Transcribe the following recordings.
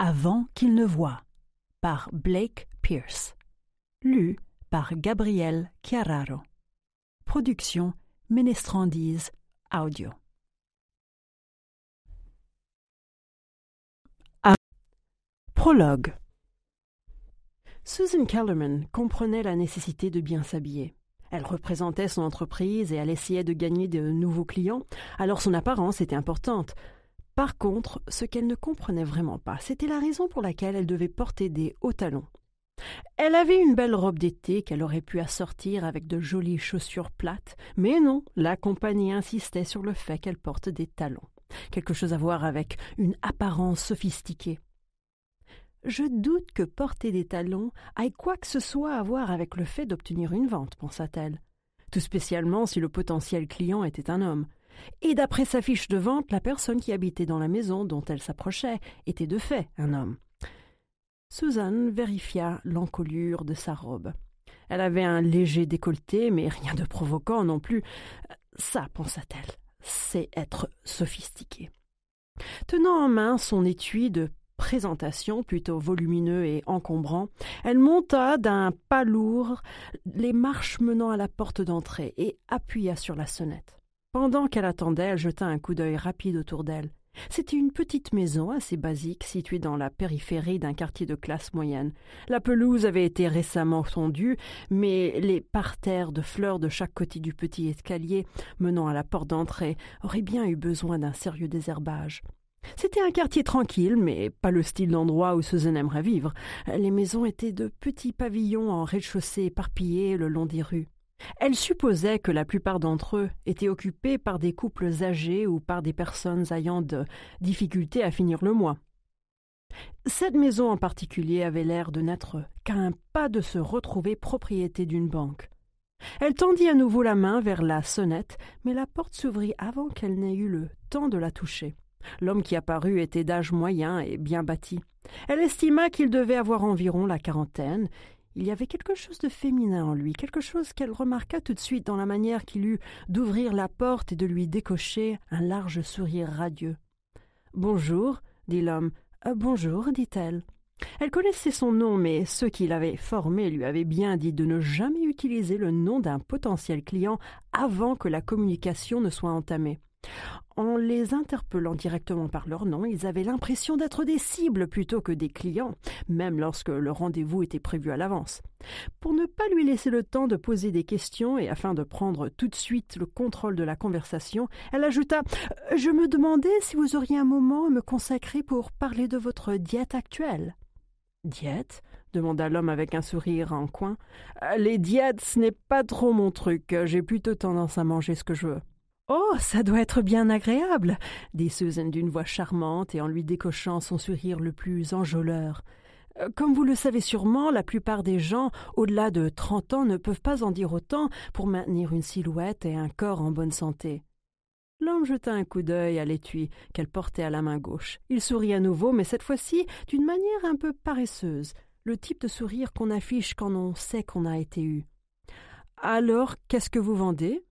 Avant qu'il ne voie par Blake Pierce. Lu par Gabriel Production Ménestrandise Audio. Ah. Prologue Susan Kellerman comprenait la nécessité de bien s'habiller. Elle représentait son entreprise et elle essayait de gagner de nouveaux clients, alors son apparence était importante. Par contre, ce qu'elle ne comprenait vraiment pas, c'était la raison pour laquelle elle devait porter des hauts talons. Elle avait une belle robe d'été qu'elle aurait pu assortir avec de jolies chaussures plates, mais non, la compagnie insistait sur le fait qu'elle porte des talons. Quelque chose à voir avec une apparence sophistiquée. Je doute que porter des talons aille quoi que ce soit à voir avec le fait d'obtenir une vente, pensa-t-elle. Tout spécialement si le potentiel client était un homme. Et d'après sa fiche de vente, la personne qui habitait dans la maison dont elle s'approchait était de fait un homme. Suzanne vérifia l'encolure de sa robe. Elle avait un léger décolleté, mais rien de provoquant non plus. Ça, pensa-t-elle, c'est être sophistiqué. Tenant en main son étui de présentation plutôt volumineux et encombrant, elle monta d'un pas lourd les marches menant à la porte d'entrée et appuya sur la sonnette. Pendant qu'elle attendait, elle jeta un coup d'œil rapide autour d'elle. C'était une petite maison assez basique située dans la périphérie d'un quartier de classe moyenne. La pelouse avait été récemment tondue, mais les parterres de fleurs de chaque côté du petit escalier menant à la porte d'entrée auraient bien eu besoin d'un sérieux désherbage. C'était un quartier tranquille, mais pas le style d'endroit où Susan aimerait vivre. Les maisons étaient de petits pavillons en rez-de-chaussée éparpillés le long des rues. Elle supposait que la plupart d'entre eux étaient occupés par des couples âgés ou par des personnes ayant de difficultés à finir le mois. Cette maison en particulier avait l'air de n'être qu'à un pas de se retrouver propriété d'une banque. Elle tendit à nouveau la main vers la sonnette, mais la porte s'ouvrit avant qu'elle n'ait eu le temps de la toucher. L'homme qui apparut était d'âge moyen et bien bâti. Elle estima qu'il devait avoir environ la quarantaine, il y avait quelque chose de féminin en lui, quelque chose qu'elle remarqua tout de suite dans la manière qu'il eut d'ouvrir la porte et de lui décocher un large sourire radieux. Bonjour, dit l'homme. Euh, bonjour, dit-elle. Elle connaissait son nom, mais ceux qui l'avaient formé lui avaient bien dit de ne jamais utiliser le nom d'un potentiel client avant que la communication ne soit entamée. En les interpellant directement par leur nom, ils avaient l'impression d'être des cibles plutôt que des clients, même lorsque le rendez-vous était prévu à l'avance. Pour ne pas lui laisser le temps de poser des questions et afin de prendre tout de suite le contrôle de la conversation, elle ajouta Je me demandais si vous auriez un moment à me consacrer pour parler de votre diète actuelle. Diète demanda l'homme avec un sourire en coin. Euh, les diètes, ce n'est pas trop mon truc. J'ai plutôt tendance à manger ce que je veux. Oh, ça doit être bien agréable, dit Susan d'une voix charmante et en lui décochant son sourire le plus enjôleur. Euh, comme vous le savez sûrement, la plupart des gens au-delà de trente ans ne peuvent pas en dire autant pour maintenir une silhouette et un corps en bonne santé. L'homme jeta un coup d'œil à l'étui qu'elle portait à la main gauche. Il sourit à nouveau, mais cette fois-ci d'une manière un peu paresseuse, le type de sourire qu'on affiche quand on sait qu'on a été eu. Alors, qu'est-ce que vous vendez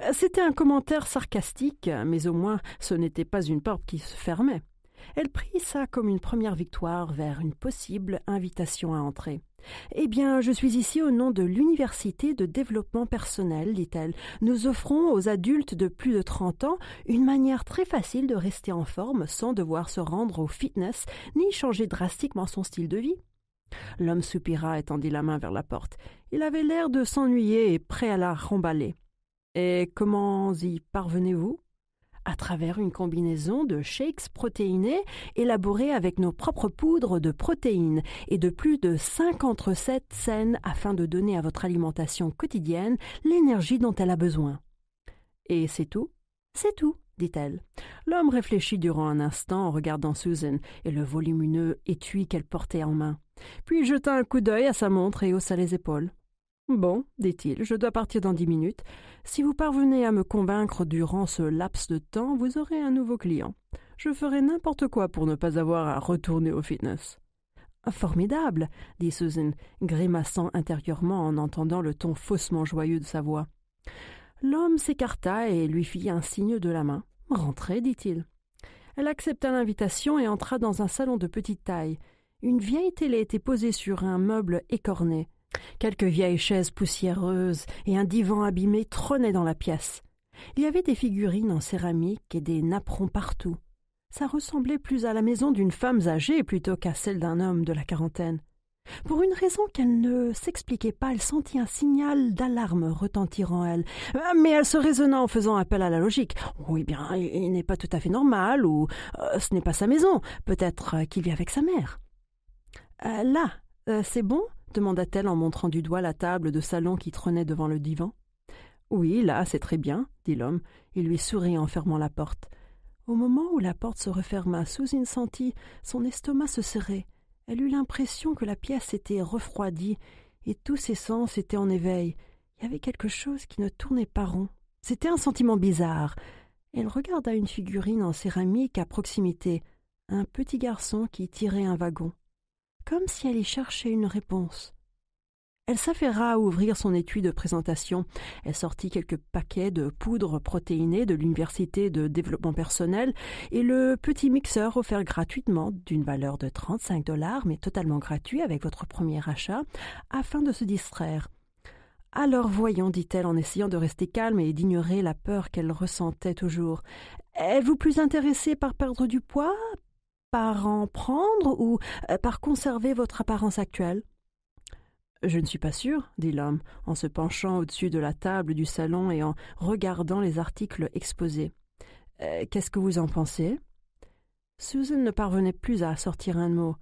euh, c'était un commentaire sarcastique, mais au moins ce n'était pas une porte qui se fermait. Elle prit ça comme une première victoire vers une possible invitation à entrer. Eh bien, je suis ici au nom de l'Université de développement personnel, dit-elle. Nous offrons aux adultes de plus de trente ans une manière très facile de rester en forme sans devoir se rendre au fitness ni changer drastiquement son style de vie. L'homme soupira et tendit la main vers la porte. Il avait l'air de s'ennuyer et prêt à la remballer. Et comment y parvenez-vous à travers une combinaison de shakes protéinés élaborés avec nos propres poudres de protéines et de plus de cinquante recettes saines afin de donner à votre alimentation quotidienne l'énergie dont elle a besoin. Et c'est tout C'est tout, dit-elle. L'homme réfléchit durant un instant en regardant Susan et le volumineux étui qu'elle portait en main, puis jeta un coup d'œil à sa montre et haussa les épaules. Bon, dit-il, je dois partir dans dix minutes. Si vous parvenez à me convaincre durant ce laps de temps, vous aurez un nouveau client. Je ferai n'importe quoi pour ne pas avoir à retourner au fitness. Formidable, dit Susan, grimaçant intérieurement en entendant le ton faussement joyeux de sa voix. L'homme s'écarta et lui fit un signe de la main. Rentrez, dit-il. Elle accepta l'invitation et entra dans un salon de petite taille. Une vieille télé était posée sur un meuble écorné. Quelques vieilles chaises poussiéreuses et un divan abîmé trônaient dans la pièce. Il y avait des figurines en céramique et des napperons partout. Ça ressemblait plus à la maison d'une femme âgée plutôt qu'à celle d'un homme de la quarantaine. Pour une raison qu'elle ne s'expliquait pas, elle sentit un signal d'alarme retentir en elle, euh, mais elle se raisonna en faisant appel à la logique. Oui bien, il n'est pas tout à fait normal, ou euh, ce n'est pas sa maison, peut-être qu'il vit avec sa mère. Euh, là, c'est bon demanda-t-elle en montrant du doigt la table de salon qui trônait devant le divan. Oui, là, c'est très bien, dit l'homme. et lui sourit en fermant la porte. Au moment où la porte se referma sous une sentie, son estomac se serrait. Elle eut l'impression que la pièce était refroidie et tous ses sens étaient en éveil. Il y avait quelque chose qui ne tournait pas rond. C'était un sentiment bizarre. Elle regarda une figurine en céramique à proximité, un petit garçon qui tirait un wagon comme si elle y cherchait une réponse. Elle s'affaira à ouvrir son étui de présentation. Elle sortit quelques paquets de poudre protéinée de l'université de développement personnel et le petit mixeur offert gratuitement d'une valeur de 35 dollars, mais totalement gratuit avec votre premier achat, afin de se distraire. Alors voyons, dit-elle en essayant de rester calme et d'ignorer la peur qu'elle ressentait toujours. Êtes-vous plus intéressée par perdre du poids, par en prendre ou euh, par conserver votre apparence actuelle Je ne suis pas sûr, dit l'homme, en se penchant au-dessus de la table du salon et en regardant les articles exposés. Euh, qu'est-ce que vous en pensez Susan ne parvenait plus à sortir un mot.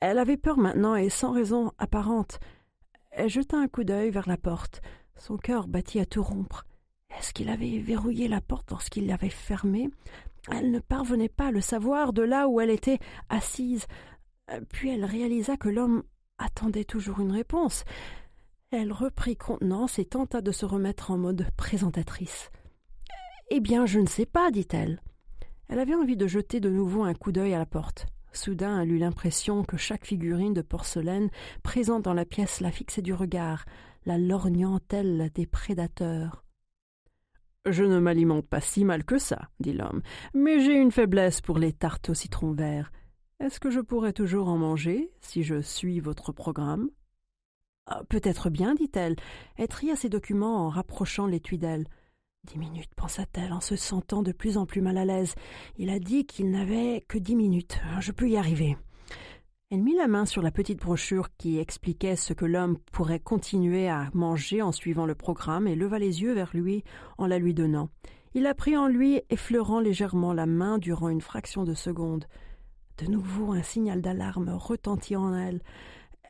Elle avait peur maintenant et sans raison apparente. Elle jeta un coup d'œil vers la porte. Son cœur battit à tout rompre. Est-ce qu'il avait verrouillé la porte lorsqu'il l'avait fermée elle ne parvenait pas à le savoir de là où elle était assise. Puis elle réalisa que l'homme attendait toujours une réponse. Elle reprit contenance et tenta de se remettre en mode présentatrice. Eh bien, je ne sais pas, dit-elle. Elle avait envie de jeter de nouveau un coup d'œil à la porte. Soudain, elle eut l'impression que chaque figurine de porcelaine présente dans la pièce la fixait du regard, la lorgnant elle des prédateurs. Je ne m'alimente pas si mal que ça, dit l'homme, mais j'ai une faiblesse pour les tartes au citron vert. Est-ce que je pourrais toujours en manger si je suis votre programme ah, Peut-être bien, dit-elle. Elle tria ses documents en rapprochant l'étui d'elle. Dix minutes, pensa-t-elle en se sentant de plus en plus mal à l'aise. Il a dit qu'il n'avait que dix minutes. Hein, je peux y arriver. Elle mit la main sur la petite brochure qui expliquait ce que l'homme pourrait continuer à manger en suivant le programme et leva les yeux vers lui en la lui donnant. Il la prit en lui, effleurant légèrement la main durant une fraction de seconde. De nouveau, un signal d'alarme retentit en elle.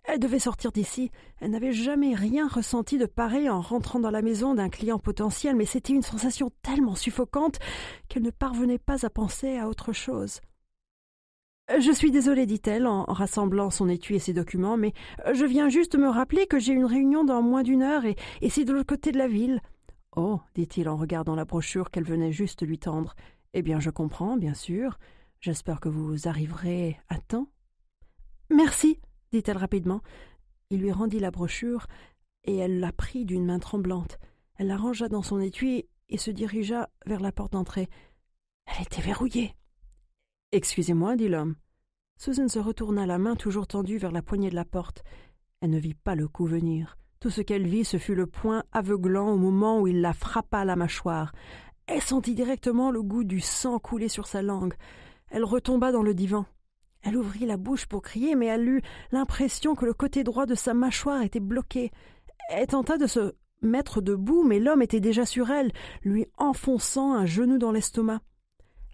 Elle devait sortir d'ici. Elle n'avait jamais rien ressenti de pareil en rentrant dans la maison d'un client potentiel, mais c'était une sensation tellement suffocante qu'elle ne parvenait pas à penser à autre chose. Euh, je suis désolée, dit-elle en rassemblant son étui et ses documents, mais euh, je viens juste me rappeler que j'ai une réunion dans moins d'une heure et, c'est de l'autre côté de la ville. Oh, dit-il en regardant la brochure qu'elle venait juste lui tendre. Eh bien, je comprends, bien sûr. J'espère que vous arriverez à temps. Merci, dit-elle rapidement. Il lui rendit la brochure et elle la prit d'une main tremblante. Elle la rangea dans son étui et se dirigea vers la porte d'entrée. Elle était verrouillée. Excusez-moi, dit l'homme. Susan se retourna la main toujours tendue vers la poignée de la porte. Elle ne vit pas le coup venir. Tout ce qu'elle vit, ce fut le point aveuglant au moment où il la frappa à la mâchoire. Elle sentit directement le goût du sang couler sur sa langue. Elle retomba dans le divan. Elle ouvrit la bouche pour crier, mais elle eut l'impression que le côté droit de sa mâchoire était bloqué. Elle tenta de se mettre debout, mais l'homme était déjà sur elle, lui enfonçant un genou dans l'estomac.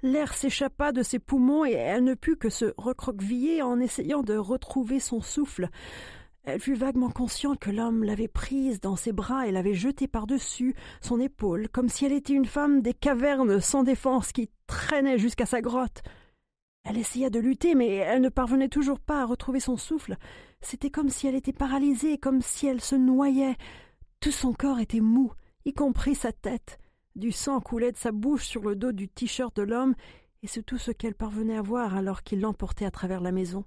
L'air s'échappa de ses poumons et elle ne put que se recroqueviller en essayant de retrouver son souffle. Elle fut vaguement consciente que l'homme l'avait prise dans ses bras et l'avait jetée par-dessus son épaule, comme si elle était une femme des cavernes sans défense qui traînait jusqu'à sa grotte. Elle essaya de lutter, mais elle ne parvenait toujours pas à retrouver son souffle. C'était comme si elle était paralysée, comme si elle se noyait. Tout son corps était mou, y compris sa tête. Du sang coulait de sa bouche sur le dos du t-shirt de l'homme, et c'est tout ce qu'elle parvenait à voir alors qu'il l'emportait à travers la maison.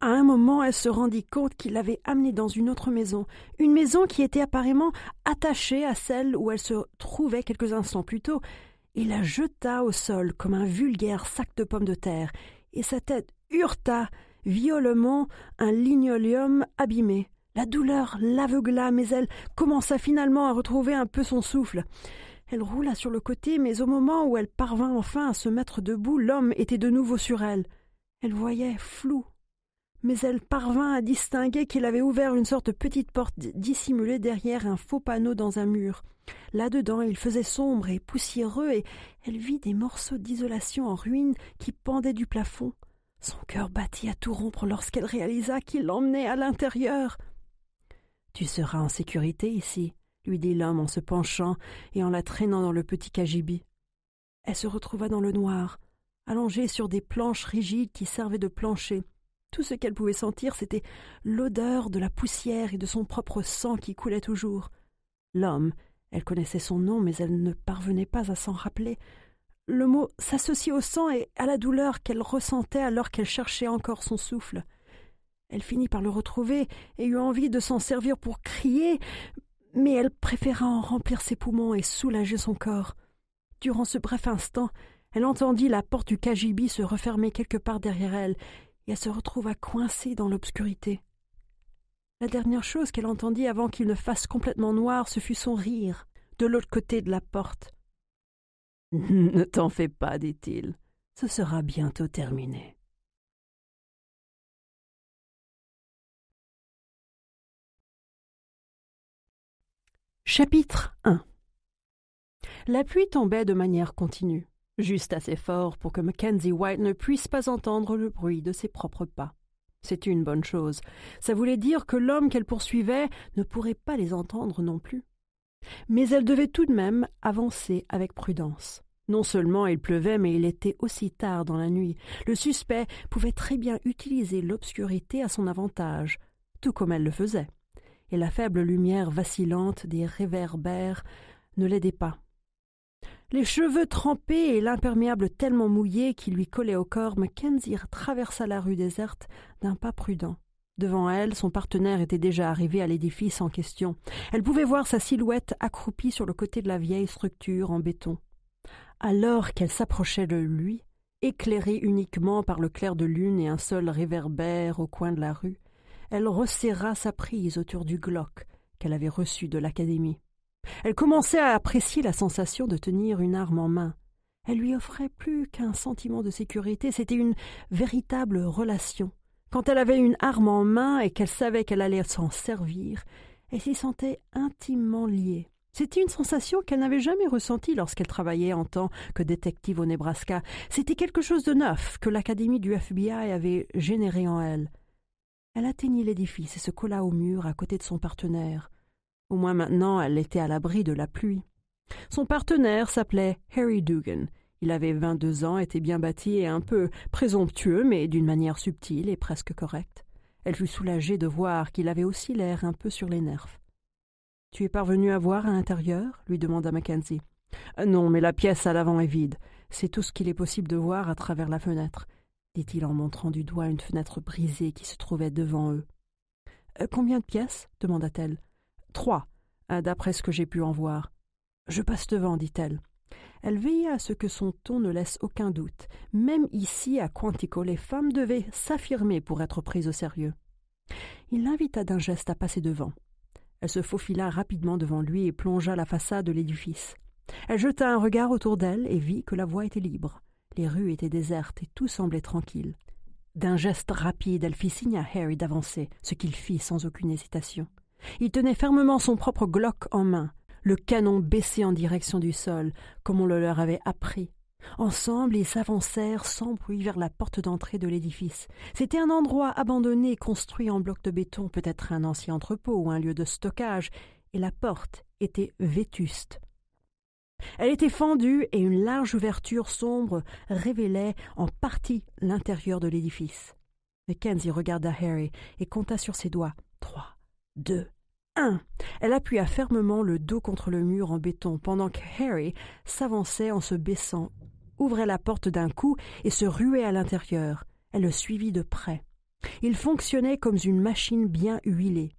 À un moment, elle se rendit compte qu'il l'avait amenée dans une autre maison, une maison qui était apparemment attachée à celle où elle se trouvait quelques instants plus tôt. Il la jeta au sol comme un vulgaire sac de pommes de terre, et sa tête hurta violemment un lignolium abîmé. La douleur l'aveugla, mais elle commença finalement à retrouver un peu son souffle. Elle roula sur le côté, mais au moment où elle parvint enfin à se mettre debout, l'homme était de nouveau sur elle. Elle voyait flou, mais elle parvint à distinguer qu'il avait ouvert une sorte de petite porte dissimulée derrière un faux panneau dans un mur. Là-dedans, il faisait sombre et poussiéreux, et elle vit des morceaux d'isolation en ruine qui pendaient du plafond. Son cœur battit à tout rompre lorsqu'elle réalisa qu'il l'emmenait à l'intérieur. Tu seras en sécurité ici, lui dit l'homme en se penchant et en la traînant dans le petit cagibi. Elle se retrouva dans le noir, allongée sur des planches rigides qui servaient de plancher. Tout ce qu'elle pouvait sentir, c'était l'odeur de la poussière et de son propre sang qui coulait toujours. L'homme, elle connaissait son nom, mais elle ne parvenait pas à s'en rappeler. Le mot s'associait au sang et à la douleur qu'elle ressentait alors qu'elle cherchait encore son souffle. Elle finit par le retrouver et eut envie de s'en servir pour crier, mais elle préféra en remplir ses poumons et soulager son corps. Durant ce bref instant, elle entendit la porte du cagibi se refermer quelque part derrière elle, et elle se retrouva coincée dans l'obscurité. La dernière chose qu'elle entendit avant qu'il ne fasse complètement noir, ce fut son rire, de l'autre côté de la porte. Ne t'en fais pas, dit-il, ce sera bientôt terminé. Chapitre 1 La pluie tombait de manière continue, juste assez fort pour que Mackenzie White ne puisse pas entendre le bruit de ses propres pas. C'est une bonne chose. Ça voulait dire que l'homme qu'elle poursuivait ne pourrait pas les entendre non plus. Mais elle devait tout de même avancer avec prudence. Non seulement il pleuvait, mais il était aussi tard dans la nuit. Le suspect pouvait très bien utiliser l'obscurité à son avantage, tout comme elle le faisait et la faible lumière vacillante des réverbères ne l'aidait pas. Les cheveux trempés et l'imperméable tellement mouillé qui lui collait au corps, Mackenzie traversa la rue déserte d'un pas prudent. Devant elle, son partenaire était déjà arrivé à l'édifice en question. Elle pouvait voir sa silhouette accroupie sur le côté de la vieille structure en béton. Alors qu'elle s'approchait de lui, éclairée uniquement par le clair de lune et un seul réverbère au coin de la rue, elle resserra sa prise autour du Glock qu'elle avait reçu de l'académie. Elle commençait à apprécier la sensation de tenir une arme en main. Elle lui offrait plus qu'un sentiment de sécurité, c'était une véritable relation. Quand elle avait une arme en main et qu'elle savait qu'elle allait s'en servir, elle s'y sentait intimement liée. C'était une sensation qu'elle n'avait jamais ressentie lorsqu'elle travaillait en tant que détective au Nebraska. C'était quelque chose de neuf que l'académie du FBI avait généré en elle. Elle atteignit l'édifice et se colla au mur à côté de son partenaire. Au moins maintenant, elle était à l'abri de la pluie. Son partenaire s'appelait Harry Dugan. Il avait vingt-deux ans, était bien bâti et un peu présomptueux, mais d'une manière subtile et presque correcte. Elle fut soulagée de voir qu'il avait aussi l'air un peu sur les nerfs. Tu es parvenu à voir à l'intérieur lui demanda Mackenzie. Euh, non, mais la pièce à l'avant est vide. C'est tout ce qu'il est possible de voir à travers la fenêtre dit-il en montrant du doigt une fenêtre brisée qui se trouvait devant eux. Euh, combien de pièces demanda-t-elle. Trois, euh, d'après ce que j'ai pu en voir. Je passe devant, dit-elle. Elle veilla à ce que son ton ne laisse aucun doute. Même ici, à Quantico, les femmes devaient s'affirmer pour être prises au sérieux. Il l'invita d'un geste à passer devant. Elle se faufila rapidement devant lui et plongea la façade de l'édifice. Elle jeta un regard autour d'elle et vit que la voie était libre. Les rues étaient désertes et tout semblait tranquille. D'un geste rapide, elle fit signe à Harry d'avancer, ce qu'il fit sans aucune hésitation. Il tenait fermement son propre Glock en main, le canon baissé en direction du sol, comme on le leur avait appris. Ensemble, ils s'avancèrent sans bruit vers la porte d'entrée de l'édifice. C'était un endroit abandonné, construit en blocs de béton, peut-être un ancien entrepôt ou un lieu de stockage, et la porte était vétuste, elle était fendue et une large ouverture sombre révélait en partie l'intérieur de l'édifice. Mackenzie regarda Harry et compta sur ses doigts. Trois, deux, un. Elle appuya fermement le dos contre le mur en béton pendant que Harry s'avançait en se baissant, ouvrait la porte d'un coup et se ruait à l'intérieur. Elle le suivit de près. Il fonctionnait comme une machine bien huilée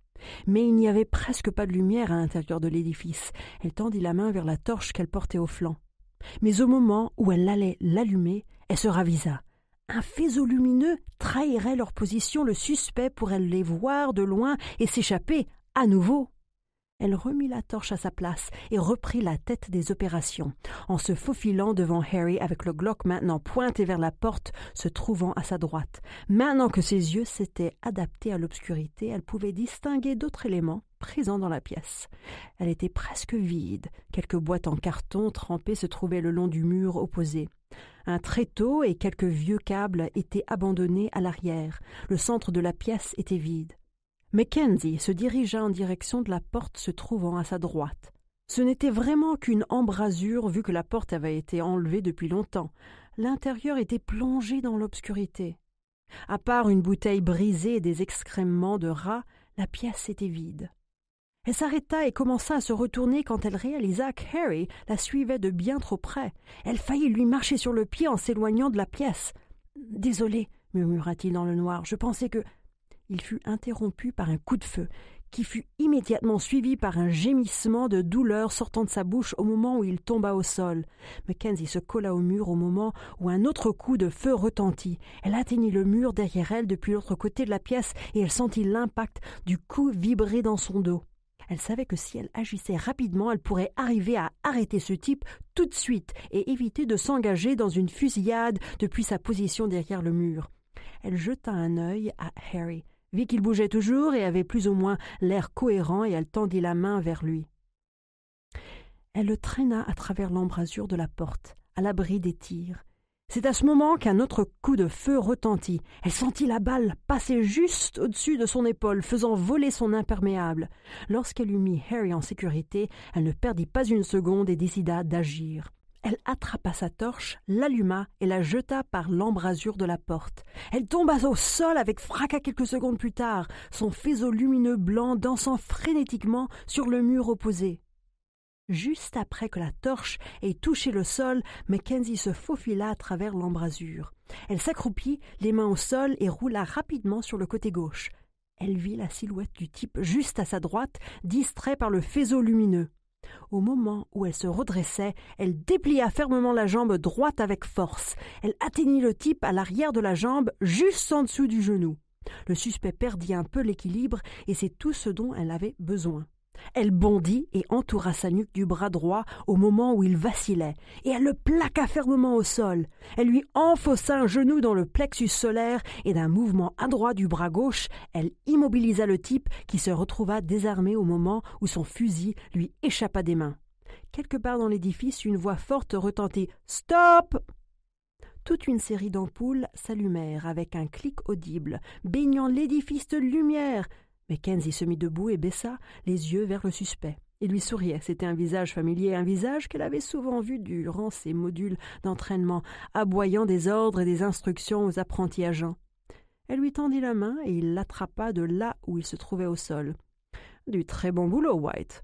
mais il n'y avait presque pas de lumière à l'intérieur de l'édifice. Elle tendit la main vers la torche qu'elle portait au flanc. Mais au moment où elle allait l'allumer, elle se ravisa. Un faisceau lumineux trahirait leur position, le suspect pourrait les voir de loin et s'échapper à nouveau. Elle remit la torche à sa place et reprit la tête des opérations, en se faufilant devant Harry avec le Glock maintenant pointé vers la porte, se trouvant à sa droite. Maintenant que ses yeux s'étaient adaptés à l'obscurité, elle pouvait distinguer d'autres éléments présents dans la pièce. Elle était presque vide. Quelques boîtes en carton trempées se trouvaient le long du mur opposé. Un tréteau et quelques vieux câbles étaient abandonnés à l'arrière. Le centre de la pièce était vide. Mackenzie se dirigea en direction de la porte se trouvant à sa droite. Ce n'était vraiment qu'une embrasure vu que la porte avait été enlevée depuis longtemps. L'intérieur était plongé dans l'obscurité. À part une bouteille brisée et des excréments de rats, la pièce était vide. Elle s'arrêta et commença à se retourner quand elle réalisa que Harry la suivait de bien trop près. Elle faillit lui marcher sur le pied en s'éloignant de la pièce. Désolé, murmura-t-il dans le noir, je pensais que il fut interrompu par un coup de feu, qui fut immédiatement suivi par un gémissement de douleur sortant de sa bouche au moment où il tomba au sol. Mackenzie se colla au mur au moment où un autre coup de feu retentit. Elle atteignit le mur derrière elle depuis l'autre côté de la pièce et elle sentit l'impact du coup vibrer dans son dos. Elle savait que si elle agissait rapidement, elle pourrait arriver à arrêter ce type tout de suite et éviter de s'engager dans une fusillade depuis sa position derrière le mur. Elle jeta un œil à Harry vit qu'il bougeait toujours et avait plus ou moins l'air cohérent, et elle tendit la main vers lui. Elle le traîna à travers l'embrasure de la porte, à l'abri des tirs. C'est à ce moment qu'un autre coup de feu retentit. Elle sentit la balle passer juste au-dessus de son épaule, faisant voler son imperméable. Lorsqu'elle eut mis Harry en sécurité, elle ne perdit pas une seconde et décida d'agir. Elle attrapa sa torche, l'alluma et la jeta par l'embrasure de la porte. Elle tomba au sol avec fracas quelques secondes plus tard, son faisceau lumineux blanc dansant frénétiquement sur le mur opposé. Juste après que la torche ait touché le sol, Mackenzie se faufila à travers l'embrasure. Elle s'accroupit, les mains au sol, et roula rapidement sur le côté gauche. Elle vit la silhouette du type juste à sa droite, distrait par le faisceau lumineux. Au moment où elle se redressait, elle déplia fermement la jambe droite avec force. Elle atteignit le type à l'arrière de la jambe, juste en dessous du genou. Le suspect perdit un peu l'équilibre, et c'est tout ce dont elle avait besoin. Elle bondit et entoura sa nuque du bras droit au moment où il vacillait, et elle le plaqua fermement au sol. Elle lui enfossa un genou dans le plexus solaire, et d'un mouvement adroit du bras gauche, elle immobilisa le type qui se retrouva désarmé au moment où son fusil lui échappa des mains. Quelque part dans l'édifice, une voix forte retentit Stop toute une série d'ampoules s'allumèrent avec un clic audible, baignant l'édifice de lumière, Mackenzie se mit debout et baissa les yeux vers le suspect. Il lui souriait, c'était un visage familier, un visage qu'elle avait souvent vu durant ses modules d'entraînement, aboyant des ordres et des instructions aux apprentis agents. Elle lui tendit la main et il l'attrapa de là où il se trouvait au sol. Du très bon boulot, White.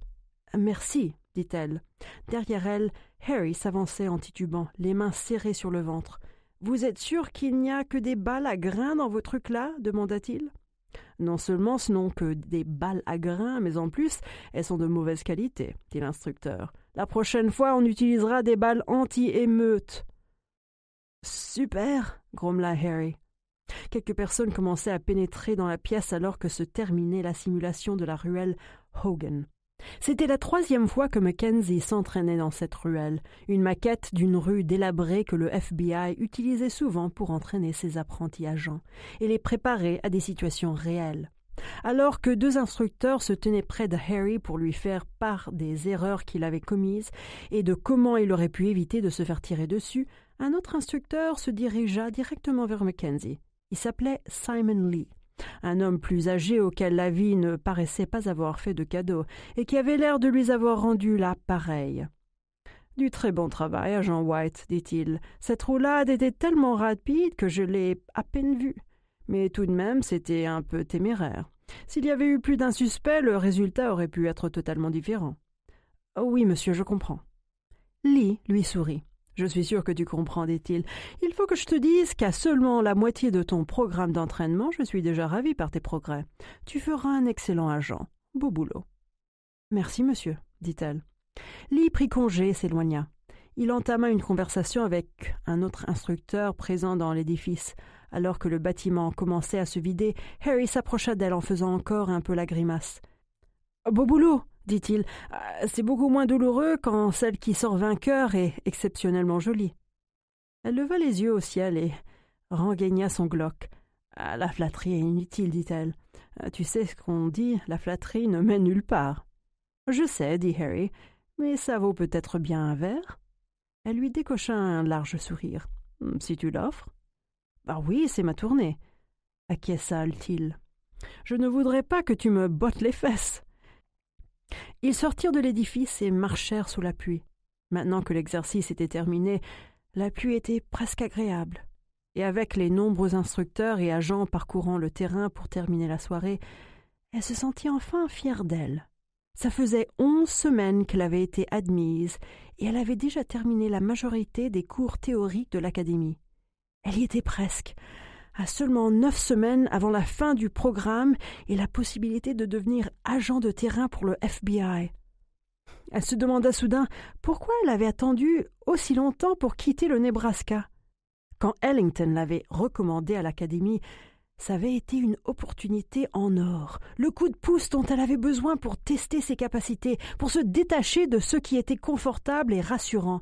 Merci, dit-elle. Derrière elle, Harry s'avançait en titubant, les mains serrées sur le ventre. Vous êtes sûr qu'il n'y a que des balles à grains dans vos trucs là demanda-t-il. Non seulement ce n'ont que des balles à grains, mais en plus, elles sont de mauvaise qualité, dit l'instructeur. La prochaine fois, on utilisera des balles anti émeutes Super, grommela Harry. Quelques personnes commençaient à pénétrer dans la pièce alors que se terminait la simulation de la ruelle Hogan. C'était la troisième fois que Mackenzie s'entraînait dans cette ruelle, une maquette d'une rue délabrée que le FBI utilisait souvent pour entraîner ses apprentis agents et les préparer à des situations réelles. Alors que deux instructeurs se tenaient près de Harry pour lui faire part des erreurs qu'il avait commises et de comment il aurait pu éviter de se faire tirer dessus, un autre instructeur se dirigea directement vers Mackenzie. Il s'appelait Simon Lee un homme plus âgé auquel la vie ne paraissait pas avoir fait de cadeaux, et qui avait l'air de lui avoir rendu la pareille. Du très bon travail, agent White, dit-il. Cette roulade était tellement rapide que je l'ai à peine vue. Mais tout de même, c'était un peu téméraire. S'il y avait eu plus d'un suspect, le résultat aurait pu être totalement différent. Oh oui, monsieur, je comprends. Lee lui sourit. Je suis sûr que tu comprends, dit-il. Il faut que je te dise qu'à seulement la moitié de ton programme d'entraînement, je suis déjà ravi par tes progrès. Tu feras un excellent agent. Beau boulot. Merci, monsieur, dit-elle. Lee prit congé et s'éloigna. Il entama une conversation avec un autre instructeur présent dans l'édifice. Alors que le bâtiment commençait à se vider, Harry s'approcha d'elle en faisant encore un peu la grimace. Beau boulot dit-il. Euh, c'est beaucoup moins douloureux quand celle qui sort vainqueur est exceptionnellement jolie. Elle leva les yeux au ciel et rengaigna son glock. Ah, la flatterie est inutile, dit-elle. Euh, tu sais ce qu'on dit, la flatterie ne mène nulle part. Je sais, dit Harry, mais ça vaut peut-être bien un verre. Elle lui décocha un large sourire. Hum, si tu l'offres. Bah oui, c'est ma tournée, acquiesça-t-il. Je ne voudrais pas que tu me bottes les fesses. Ils sortirent de l'édifice et marchèrent sous la pluie. Maintenant que l'exercice était terminé, la pluie était presque agréable. Et avec les nombreux instructeurs et agents parcourant le terrain pour terminer la soirée, elle se sentit enfin fière d'elle. Ça faisait onze semaines qu'elle avait été admise, et elle avait déjà terminé la majorité des cours théoriques de l'académie. Elle y était presque à seulement neuf semaines avant la fin du programme et la possibilité de devenir agent de terrain pour le FBI. Elle se demanda soudain pourquoi elle avait attendu aussi longtemps pour quitter le Nebraska. Quand Ellington l'avait recommandée à l'académie, ça avait été une opportunité en or, le coup de pouce dont elle avait besoin pour tester ses capacités, pour se détacher de ce qui était confortable et rassurant.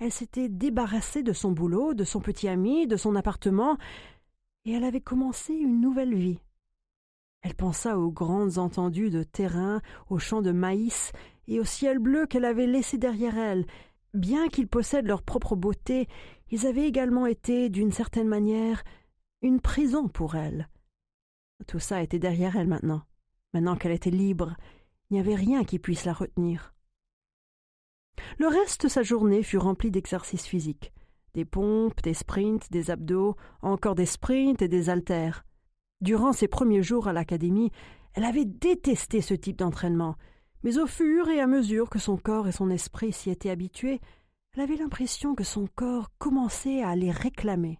Elle s'était débarrassée de son boulot, de son petit ami, de son appartement, et elle avait commencé une nouvelle vie. Elle pensa aux grandes entendues de terrain, aux champs de maïs et au ciel bleu qu'elle avait laissé derrière elle. Bien qu'ils possèdent leur propre beauté, ils avaient également été, d'une certaine manière, une prison pour elle. Tout ça était derrière elle maintenant. Maintenant qu'elle était libre, il n'y avait rien qui puisse la retenir. Le reste de sa journée fut rempli d'exercices physiques. Des pompes, des sprints, des abdos, encore des sprints et des haltères. Durant ses premiers jours à l'académie, elle avait détesté ce type d'entraînement, mais au fur et à mesure que son corps et son esprit s'y étaient habitués, elle avait l'impression que son corps commençait à les réclamer.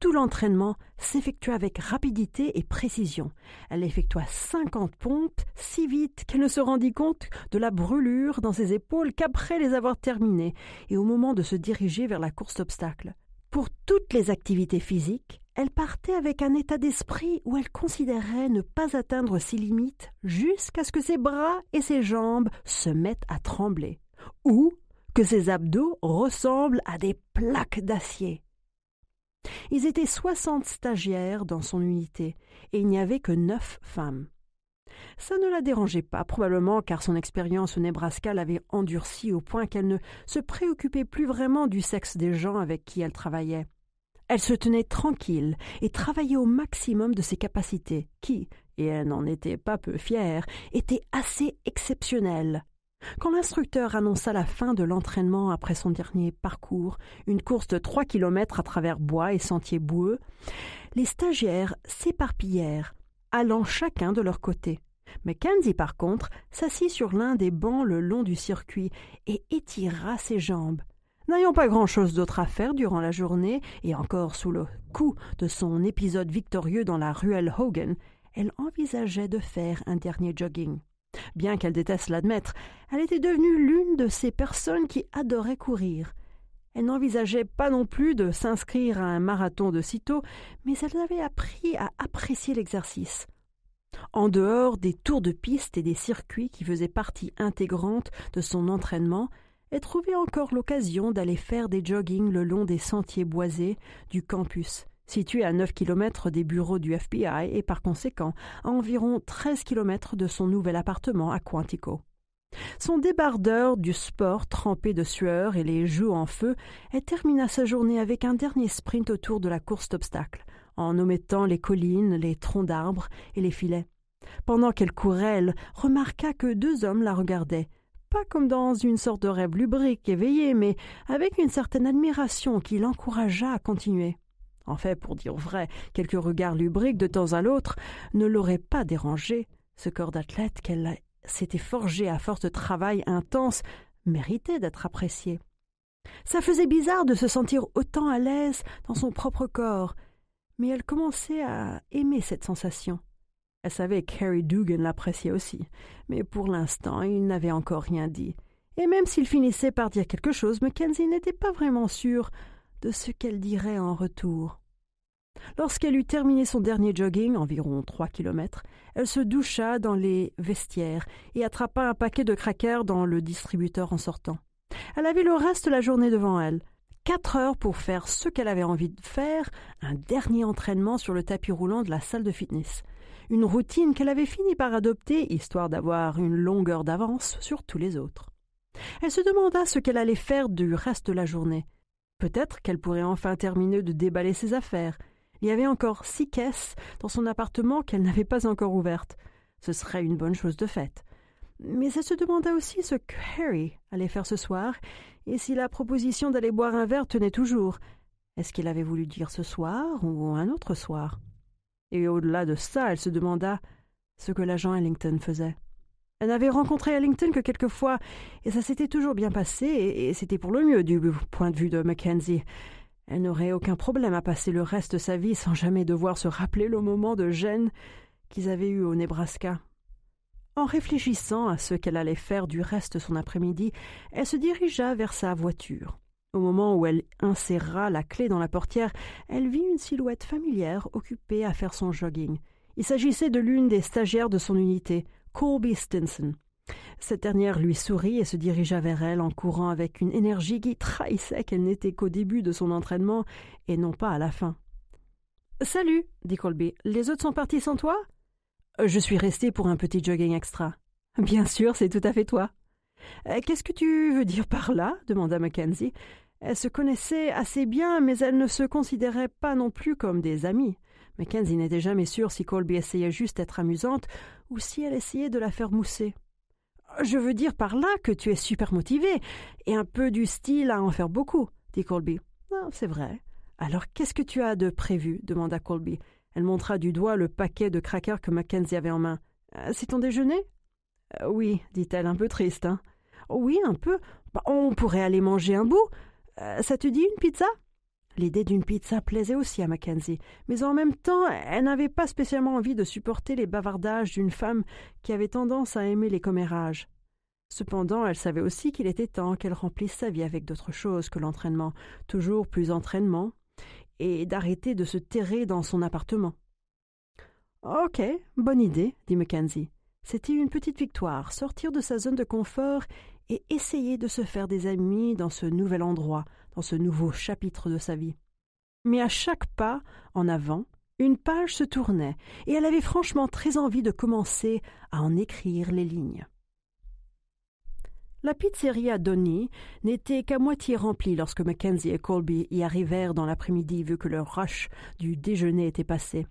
Tout l'entraînement s'effectua avec rapidité et précision. Elle effectua 50 pompes si vite qu'elle ne se rendit compte de la brûlure dans ses épaules qu'après les avoir terminées et au moment de se diriger vers la course d'obstacles. Pour toutes les activités physiques, elle partait avec un état d'esprit où elle considérait ne pas atteindre ses limites jusqu'à ce que ses bras et ses jambes se mettent à trembler, ou que ses abdos ressemblent à des plaques d'acier. Ils étaient soixante stagiaires dans son unité, et il n'y avait que neuf femmes. Ça ne la dérangeait pas, probablement car son expérience au Nebraska l'avait endurcie au point qu'elle ne se préoccupait plus vraiment du sexe des gens avec qui elle travaillait. Elle se tenait tranquille et travaillait au maximum de ses capacités, qui, et elle n'en était pas peu fière, étaient assez exceptionnelles quand l'instructeur annonça la fin de l'entraînement après son dernier parcours, une course de trois kilomètres à travers bois et sentiers boueux, les stagiaires s'éparpillèrent, allant chacun de leur côté. Mackenzie, par contre, s'assit sur l'un des bancs le long du circuit et étira ses jambes. N'ayant pas grand-chose d'autre à faire durant la journée, et encore sous le coup de son épisode victorieux dans la ruelle Hogan, elle envisageait de faire un dernier jogging. Bien qu'elle déteste l'admettre, elle était devenue l'une de ces personnes qui adoraient courir. Elle n'envisageait pas non plus de s'inscrire à un marathon de sitôt, mais elle avait appris à apprécier l'exercice. En dehors des tours de piste et des circuits qui faisaient partie intégrante de son entraînement, elle trouvait encore l'occasion d'aller faire des joggings le long des sentiers boisés du campus Situé à 9 kilomètres des bureaux du FBI et par conséquent à environ 13 kilomètres de son nouvel appartement à Quantico. Son débardeur du sport trempé de sueur et les joues en feu, elle termina sa journée avec un dernier sprint autour de la course d'obstacles, en omettant les collines, les troncs d'arbres et les filets. Pendant qu'elle courait, elle remarqua que deux hommes la regardaient, pas comme dans une sorte de rêve lubrique éveillé, mais avec une certaine admiration qui l'encouragea à continuer. En fait, pour dire vrai, quelques regards lubriques de temps à l'autre ne l'auraient pas dérangé. Ce corps d'athlète qu'elle s'était forgé à force de travail intense méritait d'être apprécié. Ça faisait bizarre de se sentir autant à l'aise dans son propre corps, mais elle commençait à aimer cette sensation. Elle savait qu'Harry Dugan l'appréciait aussi, mais pour l'instant il n'avait encore rien dit. Et même s'il finissait par dire quelque chose, Mackenzie n'était pas vraiment sûre de ce qu'elle dirait en retour. Lorsqu'elle eut terminé son dernier jogging, environ trois kilomètres, elle se doucha dans les vestiaires et attrapa un paquet de crackers dans le distributeur en sortant. Elle avait le reste de la journée devant elle. Quatre heures pour faire ce qu'elle avait envie de faire, un dernier entraînement sur le tapis roulant de la salle de fitness. Une routine qu'elle avait fini par adopter, histoire d'avoir une longueur d'avance sur tous les autres. Elle se demanda ce qu'elle allait faire du reste de la journée. Peut-être qu'elle pourrait enfin terminer de déballer ses affaires, il y avait encore six caisses dans son appartement qu'elle n'avait pas encore ouvertes. Ce serait une bonne chose de faite. Mais elle se demanda aussi ce que Harry allait faire ce soir, et si la proposition d'aller boire un verre tenait toujours. Est-ce qu'il avait voulu dire ce soir ou un autre soir Et au-delà de ça, elle se demanda ce que l'agent Ellington faisait. Elle n'avait rencontré Ellington que quelques fois, et ça s'était toujours bien passé, et c'était pour le mieux du point de vue de Mackenzie. Elle n'aurait aucun problème à passer le reste de sa vie sans jamais devoir se rappeler le moment de gêne qu'ils avaient eu au Nebraska. En réfléchissant à ce qu'elle allait faire du reste de son après-midi, elle se dirigea vers sa voiture. Au moment où elle inséra la clé dans la portière, elle vit une silhouette familière occupée à faire son jogging. Il s'agissait de l'une des stagiaires de son unité, Colby Stinson. Cette dernière lui sourit et se dirigea vers elle en courant avec une énergie qui trahissait qu'elle n'était qu'au début de son entraînement et non pas à la fin. Salut, dit Colby. Les autres sont partis sans toi euh, Je suis resté pour un petit jogging extra. Bien sûr, c'est tout à fait toi. Euh, qu'est-ce que tu veux dire par là demanda Mackenzie. Elles se connaissaient assez bien, mais elles ne se considéraient pas non plus comme des amies. Mackenzie n'était jamais sûre si Colby essayait juste d'être amusante ou si elle essayait de la faire mousser. Je veux dire par là que tu es super motivé et un peu du style à en faire beaucoup, dit Colby. Ah, c'est vrai. Alors qu'est-ce que tu as de prévu demanda Colby. Elle montra du doigt le paquet de crackers que Mackenzie avait en main. Euh, c'est ton déjeuner euh, Oui, dit-elle, un peu triste. Hein. oui, un peu. Bah, on pourrait aller manger un bout. Euh, ça te dit une pizza L'idée d'une pizza plaisait aussi à Mackenzie, mais en même temps, elle n'avait pas spécialement envie de supporter les bavardages d'une femme qui avait tendance à aimer les commérages. Cependant, elle savait aussi qu'il était temps qu'elle remplisse sa vie avec d'autres choses que l'entraînement, toujours plus entraînement, et d'arrêter de se terrer dans son appartement. Ok, bonne idée, dit Mackenzie. C'était une petite victoire, sortir de sa zone de confort et essayer de se faire des amis dans ce nouvel endroit, ce nouveau chapitre de sa vie. Mais à chaque pas en avant, une page se tournait, et elle avait franchement très envie de commencer à en écrire les lignes. La pizzeria Donny n'était qu'à moitié remplie lorsque Mackenzie et Colby y arrivèrent dans l'après-midi vu que leur rush du déjeuner était passé.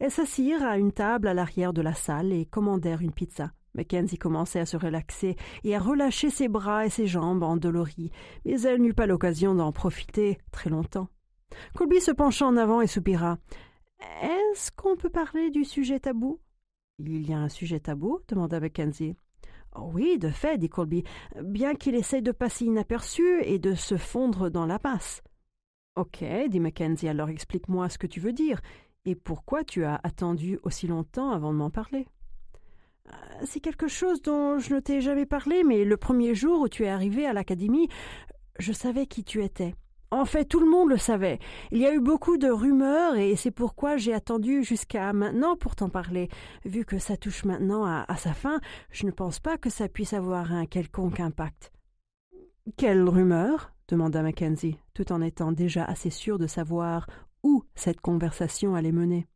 Elles s'assirent à une table à l'arrière de la salle et commandèrent une pizza. Mackenzie commençait à se relaxer et à relâcher ses bras et ses jambes endolories, mais elle n'eut pas l'occasion d'en profiter très longtemps. Colby se pencha en avant et soupira. Est-ce qu'on peut parler du sujet tabou Il y a un sujet tabou demanda Mackenzie. oui, de fait, dit Colby, bien qu'il essaye de passer inaperçu et de se fondre dans la passe. »« Ok, dit Mackenzie, alors explique-moi ce que tu veux dire et pourquoi tu as attendu aussi longtemps avant de m'en parler. Euh, c'est quelque chose dont je ne t'ai jamais parlé, mais le premier jour où tu es arrivé à l'académie, je savais qui tu étais. En fait, tout le monde le savait. Il y a eu beaucoup de rumeurs et c'est pourquoi j'ai attendu jusqu'à maintenant pour t'en parler. Vu que ça touche maintenant à, sa fin, je ne pense pas que ça puisse avoir un quelconque impact. Quelle rumeur demanda Mackenzie, tout en étant déjà assez sûr de savoir où cette conversation allait mener.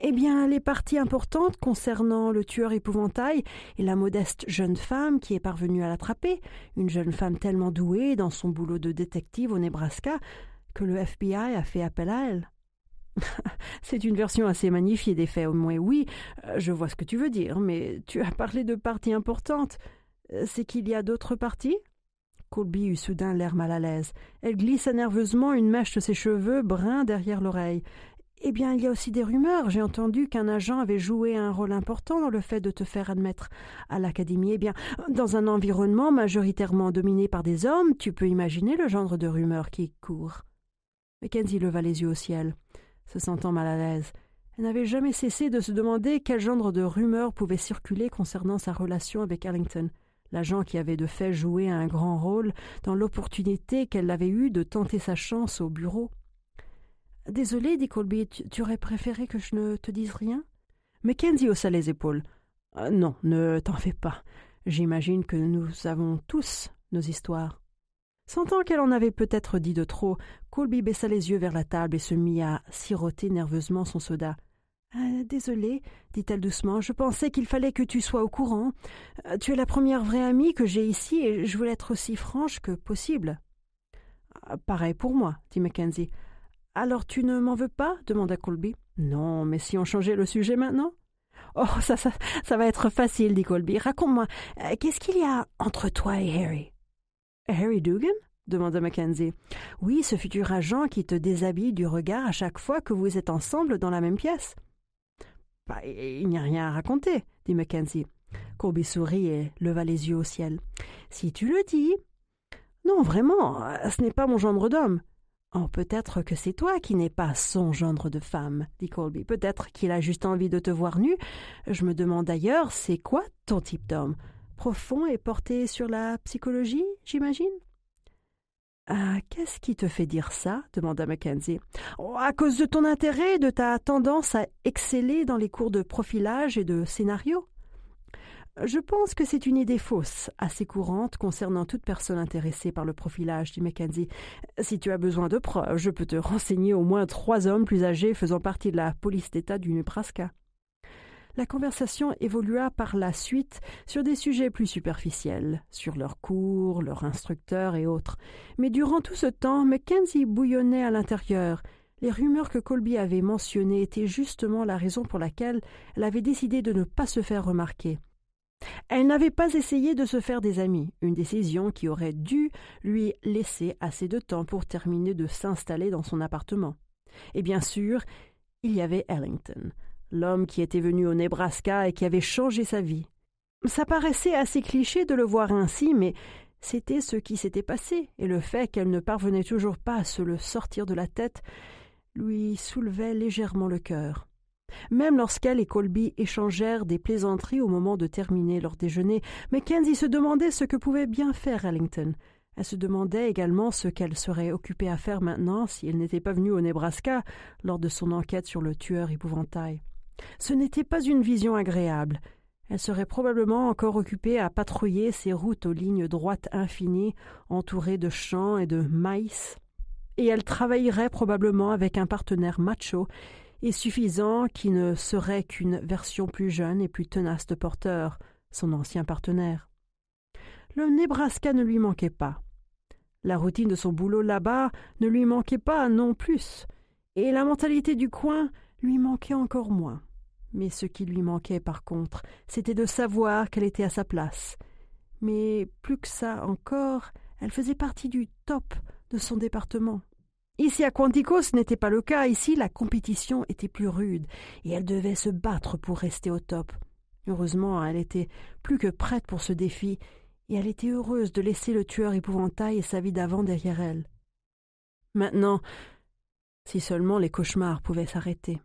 Eh bien, les parties importantes concernant le tueur épouvantail et la modeste jeune femme qui est parvenue à l'attraper, une jeune femme tellement douée dans son boulot de détective au Nebraska que le FBI a fait appel à elle. C'est une version assez magnifiée des faits, au moins oui, euh, je vois ce que tu veux dire, mais tu as parlé de parties importantes. Euh, c'est qu'il y a d'autres parties Colby eut soudain l'air mal à l'aise. Elle glissa nerveusement une mèche de ses cheveux bruns derrière l'oreille. Eh bien, il y a aussi des rumeurs. J'ai entendu qu'un agent avait joué un rôle important dans le fait de te faire admettre à l'académie. Eh bien, dans un environnement majoritairement dominé par des hommes, tu peux imaginer le genre de rumeurs qui courent. » Mackenzie leva les yeux au ciel, se sentant mal à l'aise. Elle n'avait jamais cessé de se demander quel genre de rumeurs pouvait circuler concernant sa relation avec Ellington, l'agent qui avait de fait joué un grand rôle dans l'opportunité qu'elle avait eue de tenter sa chance au bureau. « Désolée, » dit Colby, tu, aurais préféré que je ne te dise rien Mackenzie haussa les épaules. Euh, non, ne t'en fais pas. J'imagine que nous avons tous nos histoires. Sentant qu'elle en avait peut-être dit de trop, Colby baissa les yeux vers la table et se mit à siroter nerveusement son soda. Euh, désolée, dit-elle doucement, je pensais qu'il fallait que tu sois au courant. Euh, tu es la première vraie amie que j'ai ici et je voulais être aussi franche que possible. pareil pour moi, dit Mackenzie. Alors tu ne m'en veux pas demanda Colby. Non, mais si on changeait le sujet maintenant Oh, ça, ça, ça va être facile, dit Colby. Raconte-moi, euh, qu'est-ce qu'il y a entre toi et Harry Harry Dugan demanda Mackenzie. Oui, ce futur agent qui te déshabille du regard à chaque fois que vous êtes ensemble dans la même pièce. Bah, il n'y a rien à raconter, dit Mackenzie. Colby sourit et leva les yeux au ciel. Si tu le dis. Non, vraiment, euh, ce n'est pas mon genre d'homme. Oh, peut-être que c'est toi qui n'es pas son gendre de femme, dit Colby. Peut-être qu'il a juste envie de te voir nu. Je me demande d'ailleurs, c'est quoi ton type d'homme Profond et porté sur la psychologie, j'imagine ah, qu'est-ce qui te fait dire ça demanda Mackenzie. Oh, à cause de ton intérêt, de ta tendance à exceller dans les cours de profilage et de scénario. Je pense que c'est une idée fausse, assez courante concernant toute personne intéressée par le profilage dit Mackenzie. Si tu as besoin de preuves, je peux te renseigner au moins trois hommes plus âgés faisant partie de la police d'État du Nebraska. La conversation évolua par la suite sur des sujets plus superficiels, sur leurs cours, leurs instructeurs et autres. Mais durant tout ce temps, Mackenzie bouillonnait à l'intérieur. Les rumeurs que Colby avait mentionnées étaient justement la raison pour laquelle elle avait décidé de ne pas se faire remarquer. Elle n'avait pas essayé de se faire des amis, une décision qui aurait dû lui laisser assez de temps pour terminer de s'installer dans son appartement. Et bien sûr, il y avait Ellington, l'homme qui était venu au Nebraska et qui avait changé sa vie. Ça paraissait assez cliché de le voir ainsi, mais c'était ce qui s'était passé, et le fait qu'elle ne parvenait toujours pas à se le sortir de la tête lui soulevait légèrement le cœur. Même lorsqu'elle et Colby échangèrent des plaisanteries au moment de terminer leur déjeuner, Mackenzie se demandait ce que pouvait bien faire Ellington. Elle se demandait également ce qu'elle serait occupée à faire maintenant si elle n'était pas venue au Nebraska lors de son enquête sur le tueur épouvantail. Ce n'était pas une vision agréable. Elle serait probablement encore occupée à patrouiller ses routes aux lignes droites infinies, entourées de champs et de maïs. Et elle travaillerait probablement avec un partenaire macho et suffisant qui ne serait qu'une version plus jeune et plus tenace de porteur, son ancien partenaire. Le Nebraska ne lui manquait pas. La routine de son boulot là-bas ne lui manquait pas non plus, et la mentalité du coin lui manquait encore moins. Mais ce qui lui manquait par contre, c'était de savoir qu'elle était à sa place. Mais plus que ça encore, elle faisait partie du top de son département. Ici à Quantico, ce n'était pas le cas. Ici, la compétition était plus rude et elle devait se battre pour rester au top. Heureusement, elle était plus que prête pour ce défi et elle était heureuse de laisser le tueur épouvantail et sa vie d'avant derrière elle. Maintenant, si seulement les cauchemars pouvaient s'arrêter.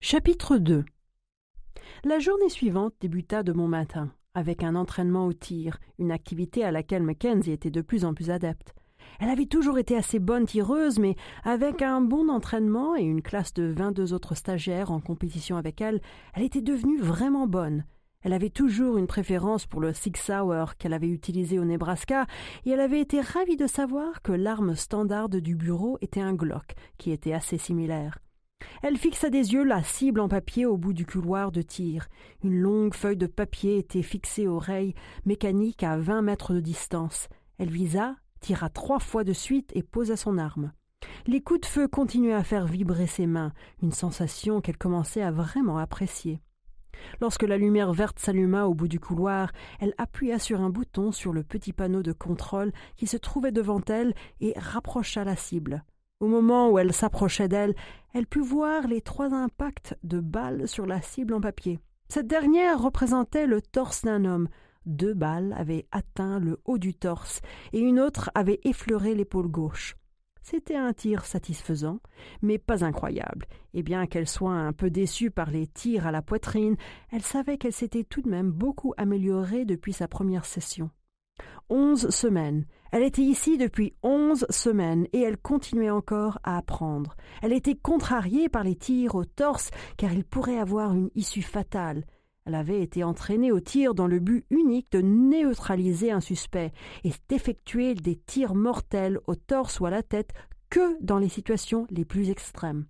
Chapitre 2 la journée suivante débuta de bon matin, avec un entraînement au tir, une activité à laquelle Mackenzie était de plus en plus adepte. Elle avait toujours été assez bonne tireuse, mais avec un bon entraînement et une classe de 22 autres stagiaires en compétition avec elle, elle était devenue vraiment bonne. Elle avait toujours une préférence pour le Six Hour qu'elle avait utilisé au Nebraska, et elle avait été ravie de savoir que l'arme standard du bureau était un Glock, qui était assez similaire. Elle fixa des yeux la cible en papier au bout du couloir de tir. Une longue feuille de papier était fixée aux oreilles, mécanique à vingt mètres de distance. Elle visa, tira trois fois de suite et posa son arme. Les coups de feu continuaient à faire vibrer ses mains, une sensation qu'elle commençait à vraiment apprécier. Lorsque la lumière verte s'alluma au bout du couloir, elle appuya sur un bouton sur le petit panneau de contrôle qui se trouvait devant elle et rapprocha la cible. Au moment où elle s'approchait d'elle, elle put voir les trois impacts de balles sur la cible en papier. Cette dernière représentait le torse d'un homme. Deux balles avaient atteint le haut du torse et une autre avait effleuré l'épaule gauche. C'était un tir satisfaisant, mais pas incroyable, et bien qu'elle soit un peu déçue par les tirs à la poitrine, elle savait qu'elle s'était tout de même beaucoup améliorée depuis sa première session. Onze semaines, elle était ici depuis onze semaines et elle continuait encore à apprendre. Elle était contrariée par les tirs au torse car il pourrait avoir une issue fatale. Elle avait été entraînée au tir dans le but unique de neutraliser un suspect et d'effectuer des tirs mortels au torse ou à la tête que dans les situations les plus extrêmes.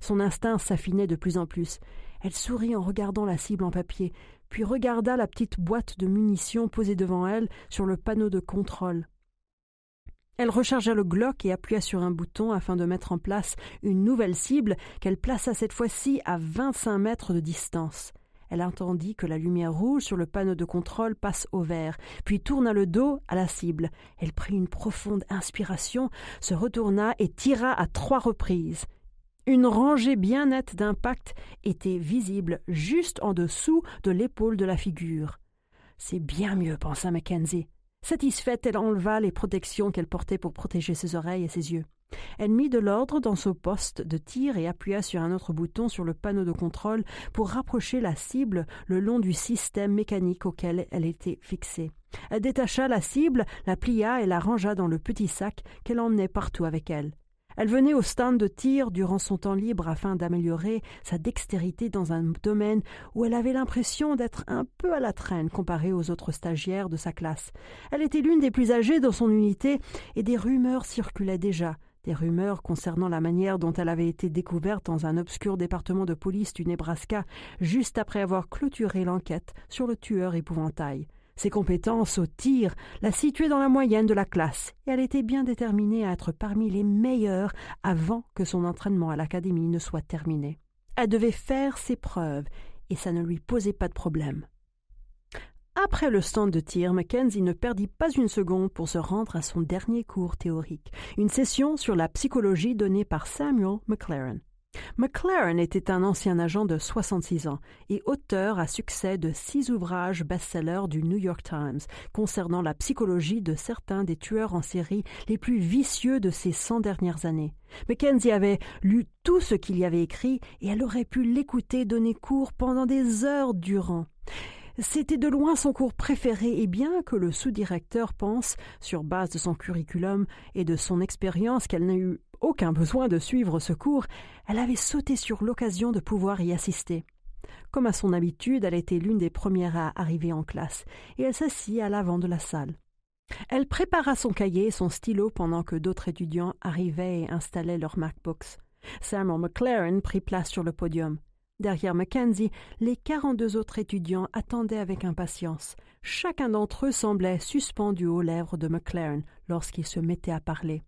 Son instinct s'affinait de plus en plus. Elle sourit en regardant la cible en papier, puis regarda la petite boîte de munitions posée devant elle sur le panneau de contrôle. Elle rechargea le Glock et appuya sur un bouton afin de mettre en place une nouvelle cible qu'elle plaça cette fois-ci à 25 mètres de distance. Elle entendit que la lumière rouge sur le panneau de contrôle passe au vert, puis tourna le dos à la cible. Elle prit une profonde inspiration, se retourna et tira à trois reprises. Une rangée bien nette d'impact était visible juste en dessous de l'épaule de la figure. C'est bien mieux, pensa Mackenzie. Satisfaite, elle enleva les protections qu'elle portait pour protéger ses oreilles et ses yeux. Elle mit de l'ordre dans son poste de tir et appuya sur un autre bouton sur le panneau de contrôle pour rapprocher la cible le long du système mécanique auquel elle était fixée. Elle détacha la cible, la plia et la rangea dans le petit sac qu'elle emmenait partout avec elle. Elle venait au stand de tir durant son temps libre afin d'améliorer sa dextérité dans un domaine où elle avait l'impression d'être un peu à la traîne comparée aux autres stagiaires de sa classe. Elle était l'une des plus âgées dans son unité et des rumeurs circulaient déjà. Des rumeurs concernant la manière dont elle avait été découverte dans un obscur département de police du Nebraska juste après avoir clôturé l'enquête sur le tueur épouvantail. Ses compétences au tir la situaient dans la moyenne de la classe et elle était bien déterminée à être parmi les meilleures avant que son entraînement à l'académie ne soit terminé. Elle devait faire ses preuves et ça ne lui posait pas de problème. Après le stand de tir, Mackenzie ne perdit pas une seconde pour se rendre à son dernier cours théorique, une session sur la psychologie donnée par Samuel McLaren. McLaren était un ancien agent de soixante-six ans et auteur à succès de six ouvrages best-sellers du New York Times concernant la psychologie de certains des tueurs en série les plus vicieux de ces cent dernières années. Mackenzie avait lu tout ce qu'il y avait écrit et elle aurait pu l'écouter donner cours pendant des heures durant. C'était de loin son cours préféré et bien que le sous-directeur pense, sur base de son curriculum et de son expérience qu'elle n'a eu aucun besoin de suivre ce cours, elle avait sauté sur l'occasion de pouvoir y assister. Comme à son habitude, elle était l'une des premières à arriver en classe, et elle s'assit à l'avant de la salle. Elle prépara son cahier et son stylo pendant que d'autres étudiants arrivaient et installaient leurs MacBooks. Samuel McLaren prit place sur le podium. Derrière Mackenzie, les quarante-deux autres étudiants attendaient avec impatience. Chacun d'entre eux semblait suspendu aux lèvres de McLaren lorsqu'il se mettait à parler.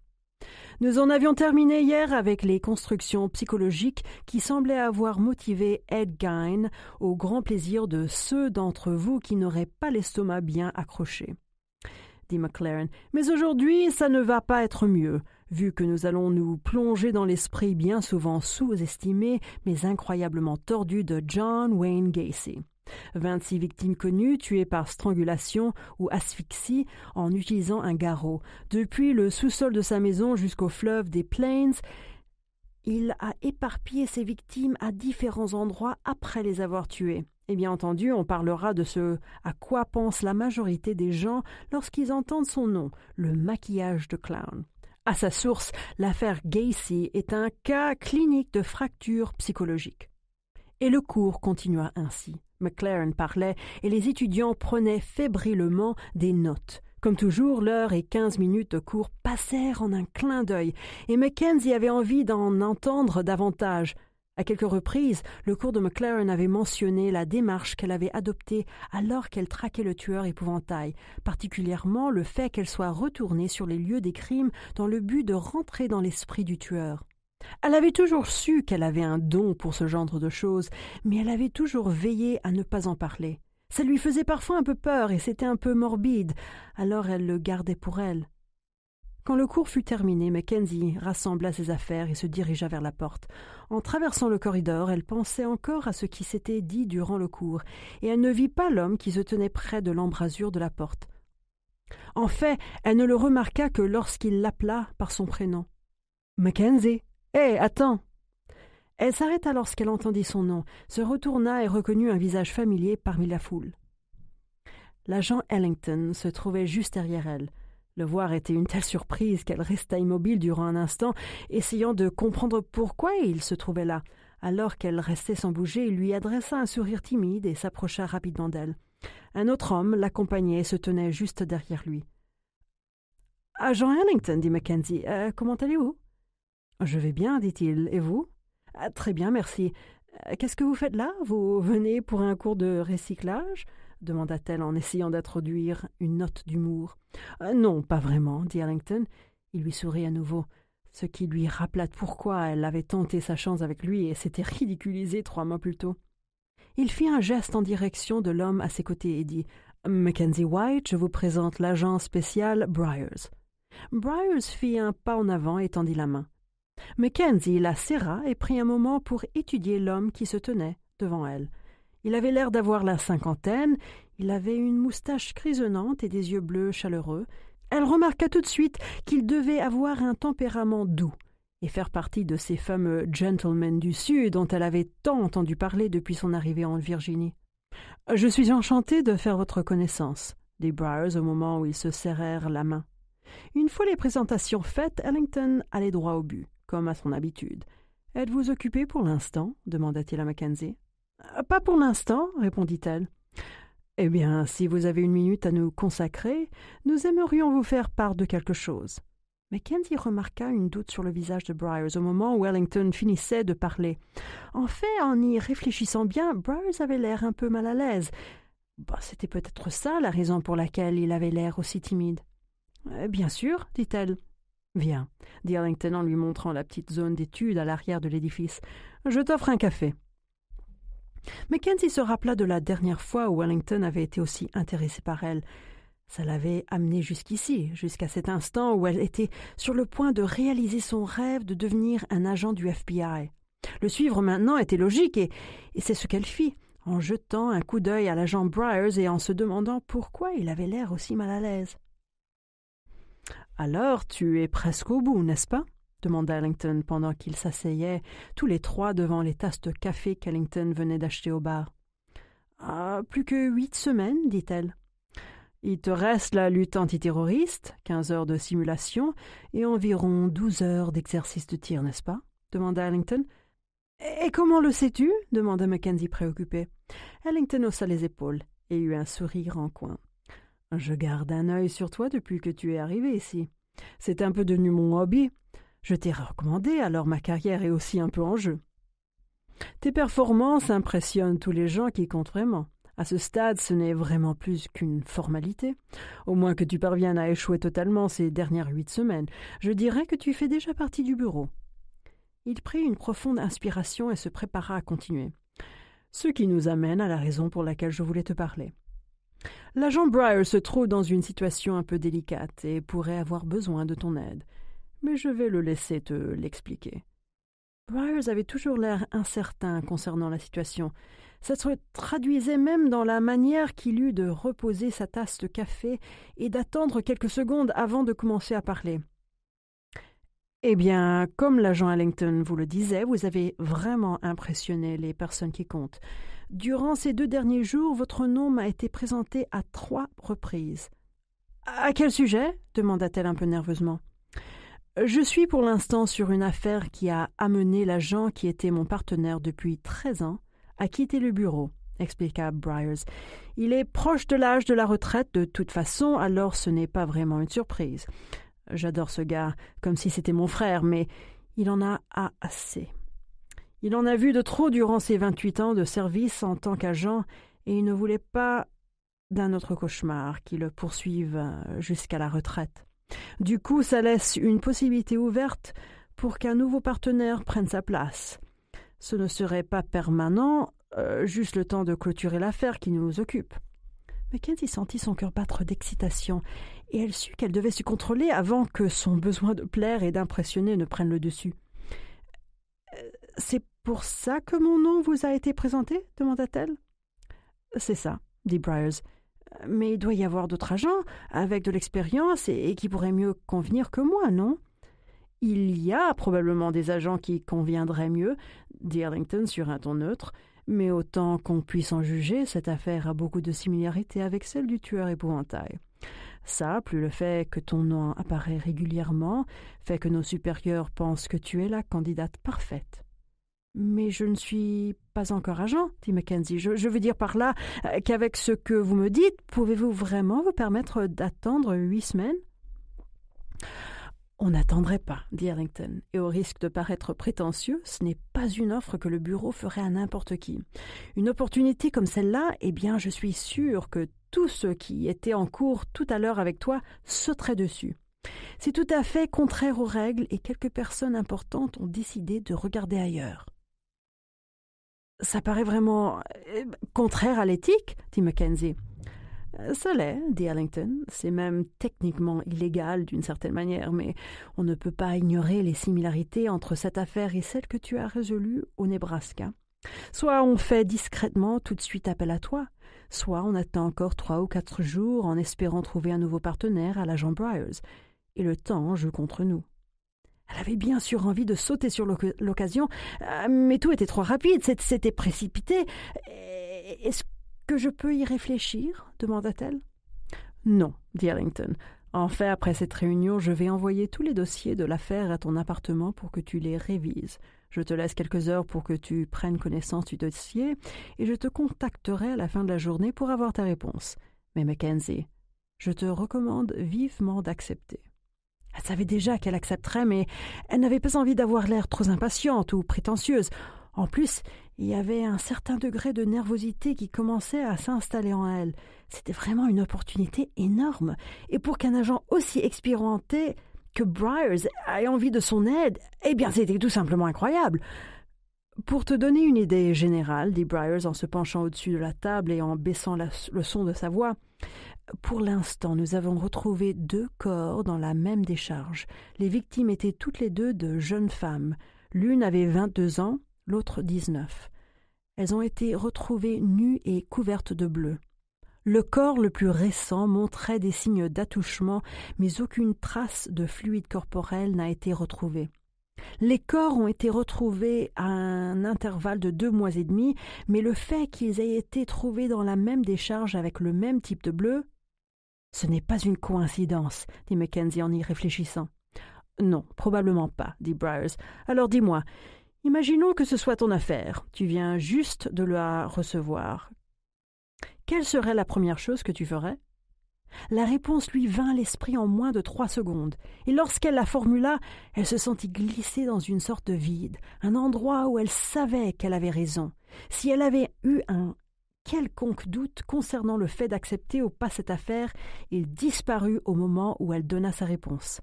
Nous en avions terminé hier avec les constructions psychologiques qui semblaient avoir motivé Ed Gein au grand plaisir de ceux d'entre vous qui n'auraient pas l'estomac bien accroché. Dit McLaren. Mais aujourd'hui, ça ne va pas être mieux, vu que nous allons nous plonger dans l'esprit bien souvent sous-estimé, mais incroyablement tordu de John Wayne Gacy. 26 victimes connues tuées par strangulation ou asphyxie en utilisant un garrot. Depuis le sous-sol de sa maison jusqu'au fleuve des Plains, il a éparpillé ses victimes à différents endroits après les avoir tuées. Et bien entendu, on parlera de ce à quoi pense la majorité des gens lorsqu'ils entendent son nom, le maquillage de clown. À sa source, l'affaire Gacy est un cas clinique de fracture psychologique. Et le cours continua ainsi. McLaren parlait et les étudiants prenaient fébrilement des notes. Comme toujours, l'heure et quinze minutes de cours passèrent en un clin d'œil, et Mackenzie avait envie d'en entendre davantage. À quelques reprises, le cours de McLaren avait mentionné la démarche qu'elle avait adoptée alors qu'elle traquait le tueur épouvantail, particulièrement le fait qu'elle soit retournée sur les lieux des crimes dans le but de rentrer dans l'esprit du tueur. Elle avait toujours su qu'elle avait un don pour ce genre de choses, mais elle avait toujours veillé à ne pas en parler. Ça lui faisait parfois un peu peur et c'était un peu morbide, alors elle le gardait pour elle. Quand le cours fut terminé, Mackenzie rassembla ses affaires et se dirigea vers la porte. En traversant le corridor, elle pensait encore à ce qui s'était dit durant le cours, et elle ne vit pas l'homme qui se tenait près de l'embrasure de la porte. En fait, elle ne le remarqua que lorsqu'il l'appela par son prénom. Mackenzie. Hé, attends Elle s'arrêta lorsqu'elle entendit son nom, se retourna et reconnut un visage familier parmi la foule. L'agent Ellington se trouvait juste derrière elle. Le voir était une telle surprise qu'elle resta immobile durant un instant, essayant de comprendre pourquoi il se trouvait là. Alors qu'elle restait sans bouger, il lui adressa un sourire timide et s'approcha rapidement d'elle. Un autre homme l'accompagnait et se tenait juste derrière lui. Agent Ellington, dit Mackenzie, euh, comment allez-vous je vais bien, dit-il. Et vous ah, Très bien, merci. Euh, qu'est-ce que vous faites là Vous venez pour un cours de recyclage demanda-t-elle en essayant d'introduire une note d'humour. Euh, non, pas vraiment, dit Ellington. Il lui sourit à nouveau, ce qui lui rappela pourquoi elle avait tenté sa chance avec lui et s'était ridiculisée trois mois plus tôt. Il fit un geste en direction de l'homme à ses côtés et dit Mackenzie White, je vous présente l'agent spécial Briars. Briars fit un pas en avant et tendit la main. Mackenzie la serra et prit un moment pour étudier l'homme qui se tenait devant elle. Il avait l'air d'avoir la cinquantaine, il avait une moustache crisonnante et des yeux bleus chaleureux. Elle remarqua tout de suite qu'il devait avoir un tempérament doux et faire partie de ces fameux gentlemen du Sud dont elle avait tant entendu parler depuis son arrivée en Virginie. Je suis enchantée de faire votre connaissance, dit Bryers au moment où ils se serrèrent la main. Une fois les présentations faites, Ellington allait droit au but comme à son habitude. Êtes-vous occupé pour l'instant demanda-t-il à Mackenzie. Euh, Pas pour l'instant, répondit-elle. Eh bien, si vous avez une minute à nous consacrer, nous aimerions vous faire part de quelque chose. Mackenzie remarqua une doute sur le visage de Briars au moment où Wellington finissait de parler. En fait, en y réfléchissant bien, Briars avait l'air un peu mal à l'aise. Bah, C'était peut-être ça la raison pour laquelle il avait l'air aussi timide. Euh, bien sûr, dit-elle. Viens, dit Arlington en lui montrant la petite zone d'étude à l'arrière de l'édifice. Je t'offre un café. Mackenzie se rappela de la dernière fois où Wellington avait été aussi intéressé par elle. Ça l'avait amenée jusqu'ici, jusqu'à cet instant où elle était sur le point de réaliser son rêve de devenir un agent du FBI. Le suivre maintenant était logique et, c'est ce qu'elle fit, en jetant un coup d'œil à l'agent Briers et en se demandant pourquoi il avait l'air aussi mal à l'aise. Alors tu es presque au bout, n'est-ce pas demanda Ellington pendant qu'ils s'asseyaient tous les trois devant les tasses de café qu'Ellington venait d'acheter au bar. Ah, plus que huit semaines, dit-elle. Il te reste la lutte antiterroriste, quinze heures de simulation et environ douze heures d'exercice de tir, n'est-ce pas demanda Ellington. Et comment le sais-tu demanda Mackenzie préoccupé. Ellington haussa les épaules et eut un sourire en coin. Je garde un œil sur toi depuis que tu es arrivé ici. C'est un peu devenu mon hobby. Je t'ai recommandé, alors ma carrière est aussi un peu en jeu. Tes performances impressionnent tous les gens qui comptent vraiment. À ce stade, ce n'est vraiment plus qu'une formalité. Au moins que tu parviennes à échouer totalement ces dernières huit semaines, je dirais que tu fais déjà partie du bureau. Il prit une profonde inspiration et se prépara à continuer. Ce qui nous amène à la raison pour laquelle je voulais te parler. L'agent Brier se trouve dans une situation un peu délicate et pourrait avoir besoin de ton aide, mais je vais le laisser te l'expliquer. Briers avait toujours l'air incertain concernant la situation. Ça se traduisait même dans la manière qu'il eut de reposer sa tasse de café et d'attendre quelques secondes avant de commencer à parler. Eh bien, comme l'agent Ellington vous le disait, vous avez vraiment impressionné les personnes qui comptent. Durant ces deux derniers jours, votre nom m'a été présenté à trois reprises. À quel sujet demanda-t-elle un peu nerveusement. Je suis pour l'instant sur une affaire qui a amené l'agent qui était mon partenaire depuis treize ans à quitter le bureau, expliqua Briars. Il est proche de l'âge de la retraite de toute façon, alors ce n'est pas vraiment une surprise. J'adore ce gars, comme si c'était mon frère, mais il en a assez. Il en a vu de trop durant ses 28 ans de service en tant qu'agent et il ne voulait pas d'un autre cauchemar qui le poursuive euh, jusqu'à la retraite. Du coup, ça laisse une possibilité ouverte pour qu'un nouveau partenaire prenne sa place. Ce ne serait pas permanent, euh, juste le temps de clôturer l'affaire qui nous occupe. Mais Mackenzie sentit son cœur battre d'excitation, et elle sut qu'elle devait se contrôler avant que son besoin de plaire et d'impressionner ne prenne le dessus. Euh, c'est pour ça que mon nom vous a été présenté demanda-t-elle. C'est ça, dit Briars. Mais il doit y avoir d'autres agents, avec de l'expérience et, qui pourraient mieux convenir que moi, non Il y a probablement des agents qui conviendraient mieux, dit Arlington sur un ton neutre, mais autant qu'on puisse en juger, cette affaire a beaucoup de similarités avec celle du tueur épouvantail. Ça, plus le fait que ton nom apparaît régulièrement, fait que nos supérieurs pensent que tu es la candidate parfaite. Mais je ne suis pas encore agent, dit Mackenzie. Je, veux dire par là euh, qu'avec ce que vous me dites, pouvez-vous vraiment vous permettre d'attendre huit semaines On n'attendrait pas, dit Harrington. Et au risque de paraître prétentieux, ce n'est pas une offre que le bureau ferait à n'importe qui. Une opportunité comme celle-là, eh bien, je suis sûr que tous ceux qui étaient en cours tout à l'heure avec toi sauteraient dessus. C'est tout à fait contraire aux règles et quelques personnes importantes ont décidé de regarder ailleurs. Ça paraît vraiment euh, contraire à l'éthique, dit Mackenzie. Euh, ça l'est, dit Ellington. C'est même techniquement illégal d'une certaine manière, mais on ne peut pas ignorer les similarités entre cette affaire et celle que tu as résolue au Nebraska. Soit on fait discrètement tout de suite appel à toi, soit on attend encore trois ou quatre jours en espérant trouver un nouveau partenaire à l'agent Briars. Et le temps joue contre nous. Elle avait bien sûr envie de sauter sur l'occasion, euh, mais tout était trop rapide, c'était précipité. Est-ce que je peux y réfléchir demanda-t-elle. Non, dit Ellington. « Enfin, après cette réunion, je vais envoyer tous les dossiers de l'affaire à ton appartement pour que tu les révises. Je te laisse quelques heures pour que tu prennes connaissance du dossier et je te contacterai à la fin de la journée pour avoir ta réponse. Mais Mackenzie, je te recommande vivement d'accepter. Elle savait déjà qu'elle accepterait, mais elle n'avait pas envie d'avoir l'air trop impatiente ou prétentieuse. En plus, il y avait un certain degré de nervosité qui commençait à s'installer en elle. C'était vraiment une opportunité énorme. Et pour qu'un agent aussi expérimenté que Briars ait envie de son aide, eh bien, c'était tout simplement incroyable. Pour te donner une idée générale, dit Briars en se penchant au-dessus de la table et en baissant le son de sa voix, pour l'instant, nous avons retrouvé deux corps dans la même décharge. Les victimes étaient toutes les deux de jeunes femmes. L'une avait 22 ans, l'autre 19. Elles ont été retrouvées nues et couvertes de bleu. Le corps le plus récent montrait des signes d'attouchement, mais aucune trace de fluide corporel n'a été retrouvée. Les corps ont été retrouvés à un intervalle de deux mois et demi, mais le fait qu'ils aient été trouvés dans la même décharge avec le même type de bleu ce n'est pas une coïncidence, dit Mackenzie en y réfléchissant. Non, probablement pas, dit Briars. Alors dis-moi, imaginons que ce soit ton affaire. Tu viens juste de la recevoir. Quelle serait la première chose que tu ferais La réponse lui vint à l'esprit en moins de trois secondes, et lorsqu'elle la formula, elle se sentit glisser dans une sorte de vide, un endroit où elle savait qu'elle avait raison. Si elle avait eu un quelconque doute concernant le fait d'accepter ou pas cette affaire, il disparut au moment où elle donna sa réponse.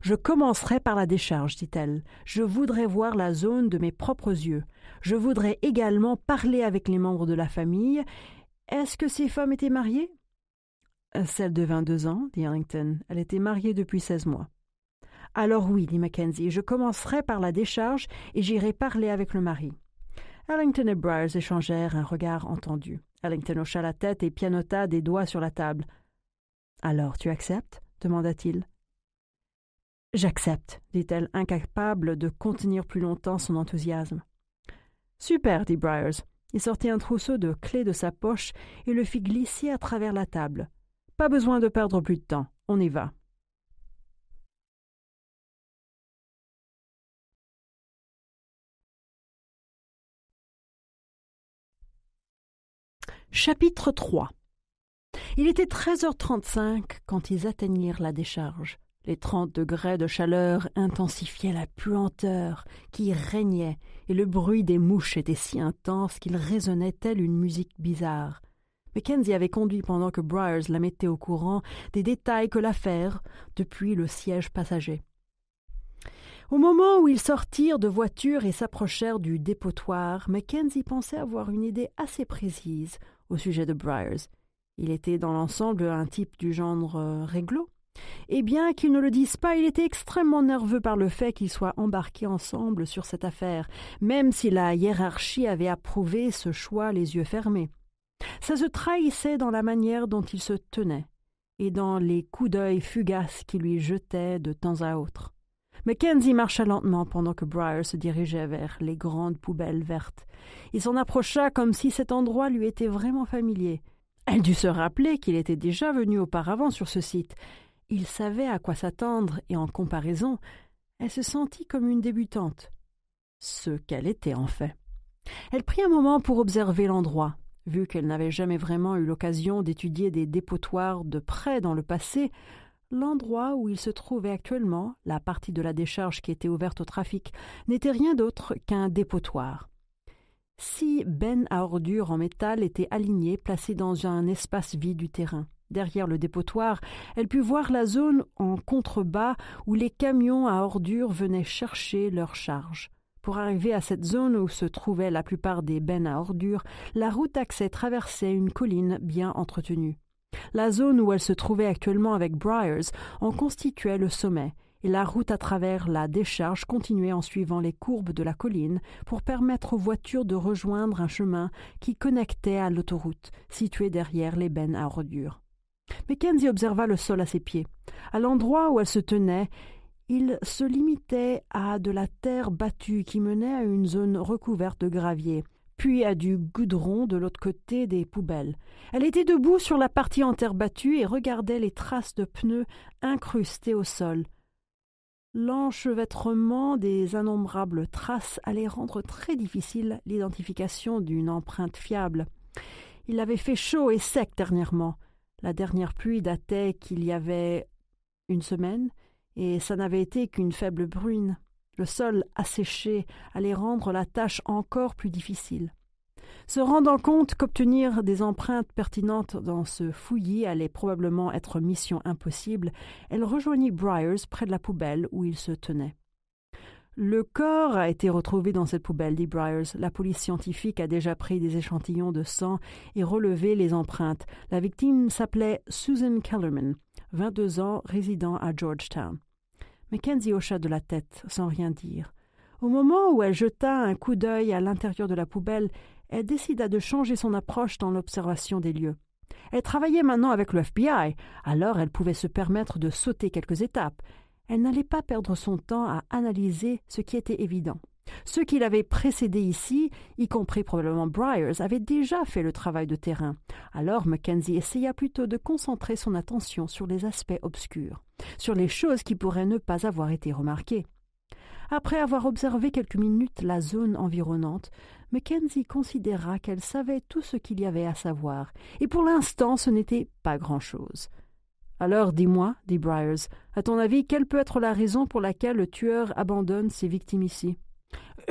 Je commencerai par la décharge, dit-elle. Je voudrais voir la zone de mes propres yeux. Je voudrais également parler avec les membres de la famille. Est-ce que ces femmes étaient mariées euh, Celle de vingt-deux ans, dit Harrington. Elle était mariée depuis seize mois. Alors oui, dit Mackenzie, je commencerai par la décharge et j'irai parler avec le mari. Allington et Briars échangèrent un regard entendu. Allington hocha la tête et pianota des doigts sur la table. Alors tu acceptes demanda-t-il. J'accepte, dit-elle, incapable de contenir plus longtemps son enthousiasme. Super, dit Briars. Il sortit un trousseau de clés de sa poche et le fit glisser à travers la table. Pas besoin de perdre plus de temps, on y va. Chapitre 3 Il était 13h35 quand ils atteignirent la décharge. Les 30 degrés de chaleur intensifiaient la puanteur qui régnait et le bruit des mouches était si intense qu'il résonnait tel une musique bizarre. Mackenzie avait conduit pendant que Briars la mettait au courant des détails que l'affaire depuis le siège passager. Au moment où ils sortirent de voiture et s'approchèrent du dépotoir, Mackenzie pensait avoir une idée assez précise au sujet de Briars. Il était dans l'ensemble un type du genre euh, réglo. Et eh bien qu'il ne le dise pas, il était extrêmement nerveux par le fait qu'ils soient embarqués ensemble sur cette affaire, même si la hiérarchie avait approuvé ce choix les yeux fermés. Ça se trahissait dans la manière dont il se tenait et dans les coups d'œil fugaces qu'il lui jetait de temps à autre. Mackenzie marcha lentement pendant que Briar se dirigeait vers les grandes poubelles vertes. Il s'en approcha comme si cet endroit lui était vraiment familier. Elle dut se rappeler qu'il était déjà venu auparavant sur ce site. Il savait à quoi s'attendre et en comparaison, elle se sentit comme une débutante. Ce qu'elle était en fait. Elle prit un moment pour observer l'endroit, vu qu'elle n'avait jamais vraiment eu l'occasion d'étudier des dépotoirs de près dans le passé, L'endroit où il se trouvait actuellement, la partie de la décharge qui était ouverte au trafic, n'était rien d'autre qu'un dépotoir. Six bennes à ordures en métal étaient alignées, placées dans un espace vide du terrain. Derrière le dépotoir, elle put voir la zone en contrebas où les camions à ordures venaient chercher leur charges. Pour arriver à cette zone où se trouvaient la plupart des bennes à ordures, la route axée traversait une colline bien entretenue. La zone où elle se trouvait actuellement avec Briers en constituait le sommet, et la route à travers la décharge continuait en suivant les courbes de la colline pour permettre aux voitures de rejoindre un chemin qui connectait à l'autoroute, située derrière l'ébène à ordures. Mackenzie observa le sol à ses pieds. À l'endroit où elle se tenait, il se limitait à de la terre battue qui menait à une zone recouverte de gravier, puis à du goudron de l'autre côté des poubelles. Elle était debout sur la partie en terre battue et regardait les traces de pneus incrustées au sol. L'enchevêtrement des innombrables traces allait rendre très difficile l'identification d'une empreinte fiable. Il avait fait chaud et sec dernièrement. La dernière pluie datait qu'il y avait une semaine, et ça n'avait été qu'une faible brune le sol asséché allait rendre la tâche encore plus difficile. Se rendant compte qu'obtenir des empreintes pertinentes dans ce fouillis allait probablement être mission impossible, elle rejoignit Briars près de la poubelle où il se tenait. Le corps a été retrouvé dans cette poubelle, dit Briars. La police scientifique a déjà pris des échantillons de sang et relevé les empreintes. La victime s'appelait Susan Kellerman, 22 ans, résidant à Georgetown. Mackenzie hocha de la tête, sans rien dire. Au moment où elle jeta un coup d'œil à l'intérieur de la poubelle, elle décida de changer son approche dans l'observation des lieux. Elle travaillait maintenant avec le FBI, alors elle pouvait se permettre de sauter quelques étapes. Elle n'allait pas perdre son temps à analyser ce qui était évident. Ceux qui l'avaient précédé ici, y compris probablement Briars, avaient déjà fait le travail de terrain. Alors Mackenzie essaya plutôt de concentrer son attention sur les aspects obscurs sur les choses qui pourraient ne pas avoir été remarquées. Après avoir observé quelques minutes la zone environnante, Mackenzie considéra qu'elle savait tout ce qu'il y avait à savoir, et pour l'instant ce n'était pas grand-chose. Alors dis-moi, dit Briars, à ton avis, quelle peut être la raison pour laquelle le tueur abandonne ses victimes ici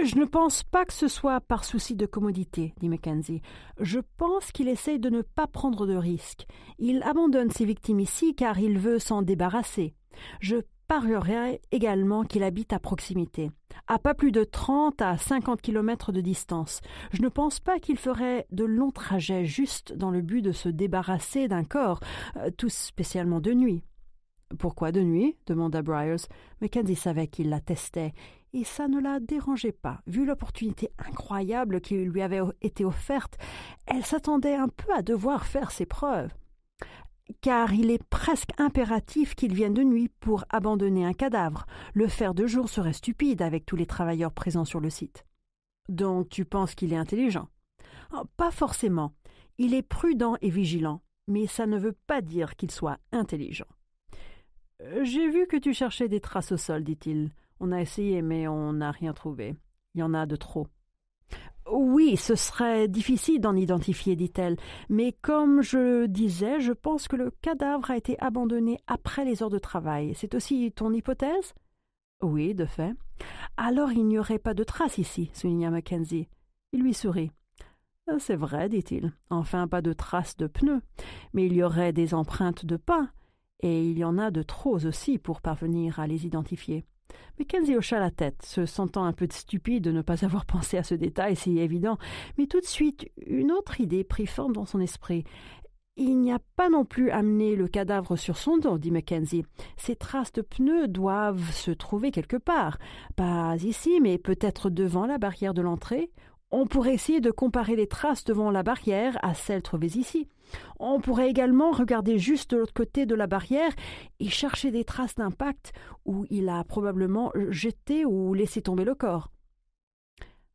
je ne pense pas que ce soit par souci de commodité, dit Mackenzie. Je pense qu'il essaye de ne pas prendre de risques. Il abandonne ses victimes ici car il veut s'en débarrasser. Je parierais également qu'il habite à proximité, à pas plus de trente à cinquante kilomètres de distance. Je ne pense pas qu'il ferait de longs trajets juste dans le but de se débarrasser d'un corps, euh, tout spécialement de nuit. Pourquoi de nuit demanda Bryars. Mackenzie savait qu'il la testait et ça ne la dérangeait pas. Vu l'opportunité incroyable qui lui avait été offerte, elle s'attendait un peu à devoir faire ses preuves. Car il est presque impératif qu'il vienne de nuit pour abandonner un cadavre. Le faire de jour serait stupide avec tous les travailleurs présents sur le site. Donc tu penses qu'il est intelligent oh, Pas forcément. Il est prudent et vigilant, mais ça ne veut pas dire qu'il soit intelligent. Euh, j'ai vu que tu cherchais des traces au sol, dit-il. On a essayé, mais on n'a rien trouvé. Il y en a de trop. Oui, ce serait difficile d'en identifier, dit-elle, mais comme je disais, je pense que le cadavre a été abandonné après les heures de travail. C'est aussi ton hypothèse Oui, de fait. Alors il n'y aurait pas de traces ici, souligna Mackenzie. Il lui sourit. Euh, c'est vrai, dit-il. Enfin, pas de traces de pneus, mais il y aurait des empreintes de pas, et il y en a de trop aussi pour parvenir à les identifier. Mackenzie hocha la tête, se sentant un peu stupide de ne pas avoir pensé à ce détail si évident, mais tout de suite une autre idée prit forme dans son esprit. Il n'y a pas non plus amené le cadavre sur son dos, dit Mackenzie. Ces traces de pneus doivent se trouver quelque part. Pas ici, mais peut-être devant la barrière de l'entrée, on pourrait essayer de comparer les traces devant la barrière à celles trouvées ici. On pourrait également regarder juste de l'autre côté de la barrière et chercher des traces d'impact où il a probablement jeté ou laissé tomber le corps.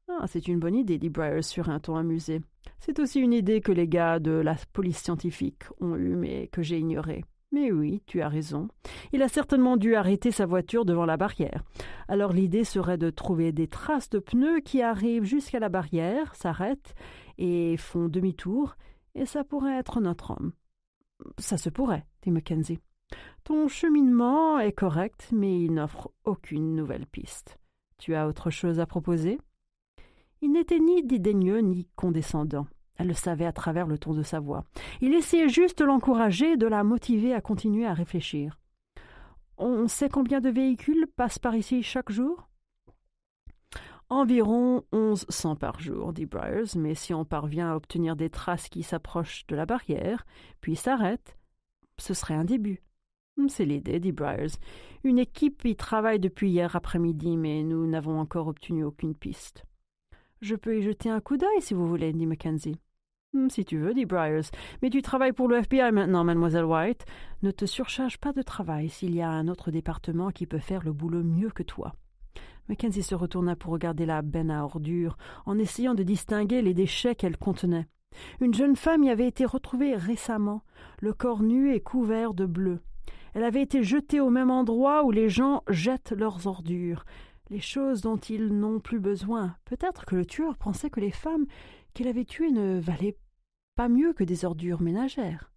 Ah, c'est une bonne idée, dit Bryce sur un ton amusé. C'est aussi une idée que les gars de la police scientifique ont eue mais que j'ai ignorée. Mais oui, tu as raison. Il a certainement dû arrêter sa voiture devant la barrière. Alors l'idée serait de trouver des traces de pneus qui arrivent jusqu'à la barrière, s'arrêtent et font demi-tour, et ça pourrait être notre homme. Ça se pourrait, dit Mackenzie. Ton cheminement est correct, mais il n'offre aucune nouvelle piste. Tu as autre chose à proposer Il n'était ni dédaigneux ni condescendant. Elle le savait à travers le ton de sa voix. Il essayait juste de l'encourager, de la motiver à continuer à réfléchir. On sait combien de véhicules passent par ici chaque jour Environ cents par jour, dit Briars, mais si on parvient à obtenir des traces qui s'approchent de la barrière, puis s'arrêtent, ce serait un début. Hmm, c'est l'idée, dit Briars. Une équipe y travaille depuis hier après-midi, mais nous n'avons encore obtenu aucune piste. Je peux y jeter un coup d'œil si vous voulez, dit Mackenzie. Hmm, si tu veux, dit Briars. Mais tu travailles pour le FBI maintenant, mademoiselle White. Ne te surcharge pas de travail s'il y a un autre département qui peut faire le boulot mieux que toi. Mackenzie se retourna pour regarder la benne à ordures, en essayant de distinguer les déchets qu'elle contenait. Une jeune femme y avait été retrouvée récemment, le corps nu et couvert de bleu. Elle avait été jetée au même endroit où les gens jettent leurs ordures, les choses dont ils n'ont plus besoin. Peut-être que le tueur pensait que les femmes qu'il avait tuées ne valaient pas mieux que des ordures ménagères.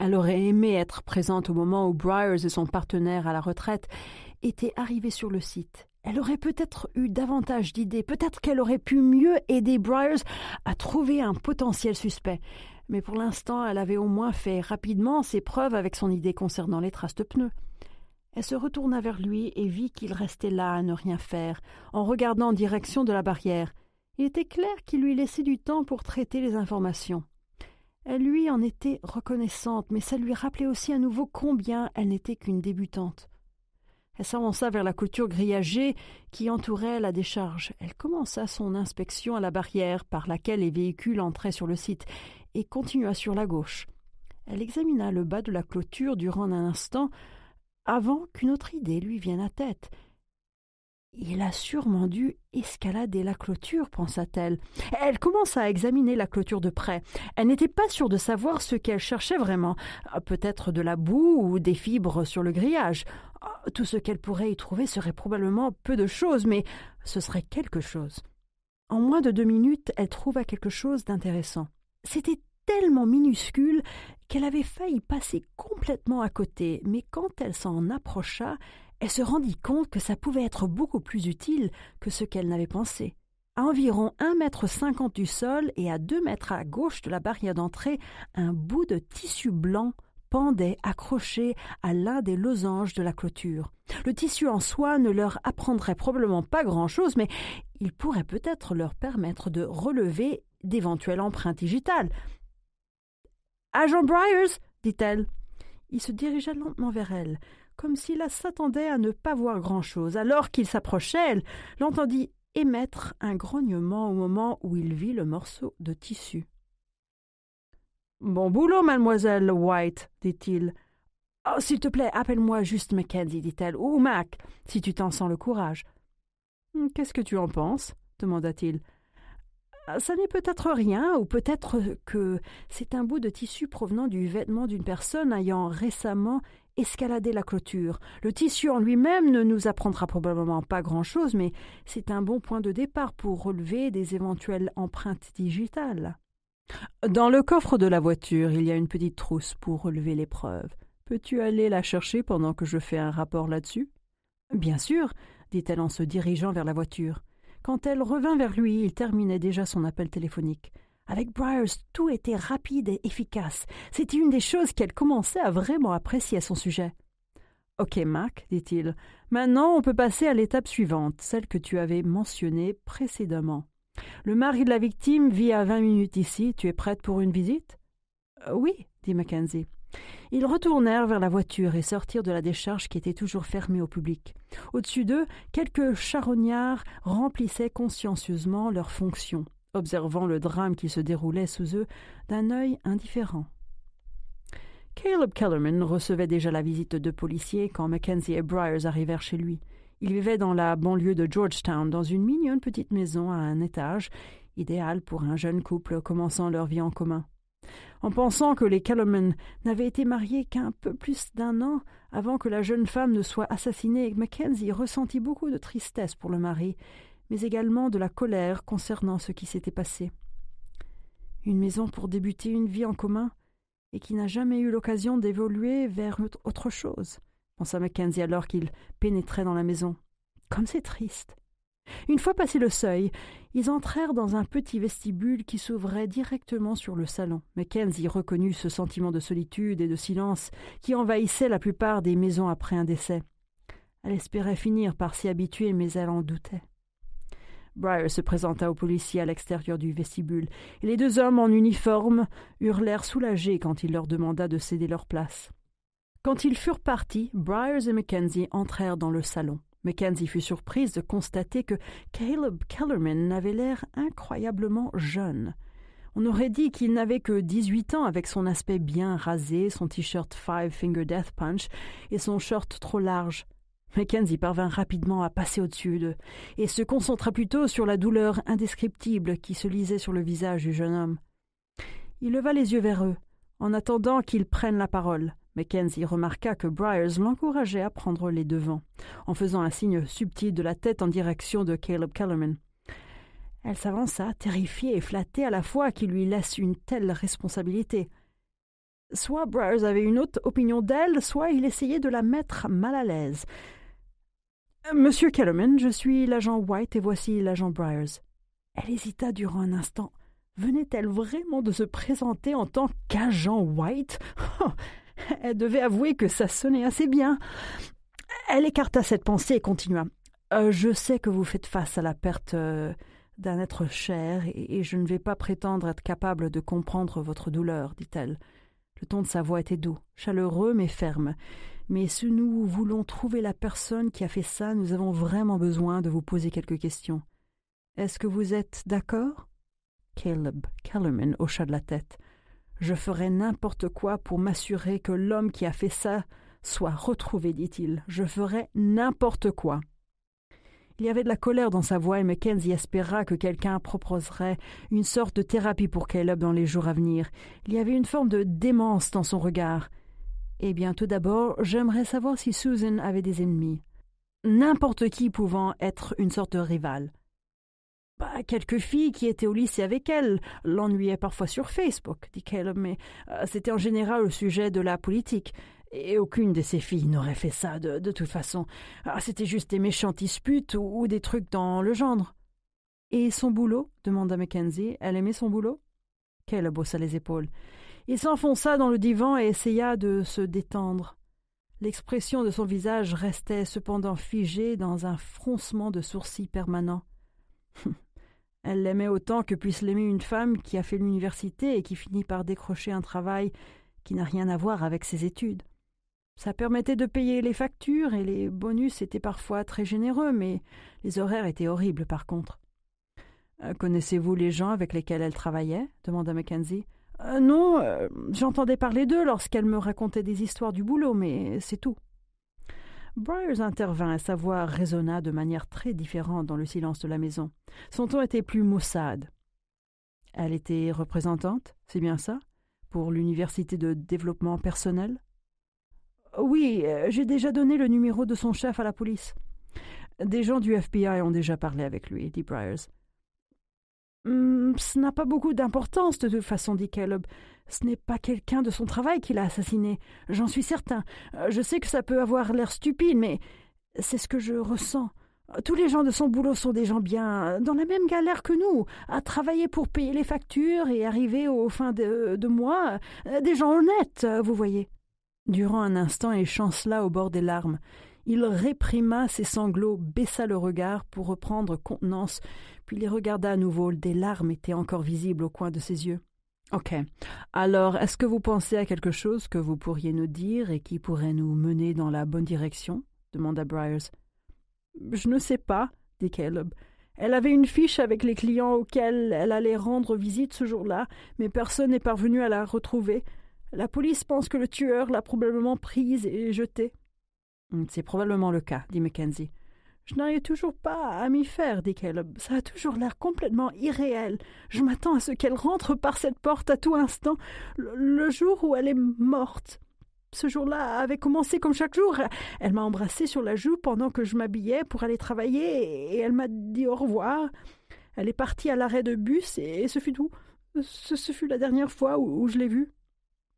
Elle aurait aimé être présente au moment où Briars et son partenaire à la retraite étaient arrivés sur le site. Elle aurait peut-être eu davantage d'idées, peut-être qu'elle aurait pu mieux aider Briars à trouver un potentiel suspect. Mais pour l'instant, elle avait au moins fait rapidement ses preuves avec son idée concernant les traces de pneus. Elle se retourna vers lui et vit qu'il restait là à ne rien faire, en regardant en direction de la barrière. Il était clair qu'il lui laissait du temps pour traiter les informations. Elle lui en était reconnaissante, mais ça lui rappelait aussi à nouveau combien elle n'était qu'une débutante. Elle s'avança vers la clôture grillagée qui entourait la décharge. Elle commença son inspection à la barrière par laquelle les véhicules entraient sur le site et continua sur la gauche. Elle examina le bas de la clôture durant un instant avant qu'une autre idée lui vienne à tête. Il a sûrement dû escalader la clôture, pensa-t-elle. Elle commença à examiner la clôture de près. Elle n'était pas sûre de savoir ce qu'elle cherchait vraiment. Ah, peut-être de la boue ou des fibres sur le grillage. Ah, tout ce qu'elle pourrait y trouver serait probablement peu de choses, mais ce serait quelque chose. En moins de deux minutes, elle trouva quelque chose d'intéressant. C'était tellement minuscule qu'elle avait failli passer complètement à côté, mais quand elle s'en approcha, elle se rendit compte que ça pouvait être beaucoup plus utile que ce qu'elle n'avait pensé. À environ un mètre cinquante du sol et à deux mètres à gauche de la barrière d'entrée, un bout de tissu blanc pendait accroché à l'un des losanges de la clôture. Le tissu en soi ne leur apprendrait probablement pas grand-chose, mais il pourrait peut-être leur permettre de relever d'éventuelles empreintes digitales. Agent Briers, dit-elle. Il se dirigea lentement vers elle comme s'il la s'attendait à ne pas voir grand-chose. Alors qu'il s'approchait, elle l'entendit émettre un grognement au moment où il vit le morceau de tissu. Bon boulot, mademoiselle White, dit-il. Oh, s'il te plaît, appelle-moi juste Mackenzie, dit-elle, ou Mac, si tu t'en sens le courage. Hum, qu'est-ce que tu en penses demanda-t-il. Ah, ça n'est peut-être rien, ou peut-être que c'est un bout de tissu provenant du vêtement d'une personne ayant récemment escalader la clôture. Le tissu en lui-même ne nous apprendra probablement pas grand-chose, mais c'est un bon point de départ pour relever des éventuelles empreintes digitales. Dans le coffre de la voiture, il y a une petite trousse pour relever les preuves. Peux-tu aller la chercher pendant que je fais un rapport là-dessus Bien sûr, dit-elle en se dirigeant vers la voiture. Quand elle revint vers lui, il terminait déjà son appel téléphonique. Avec Briars, tout était rapide et efficace. C'était une des choses qu'elle commençait à vraiment apprécier à son sujet. Ok, Mac, dit-il. Maintenant, on peut passer à l'étape suivante, celle que tu avais mentionnée précédemment. Le mari de la victime vit à vingt minutes ici. Tu es prête pour une visite euh, Oui, dit Mackenzie. Ils retournèrent vers la voiture et sortirent de la décharge qui était toujours fermée au public. Au-dessus d'eux, quelques charognards remplissaient consciencieusement leurs fonctions observant le drame qui se déroulait sous eux d'un œil indifférent. Caleb Kellerman recevait déjà la visite de policiers quand Mackenzie et Briars arrivèrent chez lui. Il vivait dans la banlieue de Georgetown, dans une mignonne petite maison à un étage, idéale pour un jeune couple commençant leur vie en commun. En pensant que les Kellerman n'avaient été mariés qu'un peu plus d'un an avant que la jeune femme ne soit assassinée, Mackenzie ressentit beaucoup de tristesse pour le mari mais également de la colère concernant ce qui s'était passé. Une maison pour débuter une vie en commun, et qui n'a jamais eu l'occasion d'évoluer vers autre chose, pensa Mackenzie alors qu'il pénétrait dans la maison. Comme c'est triste. Une fois passé le seuil, ils entrèrent dans un petit vestibule qui s'ouvrait directement sur le salon. Mackenzie reconnut ce sentiment de solitude et de silence qui envahissait la plupart des maisons après un décès. Elle espérait finir par s'y habituer, mais elle en doutait. Breyer se présenta aux policiers à l'extérieur du vestibule, et les deux hommes en uniforme eurent l'air soulagés quand il leur demanda de céder leur place. Quand ils furent partis, Bryers et Mackenzie entrèrent dans le salon. Mackenzie fut surprise de constater que Caleb Kellerman avait l'air incroyablement jeune. On aurait dit qu'il n'avait que 18 ans avec son aspect bien rasé, son t-shirt Five Finger Death Punch et son short trop large. Mackenzie parvint rapidement à passer au-dessus d'eux et se concentra plutôt sur la douleur indescriptible qui se lisait sur le visage du jeune homme. Il leva les yeux vers eux, en attendant qu'ils prennent la parole. Mackenzie remarqua que Briars l'encourageait à prendre les devants, en faisant un signe subtil de la tête en direction de Caleb Kellerman. Elle s'avança, terrifiée et flattée à la fois qu'il lui laisse une telle responsabilité. Soit Briars avait une haute opinion d'elle, soit il essayait de la mettre mal à l'aise. Euh, Monsieur Kellerman, je suis l'agent White et voici l'agent Briars. Elle hésita durant un instant. Venait-elle vraiment de se présenter en tant qu'agent White oh, Elle devait avouer que ça sonnait assez bien. Elle écarta cette pensée et continua. Euh, je sais que vous faites face à la perte euh, d'un être cher et je ne vais pas prétendre être capable de comprendre votre douleur, dit-elle. Le ton de sa voix était doux, chaleureux mais ferme. Mais si nous voulons trouver la personne qui a fait ça, nous avons vraiment besoin de vous poser quelques questions. Est-ce que vous êtes d'accord Caleb Kellerman hocha de la tête. Je ferai n'importe quoi pour m'assurer que l'homme qui a fait ça soit retrouvé, dit-il. Je ferai n'importe quoi. Il y avait de la colère dans sa voix et Mackenzie espéra que quelqu'un proposerait une sorte de thérapie pour Caleb dans les jours à venir. Il y avait une forme de démence dans son regard. Eh bien, tout d'abord, j'aimerais savoir si Susan avait des ennemis. N'importe qui pouvant être une sorte de rivale. Bah, »« quelques filles qui étaient au lycée avec elle l'ennuyaient parfois sur Facebook, dit Caleb, mais euh, c'était en général au sujet de la politique. Et aucune de ces filles n'aurait fait ça de, toute façon. Ah, c'était juste des méchantes disputes ou, des trucs dans le genre. Et son boulot demanda Mackenzie. Elle aimait son boulot Caleb haussa les épaules. Il s'enfonça dans le divan et essaya de se détendre. L'expression de son visage restait cependant figée dans un froncement de sourcils permanent. Elle l'aimait autant que puisse l'aimer une femme qui a fait l'université et qui finit par décrocher un travail qui n'a rien à voir avec ses études. Ça permettait de payer les factures et les bonus étaient parfois très généreux, mais les horaires étaient horribles par contre. Euh, connaissez-vous les gens avec lesquels elle travaillait demanda Mackenzie. Euh, non, euh, j'entendais parler d'eux lorsqu'elle me racontait des histoires du boulot, mais c'est tout. Briars intervint, et sa voix résonna de manière très différente dans le silence de la maison. Son ton était plus maussade. Elle était représentante, c'est bien ça, pour l'université de développement personnel Oui, euh, j'ai déjà donné le numéro de son chef à la police. Des gens du FBI ont déjà parlé avec lui, dit Briars. Hum, ce n'a pas beaucoup d'importance de toute façon, dit Caleb. Ce n'est pas quelqu'un de son travail qui l'a assassiné, j'en suis certain. Euh, je sais que ça peut avoir l'air stupide, mais c'est ce que je ressens. Tous les gens de son boulot sont des gens bien, dans la même galère que nous, à travailler pour payer les factures et arriver aux fins de, de mois, euh, des gens honnêtes, euh, vous voyez. Durant un instant, il chancela au bord des larmes. Il réprima ses sanglots, baissa le regard pour reprendre contenance, il les regarda à nouveau, des larmes étaient encore visibles au coin de ses yeux. Ok. Alors, est-ce que vous pensez à quelque chose que vous pourriez nous dire et qui pourrait nous mener dans la bonne direction demanda Briars. Je ne sais pas, dit Caleb. Elle avait une fiche avec les clients auxquels elle allait rendre visite ce jour-là, mais personne n'est parvenu à la retrouver. La police pense que le tueur l'a probablement prise et jetée. C'est probablement le cas, dit Mackenzie. Je n'arrive toujours pas à m'y faire, dit Caleb. Ça a toujours l'air complètement irréel. Je m'attends à ce qu'elle rentre par cette porte à tout instant, le jour où elle est morte. Ce jour-là avait commencé comme chaque jour. Elle m'a embrassé sur la joue pendant que je m'habillais pour aller travailler et elle m'a dit au revoir. Elle est partie à l'arrêt de bus et ce fut tout. Ce, fut la dernière fois où, je l'ai vue.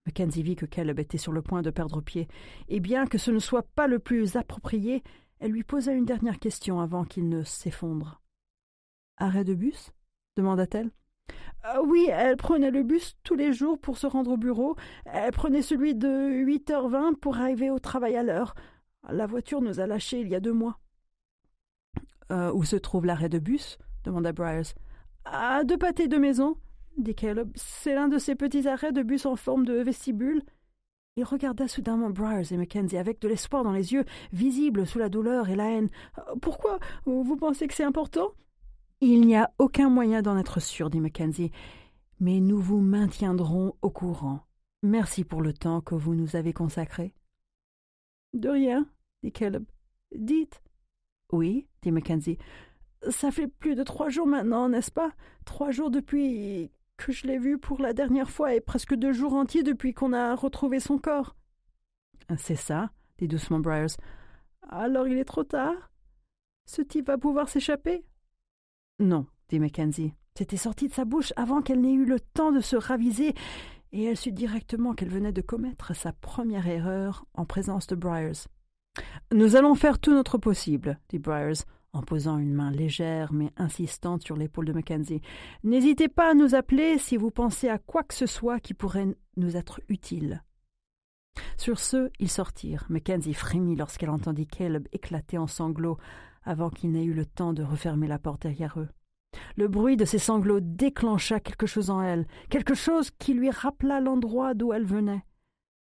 Mackenzie vit que Caleb était sur le point de perdre pied, et bien que ce ne soit pas le plus approprié, elle lui posa une dernière question avant qu'il ne s'effondre. Arrêt de bus demanda-t-elle. Euh, oui, elle prenait le bus tous les jours pour se rendre au bureau. Elle prenait celui de 8h20 pour arriver au travail à l'heure. La voiture nous a lâchés il y a deux mois. Euh, où se trouve l'arrêt de bus demanda Bryers. À deux pâtés de maison, dit Caleb. C'est l'un de ces petits arrêts de bus en forme de vestibule. Il regarda soudainement Briars et Mackenzie avec de l'espoir dans les yeux, visible sous la douleur et la haine. Euh, pourquoi Vous pensez que c'est important Il n'y a aucun moyen d'en être sûr, dit Mackenzie, mais nous vous maintiendrons au courant. Merci pour le temps que vous nous avez consacré. De rien, dit Caleb. Dites. Oui, dit Mackenzie. Ça fait plus de trois jours maintenant, n'est-ce pas Trois jours depuis que je l'ai vu pour la dernière fois et presque deux jours entiers depuis qu'on a retrouvé son corps. C'est ça, dit doucement Briars. Alors il est trop tard Ce type va pouvoir s'échapper Non, dit Mackenzie. C'était sorti de sa bouche avant qu'elle n'ait eu le temps de se raviser, et elle sut directement qu'elle venait de commettre sa première erreur en présence de Briars. Nous allons faire tout notre possible, dit Briars en posant une main légère mais insistante sur l'épaule de Mackenzie. N'hésitez pas à nous appeler si vous pensez à quoi que ce soit qui pourrait nous être utile. Sur ce, ils sortirent. Mackenzie frémit lorsqu'elle entendit Caleb éclater en sanglots avant qu'il n'ait eu le temps de refermer la porte derrière eux. Le bruit de ses sanglots déclencha quelque chose en elle, quelque chose qui lui rappela l'endroit d'où elle venait.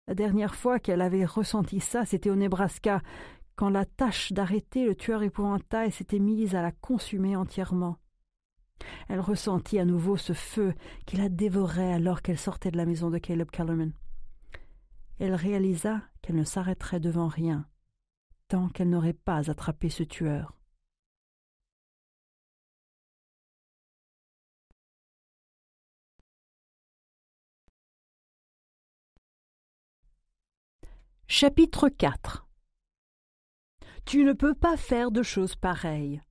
La dernière fois qu'elle avait ressenti ça, c'était au Nebraska, quand la tâche d'arrêter le tueur épouvanta et s'était mise à la consumer entièrement. Elle ressentit à nouveau ce feu qui la dévorait alors qu'elle sortait de la maison de Caleb Kellerman. Elle réalisa qu'elle ne s'arrêterait devant rien, tant qu'elle n'aurait pas attrapé ce tueur. Chapitre 4 tu ne peux pas faire de choses pareilles,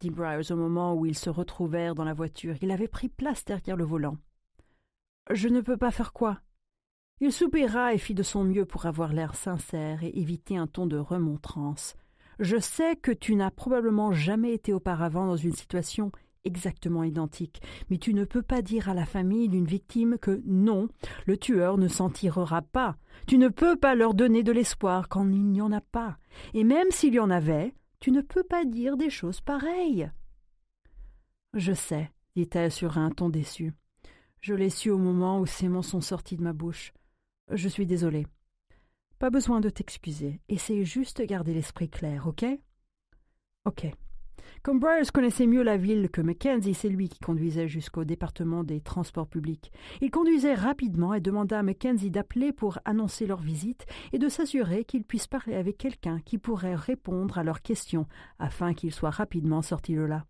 dit Bryce au moment où ils se retrouvèrent dans la voiture. Il avait pris place derrière le volant. Je ne peux pas faire quoi Il soupira et fit de son mieux pour avoir l'air sincère et éviter un ton de remontrance. Je sais que tu n'as probablement jamais été auparavant dans une situation exactement identique, Mais tu ne peux pas dire à la famille d'une victime que non, le tueur ne s'en tirera pas. Tu ne peux pas leur donner de l'espoir quand il n'y en a pas. Et même s'il y en avait, tu ne peux pas dire des choses pareilles. Je sais, dit-elle sur un ton déçu. Je l'ai su au moment où ces mots sont sortis de ma bouche. Je suis désolée. Pas besoin de t'excuser. Essaye juste de garder l'esprit clair, ok Ok. Comme connaissait mieux la ville que Mackenzie, c'est lui qui conduisait jusqu'au département des transports publics. Il conduisait rapidement et demanda à Mackenzie d'appeler pour annoncer leur visite et de s'assurer qu'il puissent parler avec quelqu'un qui pourrait répondre à leurs questions afin qu'ils soient rapidement sortis de là.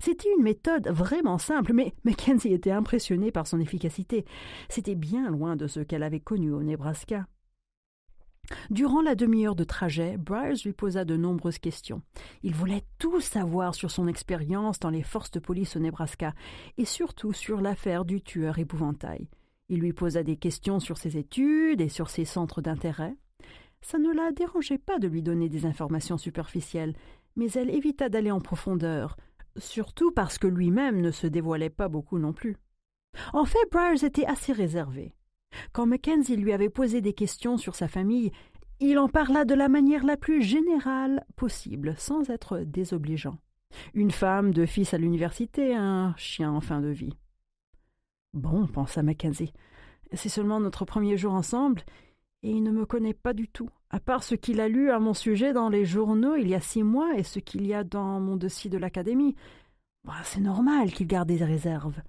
C'était une méthode vraiment simple, mais Mackenzie était impressionnée par son efficacité. C'était bien loin de ce qu'elle avait connu au Nebraska. Durant la demi-heure de trajet, Bryers lui posa de nombreuses questions. Il voulait tout savoir sur son expérience dans les forces de police au Nebraska et surtout sur l'affaire du tueur épouvantail. Il lui posa des questions sur ses études et sur ses centres d'intérêt. Ça ne la dérangeait pas de lui donner des informations superficielles, mais elle évita d'aller en profondeur, surtout parce que lui-même ne se dévoilait pas beaucoup non plus. En fait, Bryers était assez réservé. Quand Mackenzie lui avait posé des questions sur sa famille, il en parla de la manière la plus générale possible, sans être désobligeant. Une femme, deux fils à l'université, un chien en fin de vie. Bon, pensa Mackenzie, c'est seulement notre premier jour ensemble, et il ne me connaît pas du tout, à part ce qu'il a lu à mon sujet dans les journaux il y a six mois et ce qu'il y a dans mon dossier de l'académie. Bah, c'est normal qu'il garde des réserves.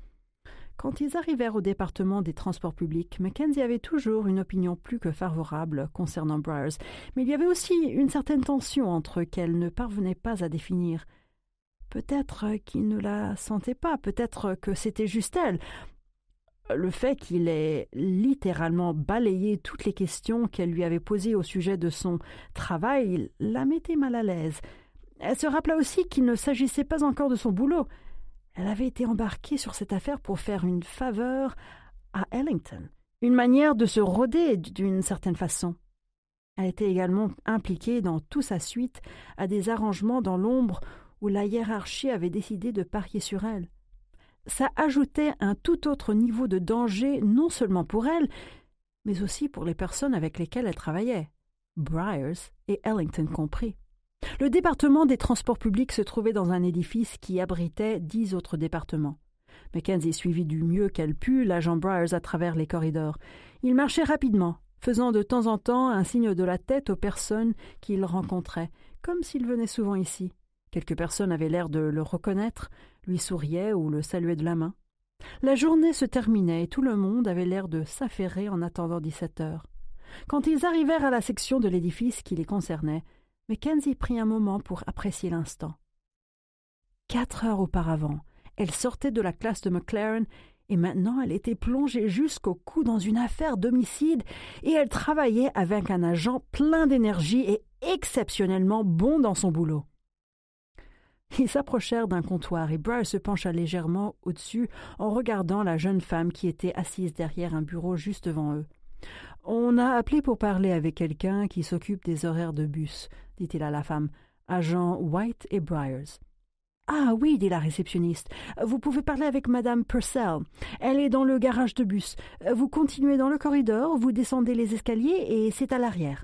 Quand ils arrivèrent au département des transports publics, Mackenzie avait toujours une opinion plus que favorable concernant Briars, mais il y avait aussi une certaine tension entre eux qu'elle ne parvenait pas à définir. Peut-être qu'il ne la sentait pas, peut-être que c'était juste elle. Le fait qu'il ait littéralement balayé toutes les questions qu'elle lui avait posées au sujet de son travail la mettait mal à l'aise. Elle se rappela aussi qu'il ne s'agissait pas encore de son boulot. Elle avait été embarquée sur cette affaire pour faire une faveur à Ellington, une manière de se roder d'une certaine façon. Elle était également impliquée dans toute sa suite à des arrangements dans l'ombre où la hiérarchie avait décidé de parier sur elle. Ça ajoutait un tout autre niveau de danger non seulement pour elle, mais aussi pour les personnes avec lesquelles elle travaillait, Briars et Ellington compris. Le département des transports publics se trouvait dans un édifice qui abritait dix autres départements. Mackenzie suivit du mieux qu'elle put l'agent Briars à travers les corridors. Il marchait rapidement, faisant de temps en temps un signe de la tête aux personnes qu'il rencontrait, comme s'il venait souvent ici. Quelques personnes avaient l'air de le reconnaître, lui souriaient ou le saluaient de la main. La journée se terminait et tout le monde avait l'air de s'affairer en attendant dix-sept heures. Quand ils arrivèrent à la section de l'édifice qui les concernait, Mackenzie prit un moment pour apprécier l'instant. Quatre heures auparavant, elle sortait de la classe de McLaren et maintenant elle était plongée jusqu'au cou dans une affaire d'homicide et elle travaillait avec un agent plein d'énergie et exceptionnellement bon dans son boulot. Ils s'approchèrent d'un comptoir et Bryce se pencha légèrement au-dessus en regardant la jeune femme qui était assise derrière un bureau juste devant eux. On a appelé pour parler avec quelqu'un qui s'occupe des horaires de bus, dit-il à la femme, agent White et Briars. Ah oui, dit la réceptionniste, vous pouvez parler avec madame Purcell. Elle est dans le garage de bus. Vous continuez dans le corridor, vous descendez les escaliers et c'est à l'arrière.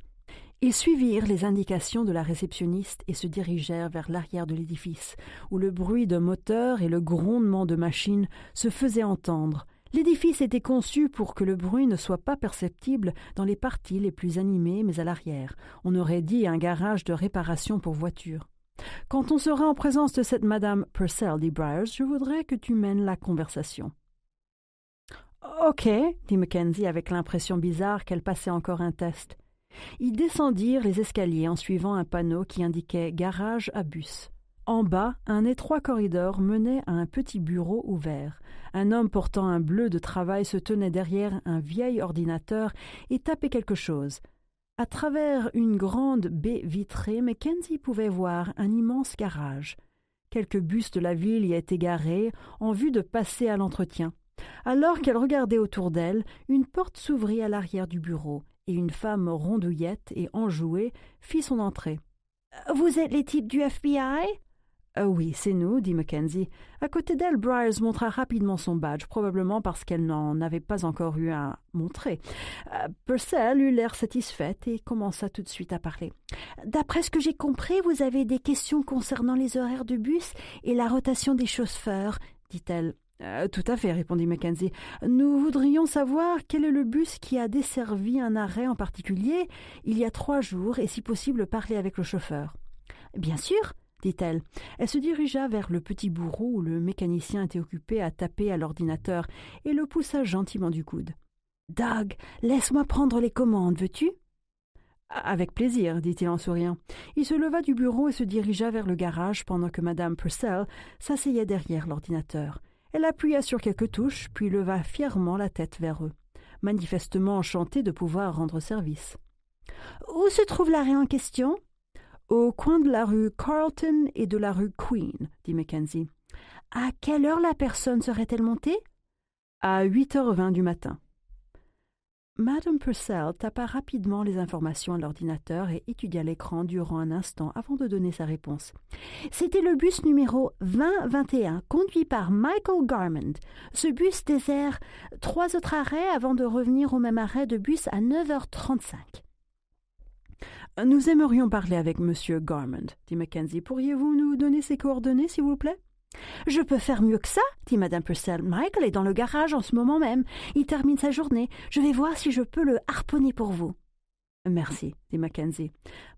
Ils suivirent les indications de la réceptionniste et se dirigèrent vers l'arrière de l'édifice, où le bruit de moteur et le grondement de machines se faisaient entendre, L'édifice était conçu pour que le bruit ne soit pas perceptible dans les parties les plus animées, mais à l'arrière. On aurait dit un garage de réparation pour voitures. Quand on sera en présence de cette madame Purcell, dit Briars, je voudrais que tu mènes la conversation. Ok, dit Mackenzie avec l'impression bizarre qu'elle passait encore un test. Ils descendirent les escaliers en suivant un panneau qui indiquait garage à bus. En bas, un étroit corridor menait à un petit bureau ouvert. Un homme portant un bleu de travail se tenait derrière un vieil ordinateur et tapait quelque chose. À travers une grande baie vitrée, Mackenzie pouvait voir un immense garage. Quelques bus de la ville y étaient garés en vue de passer à l'entretien. Alors qu'elle regardait autour d'elle, une porte s'ouvrit à l'arrière du bureau et une femme rondouillette et enjouée fit son entrée. Vous êtes les types du FBI ah oui, c'est nous, dit Mackenzie. À côté d'elle, bryce montra rapidement son badge, probablement parce qu'elle n'en avait pas encore eu un montré. Euh, Purcell eut l'air satisfaite et commença tout de suite à parler. D'après ce que j'ai compris, vous avez des questions concernant les horaires de bus et la rotation des chauffeurs, dit-elle. Euh, tout à fait, répondit Mackenzie. Nous voudrions savoir quel est le bus qui a desservi un arrêt en particulier il y a trois jours et si possible parler avec le chauffeur. Bien sûr, dit-elle. Elle se dirigea vers le petit bourreau où le mécanicien était occupé à taper à l'ordinateur et le poussa gentiment du coude. Doug, laisse-moi prendre les commandes, veux-tu Avec plaisir, dit-il en souriant. Il se leva du bureau et se dirigea vers le garage pendant que Madame Purcell s'asseyait derrière l'ordinateur. Elle appuya sur quelques touches, puis leva fièrement la tête vers eux, manifestement enchantée de pouvoir rendre service. Où se trouve l'arrêt en question au coin de la rue Carlton et de la rue Queen, dit Mackenzie. À quelle heure la personne serait-elle montée À 8h20 du matin. Madame Purcell tapa rapidement les informations à l'ordinateur et étudia l'écran durant un instant avant de donner sa réponse. C'était le bus numéro 2021, conduit par Michael Garmond. Ce bus désert trois autres arrêts avant de revenir au même arrêt de bus à 9h35. Nous aimerions parler avec Monsieur Garmond, dit Mackenzie. Pourriez-vous nous donner ses coordonnées, s'il vous plaît Je peux faire mieux que ça, dit Madame Purcell. Michael est dans le garage en ce moment même. Il termine sa journée. Je vais voir si je peux le harponner pour vous. Merci, dit Mackenzie.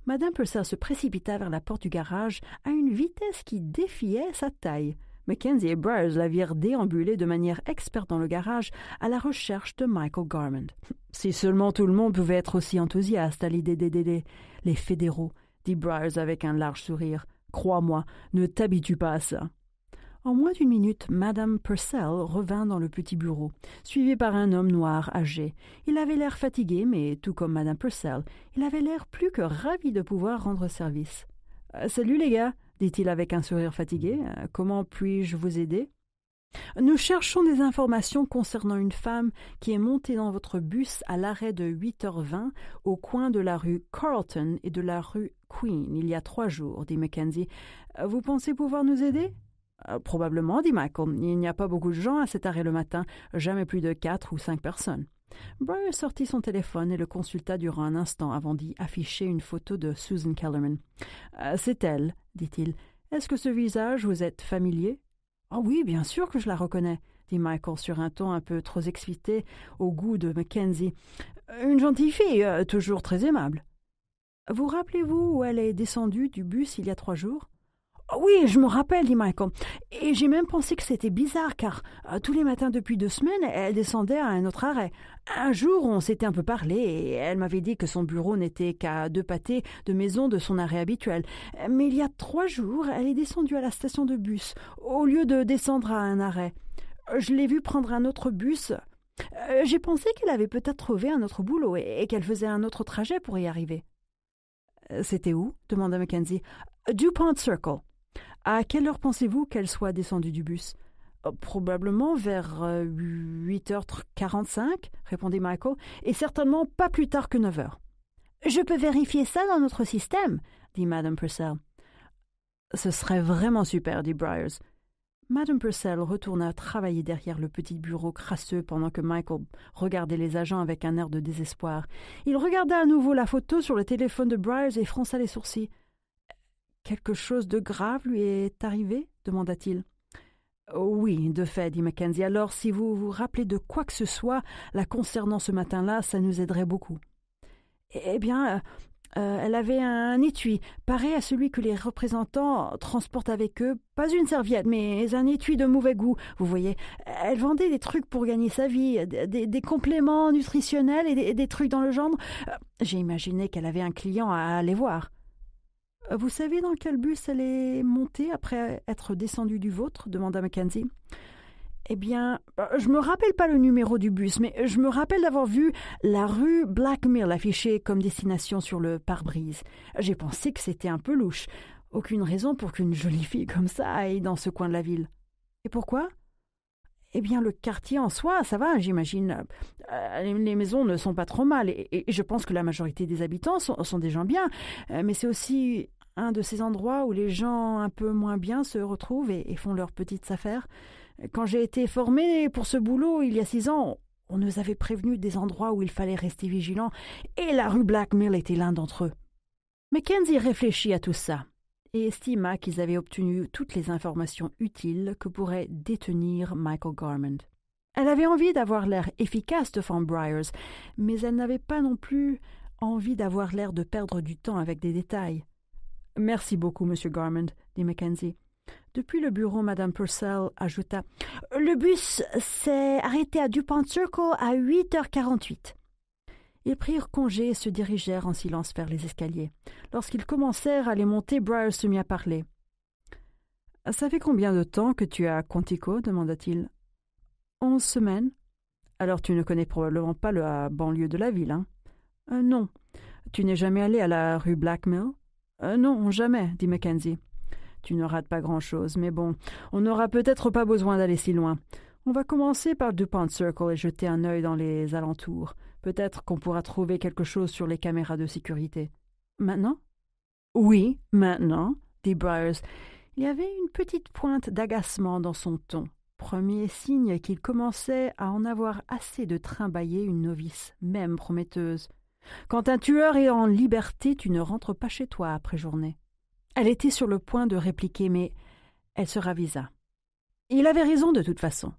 Madame Purcell se précipita vers la porte du garage à une vitesse qui défiait sa taille. Mackenzie et Bryers la virent déambuler de manière experte dans le garage à la recherche de Michael Garment. Si seulement tout le monde pouvait être aussi enthousiaste à l'idée des d'aider les fédéraux, dit Briars avec un large sourire. Crois-moi, ne t'habitue pas à ça. En moins d'une minute, Madame Purcell revint dans le petit bureau, suivie par un homme noir âgé. Il avait l'air fatigué, mais tout comme Madame Purcell, il avait l'air plus que ravi de pouvoir rendre service. Euh, salut les gars, dit-il avec un sourire fatigué. Euh, comment puis-je vous aider Nous cherchons des informations concernant une femme qui est montée dans votre bus à l'arrêt de 8h20 au coin de la rue Carlton et de la rue Queen il y a trois jours, dit Mackenzie. Euh, vous pensez pouvoir nous aider euh, Probablement, dit Michael. Il n'y a pas beaucoup de gens à cet arrêt le matin, jamais plus de quatre ou cinq personnes. Breyer sortit son téléphone et le consulta durant un instant avant d'y afficher une photo de Susan Kellerman. Euh, c'est elle, dit-il. Est-ce que ce visage vous est familier ah oui, bien sûr que je la reconnais, dit Michael sur un ton un peu trop excité au goût de Mackenzie. Euh, une gentille fille, euh, toujours très aimable. Vous rappelez-vous où elle est descendue du bus il y a trois jours ah Oui, je me rappelle, dit Michael. Et j'ai même pensé que c'était bizarre, car tous les matins depuis deux semaines, elle descendait à un autre arrêt. Un jour, on s'était un peu parlé et elle m'avait dit que son bureau n'était qu'à deux pâtés de maison de son arrêt habituel. Mais il y a trois jours, elle est descendue à la station de bus, au lieu de descendre à un arrêt. Je l'ai vue prendre un autre bus. Euh, j'ai pensé qu'elle avait peut-être trouvé un autre boulot et qu'elle faisait un autre trajet pour y arriver. Euh, c'était où demanda Mackenzie. Dupont Circle. À quelle heure pensez-vous qu'elle soit descendue du bus euh, probablement vers 8h45, répondit Michael, et certainement pas plus tard que 9h. Je peux vérifier ça dans notre système, dit Madame Purcell. Ce serait vraiment super, dit Briars. Madame Purcell retourna travailler derrière le petit bureau crasseux pendant que Michael regardait les agents avec un air de désespoir. Il regarda à nouveau la photo sur le téléphone de Briars et fronça les sourcils. Quelque chose de grave lui est arrivé demanda-t-il. Oui, de fait, dit Mackenzie. Alors, si vous vous rappelez de quoi que ce soit la concernant ce matin-là, ça nous aiderait beaucoup. Eh bien, euh, euh, elle avait un étui, pareil à celui que les représentants transportent avec eux, pas une serviette, mais un étui de mauvais goût, vous voyez. Elle vendait des trucs pour gagner sa vie, euh, des, compléments nutritionnels et des, trucs dans le genre. J'ai imaginé qu'elle avait un client à aller voir. Euh, vous savez dans quel bus elle est montée après être descendue du vôtre demanda Mackenzie. Eh bien, euh, je me rappelle pas le numéro du bus, mais je me rappelle d'avoir vu la rue Blackmill affichée comme destination sur le pare-brise. J'ai pensé que c'était un peu louche. Aucune raison pour qu'une jolie fille comme ça aille dans ce coin de la ville. Et pourquoi Eh bien, le quartier en soi, ça va, j'imagine. Euh, les maisons ne sont pas trop mal, et je pense que la majorité des habitants sont, sont des gens bien. Mais c'est aussi un de ces endroits où les gens un peu moins bien se retrouvent et, font leurs petites affaires. Quand j'ai été formé pour ce boulot il y a six ans, on nous avait prévenu des endroits où il fallait rester vigilant, et la rue Blackmill était l'un d'entre eux. Mackenzie réfléchit à tout ça, et estima qu'ils avaient obtenu toutes les informations utiles que pourrait détenir Michael Garmond. Elle avait envie d'avoir l'air efficace Van Briars, mais elle n'avait pas non plus envie d'avoir l'air de perdre du temps avec des détails. Merci beaucoup, monsieur Garmond, dit Mackenzie. Depuis le bureau, Madame Purcell ajouta Le bus s'est arrêté à Dupont Circle à 8h48. Ils prirent congé et se dirigèrent en silence vers les escaliers. Lorsqu'ils commencèrent à les monter, Briar se mit à parler. Ça fait combien de temps que tu es à Quantico demanda-t-il. Onze semaines. Alors tu ne connais probablement pas la euh, banlieue de la ville, hein euh, Non. Tu n'es jamais allé à la rue Blackmill euh, non, jamais, dit Mackenzie. Tu ne rates pas grand-chose, mais bon, on n'aura peut-être pas besoin d'aller si loin. On va commencer par DuPont Circle et jeter un œil dans les alentours. Peut-être qu'on pourra trouver quelque chose sur les caméras de sécurité. Maintenant Oui, maintenant, dit Briars. Il y avait une petite pointe d'agacement dans son ton. Premier signe qu'il commençait à en avoir assez de trimbailler une novice, même prometteuse. Quand un tueur est en liberté, tu ne rentres pas chez toi après journée. Elle était sur le point de répliquer, mais elle se ravisa. Il avait raison de toute façon.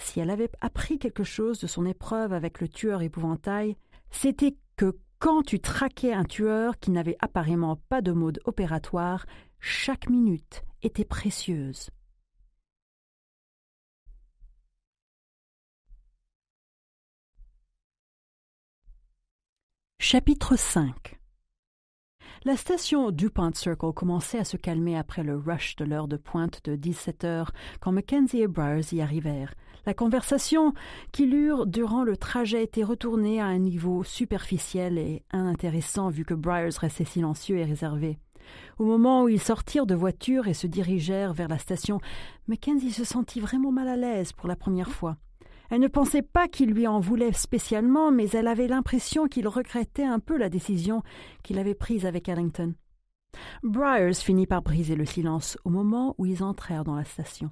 Si elle avait appris quelque chose de son épreuve avec le tueur épouvantail, c'était que quand tu traquais un tueur qui n'avait apparemment pas de mode opératoire, chaque minute était précieuse. Chapitre 5 La station DuPont Circle commençait à se calmer après le rush de l'heure de pointe de 17 heures quand Mackenzie et Briars y arrivèrent. La conversation qu'ils eurent durant le trajet était retournée à un niveau superficiel et inintéressant vu que Briars restait silencieux et réservé. Au moment où ils sortirent de voiture et se dirigèrent vers la station, Mackenzie se sentit vraiment mal à l'aise pour la première fois. Elle ne pensait pas qu'il lui en voulait spécialement, mais elle avait l'impression qu'il regrettait un peu la décision qu'il avait prise avec Ellington. Briars finit par briser le silence au moment où ils entrèrent dans la station.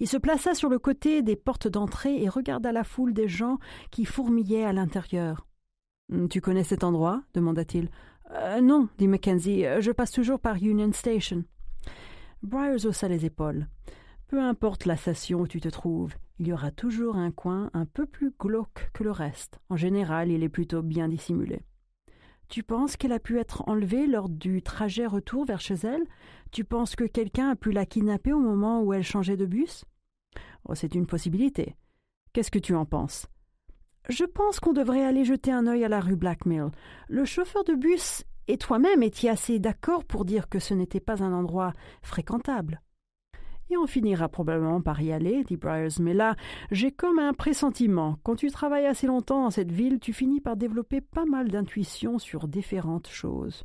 Il se plaça sur le côté des portes d'entrée et regarda la foule des gens qui fourmillaient à l'intérieur. Tu connais cet endroit demanda-t-il. Euh, non, dit Mackenzie, je passe toujours par Union Station. Briars haussa les épaules. Peu importe la station où tu te trouves, il y aura toujours un coin un peu plus glauque que le reste. En général, il est plutôt bien dissimulé. Tu penses qu'elle a pu être enlevée lors du trajet retour vers chez elle Tu penses que quelqu'un a pu la kidnapper au moment où elle changeait de bus oh, C'est une possibilité. Qu'est-ce que tu en penses Je pense qu'on devrait aller jeter un œil à la rue Blackmill. Le chauffeur de bus et toi-même étiez assez d'accord pour dire que ce n'était pas un endroit fréquentable on finira probablement par y aller, dit Briars. Mais là, j'ai comme un pressentiment. Quand tu travailles assez longtemps dans cette ville, tu finis par développer pas mal d'intuitions sur différentes choses.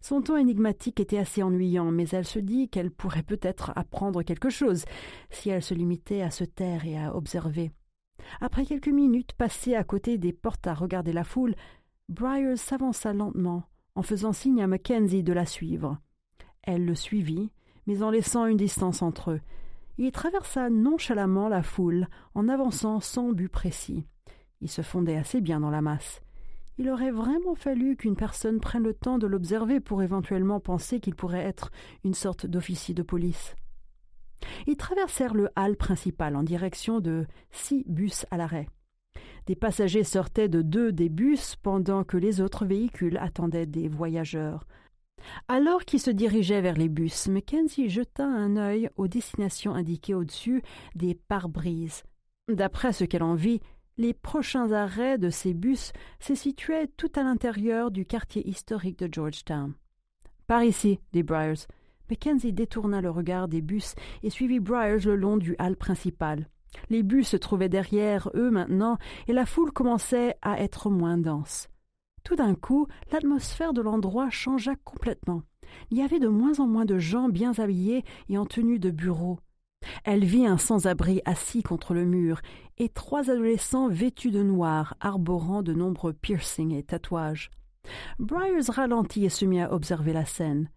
Son ton énigmatique était assez ennuyant, mais elle se dit qu'elle pourrait peut-être apprendre quelque chose si elle se limitait à se taire et à observer. Après quelques minutes passées à côté des portes à regarder la foule, Briars s'avança lentement, en faisant signe à Mackenzie de la suivre. Elle le suivit, mais en laissant une distance entre eux. Il traversa nonchalamment la foule, en avançant sans but précis. Il se fondait assez bien dans la masse. Il aurait vraiment fallu qu'une personne prenne le temps de l'observer pour éventuellement penser qu'il pourrait être une sorte d'officier de police. Ils traversèrent le hall principal en direction de six bus à l'arrêt. Des passagers sortaient de deux des bus pendant que les autres véhicules attendaient des voyageurs. Alors qu'il se dirigeait vers les bus, Mackenzie jeta un œil aux destinations indiquées au-dessus des pare-brises. D'après ce qu'elle en vit, les prochains arrêts de ces bus se situaient tout à l'intérieur du quartier historique de Georgetown. Par ici, dit Briars. Mackenzie détourna le regard des bus et suivit Briars le long du hall principal. Les bus se trouvaient derrière eux maintenant et la foule commençait à être moins dense. Tout d'un coup, l'atmosphère de l'endroit changea complètement. Il y avait de moins en moins de gens bien habillés et en tenue de bureau. Elle vit un sans-abri assis contre le mur et trois adolescents vêtus de noir, arborant de nombreux piercings et tatouages. Briars ralentit et se mit à observer la scène.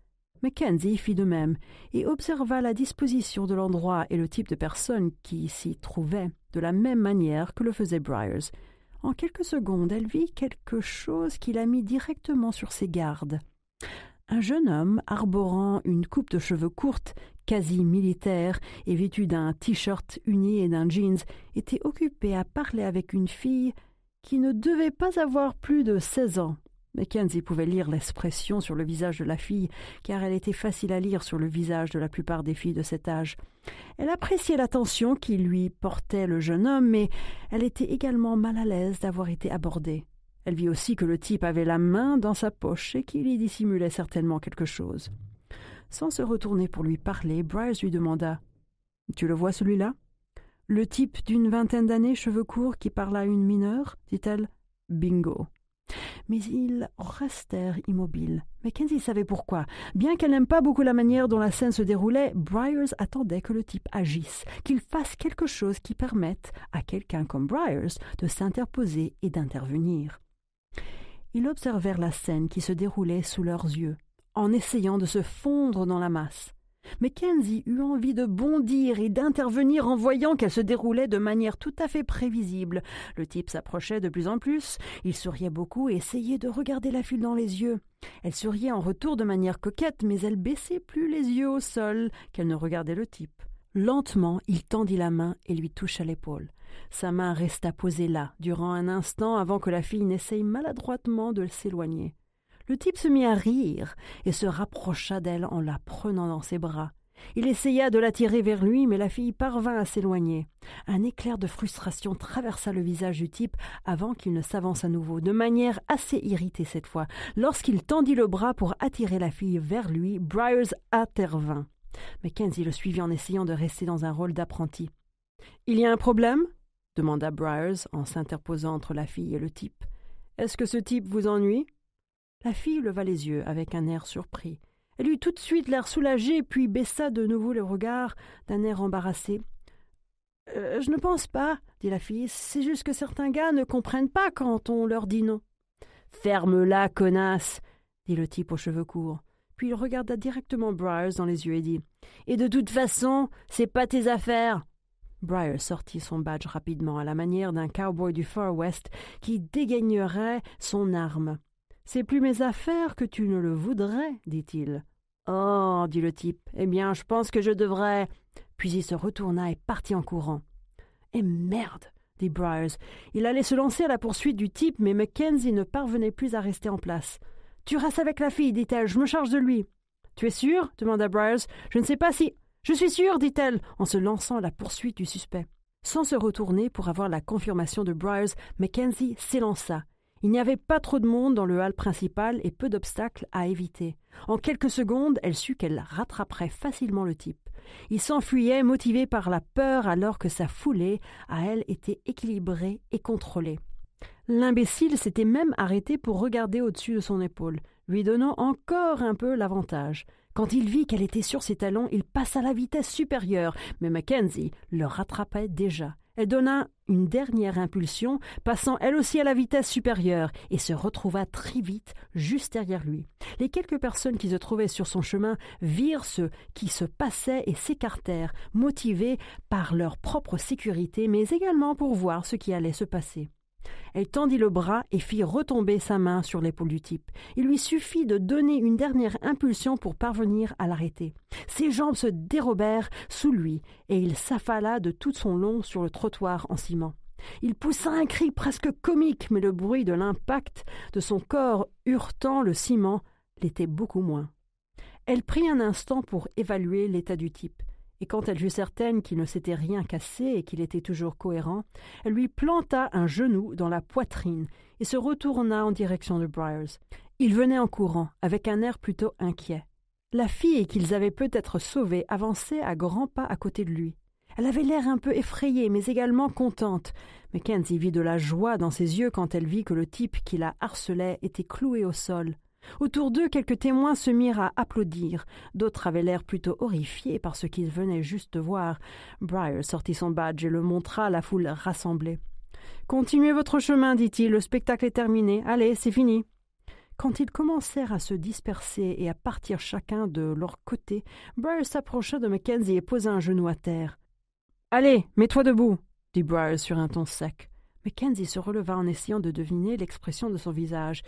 Mackenzie fit de même et observa la disposition de l'endroit et le type de personnes qui s'y trouvaient de la même manière que le faisait Briars. En quelques secondes, elle vit quelque chose qui la mit directement sur ses gardes. Un jeune homme, arborant une coupe de cheveux courte, quasi militaire, et vêtu d'un t-shirt uni et d'un jeans, était occupé à parler avec une fille qui ne devait pas avoir plus de seize ans. Mackenzie pouvait lire l'expression sur le visage de la fille, car elle était facile à lire sur le visage de la plupart des filles de cet âge. Elle appréciait l'attention qui lui portait le jeune homme, mais elle était également mal à l'aise d'avoir été abordée. Elle vit aussi que le type avait la main dans sa poche et qu'il y dissimulait certainement quelque chose. Sans se retourner pour lui parler, Bryce lui demanda Tu le vois celui-là Le type d'une vingtaine d'années, cheveux courts, qui parla à une mineure dit-elle. Bingo. Mais ils restèrent immobiles. Mackenzie savait pourquoi. Bien qu'elle n'aime pas beaucoup la manière dont la scène se déroulait, Briars attendait que le type agisse, qu'il fasse quelque chose qui permette à quelqu'un comme Briars de s'interposer et d'intervenir. Ils observèrent la scène qui se déroulait sous leurs yeux, en essayant de se fondre dans la masse. Kenzie eut envie de bondir et d'intervenir en voyant qu'elle se déroulait de manière tout à fait prévisible. Le type s'approchait de plus en plus, il souriait beaucoup et essayait de regarder la fille dans les yeux. Elle souriait en retour de manière coquette, mais elle baissait plus les yeux au sol qu'elle ne regardait le type. Lentement, il tendit la main et lui toucha l'épaule. Sa main resta posée là durant un instant avant que la fille n'essaye maladroitement de s'éloigner. Le type se mit à rire et se rapprocha d'elle en la prenant dans ses bras. Il essaya de l'attirer vers lui, mais la fille parvint à s'éloigner. Un éclair de frustration traversa le visage du type avant qu'il ne s'avance à nouveau, de manière assez irritée cette fois. Lorsqu'il tendit le bras pour attirer la fille vers lui, Briars intervint. Mackenzie le suivit en essayant de rester dans un rôle d'apprenti. Il y a un problème demanda Bryers en s'interposant entre la fille et le type. Est-ce que ce type vous ennuie la fille leva les yeux avec un air surpris. Elle eut tout de suite l'air soulagée, puis baissa de nouveau le regard d'un air embarrassé. Euh, je ne pense pas, dit la fille. C'est juste que certains gars ne comprennent pas quand on leur dit non. Ferme-la, connasse dit le type aux cheveux courts. Puis il regarda directement Briars dans les yeux et dit Et de toute façon, c'est pas tes affaires. Briar sortit son badge rapidement à la manière d'un cowboy du Far West qui dégainerait son arme. C'est plus mes affaires que tu ne le voudrais, dit-il. Oh, dit le type, eh bien, je pense que je devrais. Puis il se retourna et partit en courant. Eh merde dit Briars. Il allait se lancer à la poursuite du type, mais Mackenzie ne parvenait plus à rester en place. Tu restes avec la fille, dit-elle, je me charge de lui. Tu es sûr demanda Briars. Je ne sais pas si. Je suis sûr, dit-elle, en se lançant à la poursuite du suspect. Sans se retourner pour avoir la confirmation de Briars, Mackenzie s'élança. Il n'y avait pas trop de monde dans le hall principal et peu d'obstacles à éviter. En quelques secondes, elle sut qu'elle rattraperait facilement le type. Il s'enfuyait, motivé par la peur, alors que sa foulée, à elle, était équilibrée et contrôlée. L'imbécile s'était même arrêté pour regarder au-dessus de son épaule, lui donnant encore un peu l'avantage. Quand il vit qu'elle était sur ses talons, il passa à la vitesse supérieure, mais Mackenzie le rattrapait déjà. Elle donna une dernière impulsion, passant elle aussi à la vitesse supérieure, et se retrouva très vite juste derrière lui. Les quelques personnes qui se trouvaient sur son chemin virent ce qui se passait et s'écartèrent, motivés par leur propre sécurité, mais également pour voir ce qui allait se passer. Elle tendit le bras et fit retomber sa main sur l'épaule du type. Il lui suffit de donner une dernière impulsion pour parvenir à l'arrêter. Ses jambes se dérobèrent sous lui et il s'affala de tout son long sur le trottoir en ciment. Il poussa un cri presque comique, mais le bruit de l'impact de son corps hurtant le ciment l'était beaucoup moins. Elle prit un instant pour évaluer l'état du type. Et quand elle fut certaine qu'il ne s'était rien cassé et qu'il était toujours cohérent, elle lui planta un genou dans la poitrine et se retourna en direction de Briars. Il venait en courant, avec un air plutôt inquiet. La fille qu'ils avaient peut-être sauvée avançait à grands pas à côté de lui. Elle avait l'air un peu effrayée, mais également contente. Mais Mackenzie vit de la joie dans ses yeux quand elle vit que le type qui la harcelait était cloué au sol. Autour d'eux, quelques témoins se mirent à applaudir. D'autres avaient l'air plutôt horrifiés par ce qu'ils venaient juste de voir. Briar sortit son badge et le montra à la foule rassemblée. Continuez votre chemin, dit-il, le spectacle est terminé. Allez, c'est fini. Quand ils commencèrent à se disperser et à partir chacun de leur côté, Briar s'approcha de Mackenzie et posa un genou à terre. Allez, mets-toi debout, dit Briar sur un ton sec. Mackenzie se releva en essayant de deviner l'expression de son visage.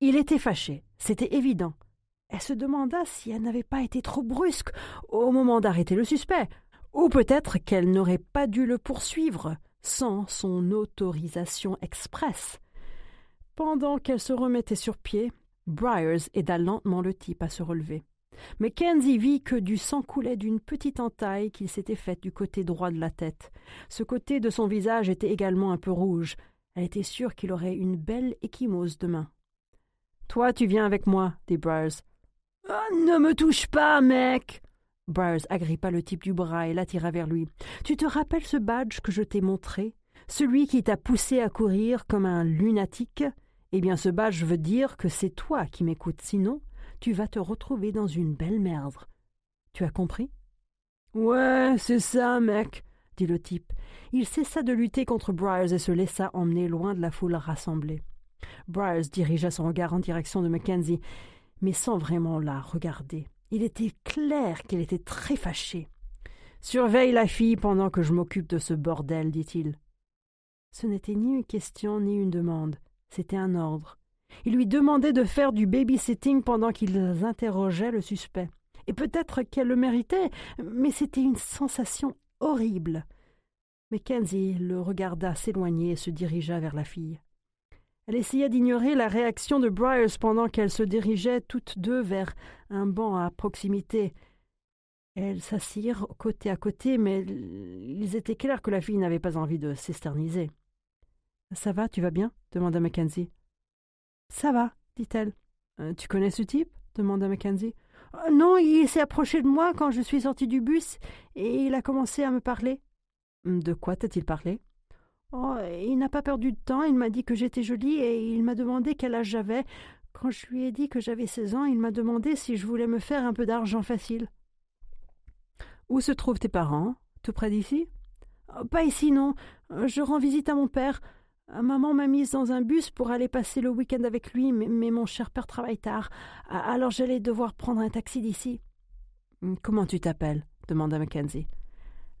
Il était fâché. C'était évident. Elle se demanda si elle n'avait pas été trop brusque au moment d'arrêter le suspect, ou peut-être qu'elle n'aurait pas dû le poursuivre sans son autorisation expresse. Pendant qu'elle se remettait sur pied, Briars aida lentement le type à se relever. Mais Kenzie vit que du sang coulait d'une petite entaille qu'il s'était faite du côté droit de la tête. Ce côté de son visage était également un peu rouge. Elle était sûre qu'il aurait une belle échymose demain. Toi, tu viens avec moi, dit Briars. Ah, ne me touche pas, mec Briars agrippa le type du bras et l'attira vers lui. Tu te rappelles ce badge que je t'ai montré Celui qui t'a poussé à courir comme un lunatique Eh bien, ce badge veut dire que c'est toi qui m'écoutes, sinon tu vas te retrouver dans une belle merde. Tu as compris Ouais, c'est ça, mec, dit le type. Il cessa de lutter contre Briars et se laissa emmener loin de la foule rassemblée. Bryce dirigea son regard en direction de Mackenzie, mais sans vraiment la regarder. Il était clair qu'elle était très fâchée. « Surveille la fille pendant que je m'occupe de ce bordel, dit-il. Ce n'était ni une question ni une demande, c'était un ordre. Il lui demandait de faire du babysitting pendant qu'ils interrogeaient le suspect. Et peut-être qu'elle le méritait, mais c'était une sensation horrible. Mackenzie le regarda s'éloigner et se dirigea vers la fille. Elle essaya d'ignorer la réaction de Briars pendant qu'elles se dirigeaient toutes deux vers un banc à proximité. Elles s'assirent côté à côté, mais ils étaient clairs que la fille n'avait pas envie de s'esterniser. Ça va, tu vas bien demanda Mackenzie. Ça va, dit-elle. Euh, tu connais ce type demanda Mackenzie. Euh, non, il s'est approché de moi quand je suis sortie du bus et il a commencé à me parler. De quoi t'a-t-il parlé Oh, il n'a pas perdu de temps, il m'a dit que j'étais jolie et il m'a demandé quel âge j'avais. Quand je lui ai dit que j'avais 16 ans, il m'a demandé si je voulais me faire un peu d'argent facile. Où se trouvent tes parents Tout près d'ici oh, Pas ici, non. Je rends visite à mon père. Maman m'a mise dans un bus pour aller passer le week-end avec lui, mais, mais mon cher père travaille tard. Alors j'allais devoir prendre un taxi d'ici. Comment tu t'appelles demanda Mackenzie.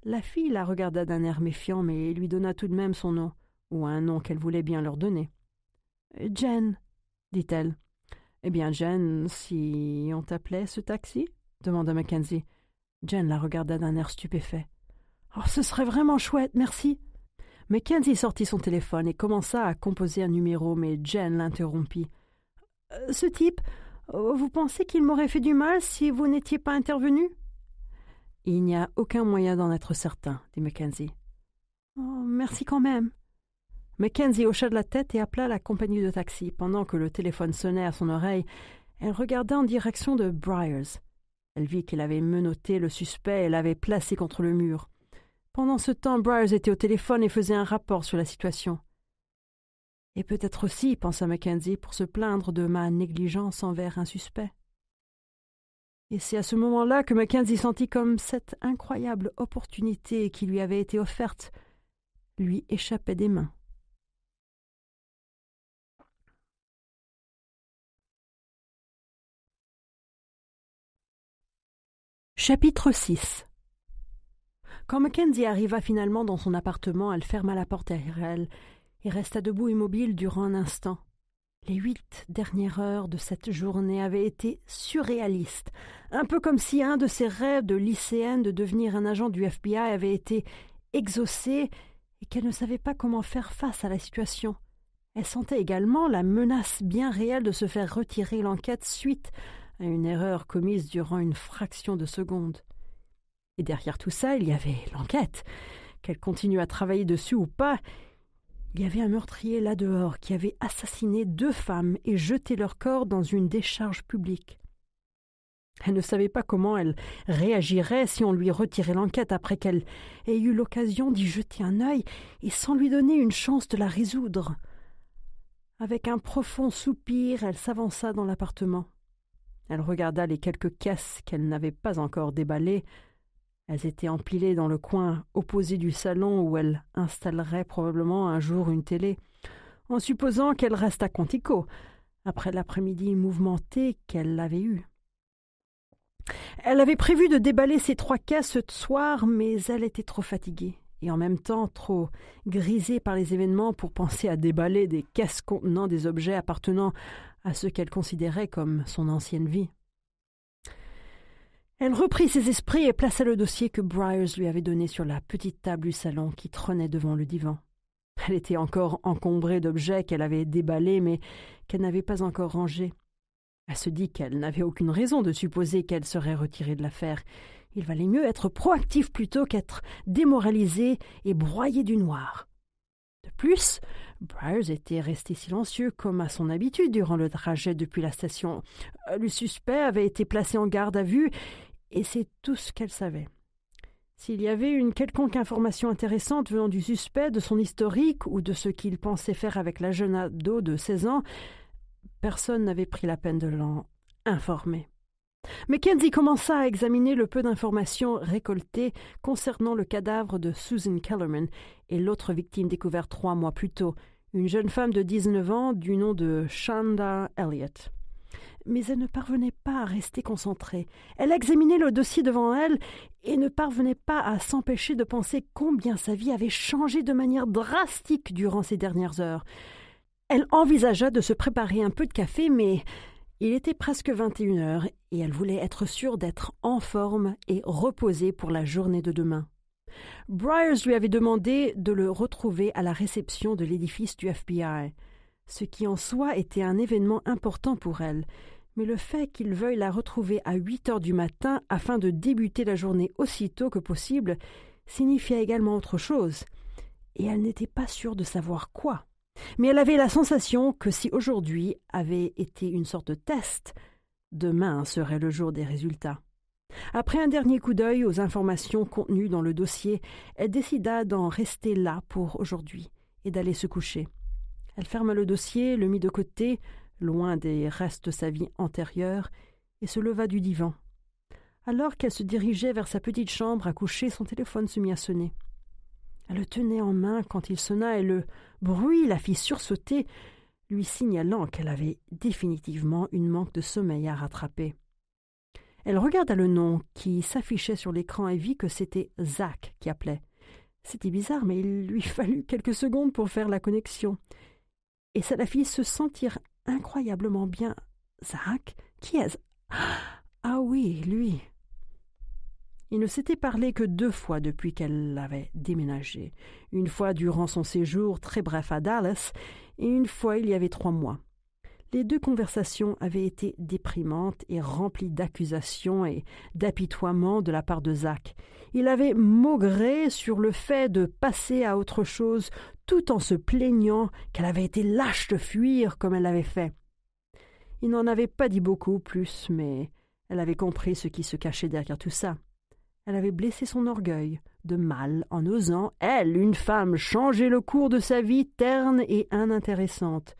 La fille la regarda d'un air méfiant, mais lui donna tout de même son nom, ou un nom qu'elle voulait bien leur donner. Jen, dit-elle. Eh bien, Jane, si on t'appelait ce taxi demanda Mackenzie. Jane la regarda d'un air stupéfait. Oh, ce serait vraiment chouette, merci. Mackenzie sortit son téléphone et commença à composer un numéro, mais Jane l'interrompit. Euh, ce type, vous pensez qu'il m'aurait fait du mal si vous n'étiez pas intervenu il n'y a aucun moyen d'en être certain, dit Mackenzie. Oh, merci quand même. Mackenzie hocha de la tête et appela la compagnie de taxi. Pendant que le téléphone sonnait à son oreille, elle regarda en direction de Briars. Elle vit qu'il avait menotté le suspect et l'avait placé contre le mur. Pendant ce temps, Briars était au téléphone et faisait un rapport sur la situation. Et peut-être aussi, pensa Mackenzie, pour se plaindre de ma négligence envers un suspect. Et c'est à ce moment-là que Mackenzie sentit comme cette incroyable opportunité qui lui avait été offerte lui échappait des mains. Chapitre 6 Quand Mackenzie arriva finalement dans son appartement, elle ferma la porte derrière elle et resta debout immobile durant un instant. Les huit dernières heures de cette journée avaient été surréalistes, un peu comme si un de ses rêves de lycéenne de devenir un agent du FBI avait été exaucé et qu'elle ne savait pas comment faire face à la situation. Elle sentait également la menace bien réelle de se faire retirer l'enquête suite à une erreur commise durant une fraction de seconde. Et derrière tout ça, il y avait l'enquête. Qu'elle continue à travailler dessus ou pas, il y avait un meurtrier là dehors qui avait assassiné deux femmes et jeté leur corps dans une décharge publique. Elle ne savait pas comment elle réagirait si on lui retirait l'enquête après qu'elle ait eu l'occasion d'y jeter un œil et sans lui donner une chance de la résoudre. Avec un profond soupir, elle s'avança dans l'appartement. Elle regarda les quelques caisses qu'elle n'avait pas encore déballées elles étaient empilées dans le coin opposé du salon où elle installerait probablement un jour une télé, en supposant qu'elle reste à Contico, après l'après-midi mouvementé qu'elle avait eu. Elle avait prévu de déballer ses trois caisses ce soir, mais elle était trop fatiguée et en même temps trop grisée par les événements pour penser à déballer des caisses contenant des objets appartenant à ce qu'elle considérait comme son ancienne vie. Elle reprit ses esprits et plaça le dossier que Bryers lui avait donné sur la petite table du salon qui trônait devant le divan. Elle était encore encombrée d'objets qu'elle avait déballés mais qu'elle n'avait pas encore rangés. Elle se dit qu'elle n'avait aucune raison de supposer qu'elle serait retirée de l'affaire. Il valait mieux être proactif plutôt qu'être démoralisé et broyé du noir. De plus, Briars était resté silencieux comme à son habitude durant le trajet depuis la station. Le suspect avait été placé en garde à vue et c'est tout ce qu'elle savait. S'il y avait une quelconque information intéressante venant du suspect, de son historique ou de ce qu'il pensait faire avec la jeune ado de 16 ans, personne n'avait pris la peine de l'en informer. Mackenzie commença à examiner le peu d'informations récoltées concernant le cadavre de Susan Kellerman et l'autre victime découverte trois mois plus tôt, une jeune femme de 19 ans du nom de Shanda Elliott mais elle ne parvenait pas à rester concentrée. Elle examinait le dossier devant elle et ne parvenait pas à s'empêcher de penser combien sa vie avait changé de manière drastique durant ces dernières heures. Elle envisagea de se préparer un peu de café, mais il était presque 21 heures et elle voulait être sûre d'être en forme et reposée pour la journée de demain. Briars lui avait demandé de le retrouver à la réception de l'édifice du FBI, ce qui en soi était un événement important pour elle, mais le fait qu'il veuille la retrouver à 8 heures du matin afin de débuter la journée aussitôt que possible signifiait également autre chose, et elle n'était pas sûre de savoir quoi. Mais elle avait la sensation que si aujourd'hui avait été une sorte de test, demain serait le jour des résultats. Après un dernier coup d'œil aux informations contenues dans le dossier, elle décida d'en rester là pour aujourd'hui et d'aller se coucher. Elle ferma le dossier, le mit de côté, loin des restes de sa vie antérieure, et se leva du divan. Alors qu'elle se dirigeait vers sa petite chambre à coucher, son téléphone se mit à sonner. Elle le tenait en main quand il sonna et le bruit la fit sursauter, lui signalant qu'elle avait définitivement une manque de sommeil à rattraper. Elle regarda le nom qui s'affichait sur l'écran et vit que c'était Zach qui appelait. C'était bizarre, mais il lui fallut quelques secondes pour faire la connexion. Et ça la fit se sentir incroyablement bien Zach Qui est Ah oui, lui. Il ne s'était parlé que deux fois depuis qu'elle avait déménagé, une fois durant son séjour très bref à Dallas, et une fois il y avait trois mois. Les deux conversations avaient été déprimantes et remplies d'accusations et d'apitoiements de la part de Zach. Il avait maugré sur le fait de passer à autre chose tout en se plaignant qu'elle avait été lâche de fuir comme elle l'avait fait. Il n'en avait pas dit beaucoup plus, mais elle avait compris ce qui se cachait derrière tout ça. Elle avait blessé son orgueil de mal en osant, elle, une femme, changer le cours de sa vie terne et inintéressante.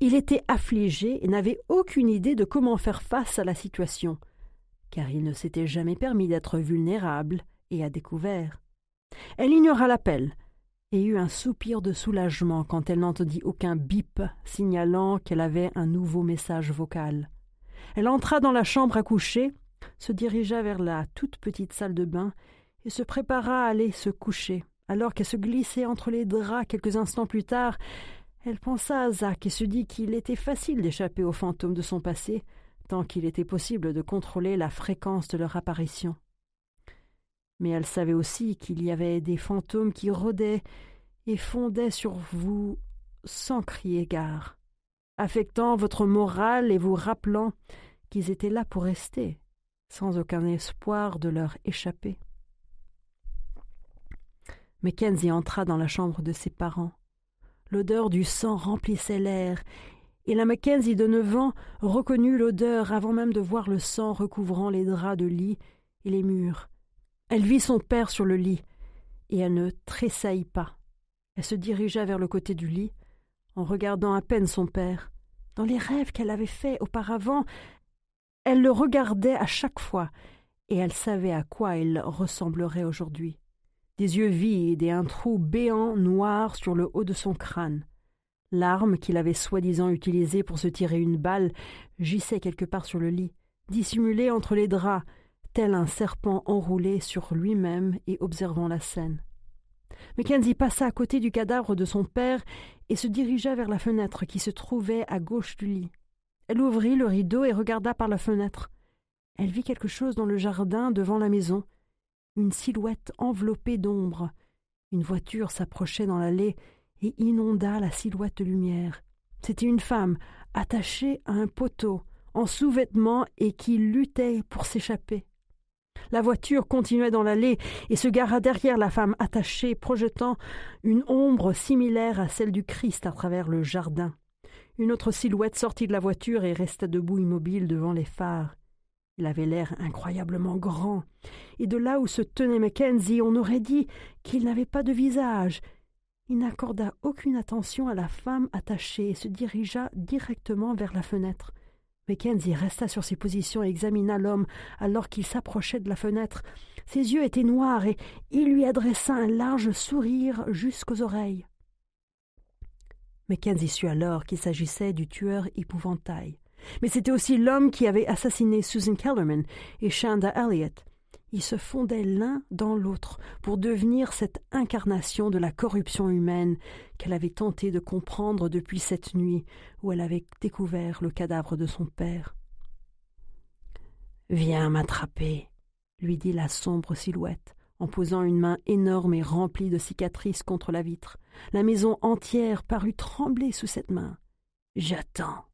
Il était affligé et n'avait aucune idée de comment faire face à la situation, car il ne s'était jamais permis d'être vulnérable et à découvert. Elle ignora l'appel, et eut un soupir de soulagement quand elle n'entendit aucun bip signalant qu'elle avait un nouveau message vocal. Elle entra dans la chambre à coucher, se dirigea vers la toute petite salle de bain et se prépara à aller se coucher. Alors qu'elle se glissait entre les draps quelques instants plus tard, elle pensa à Zach et se dit qu'il était facile d'échapper aux fantômes de son passé, tant qu'il était possible de contrôler la fréquence de leur apparition mais elle savait aussi qu'il y avait des fantômes qui rôdaient et fondaient sur vous sans crier gare, affectant votre morale et vous rappelant qu'ils étaient là pour rester, sans aucun espoir de leur échapper. Mackenzie entra dans la chambre de ses parents. L'odeur du sang remplissait l'air, et la Mackenzie de neuf ans reconnut l'odeur avant même de voir le sang recouvrant les draps de lit et les murs, elle vit son père sur le lit, et elle ne tressaillit pas. Elle se dirigea vers le côté du lit, en regardant à peine son père. Dans les rêves qu'elle avait faits auparavant, elle le regardait à chaque fois, et elle savait à quoi il ressemblerait aujourd'hui. Des yeux vides et un trou béant noir sur le haut de son crâne. L'arme qu'il avait soi-disant utilisée pour se tirer une balle gissait quelque part sur le lit, dissimulée entre les draps, tel un serpent enroulé sur lui-même et observant la scène. Mackenzie passa à côté du cadavre de son père et se dirigea vers la fenêtre qui se trouvait à gauche du lit. Elle ouvrit le rideau et regarda par la fenêtre. Elle vit quelque chose dans le jardin devant la maison, une silhouette enveloppée d'ombre. Une voiture s'approchait dans l'allée et inonda la silhouette de lumière. C'était une femme attachée à un poteau, en sous-vêtements et qui luttait pour s'échapper. La voiture continuait dans l'allée et se gara derrière la femme attachée, projetant une ombre similaire à celle du Christ à travers le jardin. Une autre silhouette sortit de la voiture et resta debout immobile devant les phares. Il avait l'air incroyablement grand, et de là où se tenait Mackenzie, on aurait dit qu'il n'avait pas de visage. Il n'accorda aucune attention à la femme attachée et se dirigea directement vers la fenêtre. Mackenzie resta sur ses positions et examina l'homme alors qu'il s'approchait de la fenêtre. Ses yeux étaient noirs et il lui adressa un large sourire jusqu'aux oreilles. Mackenzie sut alors qu'il s'agissait du tueur épouvantail. Mais c'était aussi l'homme qui avait assassiné Susan Kellerman et Shanda Elliott ils se fondaient l'un dans l'autre pour devenir cette incarnation de la corruption humaine qu'elle avait tenté de comprendre depuis cette nuit où elle avait découvert le cadavre de son père. Viens m'attraper, lui dit la sombre silhouette, en posant une main énorme et remplie de cicatrices contre la vitre. La maison entière parut trembler sous cette main. J'attends.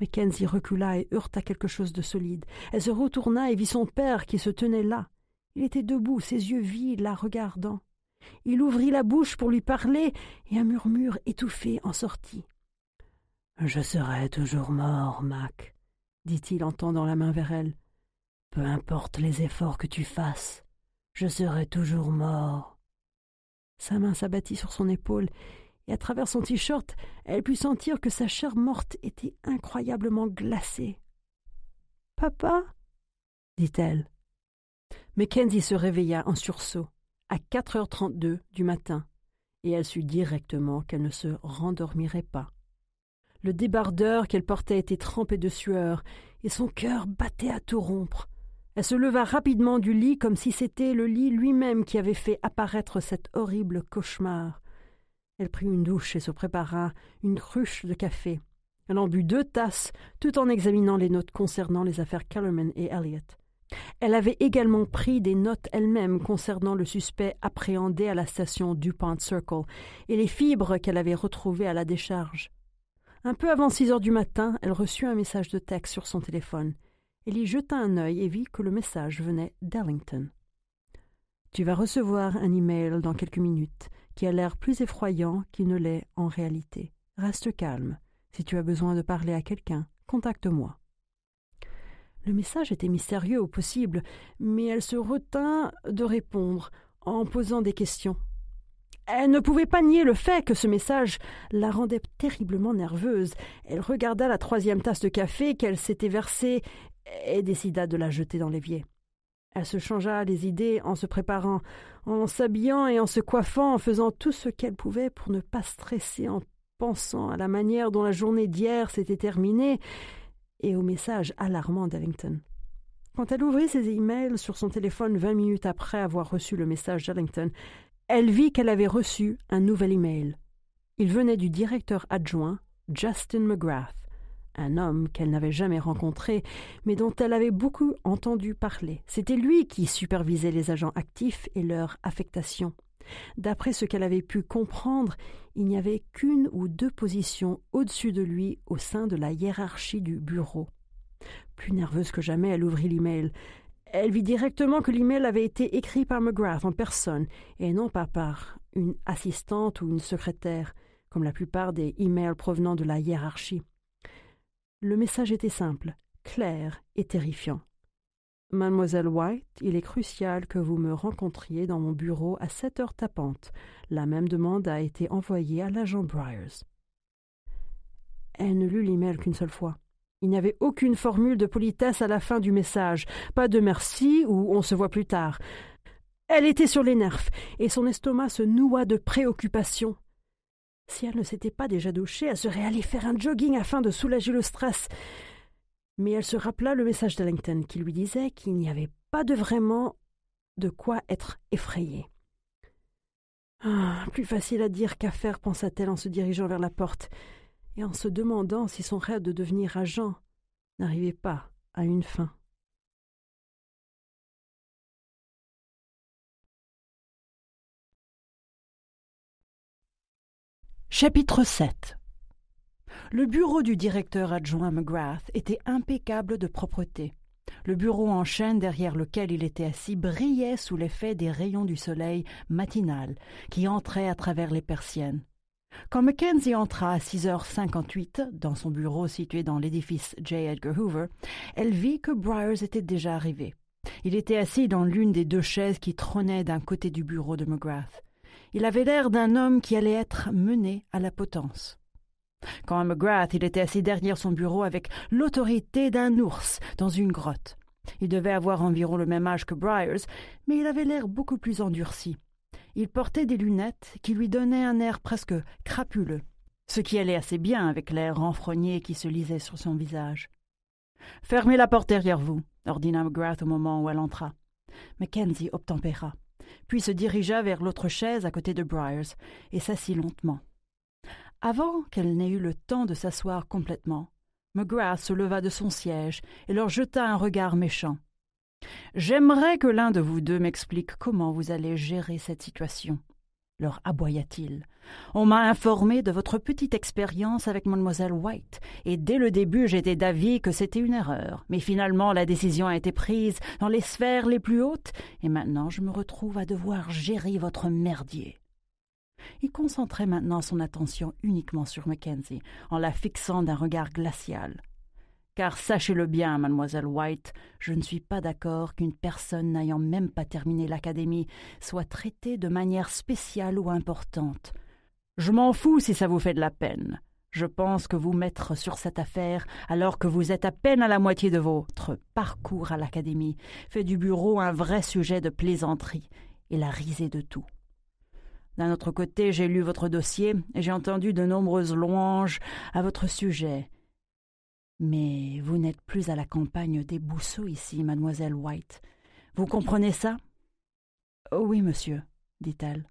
Mackenzie recula et heurta quelque chose de solide. Elle se retourna et vit son père qui se tenait là. Il était debout, ses yeux vides, la regardant. Il ouvrit la bouche pour lui parler, et un murmure étouffé en sortit. Je serai toujours mort, Mac, dit-il en tendant la main vers elle. Peu importe les efforts que tu fasses, je serai toujours mort. Sa main s'abattit sur son épaule, et à travers son t-shirt, elle put sentir que sa chair morte était incroyablement glacée. Papa dit-elle. Mackenzie se réveilla en sursaut à 4h32 du matin et elle sut directement qu'elle ne se rendormirait pas. Le débardeur qu'elle portait était trempé de sueur et son cœur battait à tout rompre. Elle se leva rapidement du lit comme si c'était le lit lui-même qui avait fait apparaître cet horrible cauchemar elle prit une douche et se prépara une cruche de café. Elle en but deux tasses, tout en examinant les notes concernant les affaires Kellerman et Elliot. Elle avait également pris des notes elle-même concernant le suspect appréhendé à la station Dupont Circle et les fibres qu'elle avait retrouvées à la décharge. Un peu avant six heures du matin, elle reçut un message de texte sur son téléphone. Elle y jeta un œil et vit que le message venait d'Ellington. Tu vas recevoir un email dans quelques minutes qui a l'air plus effroyant qu'il ne l'est en réalité. Reste calme. Si tu as besoin de parler à quelqu'un, contacte-moi. Le message était mystérieux au possible, mais elle se retint de répondre en posant des questions. Elle ne pouvait pas nier le fait que ce message la rendait terriblement nerveuse. Elle regarda la troisième tasse de café qu'elle s'était versée et décida de la jeter dans l'évier. Elle se changea les idées en se préparant, en s'habillant et en se coiffant, en faisant tout ce qu'elle pouvait pour ne pas stresser en pensant à la manière dont la journée d'hier s'était terminée et au message alarmant d'Ellington. Quand elle ouvrit ses emails sur son téléphone vingt minutes après avoir reçu le message d'Ellington, elle vit qu'elle avait reçu un nouvel email. Il venait du directeur adjoint Justin McGrath un homme qu'elle n'avait jamais rencontré, mais dont elle avait beaucoup entendu parler. C'était lui qui supervisait les agents actifs et leur affectation. D'après ce qu'elle avait pu comprendre, il n'y avait qu'une ou deux positions au-dessus de lui au sein de la hiérarchie du bureau. Plus nerveuse que jamais, elle ouvrit l'email. Elle vit directement que l'email avait été écrit par McGrath en personne et non pas par une assistante ou une secrétaire, comme la plupart des emails provenant de la hiérarchie. Le message était simple, clair et terrifiant. Mademoiselle White, il est crucial que vous me rencontriez dans mon bureau à sept heures tapantes. La même demande a été envoyée à l'agent Briers. Elle ne lut l'email qu'une seule fois. Il n'y avait aucune formule de politesse à la fin du message, pas de merci ou on se voit plus tard. Elle était sur les nerfs, et son estomac se noua de préoccupation. Si elle ne s'était pas déjà douchée, elle serait allée faire un jogging afin de soulager le stress. Mais elle se rappela le message d'Allington qui lui disait qu'il n'y avait pas de vraiment de quoi être effrayée. Ah, plus facile à dire qu'à faire, pensa-t-elle en se dirigeant vers la porte et en se demandant si son rêve de devenir agent n'arrivait pas à une fin. Chapitre 7 Le bureau du directeur adjoint McGrath était impeccable de propreté. Le bureau en chêne derrière lequel il était assis brillait sous l'effet des rayons du soleil matinal qui entraient à travers les persiennes. Quand Mackenzie entra à 6h58 dans son bureau situé dans l'édifice J. Edgar Hoover, elle vit que Briars était déjà arrivé. Il était assis dans l'une des deux chaises qui trônaient d'un côté du bureau de McGrath. Il avait l'air d'un homme qui allait être mené à la potence. Quand à McGrath, il était assis derrière son bureau avec l'autorité d'un ours dans une grotte. Il devait avoir environ le même âge que Briars, mais il avait l'air beaucoup plus endurci. Il portait des lunettes qui lui donnaient un air presque crapuleux, ce qui allait assez bien avec l'air renfrogné qui se lisait sur son visage. Fermez la porte derrière vous, ordina McGrath au moment où elle entra. Mackenzie obtempéra puis se dirigea vers l'autre chaise à côté de Briars et s'assit lentement. Avant qu'elle n'ait eu le temps de s'asseoir complètement, McGrath se leva de son siège et leur jeta un regard méchant. J'aimerais que l'un de vous deux m'explique comment vous allez gérer cette situation, leur aboya-t-il, on m'a informé de votre petite expérience avec mademoiselle White, et dès le début j'étais d'avis que c'était une erreur. Mais finalement la décision a été prise dans les sphères les plus hautes, et maintenant je me retrouve à devoir gérer votre merdier. Il concentrait maintenant son attention uniquement sur Mackenzie, en la fixant d'un regard glacial. Car sachez-le bien, mademoiselle White, je ne suis pas d'accord qu'une personne n'ayant même pas terminé l'académie soit traitée de manière spéciale ou importante. Je m'en fous si ça vous fait de la peine. Je pense que vous mettre sur cette affaire, alors que vous êtes à peine à la moitié de votre parcours à l'académie, fait du bureau un vrai sujet de plaisanterie et la risée de tout. D'un autre côté, j'ai lu votre dossier et j'ai entendu de nombreuses louanges à votre sujet. Mais vous n'êtes plus à la campagne des Bousseaux ici, mademoiselle White. Vous comprenez ça oh Oui, monsieur, dit-elle.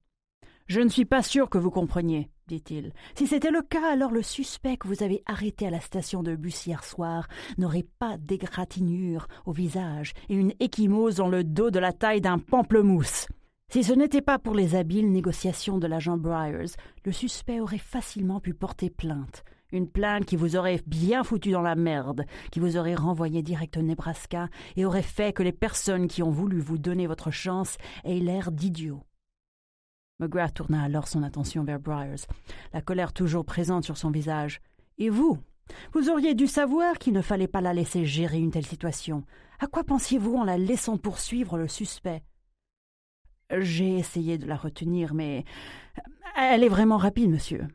Je ne suis pas sûr que vous compreniez, dit-il. Si c'était le cas, alors le suspect que vous avez arrêté à la station de bus hier soir n'aurait pas d'égratignure au visage et une échymose dans le dos de la taille d'un pamplemousse. Si ce n'était pas pour les habiles négociations de l'agent Briers, le suspect aurait facilement pu porter plainte. Une plainte qui vous aurait bien foutu dans la merde, qui vous aurait renvoyé direct au Nebraska et aurait fait que les personnes qui ont voulu vous donner votre chance aient l'air d'idiots. McGrath tourna alors son attention vers Briars, la colère toujours présente sur son visage. Et vous Vous auriez dû savoir qu'il ne fallait pas la laisser gérer une telle situation. À quoi pensiez-vous en la laissant poursuivre le suspect J'ai essayé de la retenir, mais. Elle est vraiment rapide, monsieur.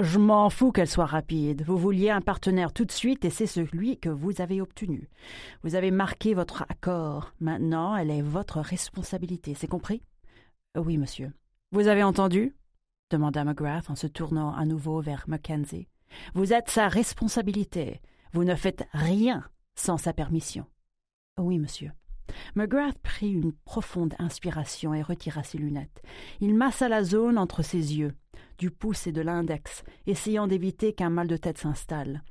Je m'en fous qu'elle soit rapide. Vous vouliez un partenaire tout de suite et c'est celui que vous avez obtenu. Vous avez marqué votre accord. Maintenant, elle est votre responsabilité. C'est compris Oui, monsieur. Vous avez entendu demanda McGrath en se tournant à nouveau vers Mackenzie. Vous êtes sa responsabilité. Vous ne faites rien sans sa permission. Oui, monsieur. McGrath prit une profonde inspiration et retira ses lunettes. Il massa la zone entre ses yeux, du pouce et de l'index, essayant d'éviter qu'un mal de tête s'installe.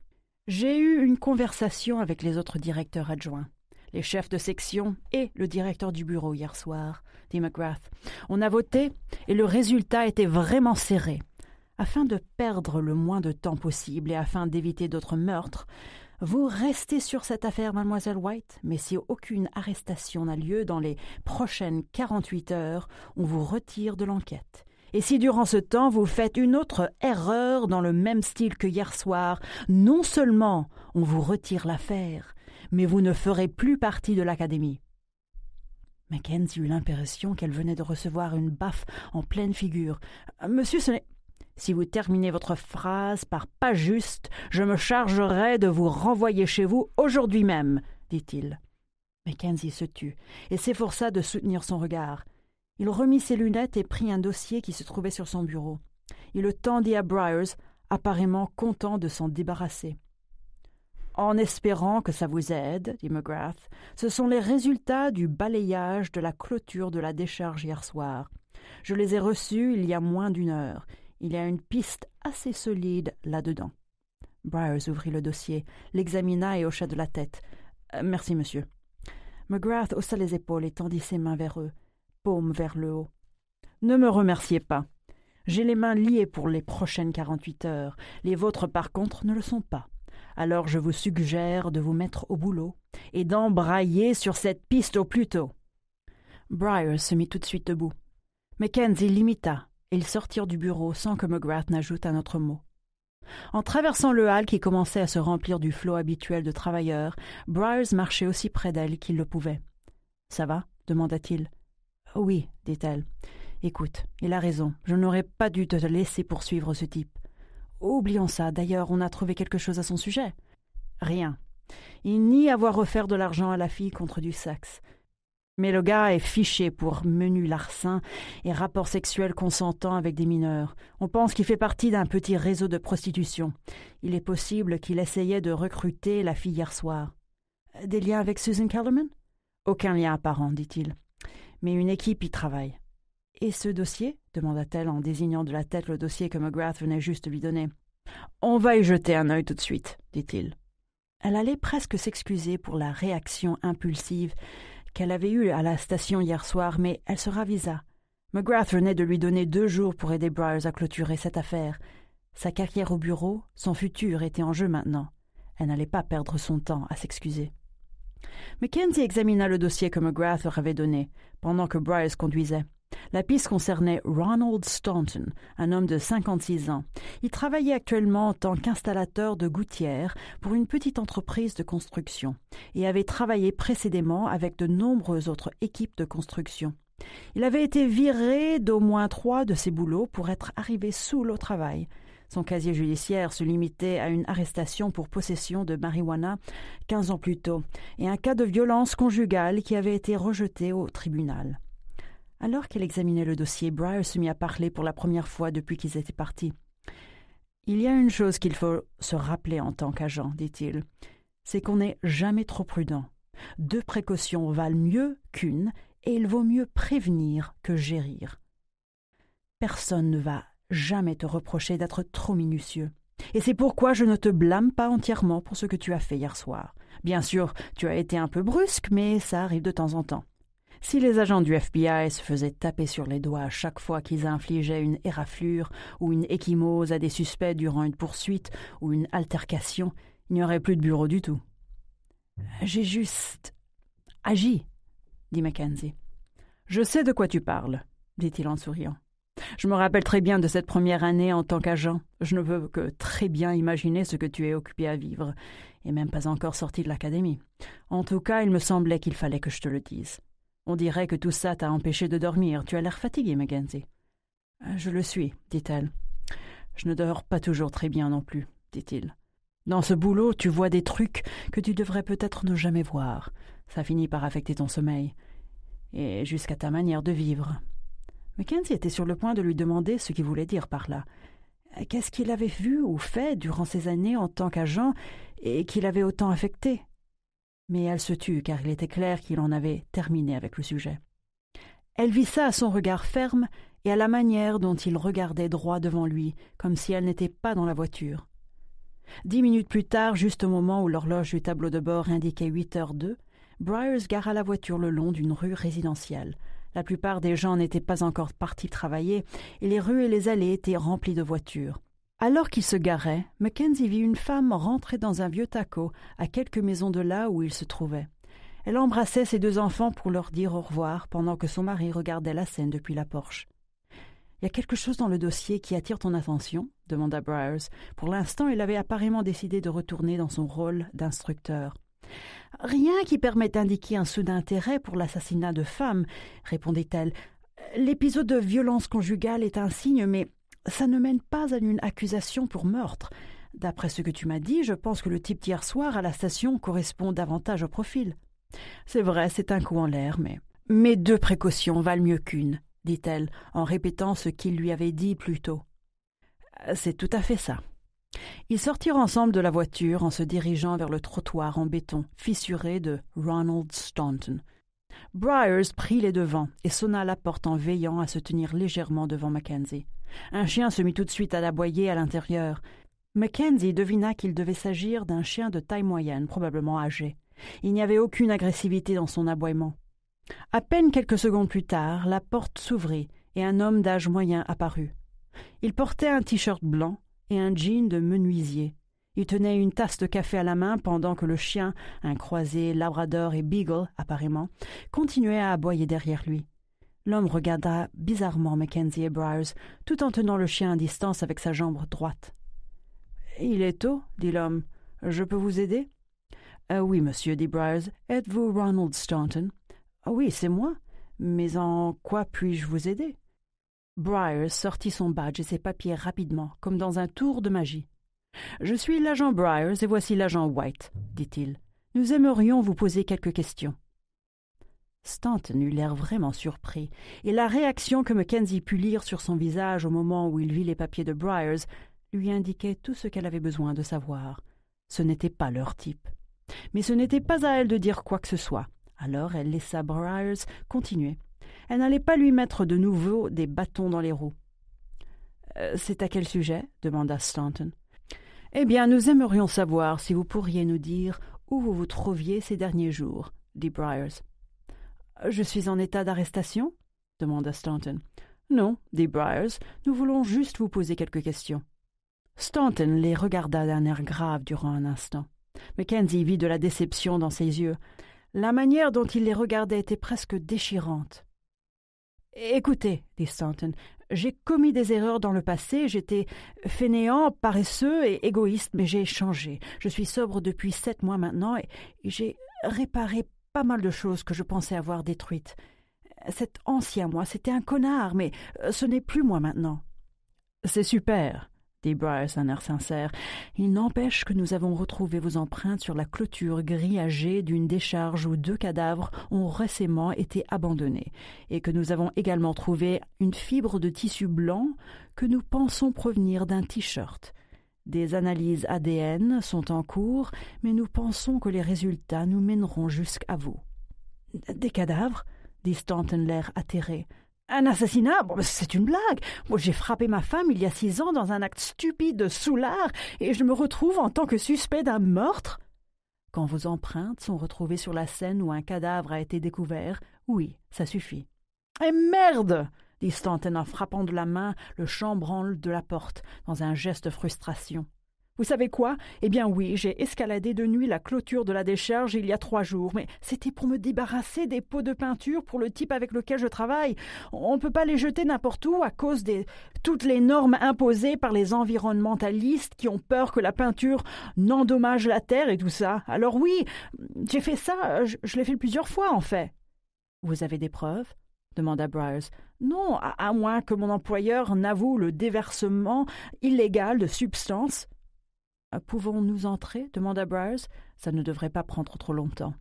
J'ai eu une conversation avec les autres directeurs adjoints les chefs de section et le directeur du bureau hier soir, dit McGrath. On a voté et le résultat était vraiment serré. Afin de perdre le moins de temps possible et afin d'éviter d'autres meurtres, vous restez sur cette affaire, mademoiselle White, mais si aucune arrestation n'a lieu dans les prochaines 48 heures, on vous retire de l'enquête. Et si durant ce temps vous faites une autre erreur dans le même style que hier soir, non seulement on vous retire l'affaire, mais vous ne ferez plus partie de l'académie. Mackenzie eut l'impression qu'elle venait de recevoir une baffe en pleine figure. Euh, monsieur, ce n'est. Si vous terminez votre phrase par pas juste, je me chargerai de vous renvoyer chez vous aujourd'hui même, dit-il. Mackenzie se tut et s'efforça de soutenir son regard. Il remit ses lunettes et prit un dossier qui se trouvait sur son bureau. Il le tendit à Briars, apparemment content de s'en débarrasser en espérant que ça vous aide, dit McGrath, ce sont les résultats du balayage de la clôture de la décharge hier soir. Je les ai reçus il y a moins d'une heure. Il y a une piste assez solide là-dedans. Briars ouvrit le dossier, l'examina et hocha de la tête. Euh, merci, monsieur. McGrath haussa les épaules et tendit ses mains vers eux, paume vers le haut. Ne me remerciez pas. J'ai les mains liées pour les prochaines quarante-huit heures. Les vôtres, par contre, ne le sont pas alors je vous suggère de vous mettre au boulot et d'embrayer sur cette piste au plus tôt. Briar se mit tout de suite debout. Mackenzie l'imita, et ils sortirent du bureau sans que McGrath n'ajoute un autre mot. En traversant le hall qui commençait à se remplir du flot habituel de travailleurs, Briars marchait aussi près d'elle qu'il le pouvait. Ça va demanda-t-il. Oui, dit-elle. Écoute, il a raison. Je n'aurais pas dû te laisser poursuivre ce type. Oublions ça, d'ailleurs on a trouvé quelque chose à son sujet. Rien. Il nie avoir offert de l'argent à la fille contre du sexe. Mais le gars est fiché pour menu larcin et rapports sexuels consentant avec des mineurs. On pense qu'il fait partie d'un petit réseau de prostitution. Il est possible qu'il essayait de recruter la fille hier soir. Des liens avec Susan Kellerman Aucun lien apparent, dit-il. Mais une équipe y travaille. Et ce dossier demanda-t-elle en désignant de la tête le dossier que McGrath venait juste lui donner. On va y jeter un œil tout de suite, dit-il. Elle allait presque s'excuser pour la réaction impulsive qu'elle avait eue à la station hier soir, mais elle se ravisa. McGrath venait de lui donner deux jours pour aider Bryce à clôturer cette affaire. Sa carrière au bureau, son futur était en jeu maintenant. Elle n'allait pas perdre son temps à s'excuser. McKenzie examina le dossier que McGrath leur avait donné, pendant que Bryce conduisait. La piste concernait Ronald Staunton, un homme de 56 ans. Il travaillait actuellement en tant qu'installateur de gouttières pour une petite entreprise de construction et avait travaillé précédemment avec de nombreuses autres équipes de construction. Il avait été viré d'au moins trois de ses boulots pour être arrivé sous au travail. Son casier judiciaire se limitait à une arrestation pour possession de marijuana 15 ans plus tôt et un cas de violence conjugale qui avait été rejeté au tribunal. Alors qu'elle examinait le dossier, Briar se mit à parler pour la première fois depuis qu'ils étaient partis. Il y a une chose qu'il faut se rappeler en tant qu'agent, dit-il, c'est qu'on n'est jamais trop prudent. Deux précautions valent mieux qu'une, et il vaut mieux prévenir que gérir. Personne ne va jamais te reprocher d'être trop minutieux. Et c'est pourquoi je ne te blâme pas entièrement pour ce que tu as fait hier soir. Bien sûr, tu as été un peu brusque, mais ça arrive de temps en temps. Si les agents du FBI se faisaient taper sur les doigts à chaque fois qu'ils infligeaient une éraflure ou une échymose à des suspects durant une poursuite ou une altercation, il n'y aurait plus de bureau du tout. J'ai juste agi, dit Mackenzie. Je sais de quoi tu parles, dit-il en souriant. Je me rappelle très bien de cette première année en tant qu'agent. Je ne veux que très bien imaginer ce que tu es occupé à vivre, et même pas encore sorti de l'académie. En tout cas, il me semblait qu'il fallait que je te le dise. On dirait que tout ça t'a empêché de dormir. Tu as l'air fatigué, Mackenzie. Euh, je le suis, dit-elle. Je ne dors pas toujours très bien non plus, dit-il. Dans ce boulot, tu vois des trucs que tu devrais peut-être ne jamais voir. Ça finit par affecter ton sommeil. Et jusqu'à ta manière de vivre. Mackenzie était sur le point de lui demander ce qu'il voulait dire par là. Qu'est-ce qu'il avait vu ou fait durant ces années en tant qu'agent et qu'il avait autant affecté mais elle se tut car il était clair qu'il en avait terminé avec le sujet. Elle vit ça à son regard ferme et à la manière dont il regardait droit devant lui, comme si elle n'était pas dans la voiture. Dix minutes plus tard, juste au moment où l'horloge du tableau de bord indiquait huit heures deux, Briars gara la voiture le long d'une rue résidentielle. La plupart des gens n'étaient pas encore partis travailler, et les rues et les allées étaient remplies de voitures. Alors qu'il se garait, Mackenzie vit une femme rentrer dans un vieux taco, à quelques maisons de là où il se trouvait. Elle embrassait ses deux enfants pour leur dire au revoir pendant que son mari regardait la scène depuis la porche. Il y a quelque chose dans le dossier qui attire ton attention demanda Bryars. Pour l'instant, il avait apparemment décidé de retourner dans son rôle d'instructeur. Rien qui permette d'indiquer un soudain intérêt pour l'assassinat de femme répondit-elle. L'épisode de violence conjugale est un signe, mais ça ne mène pas à une accusation pour meurtre. D'après ce que tu m'as dit, je pense que le type d'hier soir à la station correspond davantage au profil. C'est vrai, c'est un coup en l'air, mais. Mes deux précautions valent mieux qu'une, dit-elle, en répétant ce qu'il lui avait dit plus tôt. Euh, c'est tout à fait ça. Ils sortirent ensemble de la voiture en se dirigeant vers le trottoir en béton fissuré de Ronald Staunton, Briars prit les devants et sonna la porte en veillant à se tenir légèrement devant Mackenzie. Un chien se mit tout de suite à aboyer à l'intérieur. Mackenzie devina qu'il devait s'agir d'un chien de taille moyenne, probablement âgé. Il n'y avait aucune agressivité dans son aboiement. À peine quelques secondes plus tard, la porte s'ouvrit et un homme d'âge moyen apparut. Il portait un t-shirt blanc et un jean de menuisier, il tenait une tasse de café à la main pendant que le chien, un croisé labrador et beagle apparemment, continuait à aboyer derrière lui. L'homme regarda bizarrement Mackenzie et Briars, tout en tenant le chien à distance avec sa jambe droite. Il est tôt, dit l'homme. Je peux vous aider? Euh, oui, monsieur, dit Briars. Êtes-vous Ronald Staunton? Ah oui, c'est moi. Mais en quoi puis-je vous aider? Briars sortit son badge et ses papiers rapidement, comme dans un tour de magie. Je suis l'agent Briers et voici l'agent White, dit-il. Nous aimerions vous poser quelques questions. Stanton eut l'air vraiment surpris, et la réaction que Mackenzie put lire sur son visage au moment où il vit les papiers de Briers lui indiquait tout ce qu'elle avait besoin de savoir. Ce n'était pas leur type. Mais ce n'était pas à elle de dire quoi que ce soit. Alors elle laissa Briers continuer. Elle n'allait pas lui mettre de nouveau des bâtons dans les roues. Euh, c'est à quel sujet demanda Stanton. Eh bien, nous aimerions savoir si vous pourriez nous dire où vous vous trouviez ces derniers jours, dit Briars. Je suis en état d'arrestation demanda Staunton. « Non, dit Briars, nous voulons juste vous poser quelques questions. Stanton les regarda d'un air grave durant un instant. Mackenzie vit de la déception dans ses yeux. La manière dont il les regardait était presque déchirante. Écoutez, dit Stanton, j'ai commis des erreurs dans le passé, j'étais fainéant, paresseux et égoïste, mais j'ai changé. Je suis sobre depuis sept mois maintenant et j'ai réparé pas mal de choses que je pensais avoir détruites. Cet ancien moi, c'était un connard, mais euh, ce n'est plus moi maintenant. C'est super, dit Bryce un air sincère. Il n'empêche que nous avons retrouvé vos empreintes sur la clôture grillagée d'une décharge où deux cadavres ont récemment été abandonnés, et que nous avons également trouvé une fibre de tissu blanc que nous pensons provenir d'un t-shirt. Des analyses ADN sont en cours, mais nous pensons que les résultats nous mèneront jusqu'à vous. Des cadavres dit Stanton l'air atterré. Un assassinat C'est une blague. j'ai frappé ma femme il y a six ans dans un acte stupide de soulard et je me retrouve en tant que suspect d'un meurtre Quand vos empreintes sont retrouvées sur la scène où un cadavre a été découvert, oui, ça suffit. Eh merde dit Stanton en frappant de la main le chambranle de la porte dans un geste de frustration. Vous savez quoi Eh bien oui, j'ai escaladé de nuit la clôture de la décharge il y a trois jours, mais c'était pour me débarrasser des pots de peinture pour le type avec lequel je travaille. On ne peut pas les jeter n'importe où à cause de toutes les normes imposées par les environnementalistes qui ont peur que la peinture n'endommage la terre et tout ça. Alors oui, j'ai fait ça, je, l'ai fait plusieurs fois en fait. Vous avez des preuves demanda Bryce Non, à, à moins que mon employeur n'avoue le déversement illégal de substances euh, pouvons-nous entrer demanda Briars. Ça ne devrait pas prendre trop longtemps.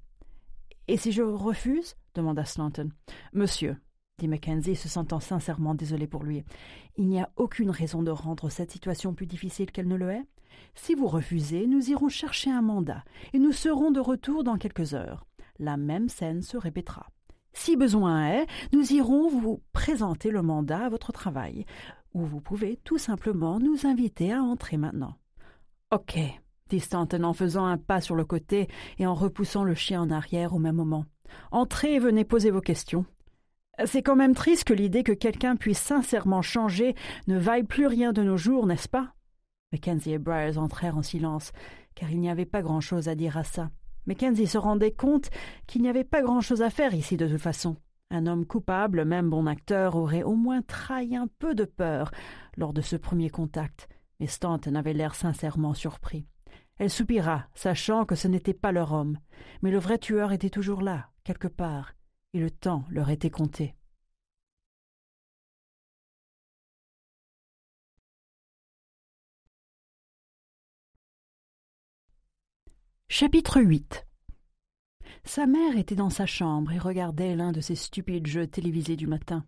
Et si je refuse demanda Slanton. Monsieur, dit Mackenzie, se sentant sincèrement désolé pour lui, il n'y a aucune raison de rendre cette situation plus difficile qu'elle ne le est. Si vous refusez, nous irons chercher un mandat et nous serons de retour dans quelques heures. La même scène se répétera. Si besoin est, nous irons vous présenter le mandat à votre travail, ou vous pouvez tout simplement nous inviter à entrer maintenant. Ok, dit Stanton en faisant un pas sur le côté et en repoussant le chien en arrière au même moment. Entrez et venez poser vos questions. C'est quand même triste que l'idée que quelqu'un puisse sincèrement changer ne vaille plus rien de nos jours, n'est-ce pas Mackenzie et Bryers entrèrent en silence, car il n'y avait pas grand-chose à dire à ça. Mackenzie se rendait compte qu'il n'y avait pas grand-chose à faire ici de toute façon. Un homme coupable, même bon acteur, aurait au moins trahi un peu de peur lors de ce premier contact. Mais Stanton avait l'air sincèrement surpris. Elle soupira, sachant que ce n'était pas leur homme. Mais le vrai tueur était toujours là, quelque part, et le temps leur était compté. Chapitre 8 Sa mère était dans sa chambre et regardait l'un de ces stupides jeux télévisés du matin.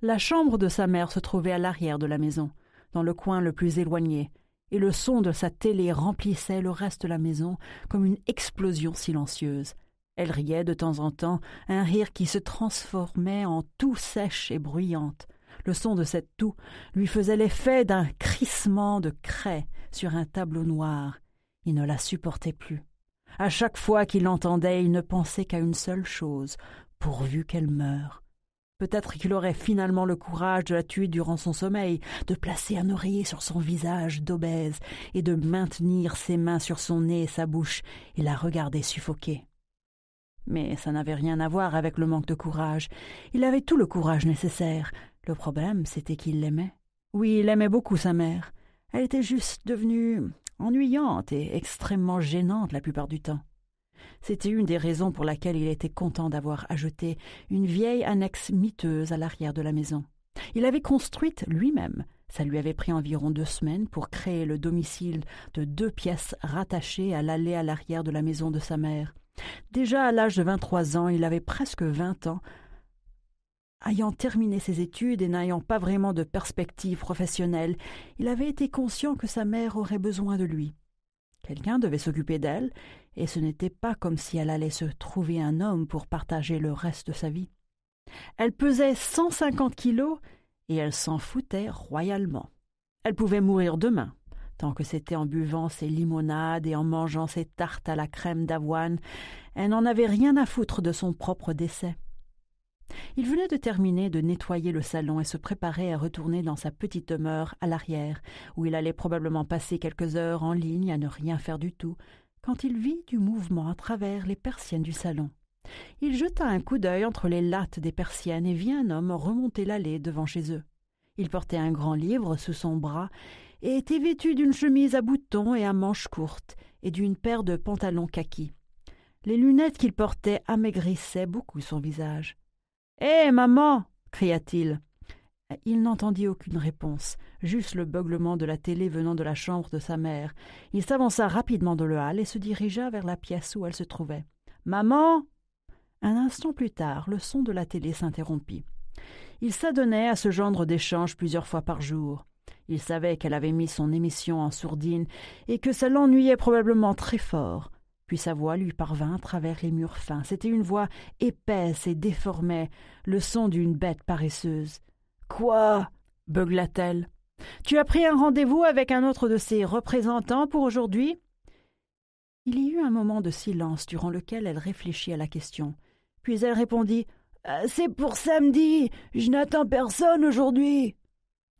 La chambre de sa mère se trouvait à l'arrière de la maison, dans le coin le plus éloigné, et le son de sa télé remplissait le reste de la maison comme une explosion silencieuse. Elle riait de temps en temps, un rire qui se transformait en toux sèche et bruyante. Le son de cette toux lui faisait l'effet d'un crissement de craie sur un tableau noir. Il ne la supportait plus. À chaque fois qu'il l'entendait, il ne pensait qu'à une seule chose pourvu qu'elle meure. Peut-être qu'il aurait finalement le courage de la tuer durant son sommeil, de placer un oreiller sur son visage d'obèse et de maintenir ses mains sur son nez et sa bouche et la regarder suffoquer. Mais ça n'avait rien à voir avec le manque de courage. Il avait tout le courage nécessaire. Le problème, c'était qu'il l'aimait. Oui, il aimait beaucoup sa mère. Elle était juste devenue ennuyante et extrêmement gênante la plupart du temps. C'était une des raisons pour laquelle il était content d'avoir ajouté une vieille annexe miteuse à l'arrière de la maison. Il l'avait construite lui-même. Ça lui avait pris environ deux semaines pour créer le domicile de deux pièces rattachées à l'allée à l'arrière de la maison de sa mère. Déjà à l'âge de 23 ans, il avait presque 20 ans. Ayant terminé ses études et n'ayant pas vraiment de perspective professionnelle, il avait été conscient que sa mère aurait besoin de lui. Quelqu'un devait s'occuper d'elle, et ce n'était pas comme si elle allait se trouver un homme pour partager le reste de sa vie. Elle pesait 150 kilos et elle s'en foutait royalement. Elle pouvait mourir demain, tant que c'était en buvant ses limonades et en mangeant ses tartes à la crème d'avoine, elle n'en avait rien à foutre de son propre décès. Il venait de terminer de nettoyer le salon et se préparait à retourner dans sa petite demeure à l'arrière, où il allait probablement passer quelques heures en ligne à ne rien faire du tout, quand il vit du mouvement à travers les persiennes du salon. Il jeta un coup d'œil entre les lattes des persiennes et vit un homme remonter l'allée devant chez eux. Il portait un grand livre sous son bras et était vêtu d'une chemise à boutons et à manches courtes et d'une paire de pantalons kaki. Les lunettes qu'il portait amaigrissaient beaucoup son visage. Hé, eh, maman cria-t-il. Il n'entendit aucune réponse, juste le beuglement de la télé venant de la chambre de sa mère. Il s'avança rapidement dans le hall et se dirigea vers la pièce où elle se trouvait. Maman Un instant plus tard, le son de la télé s'interrompit. Il s'adonnait à ce genre d'échange plusieurs fois par jour. Il savait qu'elle avait mis son émission en sourdine et que ça l'ennuyait probablement très fort. Puis sa voix lui parvint à travers les murs fins. C'était une voix épaisse et déformée, le son d'une bête paresseuse. Quoi beugla-t-elle. Tu as pris un rendez-vous avec un autre de ses représentants pour aujourd'hui Il y eut un moment de silence durant lequel elle réfléchit à la question. Puis elle répondit euh, C'est pour samedi Je n'attends personne aujourd'hui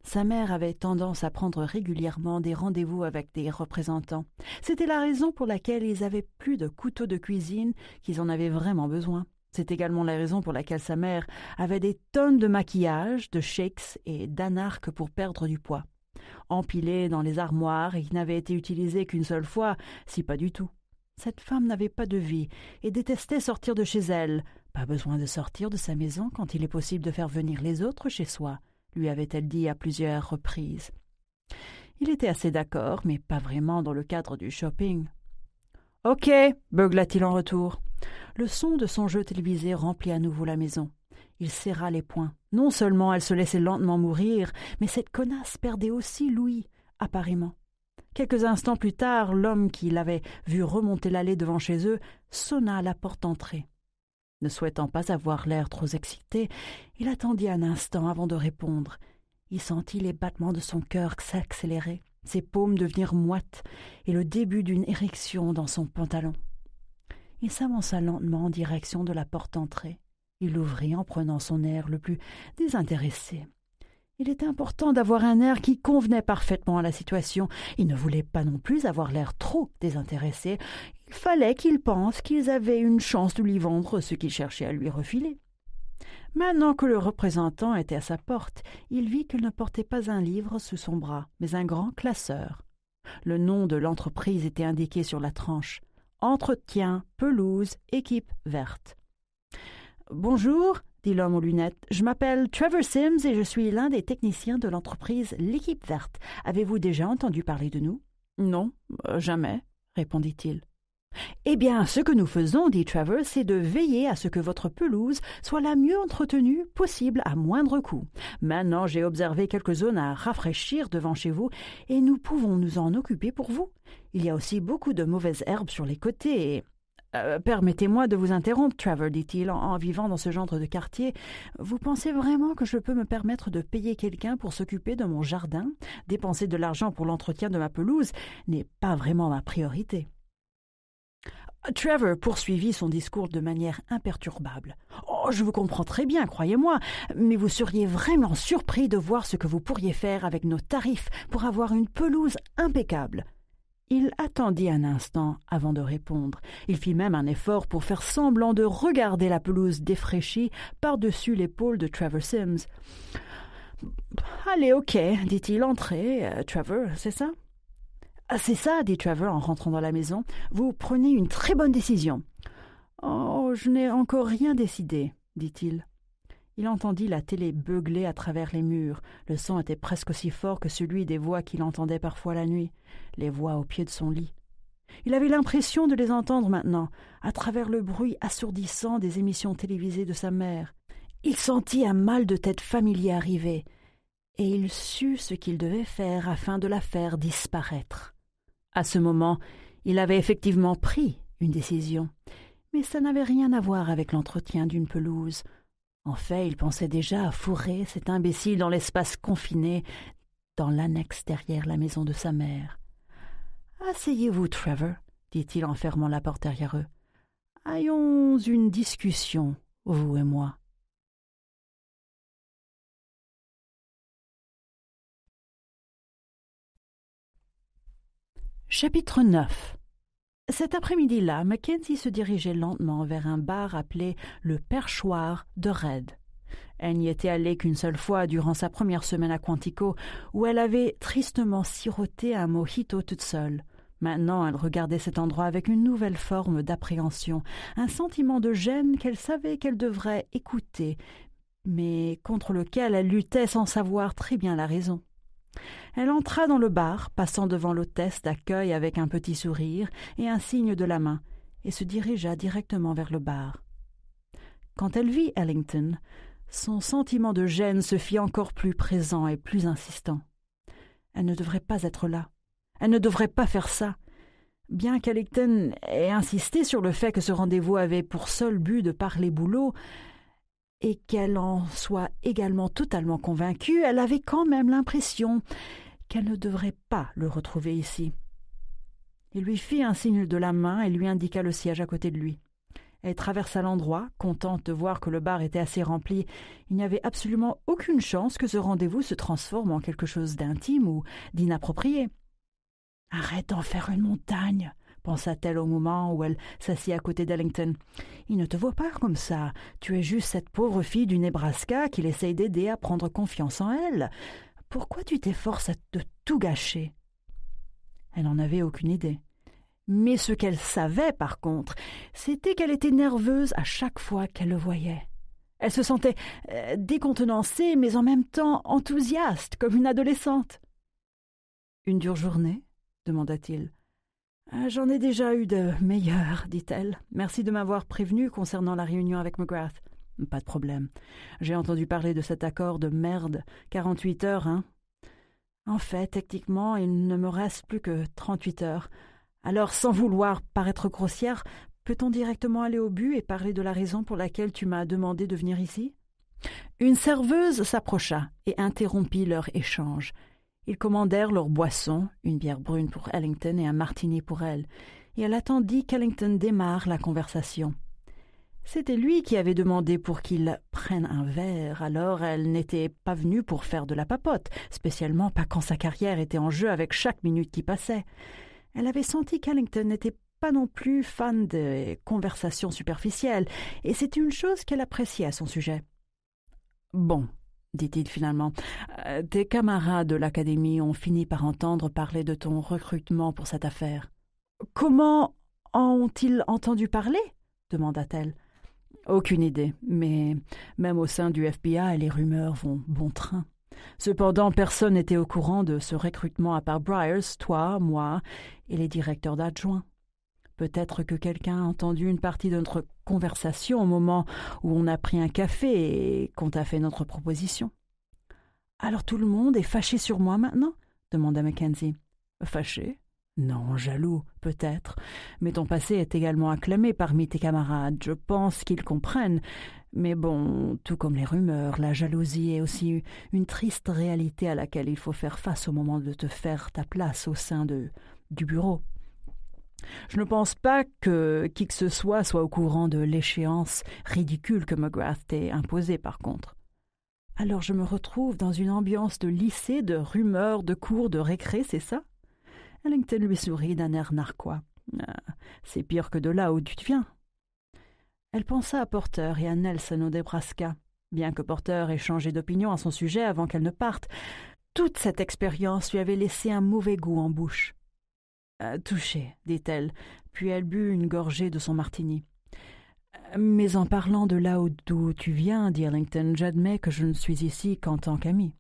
sa mère avait tendance à prendre régulièrement des rendez-vous avec des représentants. C'était la raison pour laquelle ils avaient plus de couteaux de cuisine qu'ils en avaient vraiment besoin. C'est également la raison pour laquelle sa mère avait des tonnes de maquillage, de shakes et d'anarques pour perdre du poids, empilés dans les armoires et qui n'avaient été utilisés qu'une seule fois, si pas du tout. Cette femme n'avait pas de vie et détestait sortir de chez elle. Pas besoin de sortir de sa maison quand il est possible de faire venir les autres chez soi, lui avait-elle dit à plusieurs reprises. Il était assez d'accord, mais pas vraiment dans le cadre du shopping. Ok, beugla-t-il en retour. Le son de son jeu télévisé remplit à nouveau la maison. Il serra les poings. Non seulement elle se laissait lentement mourir, mais cette connasse perdait aussi Louis, apparemment. Quelques instants plus tard, l'homme qui l'avait vu remonter l'allée devant chez eux sonna à la porte d'entrée. Ne souhaitant pas avoir l'air trop excité, il attendit un instant avant de répondre. Il sentit les battements de son cœur s'accélérer, ses paumes devenir moites et le début d'une érection dans son pantalon il s'avança lentement en direction de la porte d'entrée. Il l'ouvrit en prenant son air le plus désintéressé. Il était important d'avoir un air qui convenait parfaitement à la situation. Il ne voulait pas non plus avoir l'air trop désintéressé. Il fallait qu'il pense qu'ils avaient une chance de lui vendre ce qu'il cherchaient à lui refiler. Maintenant que le représentant était à sa porte, il vit qu'il ne portait pas un livre sous son bras, mais un grand classeur. Le nom de l'entreprise était indiqué sur la tranche. Entretien, pelouse, équipe verte. Bonjour, dit l'homme aux lunettes. Je m'appelle Trevor Sims et je suis l'un des techniciens de l'entreprise L'équipe verte. Avez-vous déjà entendu parler de nous Non, euh, jamais, répondit-il. Eh bien, ce que nous faisons, dit Travers, c'est de veiller à ce que votre pelouse soit la mieux entretenue possible à moindre coût. Maintenant, j'ai observé quelques zones à rafraîchir devant chez vous et nous pouvons nous en occuper pour vous. Il y a aussi beaucoup de mauvaises herbes sur les côtés et... Euh, permettez-moi de vous interrompre, Trevor, dit-il, en, vivant dans ce genre de quartier. Vous pensez vraiment que je peux me permettre de payer quelqu'un pour s'occuper de mon jardin Dépenser de l'argent pour l'entretien de ma pelouse n'est pas vraiment ma priorité. Trevor poursuivit son discours de manière imperturbable. Oh, je vous comprends très bien, croyez-moi, mais vous seriez vraiment surpris de voir ce que vous pourriez faire avec nos tarifs pour avoir une pelouse impeccable. Il attendit un instant avant de répondre. Il fit même un effort pour faire semblant de regarder la pelouse défraîchie par-dessus l'épaule de Trevor Sims. Allez, ok, dit-il, entrez, euh, Trevor, c'est ça? Ah, c'est ça, dit Trevor en rentrant dans la maison. Vous prenez une très bonne décision. Oh, je n'ai encore rien décidé, dit-il. Il entendit la télé beugler à travers les murs. Le son était presque aussi fort que celui des voix qu'il entendait parfois la nuit, les voix au pied de son lit. Il avait l'impression de les entendre maintenant, à travers le bruit assourdissant des émissions télévisées de sa mère. Il sentit un mal de tête familier arriver, et il sut ce qu'il devait faire afin de la faire disparaître. À ce moment, il avait effectivement pris une décision, mais ça n'avait rien à voir avec l'entretien d'une pelouse. En fait, il pensait déjà à fourrer cet imbécile dans l'espace confiné, dans l'annexe derrière la maison de sa mère. Asseyez-vous, Trevor, dit-il en fermant la porte derrière eux. Ayons une discussion, vous et moi. Chapitre 9 Cet après-midi-là, Mackenzie se dirigeait lentement vers un bar appelé le Perchoir de Red. Elle n'y était allée qu'une seule fois durant sa première semaine à Quantico, où elle avait tristement siroté un mojito toute seule. Maintenant, elle regardait cet endroit avec une nouvelle forme d'appréhension, un sentiment de gêne qu'elle savait qu'elle devrait écouter, mais contre lequel elle luttait sans savoir très bien la raison. Elle entra dans le bar, passant devant l'hôtesse d'accueil avec un petit sourire et un signe de la main, et se dirigea directement vers le bar. Quand elle vit Ellington, son sentiment de gêne se fit encore plus présent et plus insistant. Elle ne devrait pas être là. Elle ne devrait pas faire ça. Bien qu'Ellington ait insisté sur le fait que ce rendez-vous avait pour seul but de parler boulot, et qu'elle en soit également totalement convaincue, elle avait quand même l'impression qu'elle ne devrait pas le retrouver ici. Il lui fit un signe de la main et lui indiqua le siège à côté de lui. Elle traversa l'endroit, contente de voir que le bar était assez rempli. Il n'y avait absolument aucune chance que ce rendez-vous se transforme en quelque chose d'intime ou d'inapproprié. Arrête d'en faire une montagne, pensa-t-elle au moment où elle s'assit à côté d'Ellington. Il ne te voit pas comme ça. Tu es juste cette pauvre fille du Nebraska qu'il essaye d'aider à prendre confiance en elle. Pourquoi tu t'efforces de tout gâcher Elle n'en avait aucune idée. Mais ce qu'elle savait, par contre, c'était qu'elle était nerveuse à chaque fois qu'elle le voyait. Elle se sentait euh, décontenancée, mais en même temps enthousiaste, comme une adolescente. Une dure journée demanda-t-il. Ah, j'en ai déjà eu de meilleures, dit-elle. Merci de m'avoir prévenue concernant la réunion avec McGrath. Pas de problème. J'ai entendu parler de cet accord de merde. 48 heures, hein En fait, techniquement, il ne me reste plus que 38 heures. Alors, sans vouloir paraître grossière, peut-on directement aller au but et parler de la raison pour laquelle tu m'as demandé de venir ici Une serveuse s'approcha et interrompit leur échange. Ils commandèrent leur boisson, une bière brune pour Ellington et un martini pour elle, et elle attendit qu'Ellington démarre la conversation. C'était lui qui avait demandé pour qu'il prenne un verre, alors elle n'était pas venue pour faire de la papote, spécialement pas quand sa carrière était en jeu avec chaque minute qui passait. Elle avait senti qu'Allington n'était pas non plus fan de conversations superficielles, et c'est une chose qu'elle appréciait à son sujet. Bon, dit-il finalement, euh, tes camarades de l'académie ont fini par entendre parler de ton recrutement pour cette affaire. Comment en ont-ils entendu parler demanda-t-elle. Aucune idée, mais même au sein du FBI, les rumeurs vont bon train. Cependant, personne n'était au courant de ce recrutement à part Briars, toi, moi et les directeurs d'adjoints. Peut-être que quelqu'un a entendu une partie de notre conversation au moment où on a pris un café et qu'on t'a fait notre proposition. Alors tout le monde est fâché sur moi maintenant demanda Mackenzie. Fâché non, jaloux, peut-être, mais ton passé est également acclamé parmi tes camarades. Je pense qu'ils comprennent. Mais bon, tout comme les rumeurs, la jalousie est aussi une triste réalité à laquelle il faut faire face au moment de te faire ta place au sein de, du bureau. Je ne pense pas que qui que ce soit soit au courant de l'échéance ridicule que McGrath t'ait imposée, par contre. Alors je me retrouve dans une ambiance de lycée, de rumeurs, de cours, de récré, c'est ça « Arlington lui sourit d'un air narquois. Ah, c'est pire que de là où tu te viens. Elle pensa à Porter et à Nelson au Nebraska, bien que Porter ait changé d'opinion à son sujet avant qu'elle ne parte. Toute cette expérience lui avait laissé un mauvais goût en bouche. Ah, touché, dit-elle, puis elle but une gorgée de son martini. Mais en parlant de là d'où tu viens, dit Arlington, « j'admets que je ne suis ici qu'en tant qu'ami.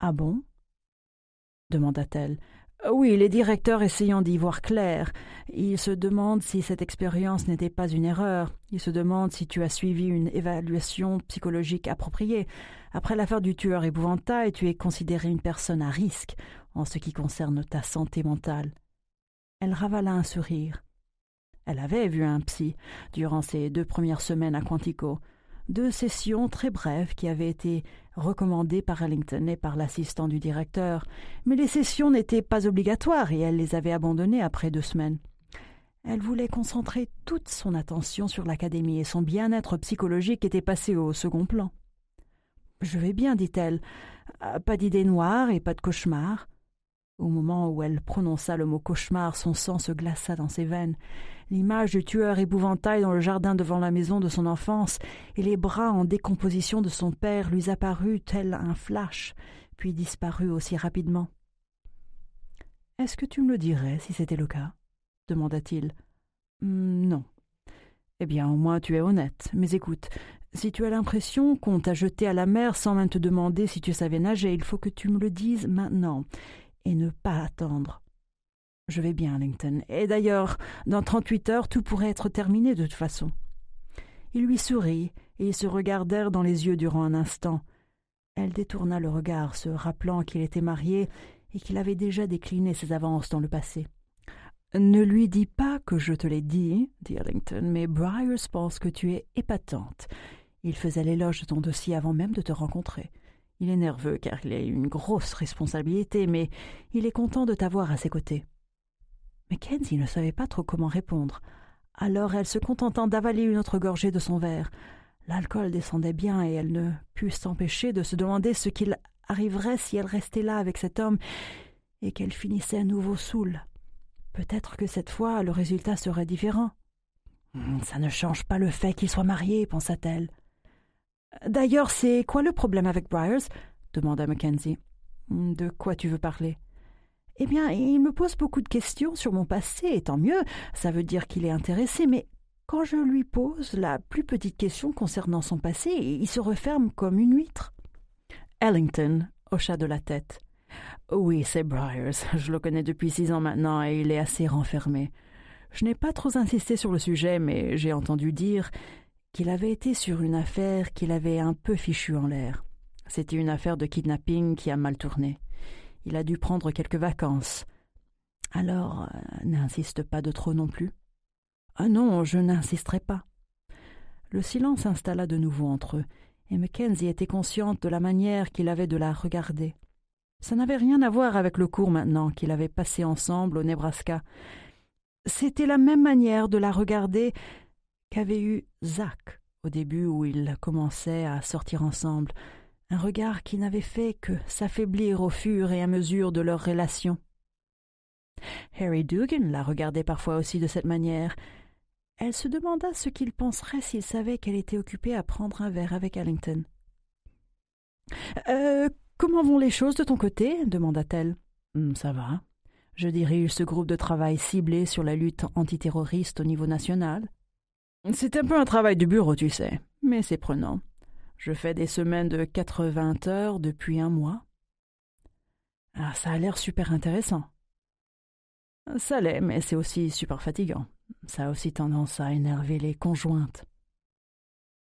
Ah bon demanda-t-elle. Oui, les directeurs essayant d'y voir clair. Ils se demandent si cette expérience n'était pas une erreur. Ils se demandent si tu as suivi une évaluation psychologique appropriée. Après l'affaire du tueur épouvantail, tu es considéré une personne à risque en ce qui concerne ta santé mentale. Elle ravala un sourire. Elle avait vu un psy durant ses deux premières semaines à Quantico deux sessions très brèves qui avaient été recommandées par Ellington et par l'assistant du directeur, mais les sessions n'étaient pas obligatoires et elle les avait abandonnées après deux semaines. Elle voulait concentrer toute son attention sur l'académie et son bien-être psychologique était passé au second plan. Je vais bien, dit-elle. Ah, pas d'idées noires et pas de cauchemars. Au moment où elle prononça le mot cauchemar, son sang se glaça dans ses veines l'image du tueur épouvantail dans le jardin devant la maison de son enfance, et les bras en décomposition de son père lui apparut tel un flash, puis disparut aussi rapidement. Est-ce que tu me le dirais si c'était le cas demanda-t-il. Hmm, non. Eh bien, au moins tu es honnête. Mais écoute, si tu as l'impression qu'on t'a jeté à la mer sans même te demander si tu savais nager, il faut que tu me le dises maintenant et ne pas attendre. Je vais bien, Langton. Et d'ailleurs, dans trente-huit heures, tout pourrait être terminé de toute façon. Il lui sourit, et ils se regardèrent dans les yeux durant un instant. Elle détourna le regard, se rappelant qu'il était marié et qu'il avait déjà décliné ses avances dans le passé. Ne lui dis pas que je te l'ai dit, dit Ellington, mais Briars pense que tu es épatante. Il faisait l'éloge de ton dossier avant même de te rencontrer. Il est nerveux car il a une grosse responsabilité, mais il est content de t'avoir à ses côtés. Mackenzie ne savait pas trop comment répondre. Alors elle se contenta d'avaler une autre gorgée de son verre. L'alcool descendait bien et elle ne put s'empêcher de se demander ce qu'il arriverait si elle restait là avec cet homme et qu'elle finissait à nouveau saoule. Peut-être que cette fois le résultat serait différent. Ça ne change pas le fait qu'il soit marié, pensa-t-elle. D'ailleurs, c'est quoi le problème avec Briars demanda Mackenzie. De quoi tu veux parler eh bien, il me pose beaucoup de questions sur mon passé, et tant mieux, ça veut dire qu'il est intéressé, mais quand je lui pose la plus petite question concernant son passé, il se referme comme une huître. Ellington hocha de la tête. Oui, c'est Briars, je le connais depuis six ans maintenant, et il est assez renfermé. Je n'ai pas trop insisté sur le sujet, mais j'ai entendu dire qu'il avait été sur une affaire qu'il avait un peu fichue en l'air. C'était une affaire de kidnapping qui a mal tourné il a dû prendre quelques vacances. Alors, euh, n'insiste pas de trop non plus. Ah non, je n'insisterai pas. Le silence s'installa de nouveau entre eux, et Mackenzie était consciente de la manière qu'il avait de la regarder. Ça n'avait rien à voir avec le cours maintenant qu'il avait passé ensemble au Nebraska. C'était la même manière de la regarder qu'avait eu Zach au début où ils commençaient à sortir ensemble un regard qui n'avait fait que s'affaiblir au fur et à mesure de leur relation. Harry Dugan la regardait parfois aussi de cette manière. Elle se demanda ce qu'il penserait s'il savait qu'elle était occupée à prendre un verre avec Allington. Euh, comment vont les choses de ton côté demanda-t-elle. Hmm, ça va. Je dirige ce groupe de travail ciblé sur la lutte antiterroriste au niveau national. C'est un peu un travail du bureau, tu sais, mais c'est prenant. Je fais des semaines de 80 heures depuis un mois. Ah, ça a l'air super intéressant. Ça l'est, mais c'est aussi super fatigant. Ça a aussi tendance à énerver les conjointes.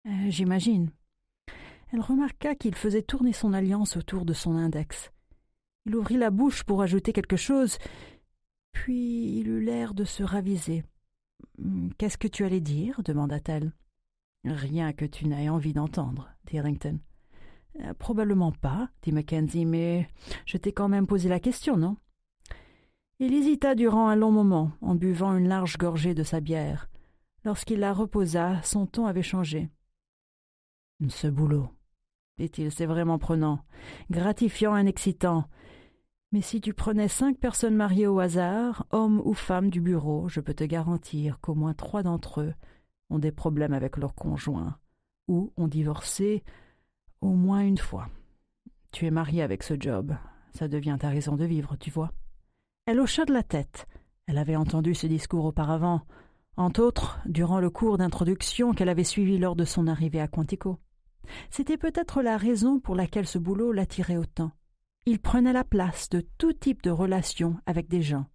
Euh, j'imagine. Elle remarqua qu'il faisait tourner son alliance autour de son index. Il ouvrit la bouche pour ajouter quelque chose, puis il eut l'air de se raviser. Qu'est-ce que tu allais dire demanda-t-elle. Rien que tu n'aies envie d'entendre, dit Harrington. Euh, probablement pas, dit Mackenzie, mais je t'ai quand même posé la question, non? Il hésita durant un long moment, en buvant une large gorgée de sa bière. Lorsqu'il la reposa, son ton avait changé. Ce boulot, dit-il, c'est vraiment prenant, gratifiant et excitant. Mais si tu prenais cinq personnes mariées au hasard, hommes ou femmes du bureau, je peux te garantir qu'au moins trois d'entre eux ont des problèmes avec leur conjoint, ou ont divorcé au moins une fois. Tu es marié avec ce job, ça devient ta raison de vivre, tu vois. Elle hocha de la tête. Elle avait entendu ce discours auparavant, entre autres durant le cours d'introduction qu'elle avait suivi lors de son arrivée à Quantico. C'était peut-être la raison pour laquelle ce boulot l'attirait autant. Il prenait la place de tout type de relation avec des gens.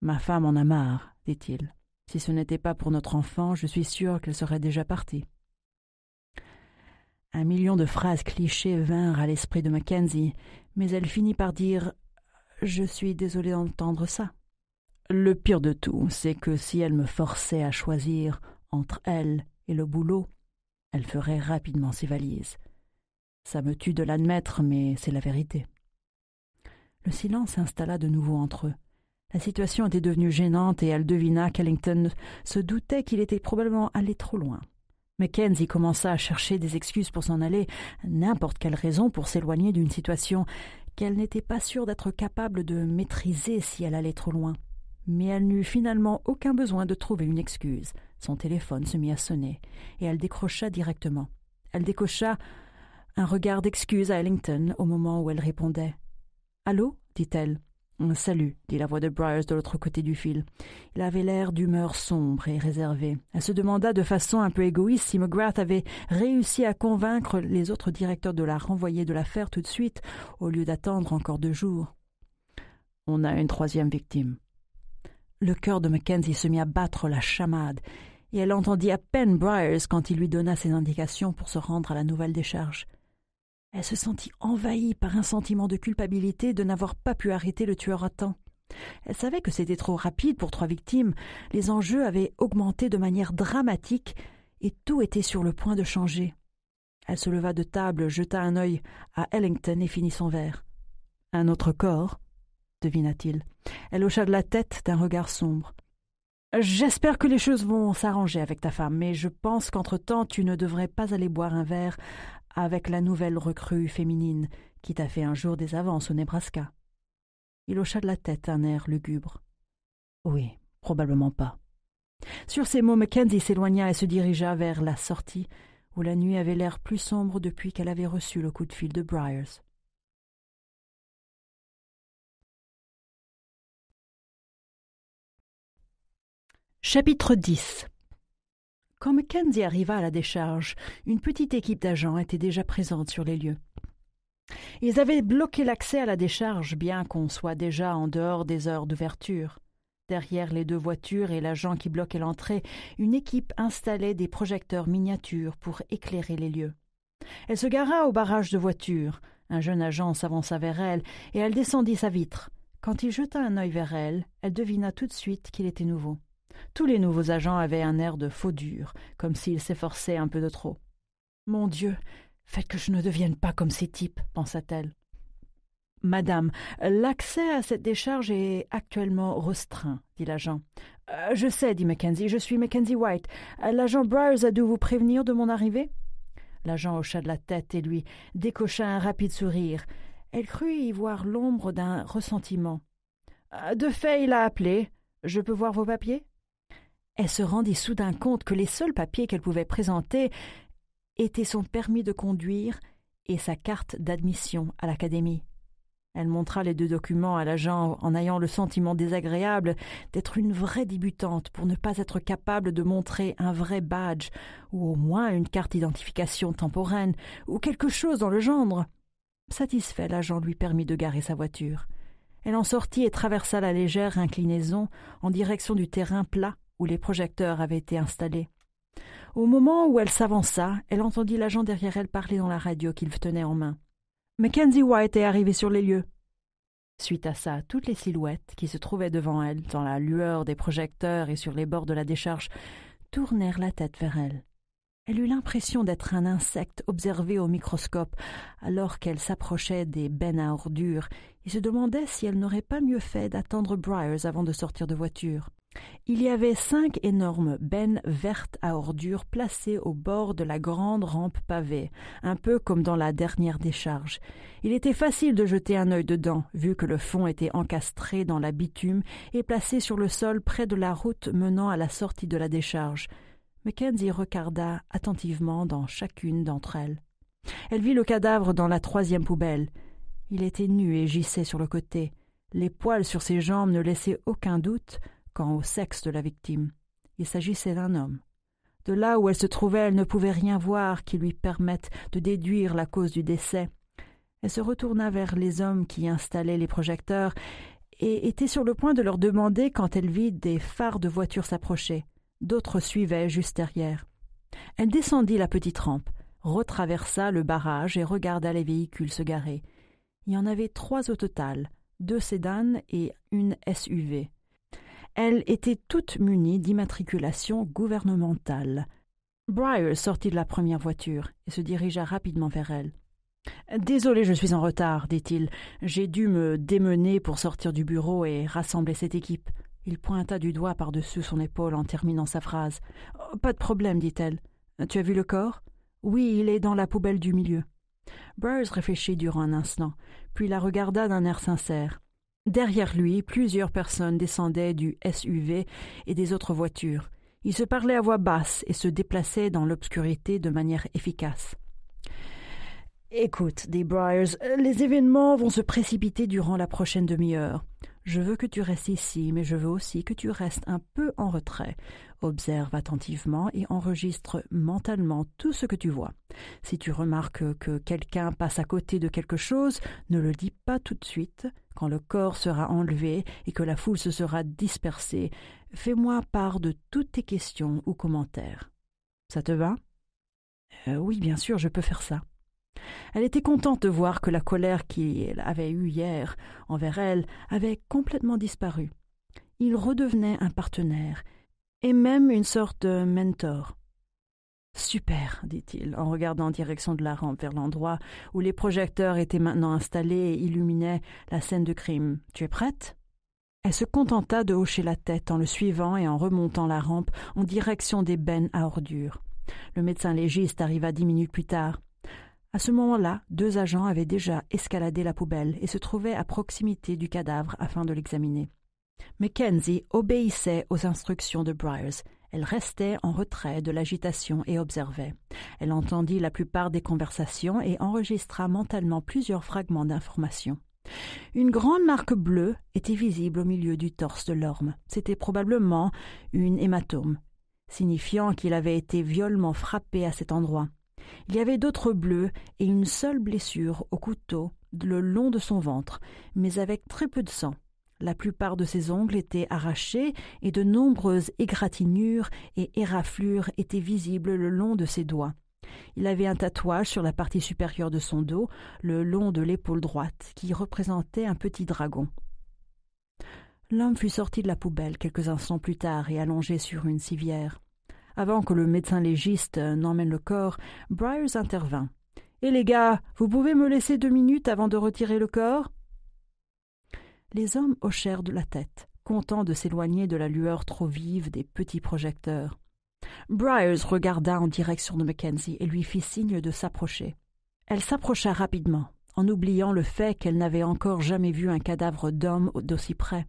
Ma femme en a marre, dit-il. Si ce n'était pas pour notre enfant, je suis sûre qu'elle serait déjà partie. Un million de phrases clichées vinrent à l'esprit de Mackenzie, mais elle finit par dire Je suis désolée d'entendre ça. Le pire de tout, c'est que si elle me forçait à choisir entre elle et le boulot, elle ferait rapidement ses valises. Ça me tue de l'admettre, mais c'est la vérité. Le silence s'installa de nouveau entre eux. La situation était devenue gênante et elle devina qu'Ellington se doutait qu'il était probablement allé trop loin. Mackenzie commença à chercher des excuses pour s'en aller, n'importe quelle raison pour s'éloigner d'une situation qu'elle n'était pas sûre d'être capable de maîtriser si elle allait trop loin. Mais elle n'eut finalement aucun besoin de trouver une excuse. Son téléphone se mit à sonner, et elle décrocha directement. Elle décocha un regard d'excuse à Ellington au moment où elle répondait. Allô? dit-elle. Salut, dit la voix de Bryers de l'autre côté du fil. Il avait l'air d'humeur sombre et réservée. Elle se demanda de façon un peu égoïste si McGrath avait réussi à convaincre les autres directeurs de la renvoyer de l'affaire tout de suite, au lieu d'attendre encore deux jours. On a une troisième victime. Le cœur de Mackenzie se mit à battre la chamade, et elle entendit à peine Briars quand il lui donna ses indications pour se rendre à la nouvelle décharge. Elle se sentit envahie par un sentiment de culpabilité de n'avoir pas pu arrêter le tueur à temps. Elle savait que c'était trop rapide pour trois victimes, les enjeux avaient augmenté de manière dramatique, et tout était sur le point de changer. Elle se leva de table, jeta un œil à Ellington et finit son verre. Un autre corps devina-t-il. Elle hocha de la tête d'un regard sombre. J'espère que les choses vont s'arranger avec ta femme, mais je pense qu'entre-temps tu ne devrais pas aller boire un verre avec la nouvelle recrue féminine qui t'a fait un jour des avances au Nebraska. Il hocha de la tête un air lugubre. Oui, probablement pas. Sur ces mots, Mackenzie s'éloigna et se dirigea vers la sortie, où la nuit avait l'air plus sombre depuis qu'elle avait reçu le coup de fil de Briars. Chapitre 10 quand Mackenzie arriva à la décharge, une petite équipe d'agents était déjà présente sur les lieux. Ils avaient bloqué l'accès à la décharge, bien qu'on soit déjà en dehors des heures d'ouverture. Derrière les deux voitures et l'agent qui bloquait l'entrée, une équipe installait des projecteurs miniatures pour éclairer les lieux. Elle se gara au barrage de voitures. Un jeune agent s'avança vers elle, et elle descendit sa vitre. Quand il jeta un œil vers elle, elle devina tout de suite qu'il était nouveau. Tous les nouveaux agents avaient un air de faux dur, comme s'ils s'efforçaient un peu de trop. Mon Dieu, faites que je ne devienne pas comme ces types, pensa-t-elle. Madame, l'accès à cette décharge est actuellement restreint, dit l'agent. Euh, je sais, dit Mackenzie, je suis Mackenzie White. L'agent Briers a dû vous prévenir de mon arrivée L'agent hocha de la tête et lui décocha un rapide sourire. Elle crut y voir l'ombre d'un ressentiment. De fait, il a appelé. Je peux voir vos papiers elle se rendit soudain compte que les seuls papiers qu'elle pouvait présenter étaient son permis de conduire et sa carte d'admission à l'académie. Elle montra les deux documents à l'agent en ayant le sentiment désagréable d'être une vraie débutante pour ne pas être capable de montrer un vrai badge ou au moins une carte d'identification temporaire ou quelque chose dans le genre. Satisfait, l'agent lui permit de garer sa voiture. Elle en sortit et traversa la légère inclinaison en direction du terrain plat où les projecteurs avaient été installés. Au moment où elle s'avança, elle entendit l'agent derrière elle parler dans la radio qu'il tenait en main. Mackenzie White est arrivé sur les lieux. Suite à ça, toutes les silhouettes qui se trouvaient devant elle, dans la lueur des projecteurs et sur les bords de la décharge, tournèrent la tête vers elle. Elle eut l'impression d'être un insecte observé au microscope, alors qu'elle s'approchait des bennes à ordures, et se demandait si elle n'aurait pas mieux fait d'attendre Briars avant de sortir de voiture. Il y avait cinq énormes bennes vertes à ordures placées au bord de la grande rampe pavée, un peu comme dans la dernière décharge. Il était facile de jeter un œil dedans, vu que le fond était encastré dans la bitume et placé sur le sol près de la route menant à la sortie de la décharge. Mackenzie regarda attentivement dans chacune d'entre elles. Elle vit le cadavre dans la troisième poubelle. Il était nu et gissait sur le côté. Les poils sur ses jambes ne laissaient aucun doute quant au sexe de la victime. Il s'agissait d'un homme. De là où elle se trouvait, elle ne pouvait rien voir qui lui permette de déduire la cause du décès. Elle se retourna vers les hommes qui installaient les projecteurs et était sur le point de leur demander quand elle vit des phares de voitures s'approcher. D'autres suivaient juste derrière. Elle descendit la petite rampe, retraversa le barrage et regarda les véhicules se garer. Il y en avait trois au total, deux sédanes et une SUV. Elle était toute munie d'immatriculation gouvernementales. Briar sortit de la première voiture et se dirigea rapidement vers elle. Désolé, je suis en retard, dit-il. J'ai dû me démener pour sortir du bureau et rassembler cette équipe. Il pointa du doigt par-dessus son épaule en terminant sa phrase. Oh, pas de problème, dit-elle. Tu as vu le corps Oui, il est dans la poubelle du milieu. Bryars réfléchit durant un instant, puis la regarda d'un air sincère. Derrière lui, plusieurs personnes descendaient du SUV et des autres voitures. Ils se parlaient à voix basse et se déplaçaient dans l'obscurité de manière efficace. Écoute, dit Briars, les événements vont se précipiter durant la prochaine demi-heure. Je veux que tu restes ici, mais je veux aussi que tu restes un peu en retrait. Observe attentivement et enregistre mentalement tout ce que tu vois. Si tu remarques que quelqu'un passe à côté de quelque chose, ne le dis pas tout de suite, quand le corps sera enlevé et que la foule se sera dispersée, fais-moi part de toutes tes questions ou commentaires. Ça te va euh, Oui, bien sûr, je peux faire ça. Elle était contente de voir que la colère qu'il avait eue hier envers elle avait complètement disparu. Il redevenait un partenaire, et même une sorte de mentor. Super, dit-il, en regardant en direction de la rampe vers l'endroit où les projecteurs étaient maintenant installés et illuminaient la scène de crime. Tu es prête? Elle se contenta de hocher la tête en le suivant et en remontant la rampe en direction des bennes à ordures. Le médecin légiste arriva dix minutes plus tard. À ce moment-là, deux agents avaient déjà escaladé la poubelle et se trouvaient à proximité du cadavre afin de l'examiner. Mackenzie obéissait aux instructions de elle restait en retrait de l'agitation et observait. Elle entendit la plupart des conversations et enregistra mentalement plusieurs fragments d'informations. Une grande marque bleue était visible au milieu du torse de l'orme. C'était probablement une hématome, signifiant qu'il avait été violemment frappé à cet endroit. Il y avait d'autres bleus et une seule blessure au couteau le long de son ventre, mais avec très peu de sang. La plupart de ses ongles étaient arrachés et de nombreuses égratignures et éraflures étaient visibles le long de ses doigts. Il avait un tatouage sur la partie supérieure de son dos, le long de l'épaule droite, qui représentait un petit dragon. L'homme fut sorti de la poubelle quelques instants plus tard et allongé sur une civière. Avant que le médecin légiste n'emmène le corps, Briars intervint. Eh les gars, vous pouvez me laisser deux minutes avant de retirer le corps les hommes hochèrent de la tête, contents de s'éloigner de la lueur trop vive des petits projecteurs. Briars regarda en direction de Mackenzie et lui fit signe de s'approcher. Elle s'approcha rapidement, en oubliant le fait qu'elle n'avait encore jamais vu un cadavre d'homme d'aussi près.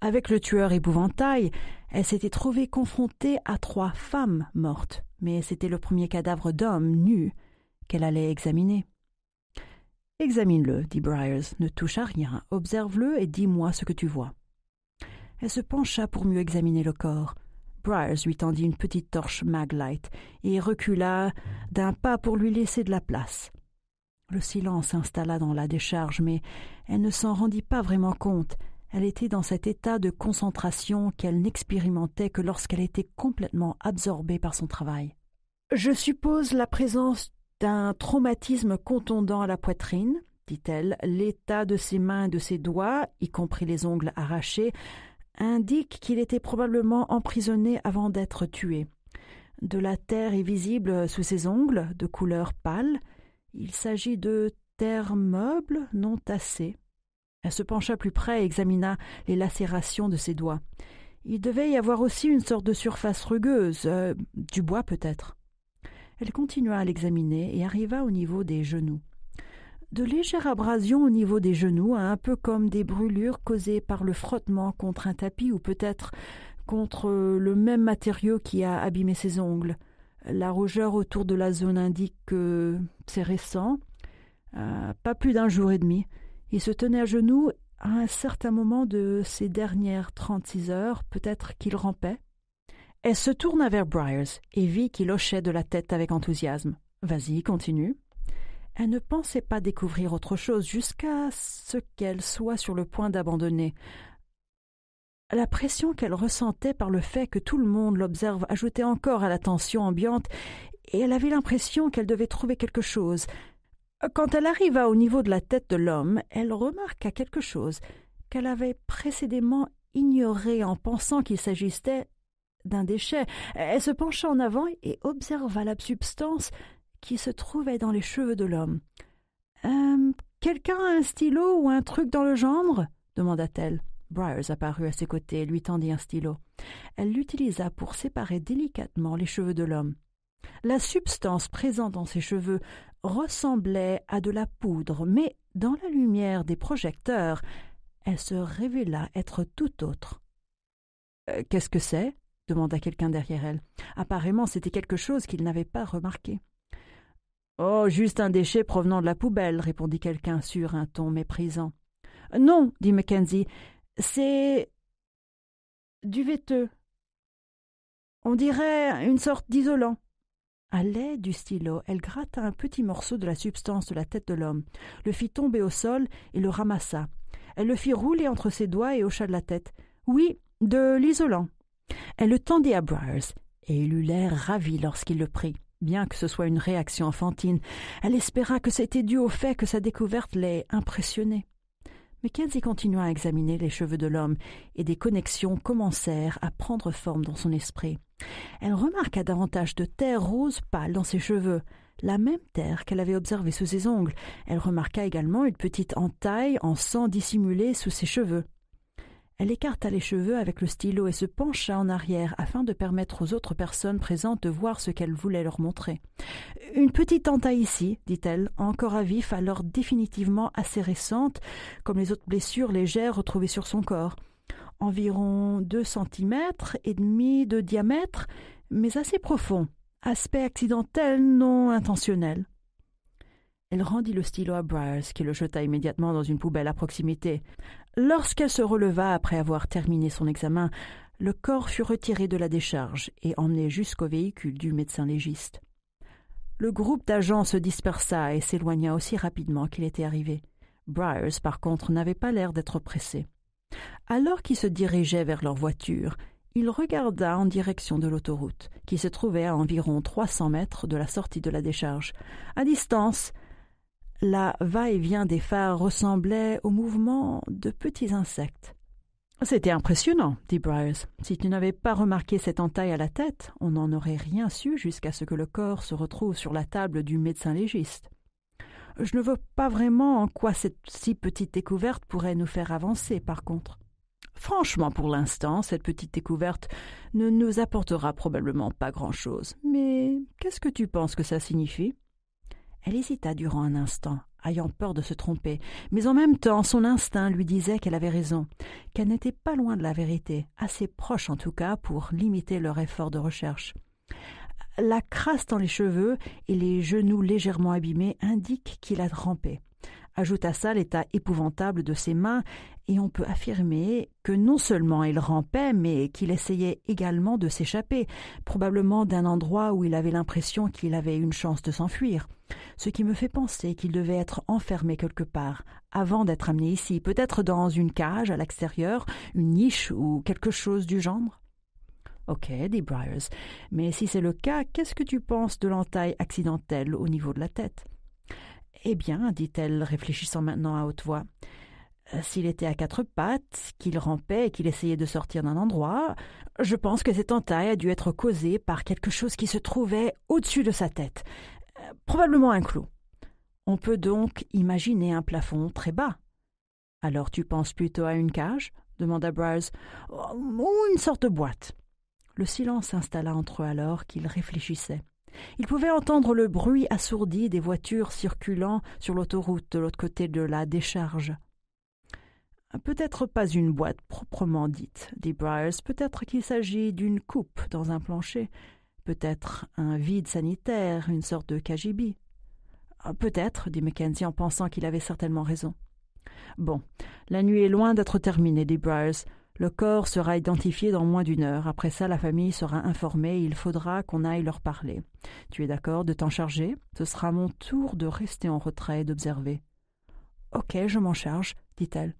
Avec le tueur épouvantail, elle s'était trouvée confrontée à trois femmes mortes, mais c'était le premier cadavre d'homme nu qu'elle allait examiner. Examine-le, dit Bryers. ne touche à rien, observe-le et dis-moi ce que tu vois. Elle se pencha pour mieux examiner le corps. Bryers lui tendit une petite torche Maglite et recula d'un pas pour lui laisser de la place. Le silence s'installa dans la décharge, mais elle ne s'en rendit pas vraiment compte. Elle était dans cet état de concentration qu'elle n'expérimentait que lorsqu'elle était complètement absorbée par son travail. Je suppose la présence d'un traumatisme contondant à la poitrine, dit-elle, l'état de ses mains et de ses doigts, y compris les ongles arrachés, indique qu'il était probablement emprisonné avant d'être tué. De la terre est visible sous ses ongles, de couleur pâle. Il s'agit de terre meuble non tassée. Elle se pencha plus près et examina les lacérations de ses doigts. Il devait y avoir aussi une sorte de surface rugueuse, euh, du bois peut-être. Elle continua à l'examiner et arriva au niveau des genoux. De légères abrasions au niveau des genoux, hein, un peu comme des brûlures causées par le frottement contre un tapis ou peut-être contre le même matériau qui a abîmé ses ongles. La rougeur autour de la zone indique que c'est récent, euh, pas plus d'un jour et demi. Il se tenait à genoux à un certain moment de ces dernières 36 heures, peut-être qu'il rampait. Elle se tourna vers Briars et vit qu'il hochait de la tête avec enthousiasme. Vas-y, continue. Elle ne pensait pas découvrir autre chose jusqu'à ce qu'elle soit sur le point d'abandonner. La pression qu'elle ressentait par le fait que tout le monde l'observe ajoutait encore à la tension ambiante, et elle avait l'impression qu'elle devait trouver quelque chose. Quand elle arriva au niveau de la tête de l'homme, elle remarqua quelque chose qu'elle avait précédemment ignoré en pensant qu'il s'agissait d'un déchet. Elle se pencha en avant et observa la substance qui se trouvait dans les cheveux de l'homme. Euh, quelqu'un a un stylo ou un truc dans le gendre demanda-t-elle. Briars apparut à ses côtés et lui tendit un stylo. Elle l'utilisa pour séparer délicatement les cheveux de l'homme. La substance présente dans ses cheveux ressemblait à de la poudre, mais dans la lumière des projecteurs, elle se révéla être tout autre. Euh, qu'est-ce que c'est demanda quelqu'un derrière elle. Apparemment, c'était quelque chose qu'il n'avait pas remarqué. Oh, juste un déchet provenant de la poubelle, répondit quelqu'un sur un ton méprisant. Non, dit Mackenzie, c'est du vêteux. On dirait une sorte d'isolant. À l'aide du stylo, elle gratta un petit morceau de la substance de la tête de l'homme, le fit tomber au sol et le ramassa. Elle le fit rouler entre ses doigts et hocha de la tête. Oui, de l'isolant. Elle le tendit à Briars, et il eut l'air ravi lorsqu'il le prit. Bien que ce soit une réaction enfantine, elle espéra que c'était dû au fait que sa découverte l'ait impressionné. Mackenzie continua à examiner les cheveux de l'homme, et des connexions commencèrent à prendre forme dans son esprit. Elle remarqua davantage de terre rose pâle dans ses cheveux, la même terre qu'elle avait observée sous ses ongles. Elle remarqua également une petite entaille en sang dissimulée sous ses cheveux. Elle écarta les cheveux avec le stylo et se pencha en arrière afin de permettre aux autres personnes présentes de voir ce qu'elle voulait leur montrer. Une petite entaille ici, dit-elle, encore à vif, alors définitivement assez récente, comme les autres blessures légères retrouvées sur son corps. Environ deux centimètres et demi de diamètre, mais assez profond. Aspect accidentel non intentionnel. Elle rendit le stylo à Briars, qui le jeta immédiatement dans une poubelle à proximité. Lorsqu'elle se releva après avoir terminé son examen, le corps fut retiré de la décharge et emmené jusqu'au véhicule du médecin légiste. Le groupe d'agents se dispersa et s'éloigna aussi rapidement qu'il était arrivé. Bryers par contre, n'avait pas l'air d'être pressé. Alors qu'ils se dirigeaient vers leur voiture, il regarda en direction de l'autoroute, qui se trouvait à environ trois cents mètres de la sortie de la décharge. À distance, la va-et-vient des phares ressemblait au mouvement de petits insectes. C'était impressionnant, dit Bryce. Si tu n'avais pas remarqué cette entaille à la tête, on n'en aurait rien su jusqu'à ce que le corps se retrouve sur la table du médecin légiste. Je ne vois pas vraiment en quoi cette si petite découverte pourrait nous faire avancer, par contre. Franchement, pour l'instant, cette petite découverte ne nous apportera probablement pas grand-chose. Mais qu'est-ce que tu penses que ça signifie elle hésita durant un instant, ayant peur de se tromper, mais en même temps son instinct lui disait qu'elle avait raison, qu'elle n'était pas loin de la vérité, assez proche en tout cas pour limiter leur effort de recherche. La crasse dans les cheveux et les genoux légèrement abîmés indiquent qu'il a trempé. Ajoute à ça l'état épouvantable de ses mains et on peut affirmer que non seulement il rampait, mais qu'il essayait également de s'échapper, probablement d'un endroit où il avait l'impression qu'il avait une chance de s'enfuir. Ce qui me fait penser qu'il devait être enfermé quelque part, avant d'être amené ici, peut-être dans une cage à l'extérieur, une niche ou quelque chose du genre. Ok, dit Briars, mais si c'est le cas, qu'est-ce que tu penses de l'entaille accidentelle au niveau de la tête Eh bien, dit-elle, réfléchissant maintenant à haute voix, euh, s'il était à quatre pattes, qu'il rampait et qu'il essayait de sortir d'un endroit, je pense que cette entaille a dû être causée par quelque chose qui se trouvait au-dessus de sa tête, euh, probablement un clou. On peut donc imaginer un plafond très bas. Alors tu penses plutôt à une cage demanda Bryce. Oh, ou une sorte de boîte. Le silence s'installa entre eux alors qu'ils réfléchissaient. Ils pouvaient entendre le bruit assourdi des voitures circulant sur l'autoroute de l'autre côté de la décharge. Peut-être pas une boîte proprement dite, dit Briars, peut-être qu'il s'agit d'une coupe dans un plancher, peut-être un vide sanitaire, une sorte de cagibi. Ah, peut-être, dit Mackenzie en pensant qu'il avait certainement raison. Bon, la nuit est loin d'être terminée, dit Briars. Le corps sera identifié dans moins d'une heure. Après ça, la famille sera informée et il faudra qu'on aille leur parler. Tu es d'accord de t'en charger Ce sera mon tour de rester en retrait et d'observer. Ok, je m'en charge, dit-elle.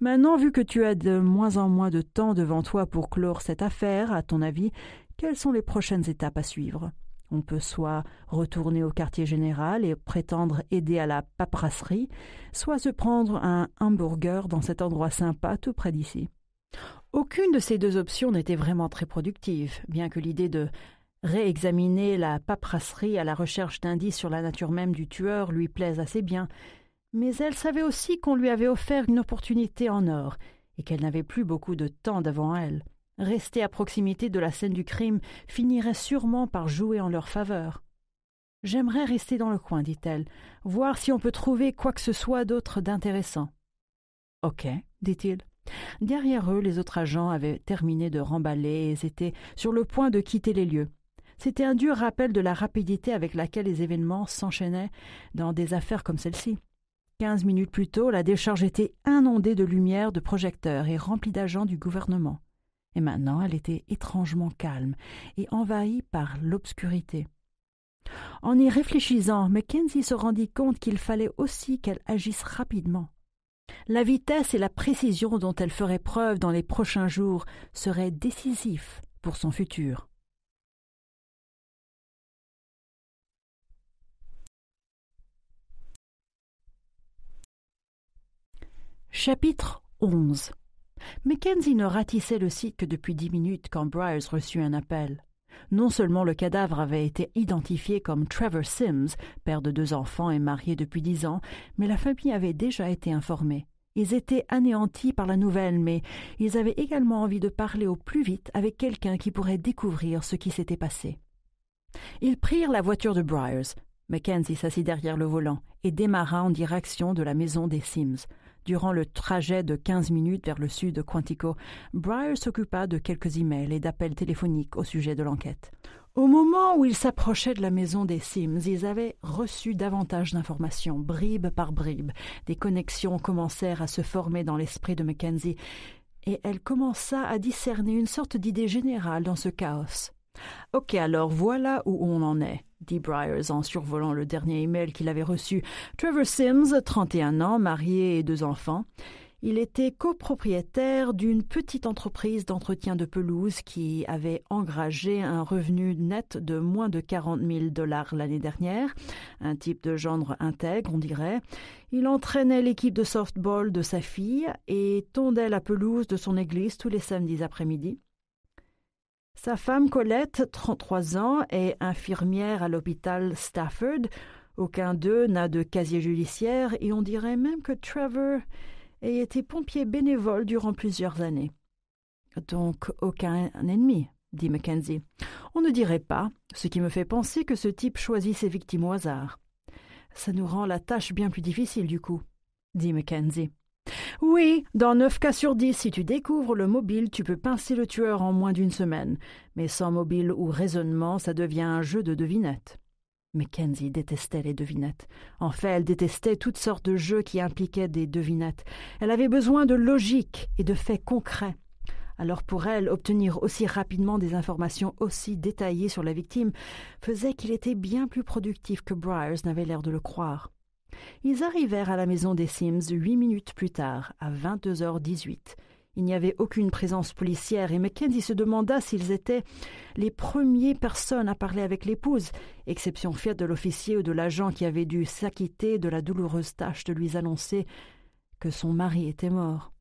Maintenant, vu que tu as de moins en moins de temps devant toi pour clore cette affaire, à ton avis, quelles sont les prochaines étapes à suivre On peut soit retourner au quartier général et prétendre aider à la paperasserie, soit se prendre un hamburger dans cet endroit sympa tout près d'ici. Aucune de ces deux options n'était vraiment très productive, bien que l'idée de réexaminer la paperasserie à la recherche d'indices sur la nature même du tueur lui plaise assez bien, mais elle savait aussi qu'on lui avait offert une opportunité en or, et qu'elle n'avait plus beaucoup de temps devant elle. Rester à proximité de la scène du crime finirait sûrement par jouer en leur faveur. J'aimerais rester dans le coin, dit-elle, voir si on peut trouver quoi que ce soit d'autre d'intéressant. Ok, dit-il. Derrière eux, les autres agents avaient terminé de remballer et étaient sur le point de quitter les lieux. C'était un dur rappel de la rapidité avec laquelle les événements s'enchaînaient dans des affaires comme celle-ci. Quinze minutes plus tôt, la décharge était inondée de lumière, de projecteurs et remplie d'agents du gouvernement. Et maintenant, elle était étrangement calme et envahie par l'obscurité. En y réfléchissant, Mackenzie se rendit compte qu'il fallait aussi qu'elle agisse rapidement. La vitesse et la précision dont elle ferait preuve dans les prochains jours seraient décisifs pour son futur. Chapitre 11 Mackenzie ne ratissait le site que depuis dix minutes quand Bryers reçut un appel. Non seulement le cadavre avait été identifié comme Trevor Sims, père de deux enfants et marié depuis dix ans, mais la famille avait déjà été informée. Ils étaient anéantis par la nouvelle, mais ils avaient également envie de parler au plus vite avec quelqu'un qui pourrait découvrir ce qui s'était passé. Ils prirent la voiture de Bryers. Mackenzie s'assit derrière le volant et démarra en direction de la maison des Sims durant le trajet de 15 minutes vers le sud de Quantico, Breyer s'occupa de quelques emails et d'appels téléphoniques au sujet de l'enquête. Au moment où ils s'approchaient de la maison des Sims, ils avaient reçu davantage d'informations, bribe par bribe. Des connexions commencèrent à se former dans l'esprit de Mackenzie, et elle commença à discerner une sorte d'idée générale dans ce chaos. Ok, alors voilà où on en est, dit Briars en survolant le dernier email qu'il avait reçu. Trevor Sims, 31 ans, marié et deux enfants. Il était copropriétaire d'une petite entreprise d'entretien de pelouse qui avait engragé un revenu net de moins de 40 000 dollars l'année dernière. Un type de gendre intègre, on dirait. Il entraînait l'équipe de softball de sa fille et tondait la pelouse de son église tous les samedis après-midi. Sa femme Colette, 33 ans, est infirmière à l'hôpital Stafford. Aucun d'eux n'a de casier judiciaire et on dirait même que Trevor ait été pompier bénévole durant plusieurs années. Donc aucun ennemi, dit Mackenzie. On ne dirait pas, ce qui me fait penser que ce type choisit ses victimes au hasard. Ça nous rend la tâche bien plus difficile du coup, dit Mackenzie. Oui, dans 9 cas sur 10, si tu découvres le mobile, tu peux pincer le tueur en moins d'une semaine. Mais sans mobile ou raisonnement, ça devient un jeu de devinettes. Mackenzie détestait les devinettes. En fait, elle détestait toutes sortes de jeux qui impliquaient des devinettes. Elle avait besoin de logique et de faits concrets. Alors pour elle, obtenir aussi rapidement des informations aussi détaillées sur la victime faisait qu'il était bien plus productif que Briars n'avait l'air de le croire. Ils arrivèrent à la maison des Sims huit minutes plus tard, à 22h18. Il n'y avait aucune présence policière et Mackenzie se demanda s'ils étaient les premières personnes à parler avec l'épouse, exception faite de l'officier ou de l'agent qui avait dû s'acquitter de la douloureuse tâche de lui annoncer que son mari était mort.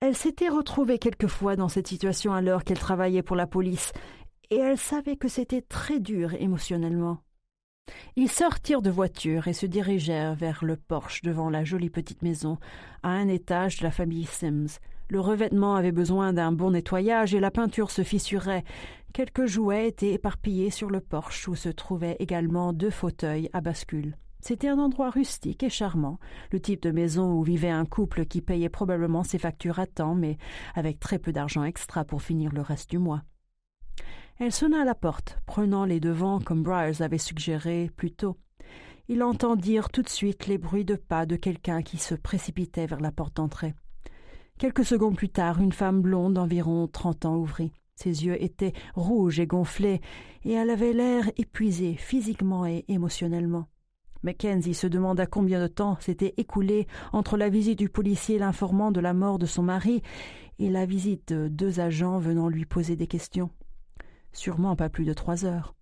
Elle s'était retrouvée quelquefois dans cette situation alors qu'elle travaillait pour la police, et elle savait que c'était très dur émotionnellement. Ils sortirent de voiture et se dirigèrent vers le porche devant la jolie petite maison, à un étage de la famille Sims. Le revêtement avait besoin d'un bon nettoyage et la peinture se fissurait. Quelques jouets étaient éparpillés sur le porche où se trouvaient également deux fauteuils à bascule. C'était un endroit rustique et charmant, le type de maison où vivait un couple qui payait probablement ses factures à temps, mais avec très peu d'argent extra pour finir le reste du mois. Elle sonna à la porte, prenant les devants comme Briars avait suggéré plus tôt. Ils entendirent tout de suite les bruits de pas de quelqu'un qui se précipitait vers la porte d'entrée. Quelques secondes plus tard, une femme blonde d'environ trente ans ouvrit. Ses yeux étaient rouges et gonflés, et elle avait l'air épuisée physiquement et émotionnellement. Mackenzie se demanda combien de temps s'était écoulé entre la visite du policier l'informant de la mort de son mari et la visite de deux agents venant lui poser des questions sûrement pas plus de trois heures.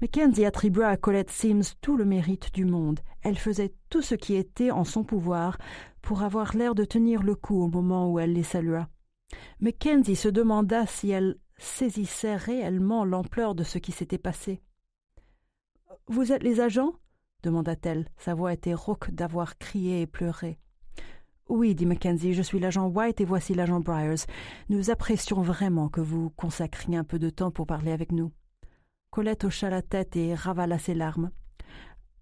Mackenzie attribua à Colette Sims tout le mérite du monde. Elle faisait tout ce qui était en son pouvoir pour avoir l'air de tenir le coup au moment où elle les salua. Mackenzie se demanda si elle saisissait réellement l'ampleur de ce qui s'était passé. Vous êtes les agents demanda-t-elle. Sa voix était rauque d'avoir crié et pleuré. Oui, dit Mackenzie, je suis l'agent White et voici l'agent Briars. Nous apprécions vraiment que vous consacriez un peu de temps pour parler avec nous. Colette hocha la tête et ravala ses larmes.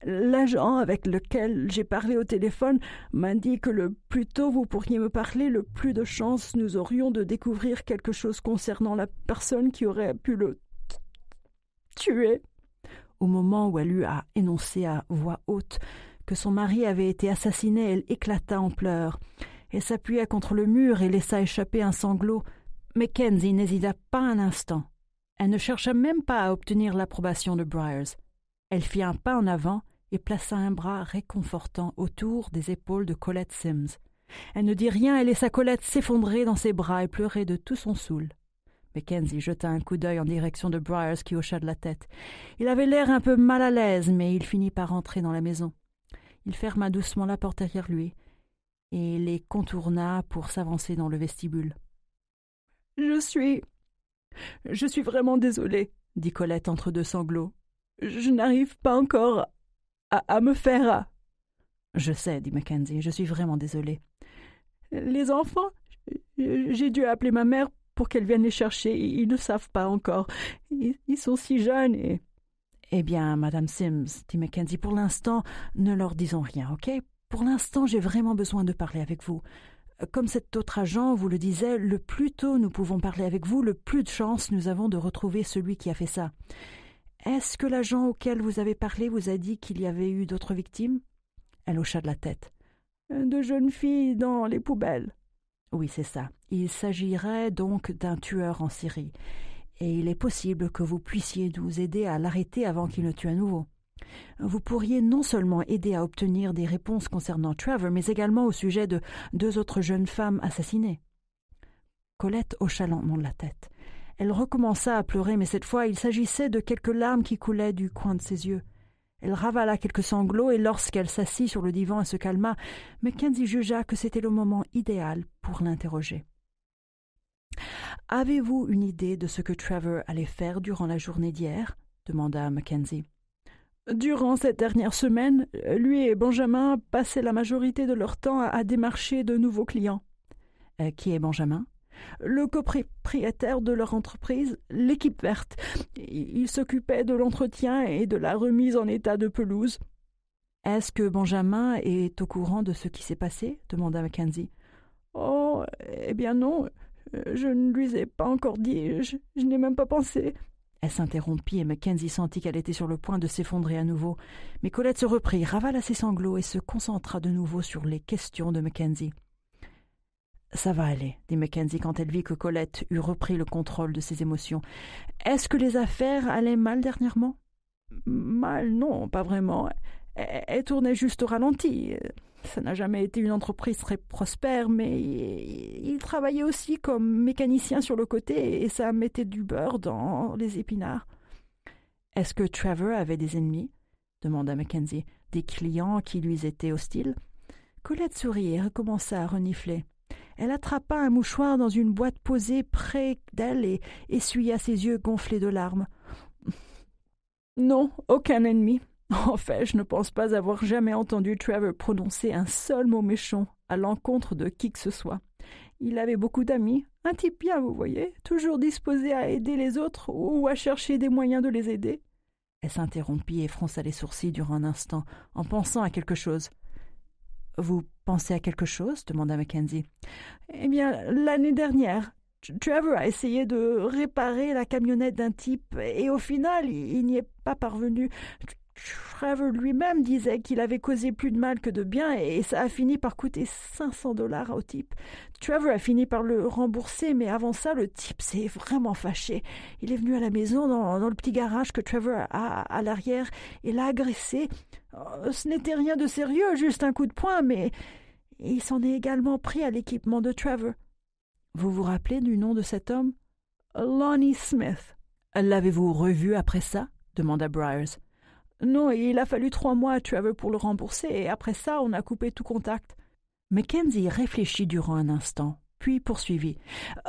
L'agent avec lequel j'ai parlé au téléphone m'a dit que le plus tôt vous pourriez me parler, le plus de chances nous aurions de découvrir quelque chose concernant la personne qui aurait pu le tuer. Au moment où elle eut à énoncer à voix haute que son mari avait été assassiné, elle éclata en pleurs. Elle s'appuya contre le mur et laissa échapper un sanglot. Mais n'hésita pas un instant. Elle ne chercha même pas à obtenir l'approbation de Briars. Elle fit un pas en avant et plaça un bras réconfortant autour des épaules de Colette Sims. Elle ne dit rien et laissa Colette s'effondrer dans ses bras et pleurer de tout son soul. Mackenzie jeta un coup d'œil en direction de Briars qui hocha de la tête. Il avait l'air un peu mal à l'aise, mais il finit par rentrer dans la maison il ferma doucement la porte derrière lui et les contourna pour s'avancer dans le vestibule. Je suis. Je suis vraiment désolée, dit Colette entre deux sanglots. Je n'arrive pas encore à, me faire. Je sais, dit Mackenzie, je suis vraiment désolée. Les enfants, j'ai dû appeler ma mère pour qu'elle vienne les chercher. Ils ne savent pas encore. ils sont si jeunes et. Eh bien, Madame Sims, dit Mackenzie, pour l'instant, ne leur disons rien, ok Pour l'instant, j'ai vraiment besoin de parler avec vous. Comme cet autre agent vous le disait, le plus tôt nous pouvons parler avec vous, le plus de chances nous avons de retrouver celui qui a fait ça. Est-ce que l'agent auquel vous avez parlé vous a dit qu'il y avait eu d'autres victimes Elle hocha de la tête. De jeunes filles dans les poubelles. Oui, c'est ça. Il s'agirait donc d'un tueur en Syrie et il est possible que vous puissiez nous aider à l'arrêter avant qu'il ne tue à nouveau. Vous pourriez non seulement aider à obtenir des réponses concernant Trevor, mais également au sujet de deux autres jeunes femmes assassinées. Colette hocha lentement la tête. Elle recommença à pleurer, mais cette fois il s'agissait de quelques larmes qui coulaient du coin de ses yeux. Elle ravala quelques sanglots et lorsqu'elle s'assit sur le divan, et se calma. McKenzie jugea que c'était le moment idéal pour l'interroger. Avez-vous une idée de ce que Trevor allait faire durant la journée d'hier demanda Mackenzie. Durant cette dernière semaine, lui et Benjamin passaient la majorité de leur temps à, démarcher de nouveaux clients. Euh, qui est Benjamin Le copropriétaire de leur entreprise, l'équipe verte. Il s'occupait de l'entretien et de la remise en état de pelouse. Est-ce que Benjamin est au courant de ce qui s'est passé demanda Mackenzie. Oh, eh bien non. Euh, je ne lui ai pas encore dit, je, n'ai même pas pensé. Elle s'interrompit et Mackenzie sentit qu'elle était sur le point de s'effondrer à nouveau. Mais Colette se reprit, ravala ses sanglots et se concentra de nouveau sur les questions de Mackenzie. Ça va aller, dit Mackenzie quand elle vit que Colette eut repris le contrôle de ses émotions. Est-ce que les affaires allaient mal dernièrement Mal, non, pas vraiment. Elle tournaient juste au ralenti ça n'a jamais été une entreprise très prospère, mais il travaillait aussi comme mécanicien sur le côté et ça mettait du beurre dans les épinards. Est-ce que Trevor avait des ennemis demanda Mackenzie. Des clients qui lui étaient hostiles Colette sourit et recommença à renifler. Elle attrapa un mouchoir dans une boîte posée près d'elle et essuya ses yeux gonflés de larmes. Non, aucun ennemi, En fait, je ne pense pas avoir jamais entendu Trevor prononcer un seul mot méchant à l'encontre de qui que ce soit. Il avait beaucoup d'amis, un type bien, vous voyez, toujours disposé à aider les autres ou à chercher des moyens de les aider. Elle s'interrompit et fronça les sourcils durant un instant, en pensant à quelque chose. Vous pensez à quelque chose demanda Mackenzie. Eh bien, l'année dernière, Trevor a essayé de réparer la camionnette d'un type et au final, il n'y est pas parvenu. Trevor lui-même disait qu'il avait causé plus de mal que de bien et ça a fini par coûter 500 dollars au type. Trevor a fini par le rembourser, mais avant ça, le type s'est vraiment fâché. Il est venu à la maison dans, le petit garage que Trevor a à l'arrière et l'a agressé. Euh, ce n'était rien de sérieux, juste un coup de poing, mais il s'en est également pris à l'équipement de Trevor. Vous vous rappelez du nom de cet homme Lonnie Smith. L'avez-vous revu après ça demanda Briars. Non, il a fallu trois mois tu Trevor pour le rembourser, et après ça, on a coupé tout contact. Mackenzie réfléchit durant un instant, puis poursuivit.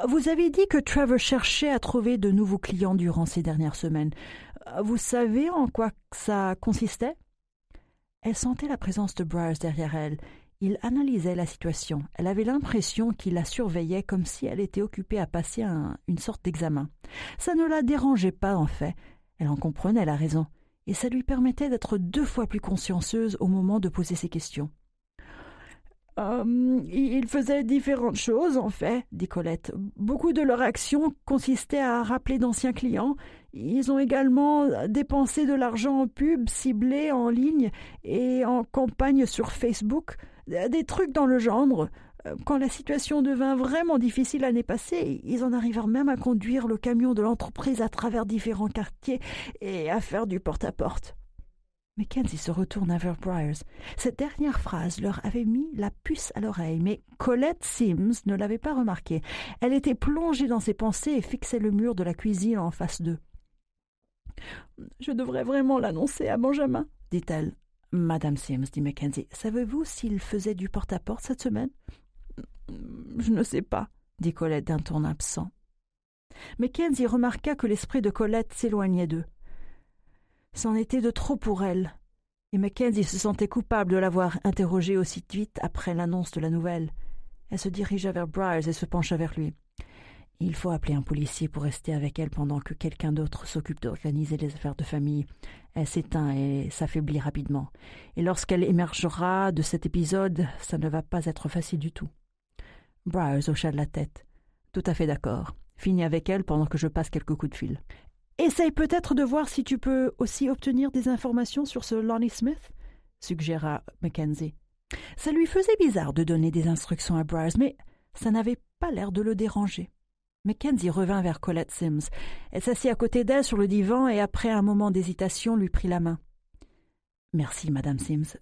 Vous avez dit que Trevor cherchait à trouver de nouveaux clients durant ces dernières semaines. Vous savez en quoi ça consistait Elle sentait la présence de Bryce derrière elle. Il analysait la situation. Elle avait l'impression qu'il la surveillait comme si elle était occupée à passer une sorte d'examen. Ça ne la dérangeait pas, en fait. Elle en comprenait la raison et ça lui permettait d'être deux fois plus consciencieuse au moment de poser ses questions. Hum, ils faisaient différentes choses, en fait, dit Colette. Beaucoup de leurs actions consistaient à rappeler d'anciens clients. Ils ont également dépensé de l'argent en pub, ciblé en ligne et en campagne sur Facebook, des trucs dans le genre quand la situation devint vraiment difficile l'année passée, ils en arrivèrent même à conduire le camion de l'entreprise à travers différents quartiers et à faire du porte-à-porte. Mackenzie se retourna vers Briars. Cette dernière phrase leur avait mis la puce à l'oreille, mais Colette Sims ne l'avait pas remarquée. Elle était plongée dans ses pensées et fixait le mur de la cuisine en face d'eux. Je devrais vraiment l'annoncer à Benjamin, dit-elle. Madame Sims, dit Mackenzie, savez-vous s'il faisait du porte à -porte cette semaine je ne sais pas, dit Colette d'un ton absent. Mackenzie remarqua que l'esprit de Colette s'éloignait d'eux. C'en était de trop pour elle, et Mackenzie se sentait coupable de l'avoir interrogée aussi vite après l'annonce de la nouvelle. Elle se dirigea vers Bryce et se pencha vers lui. Il faut appeler un policier pour rester avec elle pendant que quelqu'un d'autre s'occupe d'organiser les affaires de famille. Elle s'éteint et s'affaiblit rapidement. Et lorsqu'elle émergera de cet épisode, ça ne va pas être facile du tout. Briars hocha de la tête. Tout à fait d'accord. Finis avec elle pendant que je passe quelques coups de fil. Essaye peut-être de voir si tu peux aussi obtenir des informations sur ce Lonnie Smith, suggéra Mackenzie. Ça lui faisait bizarre de donner des instructions à Briars, mais ça n'avait pas l'air de le déranger. Mackenzie revint vers Colette Sims. Elle s'assit à côté d'elle sur le divan et, après un moment d'hésitation, lui prit la main. Merci, Madame Sims.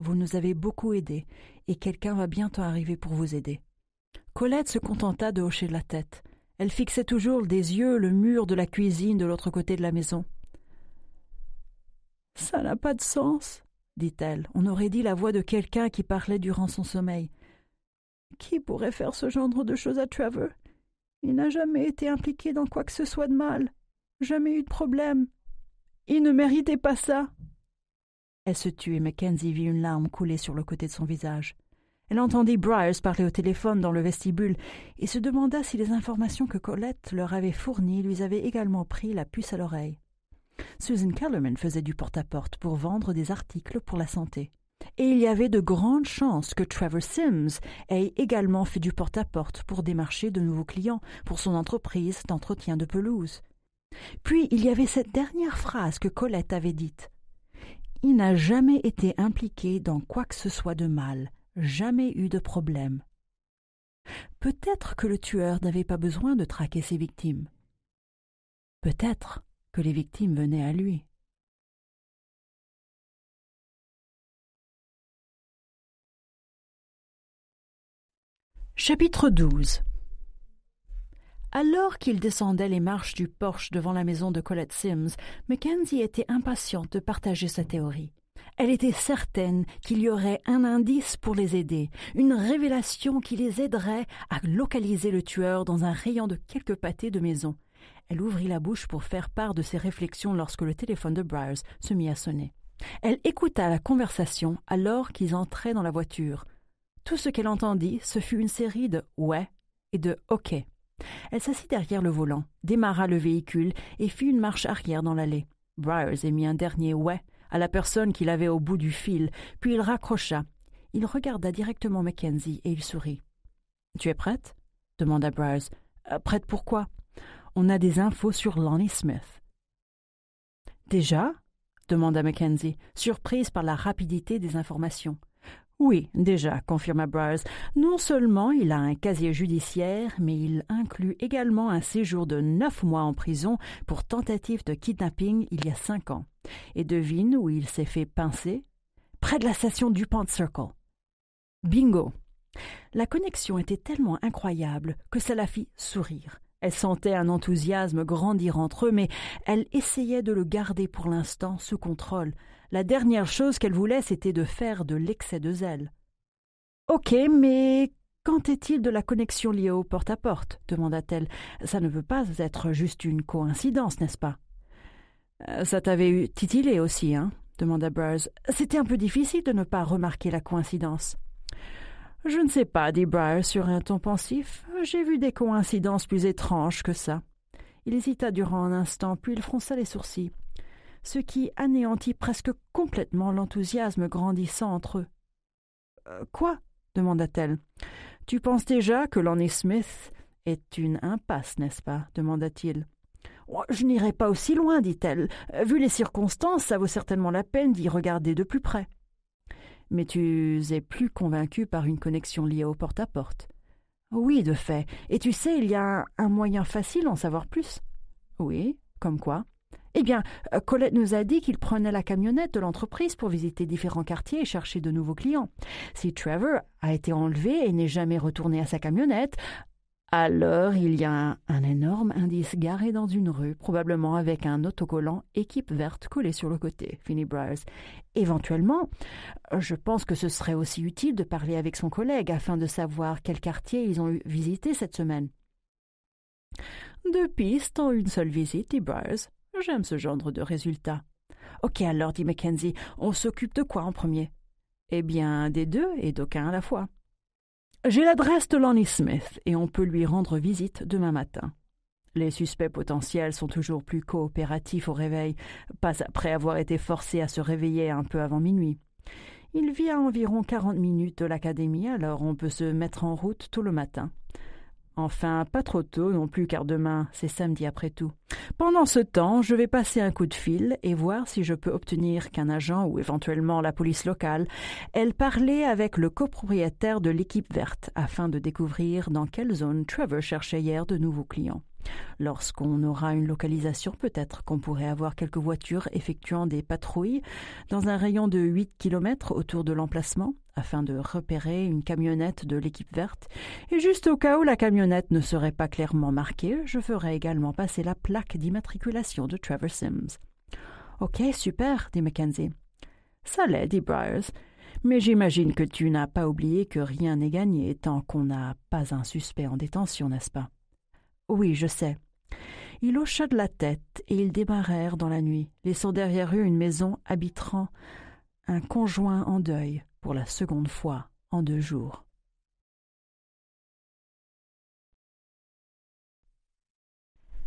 Vous nous avez beaucoup aidés et quelqu'un va bientôt arriver pour vous aider. Colette se contenta de hocher la tête. Elle fixait toujours des yeux le mur de la cuisine de l'autre côté de la maison. Ça n'a pas de sens, dit-elle. On aurait dit la voix de quelqu'un qui parlait durant son sommeil. Qui pourrait faire ce genre de choses à Trevor Il n'a jamais été impliqué dans quoi que ce soit de mal. Jamais eu de problème. Il ne méritait pas ça. Elle se tut et Mackenzie vit une larme couler sur le côté de son visage. Elle entendit Bryce parler au téléphone dans le vestibule et se demanda si les informations que Colette leur avait fournies lui avaient également pris la puce à l'oreille. Susan Kellerman faisait du porte-à-porte pour vendre des articles pour la santé. Et il y avait de grandes chances que Trevor Sims ait également fait du porte-à-porte -porte pour démarcher de nouveaux clients pour son entreprise d'entretien de pelouse. Puis il y avait cette dernière phrase que Colette avait dite. Il n'a jamais été impliqué dans quoi que ce soit de mal, jamais eu de problème. Peut-être que le tueur n'avait pas besoin de traquer ses victimes. Peut-être que les victimes venaient à lui. Chapitre 12 Alors qu'il descendait les marches du porche devant la maison de Colette Sims, Mackenzie était impatiente de partager sa théorie. Elle était certaine qu'il y aurait un indice pour les aider, une révélation qui les aiderait à localiser le tueur dans un rayon de quelques pâtés de maison. Elle ouvrit la bouche pour faire part de ses réflexions lorsque le téléphone de Briars se mit à sonner. Elle écouta la conversation alors qu'ils entraient dans la voiture. Tout ce qu'elle entendit, ce fut une série de ouais et de ok. Elle s'assit derrière le volant, démarra le véhicule et fit une marche arrière dans l'allée. Briars émit un dernier ouais à la personne qu'il avait au bout du fil, puis il raccrocha. Il regarda directement Mackenzie et il sourit. Tu es prête demanda Bryce. Euh, prête pourquoi On a des infos sur Lonnie Smith. Déjà demanda Mackenzie, surprise par la rapidité des informations. Oui, déjà, confirma Bryce. Non seulement il a un casier judiciaire, mais il inclut également un séjour de neuf mois en prison pour tentative de kidnapping il y a cinq ans. Et devine où il s'est fait pincer? Près de la station Dupont Circle. Bingo. La connexion était tellement incroyable que ça la fit sourire. Elle sentait un enthousiasme grandir entre eux, mais elle essayait de le garder pour l'instant sous contrôle. La dernière chose qu'elle voulait, c'était de faire de l'excès de zèle. Ok, mais qu'en est-il de la connexion liée au porte-à-porte demanda-t-elle. Ça ne peut pas être juste une coïncidence, n'est-ce pas euh, Ça t'avait titillé aussi, hein demanda Burrs. C'était un peu difficile de ne pas remarquer la coïncidence. Je ne sais pas, dit Briar sur un ton pensif. J'ai vu des coïncidences plus étranges que ça. Il hésita durant un instant, puis il fronça les sourcils ce qui anéantit presque complètement l'enthousiasme grandissant entre eux. Euh, quoi demanda-t-elle. Tu penses déjà que l'Annie Smith est une impasse, n'est-ce pas demanda-t-il. Oh, je n'irai pas aussi loin, dit-elle. Euh, vu les circonstances, ça vaut certainement la peine d'y regarder de plus près. Mais tu es plus convaincu par une connexion liée au porte-à-porte. Oui, de fait. Et tu sais, il y a un moyen facile en savoir plus. Oui, comme quoi eh bien, euh, Colette nous a dit qu'il prenait la camionnette de l'entreprise pour visiter différents quartiers et chercher de nouveaux clients. Si Trevor a été enlevé et n'est jamais retourné à sa camionnette, alors il y a un, énorme indice garé dans une rue, probablement avec un autocollant équipe verte collé sur le côté, finit Bryce. Éventuellement, je pense que ce serait aussi utile de parler avec son collègue afin de savoir quel quartier ils ont visité cette semaine. Deux pistes en une seule visite, dit J'aime ce genre de résultats. Ok, alors, dit Mackenzie, on s'occupe de quoi en premier Eh bien, des deux et d'aucun à la fois. J'ai l'adresse de Lonnie Smith et on peut lui rendre visite demain matin. Les suspects potentiels sont toujours plus coopératifs au réveil, pas après avoir été forcés à se réveiller un peu avant minuit. Il vit à environ quarante minutes de l'académie, alors on peut se mettre en route tout le matin. Enfin, pas trop tôt non plus, car demain, c'est samedi après tout. Pendant ce temps, je vais passer un coup de fil et voir si je peux obtenir qu'un agent ou éventuellement la police locale elle parlait avec le copropriétaire de l'équipe verte afin de découvrir dans quelle zone Trevor cherchait hier de nouveaux clients. Lorsqu'on aura une localisation, peut-être qu'on pourrait avoir quelques voitures effectuant des patrouilles dans un rayon de huit kilomètres autour de l'emplacement afin de repérer une camionnette de l'équipe verte. Et juste au cas où la camionnette ne serait pas clairement marquée, je ferai également passer la plaque d'immatriculation de Trevor Sims. Ok, super, dit Mackenzie. Ça l'est, dit Bryers. Mais j'imagine que tu n'as pas oublié que rien n'est gagné tant qu'on n'a pas un suspect en détention, n'est-ce pas? Oui, je sais. Il hocha de la tête, et ils démarrèrent dans la nuit, laissant derrière eux une maison habitant un conjoint en deuil, pour la seconde fois en deux jours.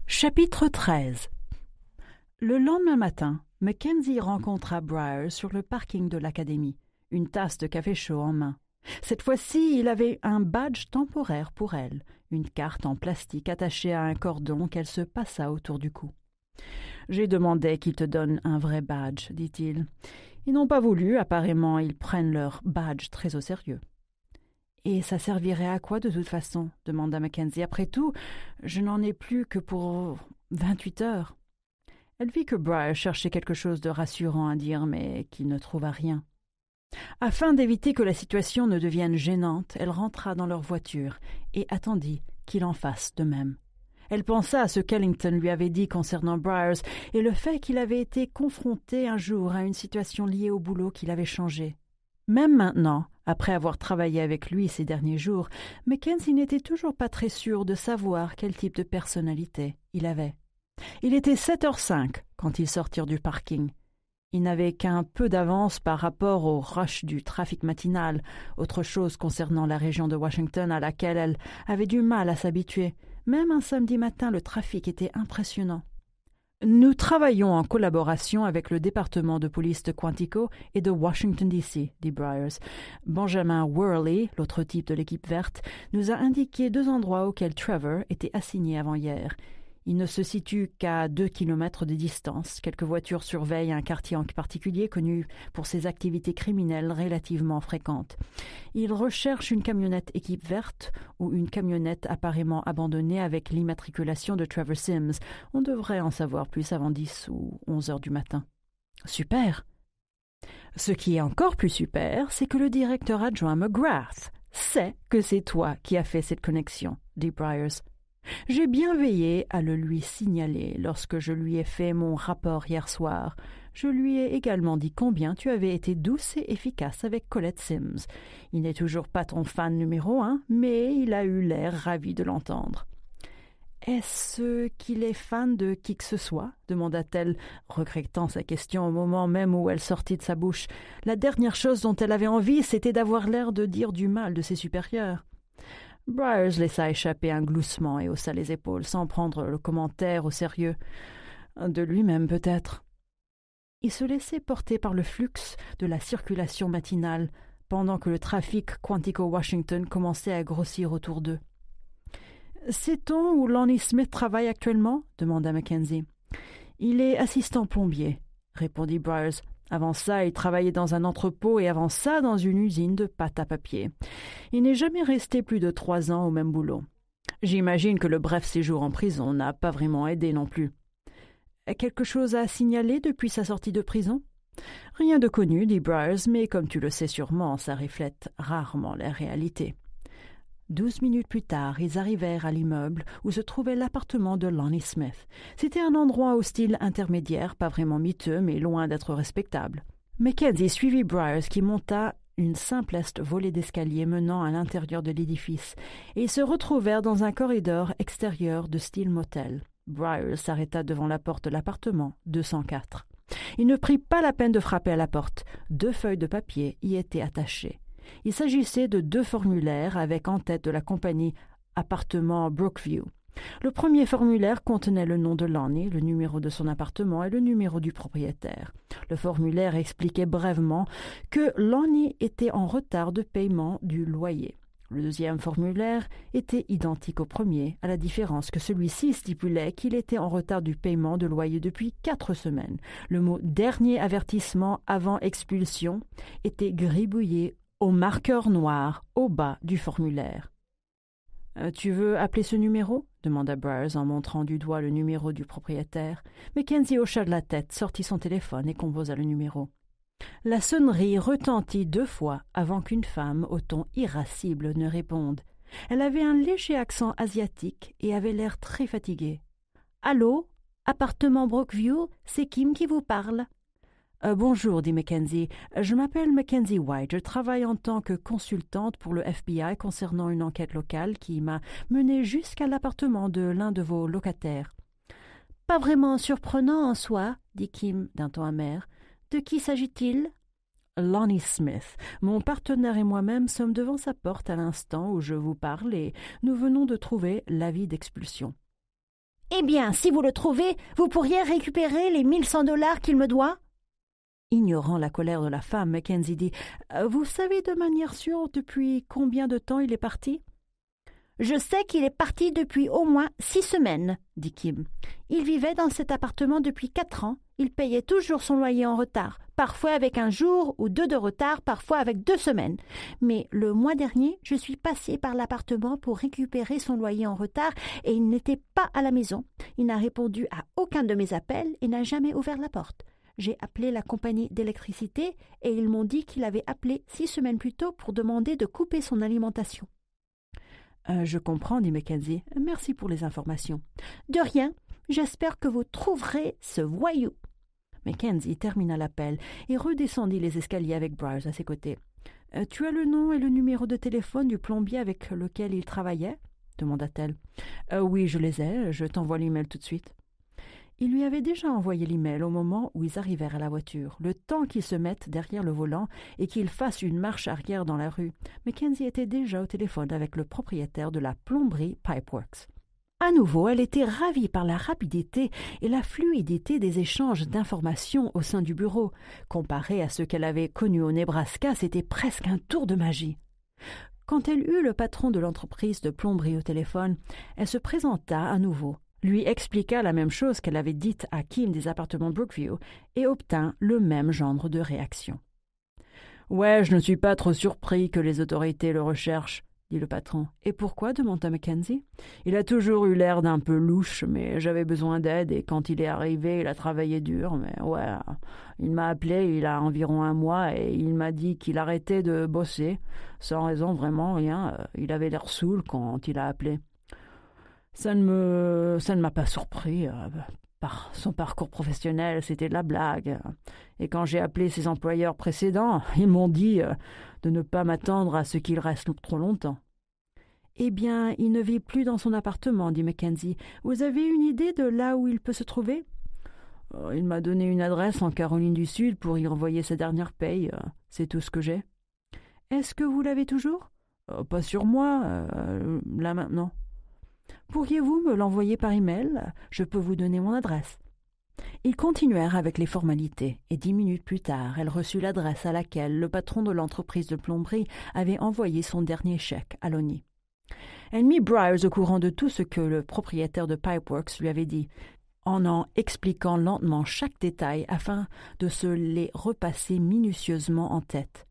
Chapitre 13 Le lendemain matin, Mackenzie rencontra Briar sur le parking de l'académie, une tasse de café chaud en main. Cette fois-ci, il avait un badge temporaire pour elle, une carte en plastique attachée à un cordon qu'elle se passa autour du cou. J'ai demandé qu'ils te donnent un vrai badge, dit-il. Ils n'ont pas voulu, apparemment, ils prennent leur badge très au sérieux. Et ça servirait à quoi de toute façon demanda Mackenzie. Après tout, je n'en ai plus que pour vingt-huit heures. Elle vit que Briar cherchait quelque chose de rassurant à dire, mais qu'il ne trouva rien. Afin d'éviter que la situation ne devienne gênante, elle rentra dans leur voiture et attendit qu'il en fasse de même. Elle pensa à ce qu'Ellington lui avait dit concernant Briars et le fait qu'il avait été confronté un jour à une situation liée au boulot qu'il avait changé. Même maintenant, après avoir travaillé avec lui ces derniers jours, Mackenzie n'était toujours pas très sûr de savoir quel type de personnalité il avait. Il était sept heures cinq quand ils sortirent du parking. Il n'avait qu'un peu d'avance par rapport au rush du trafic matinal, autre chose concernant la région de Washington à laquelle elle avait du mal à s'habituer. Même un samedi matin, le trafic était impressionnant. Nous travaillons en collaboration avec le département de police de Quantico et de Washington, D.C., dit Briers. Benjamin Worley, l'autre type de l'équipe verte, nous a indiqué deux endroits auxquels Trevor était assigné avant hier. Il ne se situe qu'à deux kilomètres de distance. Quelques voitures surveillent un quartier en particulier connu pour ses activités criminelles relativement fréquentes. Il recherche une camionnette équipe verte ou une camionnette apparemment abandonnée avec l'immatriculation de Trevor Sims. On devrait en savoir plus avant dix ou onze heures du matin. Super. Ce qui est encore plus super, c'est que le directeur adjoint McGrath sait que c'est toi qui as fait cette connexion, dit j'ai bien veillé à le lui signaler lorsque je lui ai fait mon rapport hier soir. Je lui ai également dit combien tu avais été douce et efficace avec Colette Sims. Il n'est toujours pas ton fan numéro un, mais il a eu l'air ravi de l'entendre. Est-ce qu'il est fan de qui que ce soit demanda-t-elle, regrettant sa question au moment même où elle sortit de sa bouche. La dernière chose dont elle avait envie, c'était d'avoir l'air de dire du mal de ses supérieurs. Briars laissa échapper un gloussement et haussa les épaules, sans prendre le commentaire au sérieux. De lui-même, peut-être. Il se laissait porter par le flux de la circulation matinale, pendant que le trafic Quantico-Washington commençait à grossir autour d'eux. Sait-on où Lonnie Smith travaille actuellement demanda Mackenzie. Il est assistant plombier, répondit Briars, avant ça, il travaillait dans un entrepôt et avant ça, dans une usine de pâte à papier. Il n'est jamais resté plus de trois ans au même boulot. J'imagine que le bref séjour en prison n'a pas vraiment aidé non plus. Quelque chose à signaler depuis sa sortie de prison Rien de connu, dit Bryce, mais comme tu le sais sûrement, ça reflète rarement la réalité. Douze minutes plus tard, ils arrivèrent à l'immeuble où se trouvait l'appartement de Lonnie Smith. C'était un endroit au style intermédiaire, pas vraiment miteux, mais loin d'être respectable. Mackenzie suivit Bryers qui monta une simpleste volée d'escalier menant à l'intérieur de l'édifice, et ils se retrouvèrent dans un corridor extérieur de style motel. Briars s'arrêta devant la porte de l'appartement 204. Il ne prit pas la peine de frapper à la porte. Deux feuilles de papier y étaient attachées. Il s'agissait de deux formulaires avec en tête de la compagnie Appartement Brookview. Le premier formulaire contenait le nom de Lonnie, le numéro de son appartement et le numéro du propriétaire. Le formulaire expliquait brièvement que Lonnie était en retard de paiement du loyer. Le deuxième formulaire était identique au premier, à la différence que celui-ci stipulait qu'il était en retard du paiement de loyer depuis quatre semaines. Le mot dernier avertissement avant expulsion était gribouillé au marqueur noir au bas du formulaire. Euh, tu veux appeler ce numéro demanda Bryce en montrant du doigt le numéro du propriétaire. Mackenzie hocha de la tête, sortit son téléphone et composa le numéro. La sonnerie retentit deux fois avant qu'une femme au ton irascible ne réponde. Elle avait un léger accent asiatique et avait l'air très fatiguée. Allô Appartement Brookview, c'est Kim qui vous parle. Euh, bonjour, dit Mackenzie. Euh, je m'appelle Mackenzie White. Je travaille en tant que consultante pour le FBI concernant une enquête locale qui m'a menée jusqu'à l'appartement de l'un de vos locataires. Pas vraiment surprenant en soi, dit Kim d'un ton amer. De qui s'agit-il Lonnie Smith. Mon partenaire et moi-même sommes devant sa porte à l'instant où je vous parle et nous venons de trouver l'avis d'expulsion. Eh bien, si vous le trouvez, vous pourriez récupérer les 1100 dollars qu'il me doit Ignorant la colère de la femme, Mackenzie dit euh, Vous savez de manière sûre depuis combien de temps il est parti Je sais qu'il est parti depuis au moins six semaines, dit Kim. Il vivait dans cet appartement depuis quatre ans. Il payait toujours son loyer en retard, parfois avec un jour ou deux de retard, parfois avec deux semaines. Mais le mois dernier, je suis passé par l'appartement pour récupérer son loyer en retard et il n'était pas à la maison. Il n'a répondu à aucun de mes appels et n'a jamais ouvert la porte. J'ai appelé la compagnie d'électricité et ils m'ont dit qu'il avait appelé six semaines plus tôt pour demander de couper son alimentation. Euh, je comprends, dit Mackenzie. Merci pour les informations. De rien. J'espère que vous trouverez ce voyou. Mackenzie termina l'appel et redescendit les escaliers avec Bryce à ses côtés. Euh, tu as le nom et le numéro de téléphone du plombier avec lequel il travaillait demanda-t-elle. Euh, oui, je les ai. Je t'envoie l'e-mail tout de suite. Il lui avait déjà envoyé l'email au moment où ils arrivèrent à la voiture, le temps qu'ils se mettent derrière le volant et qu'ils fassent une marche arrière dans la rue. Mackenzie était déjà au téléphone avec le propriétaire de la plomberie Pipeworks. À nouveau, elle était ravie par la rapidité et la fluidité des échanges d'informations au sein du bureau. Comparé à ce qu'elle avait connu au Nebraska, c'était presque un tour de magie. Quand elle eut le patron de l'entreprise de plomberie au téléphone, elle se présenta à nouveau lui expliqua la même chose qu'elle avait dite à Kim des appartements Brookview et obtint le même genre de réaction. Ouais, je ne suis pas trop surpris que les autorités le recherchent, dit le patron. Et pourquoi demanda Mackenzie. Il a toujours eu l'air d'un peu louche, mais j'avais besoin d'aide et quand il est arrivé, il a travaillé dur, mais ouais. Il m'a appelé il a environ un mois et il m'a dit qu'il arrêtait de bosser, sans raison vraiment, rien. Euh, il avait l'air saoul quand il a appelé. Ça ne me, ça ne m'a pas surpris. Euh, par son parcours professionnel, c'était de la blague. Et quand j'ai appelé ses employeurs précédents, ils m'ont dit euh, de ne pas m'attendre à ce qu'il reste trop longtemps. Eh bien, il ne vit plus dans son appartement, dit Mackenzie. Vous avez une idée de là où il peut se trouver euh, Il m'a donné une adresse en Caroline du Sud pour y envoyer sa dernière paye. C'est tout ce que j'ai. Est-ce que vous l'avez toujours Pas sur moi, là maintenant. Pourriez-vous me l'envoyer par email Je peux vous donner mon adresse. Ils continuèrent avec les formalités, et dix minutes plus tard, elle reçut l'adresse à laquelle le patron de l'entreprise de plomberie avait envoyé son dernier chèque à Lonnie. Elle mit Briars au courant de tout ce que le propriétaire de Pipeworks lui avait dit, en en expliquant lentement chaque détail afin de se les repasser minutieusement en tête.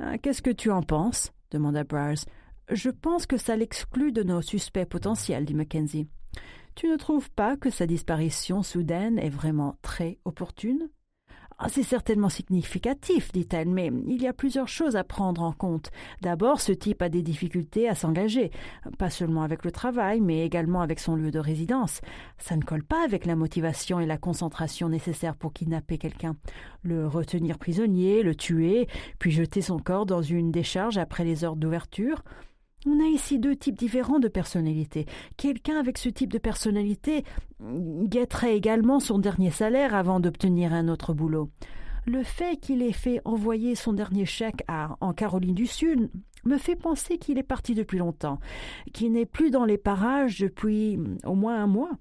Euh, qu'est-ce que tu en penses demanda Briars. Je pense que ça l'exclut de nos suspects potentiels, dit Mackenzie. Tu ne trouves pas que sa disparition soudaine est vraiment très opportune ah, C'est certainement significatif, dit-elle, mais il y a plusieurs choses à prendre en compte. D'abord, ce type a des difficultés à s'engager, pas seulement avec le travail, mais également avec son lieu de résidence. Ça ne colle pas avec la motivation et la concentration nécessaires pour kidnapper quelqu'un. Le retenir prisonnier, le tuer, puis jeter son corps dans une décharge après les heures d'ouverture, on a ici deux types différents de personnalités. Quelqu'un avec ce type de personnalité guetterait également son dernier salaire avant d'obtenir un autre boulot. Le fait qu'il ait fait envoyer son dernier chèque à, en Caroline du Sud me fait penser qu'il est parti depuis longtemps, qu'il n'est plus dans les parages depuis mm, au moins un mois.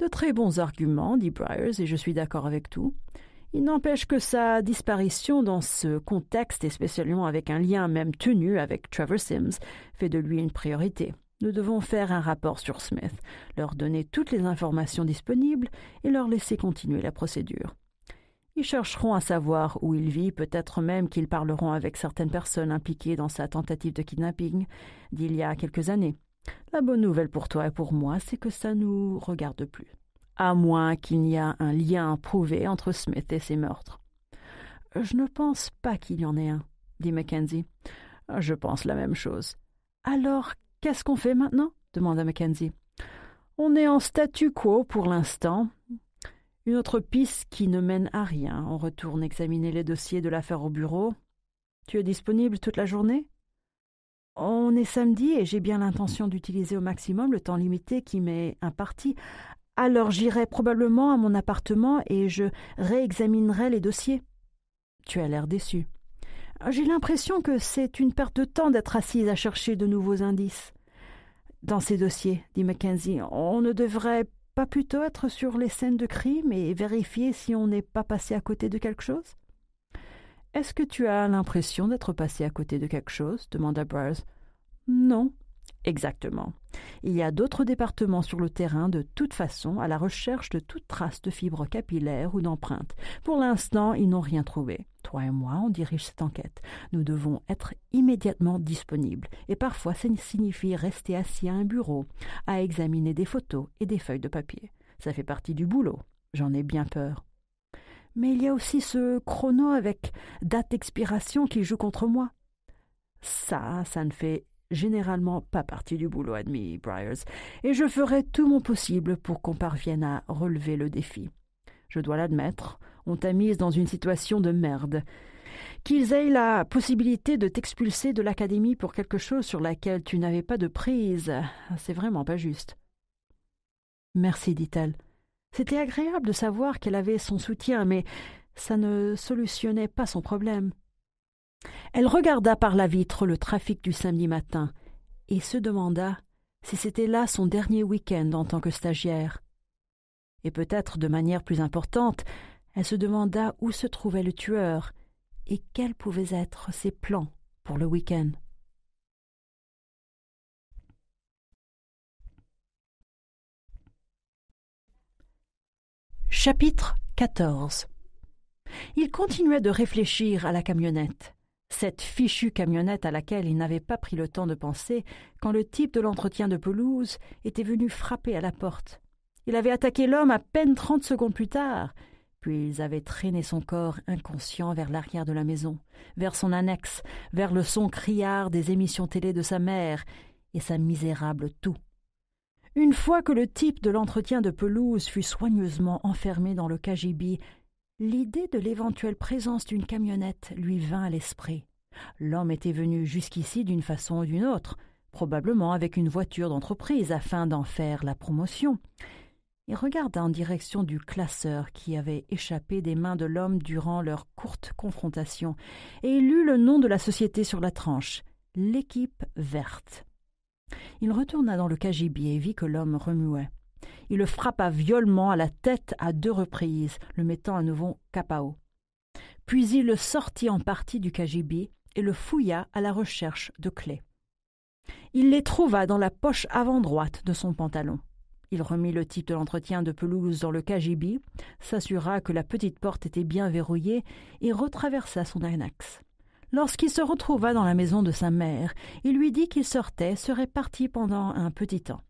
De très bons arguments, dit Briars, et je suis d'accord avec tout. Il n'empêche que sa disparition dans ce contexte, et spécialement avec un lien même tenu avec Trevor Sims, fait de lui une priorité. Nous devons faire un rapport sur Smith, leur donner toutes les informations disponibles et leur laisser continuer la procédure. Ils chercheront à savoir où il vit, peut-être même qu'ils parleront avec certaines personnes impliquées dans sa tentative de kidnapping d'il y a quelques années. La bonne nouvelle pour toi et pour moi, c'est que ça nous regarde plus à moins qu'il n'y ait un lien prouvé entre Smith et ses meurtres. Je ne pense pas qu'il y en ait un, dit Mackenzie. Je pense la même chose. Alors, qu'est-ce qu'on fait maintenant demanda Mackenzie. On est en statu quo pour l'instant. Une autre piste qui ne mène à rien. On retourne examiner les dossiers de l'affaire au bureau. Tu es disponible toute la journée On est samedi et j'ai bien l'intention d'utiliser au maximum le temps limité qui m'est imparti alors j'irai probablement à mon appartement et je réexaminerai les dossiers. Tu as l'air déçu. J'ai l'impression que c'est une perte de temps d'être assise à chercher de nouveaux indices. Dans ces dossiers, dit Mackenzie, on ne devrait pas plutôt être sur les scènes de crime et vérifier si on n'est pas passé à côté de quelque chose Est-ce que tu as l'impression d'être passé à côté de quelque chose demanda Bryce. Non, Exactement. Il y a d'autres départements sur le terrain de toute façon à la recherche de toute trace de fibres capillaires ou d'empreintes. Pour l'instant, ils n'ont rien trouvé. Toi et moi, on dirige cette enquête. Nous devons être immédiatement disponibles. Et parfois, ça signifie rester assis à un bureau, à examiner des photos et des feuilles de papier. Ça fait partie du boulot. J'en ai bien peur. Mais il y a aussi ce chrono avec date d'expiration qui joue contre moi. Ça, ça ne fait généralement pas partie du boulot, admis Briars, et je ferai tout mon possible pour qu'on parvienne à relever le défi. Je dois l'admettre, on t'a mise dans une situation de merde. Qu'ils aient la possibilité de t'expulser de l'académie pour quelque chose sur laquelle tu n'avais pas de prise, c'est vraiment pas juste. Merci, dit-elle. C'était agréable de savoir qu'elle avait son soutien, mais ça ne solutionnait pas son problème. Elle regarda par la vitre le trafic du samedi matin, et se demanda si c'était là son dernier week-end en tant que stagiaire. Et peut-être de manière plus importante, elle se demanda où se trouvait le tueur et quels pouvaient être ses plans pour le week-end. Chapitre 14 Il continuait de réfléchir à la camionnette. Cette fichue camionnette à laquelle il n'avait pas pris le temps de penser quand le type de l'entretien de pelouse était venu frapper à la porte. Il avait attaqué l'homme à peine trente secondes plus tard, puis il avait traîné son corps inconscient vers l'arrière de la maison, vers son annexe, vers le son criard des émissions télé de sa mère et sa misérable toux. Une fois que le type de l'entretien de pelouse fut soigneusement enfermé dans le cagibi L'idée de l'éventuelle présence d'une camionnette lui vint à l'esprit. L'homme était venu jusqu'ici d'une façon ou d'une autre, probablement avec une voiture d'entreprise afin d'en faire la promotion. Il regarda en direction du classeur qui avait échappé des mains de l'homme durant leur courte confrontation, et il lut le nom de la société sur la tranche l'équipe verte. Il retourna dans le cagibier et vit que l'homme remuait. Il le frappa violemment à la tête à deux reprises, le mettant à nouveau capao, Puis il le sortit en partie du cagibi et le fouilla à la recherche de clés. Il les trouva dans la poche avant droite de son pantalon. Il remit le type de l'entretien de pelouse dans le cagibi, s'assura que la petite porte était bien verrouillée et retraversa son anaxe. Lorsqu'il se retrouva dans la maison de sa mère, il lui dit qu'il sortait, serait parti pendant un petit temps.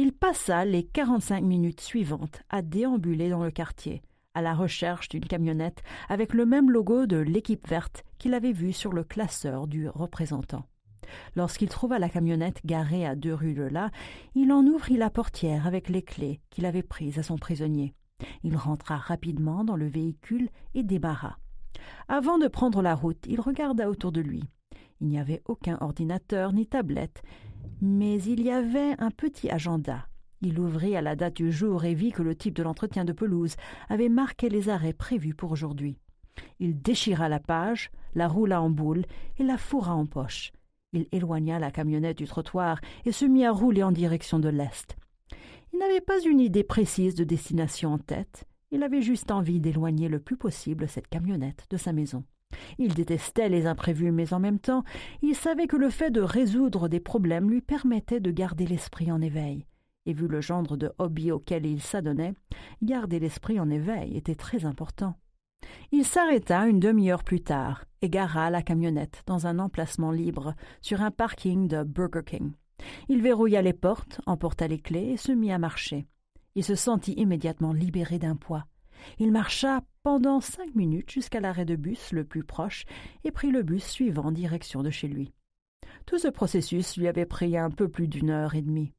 Il passa les quarante-cinq minutes suivantes à déambuler dans le quartier, à la recherche d'une camionnette avec le même logo de l'équipe verte qu'il avait vu sur le classeur du représentant. Lorsqu'il trouva la camionnette garée à deux rues de là, il en ouvrit la portière avec les clés qu'il avait prises à son prisonnier. Il rentra rapidement dans le véhicule et débarra. Avant de prendre la route, il regarda autour de lui. Il n'y avait aucun ordinateur ni tablette, mais il y avait un petit agenda. Il ouvrit à la date du jour et vit que le type de l'entretien de pelouse avait marqué les arrêts prévus pour aujourd'hui. Il déchira la page, la roula en boule et la fourra en poche. Il éloigna la camionnette du trottoir et se mit à rouler en direction de l'Est. Il n'avait pas une idée précise de destination en tête, il avait juste envie d'éloigner le plus possible cette camionnette de sa maison. Il détestait les imprévus, mais en même temps, il savait que le fait de résoudre des problèmes lui permettait de garder l'esprit en éveil. Et vu le genre de hobby auquel il s'adonnait, garder l'esprit en éveil était très important. Il s'arrêta une demi-heure plus tard et gara la camionnette dans un emplacement libre sur un parking de Burger King. Il verrouilla les portes, emporta les clés et se mit à marcher. Il se sentit immédiatement libéré d'un poids. Il marcha pendant cinq minutes jusqu'à l'arrêt de bus le plus proche et prit le bus suivant en direction de chez lui. Tout ce processus lui avait pris un peu plus d'une heure et demie.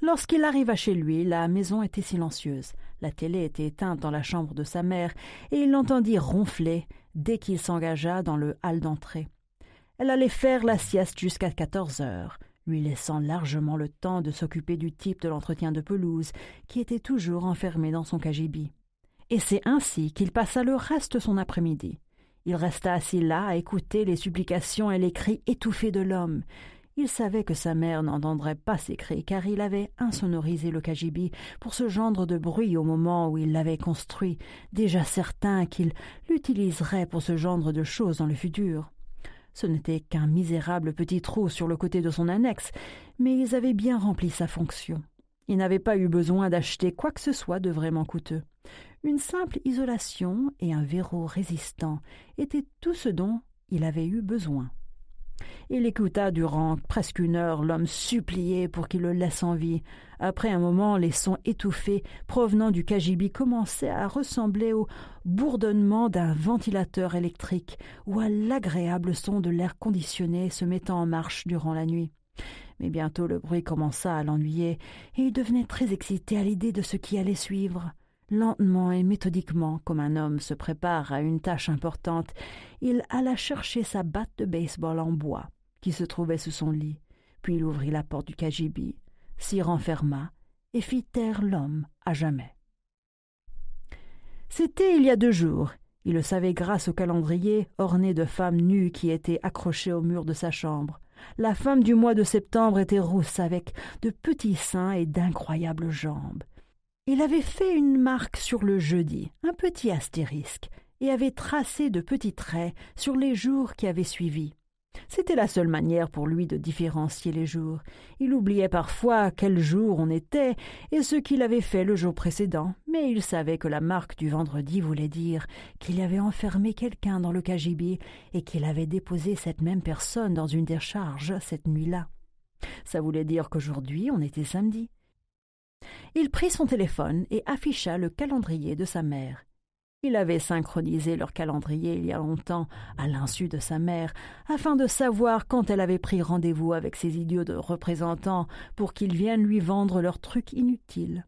Lorsqu'il arriva chez lui, la maison était silencieuse. La télé était éteinte dans la chambre de sa mère et il l'entendit ronfler dès qu'il s'engagea dans le hall d'entrée. Elle allait faire la sieste jusqu'à quatorze heures, lui laissant largement le temps de s'occuper du type de l'entretien de pelouse qui était toujours enfermé dans son cagibi et c'est ainsi qu'il passa le reste de son après-midi. Il resta assis là à écouter les supplications et les cris étouffés de l'homme. Il savait que sa mère n'entendrait pas ses cris, car il avait insonorisé le cagibi pour ce gendre de bruit au moment où il l'avait construit, déjà certain qu'il l'utiliserait pour ce genre de choses dans le futur. Ce n'était qu'un misérable petit trou sur le côté de son annexe, mais ils avaient bien rempli sa fonction. Il n'avait pas eu besoin d'acheter quoi que ce soit de vraiment coûteux. Une simple isolation et un verrou résistant étaient tout ce dont il avait eu besoin. Il écouta durant presque une heure l'homme supplier pour qu'il le laisse en vie. Après un moment, les sons étouffés provenant du cagibi commençaient à ressembler au bourdonnement d'un ventilateur électrique ou à l'agréable son de l'air conditionné se mettant en marche durant la nuit. Mais bientôt le bruit commença à l'ennuyer et il devenait très excité à l'idée de ce qui allait suivre. Lentement et méthodiquement, comme un homme se prépare à une tâche importante, il alla chercher sa batte de baseball en bois, qui se trouvait sous son lit, puis il ouvrit la porte du cagibi, s'y renferma, et fit taire l'homme à jamais. C'était il y a deux jours, il le savait grâce au calendrier orné de femmes nues qui étaient accrochées au mur de sa chambre. La femme du mois de septembre était rousse avec de petits seins et d'incroyables jambes. Il avait fait une marque sur le jeudi, un petit astérisque, et avait tracé de petits traits sur les jours qui avaient suivi. C'était la seule manière pour lui de différencier les jours. Il oubliait parfois quel jour on était et ce qu'il avait fait le jour précédent, mais il savait que la marque du vendredi voulait dire qu'il avait enfermé quelqu'un dans le cagibi et qu'il avait déposé cette même personne dans une décharge cette nuit-là. Ça voulait dire qu'aujourd'hui on était samedi il prit son téléphone et afficha le calendrier de sa mère. Il avait synchronisé leur calendrier il y a longtemps, à l'insu de sa mère, afin de savoir quand elle avait pris rendez-vous avec ses idiots de représentants pour qu'ils viennent lui vendre leurs trucs inutiles.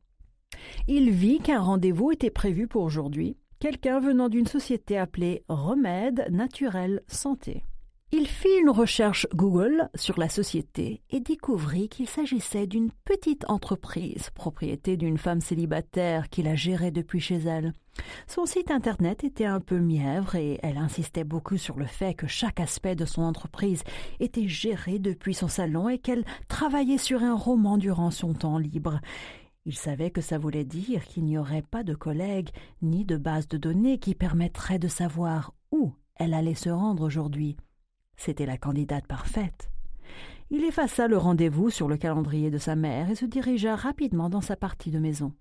Il vit qu'un rendez-vous était prévu pour aujourd'hui, quelqu'un venant d'une société appelée Remède Naturel Santé. Il fit une recherche Google sur la société et découvrit qu'il s'agissait d'une petite entreprise, propriété d'une femme célibataire qui la gérait depuis chez elle. Son site internet était un peu mièvre et elle insistait beaucoup sur le fait que chaque aspect de son entreprise était géré depuis son salon et qu'elle travaillait sur un roman durant son temps libre. Il savait que ça voulait dire qu'il n'y aurait pas de collègues ni de base de données qui permettraient de savoir où elle allait se rendre aujourd'hui. C'était la candidate parfaite. Il effaça le rendez-vous sur le calendrier de sa mère et se dirigea rapidement dans sa partie de maison.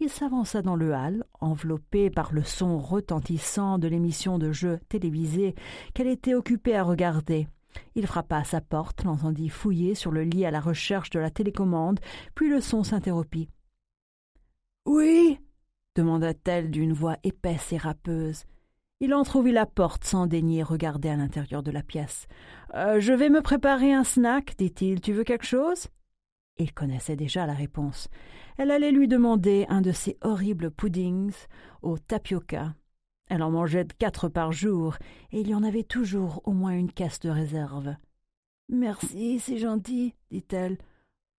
Il s'avança dans le hall, enveloppé par le son retentissant de l'émission de jeu télévisée qu'elle était occupée à regarder. Il frappa à sa porte, l'entendit fouiller sur le lit à la recherche de la télécommande, puis le son s'interrompit. Oui demanda-t-elle d'une voix épaisse et râpeuse. Il entrouvrit la porte sans daigner regarder à l'intérieur de la pièce. Euh, je vais me préparer un snack, dit-il. Tu veux quelque chose Il connaissait déjà la réponse. Elle allait lui demander un de ces horribles puddings au tapioca. Elle en mangeait quatre par jour, et il y en avait toujours au moins une caisse de réserve. Merci, c'est gentil, dit-elle.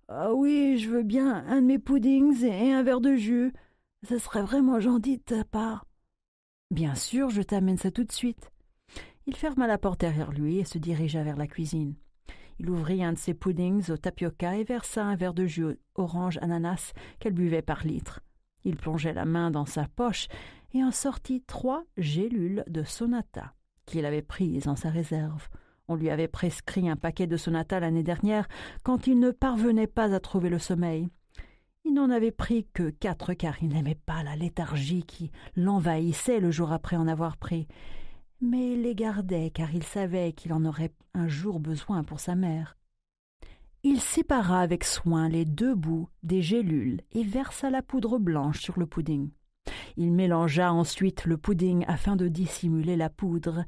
Ah oui, je veux bien un de mes puddings et un verre de jus. Ce serait vraiment gentil de ta part. Bien sûr, je t'amène ça tout de suite. Il ferma la porte derrière lui et se dirigea vers la cuisine. Il ouvrit un de ses puddings au tapioca et versa un verre de jus orange ananas qu'elle buvait par litre. Il plongeait la main dans sa poche et en sortit trois gélules de sonata qu'il avait prises en sa réserve. On lui avait prescrit un paquet de sonata l'année dernière quand il ne parvenait pas à trouver le sommeil. Il n'en avait pris que quatre car il n'aimait pas la léthargie qui l'envahissait le jour après en avoir pris, mais il les gardait car il savait qu'il en aurait un jour besoin pour sa mère. Il sépara avec soin les deux bouts des gélules et versa la poudre blanche sur le pudding. Il mélangea ensuite le pudding afin de dissimuler la poudre.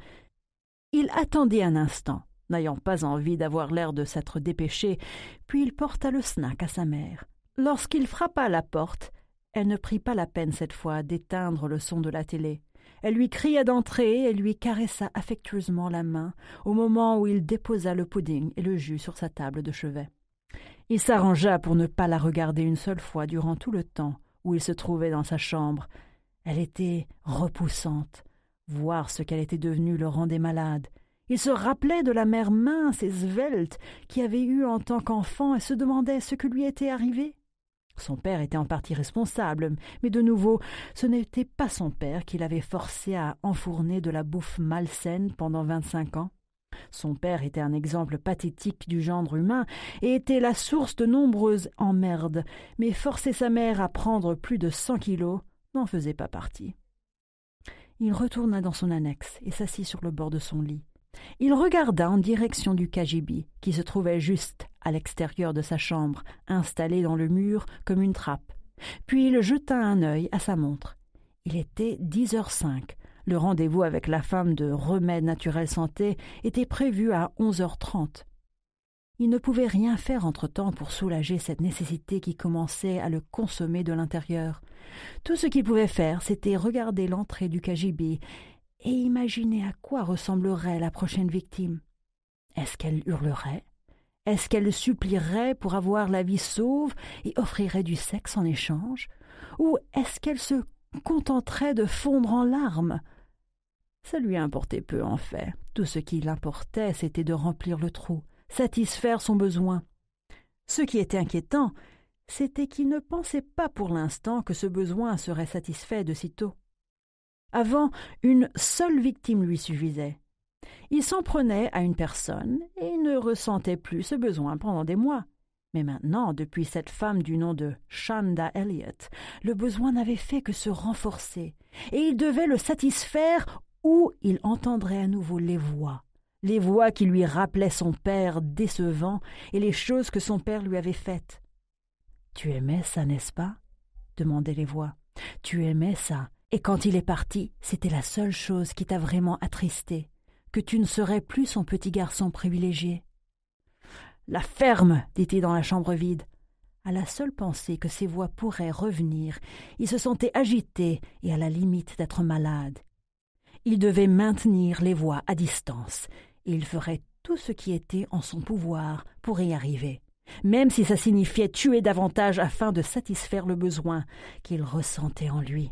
Il attendit un instant, n'ayant pas envie d'avoir l'air de s'être dépêché, puis il porta le snack à sa mère. Lorsqu'il frappa à la porte, elle ne prit pas la peine cette fois d'éteindre le son de la télé. Elle lui cria d'entrer et lui caressa affectueusement la main au moment où il déposa le pudding et le jus sur sa table de chevet. Il s'arrangea pour ne pas la regarder une seule fois durant tout le temps où il se trouvait dans sa chambre. Elle était repoussante. Voir ce qu'elle était devenue le rendait malade. Il se rappelait de la mère mince et svelte qui avait eu en tant qu'enfant et se demandait ce que lui était arrivé. Son père était en partie responsable, mais de nouveau, ce n'était pas son père qui l'avait forcé à enfourner de la bouffe malsaine pendant vingt-cinq ans. Son père était un exemple pathétique du genre humain et était la source de nombreuses emmerdes, mais forcer sa mère à prendre plus de cent kilos n'en faisait pas partie. Il retourna dans son annexe et s'assit sur le bord de son lit. Il regarda en direction du Kajibi, qui se trouvait juste à l'extérieur de sa chambre, installée dans le mur comme une trappe. Puis il jeta un œil à sa montre. Il était dix heures cinq. Le rendez-vous avec la femme de Remède Naturel Santé était prévu à onze heures trente. Il ne pouvait rien faire entre-temps pour soulager cette nécessité qui commençait à le consommer de l'intérieur. Tout ce qu'il pouvait faire, c'était regarder l'entrée du cagibi et imaginer à quoi ressemblerait la prochaine victime. Est-ce qu'elle hurlerait est-ce qu'elle supplierait pour avoir la vie sauve et offrirait du sexe en échange Ou est-ce qu'elle se contenterait de fondre en larmes Ça lui importait peu en fait. Tout ce qui l'importait, c'était de remplir le trou, satisfaire son besoin. Ce qui était inquiétant, c'était qu'il ne pensait pas pour l'instant que ce besoin serait satisfait de sitôt. Avant, une seule victime lui suffisait, il s'en prenait à une personne et il ne ressentait plus ce besoin pendant des mois. Mais maintenant, depuis cette femme du nom de Shanda Elliott, le besoin n'avait fait que se renforcer, et il devait le satisfaire où il entendrait à nouveau les voix, les voix qui lui rappelaient son père décevant et les choses que son père lui avait faites. Tu aimais ça, n'est-ce pas demandaient les voix. Tu aimais ça, et quand il est parti, c'était la seule chose qui t'a vraiment attristé que tu ne serais plus son petit garçon privilégié. La ferme dit-il dans la chambre vide. À la seule pensée que ses voix pourraient revenir, il se sentait agité et à la limite d'être malade. Il devait maintenir les voix à distance, et il ferait tout ce qui était en son pouvoir pour y arriver, même si ça signifiait tuer davantage afin de satisfaire le besoin qu'il ressentait en lui.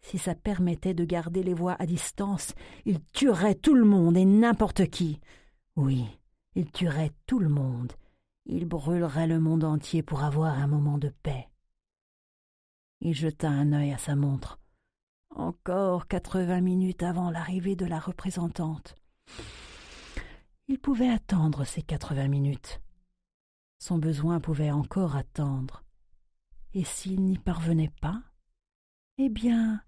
Si ça permettait de garder les voix à distance, il tuerait tout le monde et n'importe qui. Oui, il tuerait tout le monde. Il brûlerait le monde entier pour avoir un moment de paix. Il jeta un œil à sa montre. Encore quatre-vingts minutes avant l'arrivée de la représentante. Il pouvait attendre ces quatre-vingts minutes. Son besoin pouvait encore attendre. Et s'il n'y parvenait pas, eh bien,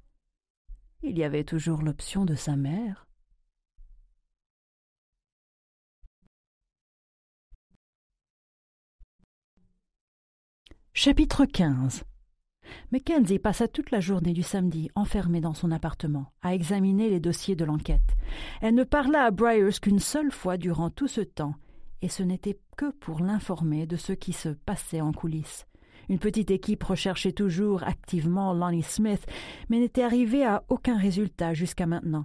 il y avait toujours l'option de sa mère. Chapitre 15 Mackenzie passa toute la journée du samedi enfermée dans son appartement, à examiner les dossiers de l'enquête. Elle ne parla à Briars qu'une seule fois durant tout ce temps, et ce n'était que pour l'informer de ce qui se passait en coulisses. Une petite équipe recherchait toujours activement Lonnie Smith, mais n'était arrivée à aucun résultat jusqu'à maintenant.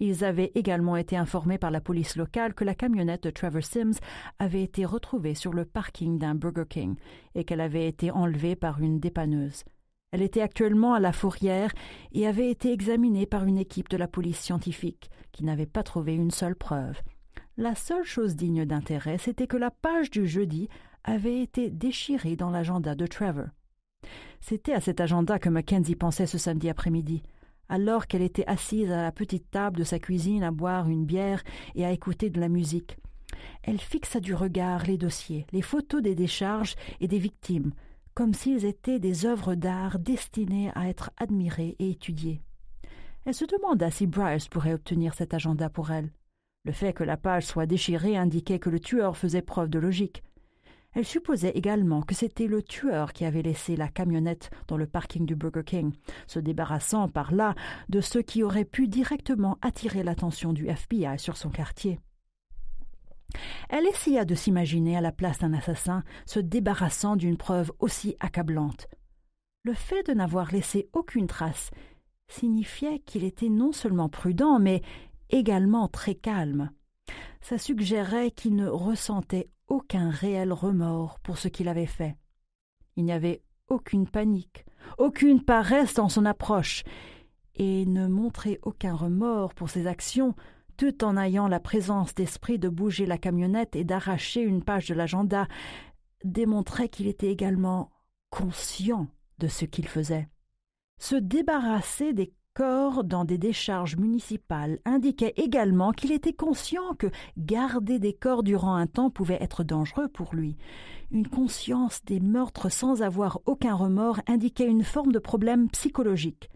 Ils avaient également été informés par la police locale que la camionnette de Trevor Sims avait été retrouvée sur le parking d'un Burger King et qu'elle avait été enlevée par une dépanneuse. Elle était actuellement à la fourrière et avait été examinée par une équipe de la police scientifique qui n'avait pas trouvé une seule preuve. La seule chose digne d'intérêt, c'était que la page du jeudi avait été déchiré dans l'agenda de Trevor. C'était à cet agenda que Mackenzie pensait ce samedi après-midi, alors qu'elle était assise à la petite table de sa cuisine à boire une bière et à écouter de la musique. Elle fixa du regard les dossiers, les photos des décharges et des victimes, comme s'ils étaient des œuvres d'art destinées à être admirées et étudiées. Elle se demanda si Bryce pourrait obtenir cet agenda pour elle. Le fait que la page soit déchirée indiquait que le tueur faisait preuve de logique. Elle supposait également que c'était le tueur qui avait laissé la camionnette dans le parking du Burger King, se débarrassant par là de ce qui aurait pu directement attirer l'attention du FBI sur son quartier. Elle essaya de s'imaginer à la place d'un assassin se débarrassant d'une preuve aussi accablante. Le fait de n'avoir laissé aucune trace signifiait qu'il était non seulement prudent, mais également très calme. Ça suggérait qu'il ne ressentait aucun réel remords pour ce qu'il avait fait. Il n'y avait aucune panique, aucune paresse dans son approche, et ne montrer aucun remords pour ses actions, tout en ayant la présence d'esprit de bouger la camionnette et d'arracher une page de l'agenda, démontrait qu'il était également conscient de ce qu'il faisait. Se débarrasser des corps dans des décharges municipales indiquait également qu'il était conscient que garder des corps durant un temps pouvait être dangereux pour lui. Une conscience des meurtres sans avoir aucun remords indiquait une forme de problème psychologique.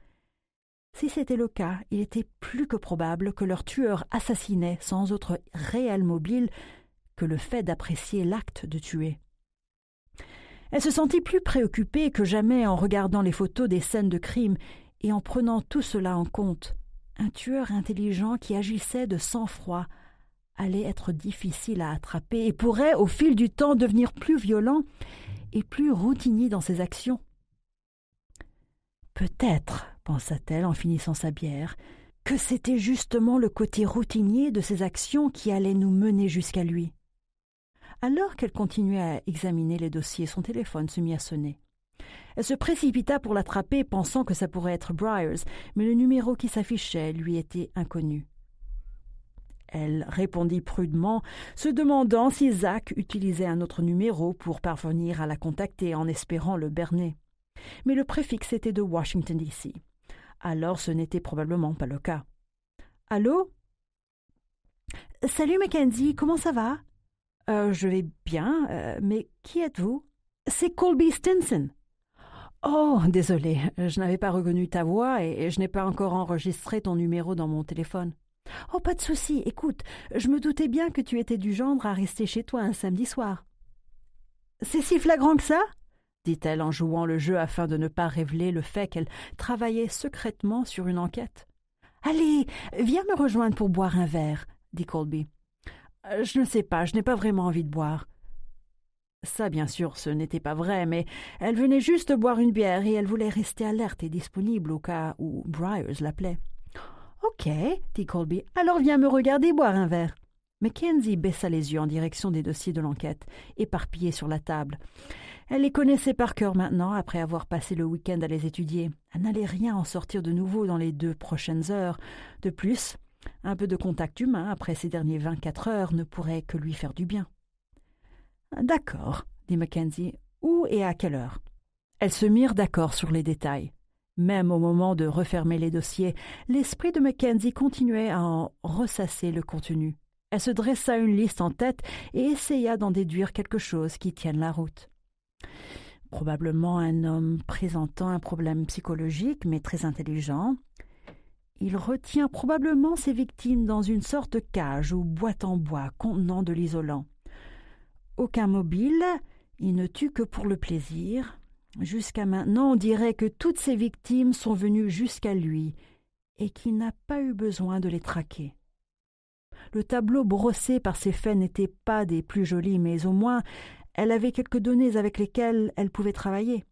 Si c'était le cas, il était plus que probable que leur tueur assassinait sans autre réel mobile que le fait d'apprécier l'acte de tuer. Elle se sentit plus préoccupée que jamais en regardant les photos des scènes de crime et en prenant tout cela en compte, un tueur intelligent qui agissait de sang-froid allait être difficile à attraper et pourrait, au fil du temps, devenir plus violent et plus routinier dans ses actions. Peut-être, pensa-t-elle en finissant sa bière, que c'était justement le côté routinier de ses actions qui allait nous mener jusqu'à lui. Alors qu'elle continuait à examiner les dossiers, son téléphone se mit à sonner. Elle se précipita pour l'attraper, pensant que ça pourrait être Briars, mais le numéro qui s'affichait lui était inconnu. Elle répondit prudemment, se demandant si Zach utilisait un autre numéro pour parvenir à la contacter en espérant le berner. Mais le préfixe était de Washington, D.C. Alors ce n'était probablement pas le cas. Allô Salut Mackenzie, comment ça va euh, Je vais bien, euh, mais qui êtes-vous C'est Colby Stinson. Oh, désolé, je n'avais pas reconnu ta voix et je n'ai pas encore enregistré ton numéro dans mon téléphone. Oh, pas de souci, écoute, je me doutais bien que tu étais du genre à rester chez toi un samedi soir. C'est si flagrant que ça dit-elle en jouant le jeu afin de ne pas révéler le fait qu'elle travaillait secrètement sur une enquête. Allez, viens me rejoindre pour boire un verre, dit Colby. Euh, je ne sais pas, je n'ai pas vraiment envie de boire. Ça, bien sûr, ce n'était pas vrai, mais elle venait juste boire une bière et elle voulait rester alerte et disponible au cas où Briars l'appelait. Ok, dit Colby, alors viens me regarder boire un verre. Mackenzie baissa les yeux en direction des dossiers de l'enquête, éparpillés sur la table. Elle les connaissait par cœur maintenant, après avoir passé le week-end à les étudier. Elle n'allait rien en sortir de nouveau dans les deux prochaines heures. De plus, un peu de contact humain après ces derniers vingt-quatre heures ne pourrait que lui faire du bien. D'accord, dit Mackenzie. Où et à quelle heure Elles se mirent d'accord sur les détails. Même au moment de refermer les dossiers, l'esprit de Mackenzie continuait à en ressasser le contenu. Elle se dressa une liste en tête et essaya d'en déduire quelque chose qui tienne la route. Probablement un homme présentant un problème psychologique, mais très intelligent. Il retient probablement ses victimes dans une sorte de cage ou boîte en bois contenant de l'isolant aucun mobile, il ne tue que pour le plaisir. Jusqu'à maintenant, on dirait que toutes ses victimes sont venues jusqu'à lui et qu'il n'a pas eu besoin de les traquer. Le tableau brossé par ses faits n'était pas des plus jolis, mais au moins elle avait quelques données avec lesquelles elle pouvait travailler.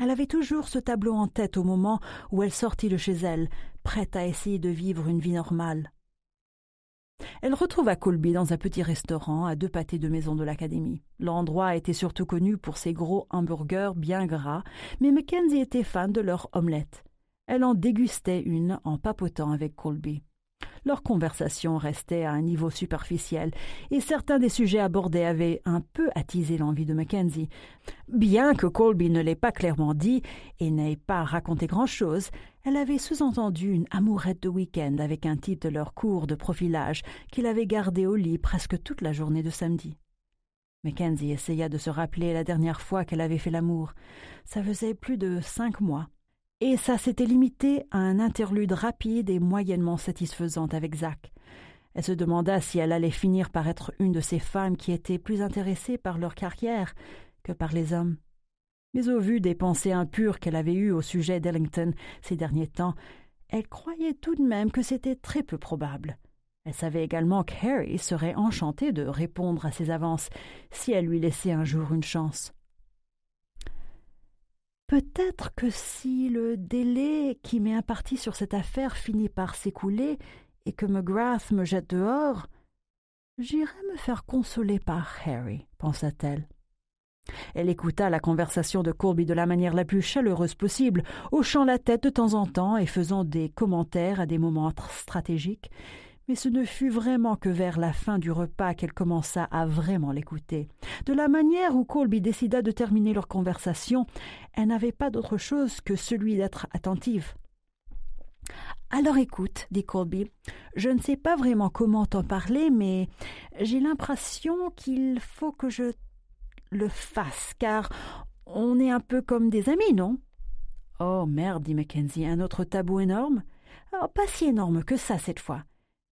Elle avait toujours ce tableau en tête au moment où elle sortit de chez elle, prête à essayer de vivre une vie normale. Elle retrouva Colby dans un petit restaurant à deux pâtés de maison de l'académie. L'endroit était surtout connu pour ses gros hamburgers bien gras, mais Mackenzie était fan de leurs omelettes. Elle en dégustait une en papotant avec Colby. Leur conversation restait à un niveau superficiel, et certains des sujets abordés avaient un peu attisé l'envie de Mackenzie. Bien que Colby ne l'ait pas clairement dit et n'ait pas raconté grand-chose, elle avait sous-entendu une amourette de week-end avec un type de leur cours de profilage qu'il avait gardé au lit presque toute la journée de samedi. Mackenzie essaya de se rappeler la dernière fois qu'elle avait fait l'amour. Ça faisait plus de cinq mois. Et ça s'était limité à un interlude rapide et moyennement satisfaisant avec Zach. Elle se demanda si elle allait finir par être une de ces femmes qui étaient plus intéressées par leur carrière que par les hommes. Mais au vu des pensées impures qu'elle avait eues au sujet d'Ellington ces derniers temps, elle croyait tout de même que c'était très peu probable. Elle savait également que Harry serait enchanté de répondre à ses avances si elle lui laissait un jour une chance. Peut-être que si le délai qui m'est imparti sur cette affaire finit par s'écouler et que McGrath me jette dehors, j'irai me faire consoler par Harry, pensa-t-elle. Elle écouta la conversation de Colby de la manière la plus chaleureuse possible, hochant la tête de temps en temps et faisant des commentaires à des moments stratégiques, mais ce ne fut vraiment que vers la fin du repas qu'elle commença à vraiment l'écouter. De la manière où Colby décida de terminer leur conversation, elle n'avait pas d'autre chose que celui d'être attentive. Alors écoute, dit Colby, je ne sais pas vraiment comment t'en parler, mais j'ai l'impression qu'il faut que je le fasse, car on est un peu comme des amis, non Oh merde, dit Mackenzie, un autre tabou énorme oh, Pas si énorme que ça cette fois,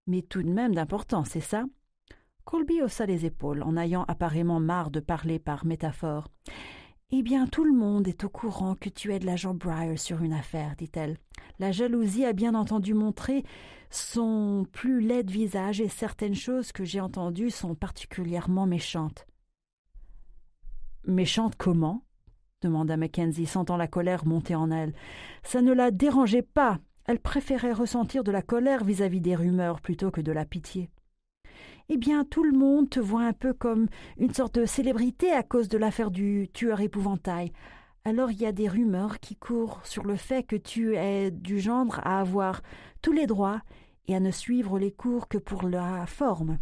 mais tout de même d'important, c'est ça Colby haussa les épaules en ayant apparemment marre de parler par métaphore. Eh bien, tout le monde est au courant que tu aides l'agent Briar sur une affaire, dit-elle. La jalousie a bien entendu montré son plus laid visage et certaines choses que j'ai entendues sont particulièrement méchantes. Méchante comment demanda Mackenzie, sentant la colère monter en elle. Ça ne la dérangeait pas. Elle préférait ressentir de la colère vis-à-vis des rumeurs plutôt que de la pitié. Eh bien, tout le monde te voit un peu comme une sorte de célébrité à cause de l'affaire du tueur épouvantail. Alors il y a des rumeurs qui courent sur le fait que tu es du genre à avoir tous les droits et à ne suivre les cours que pour la forme.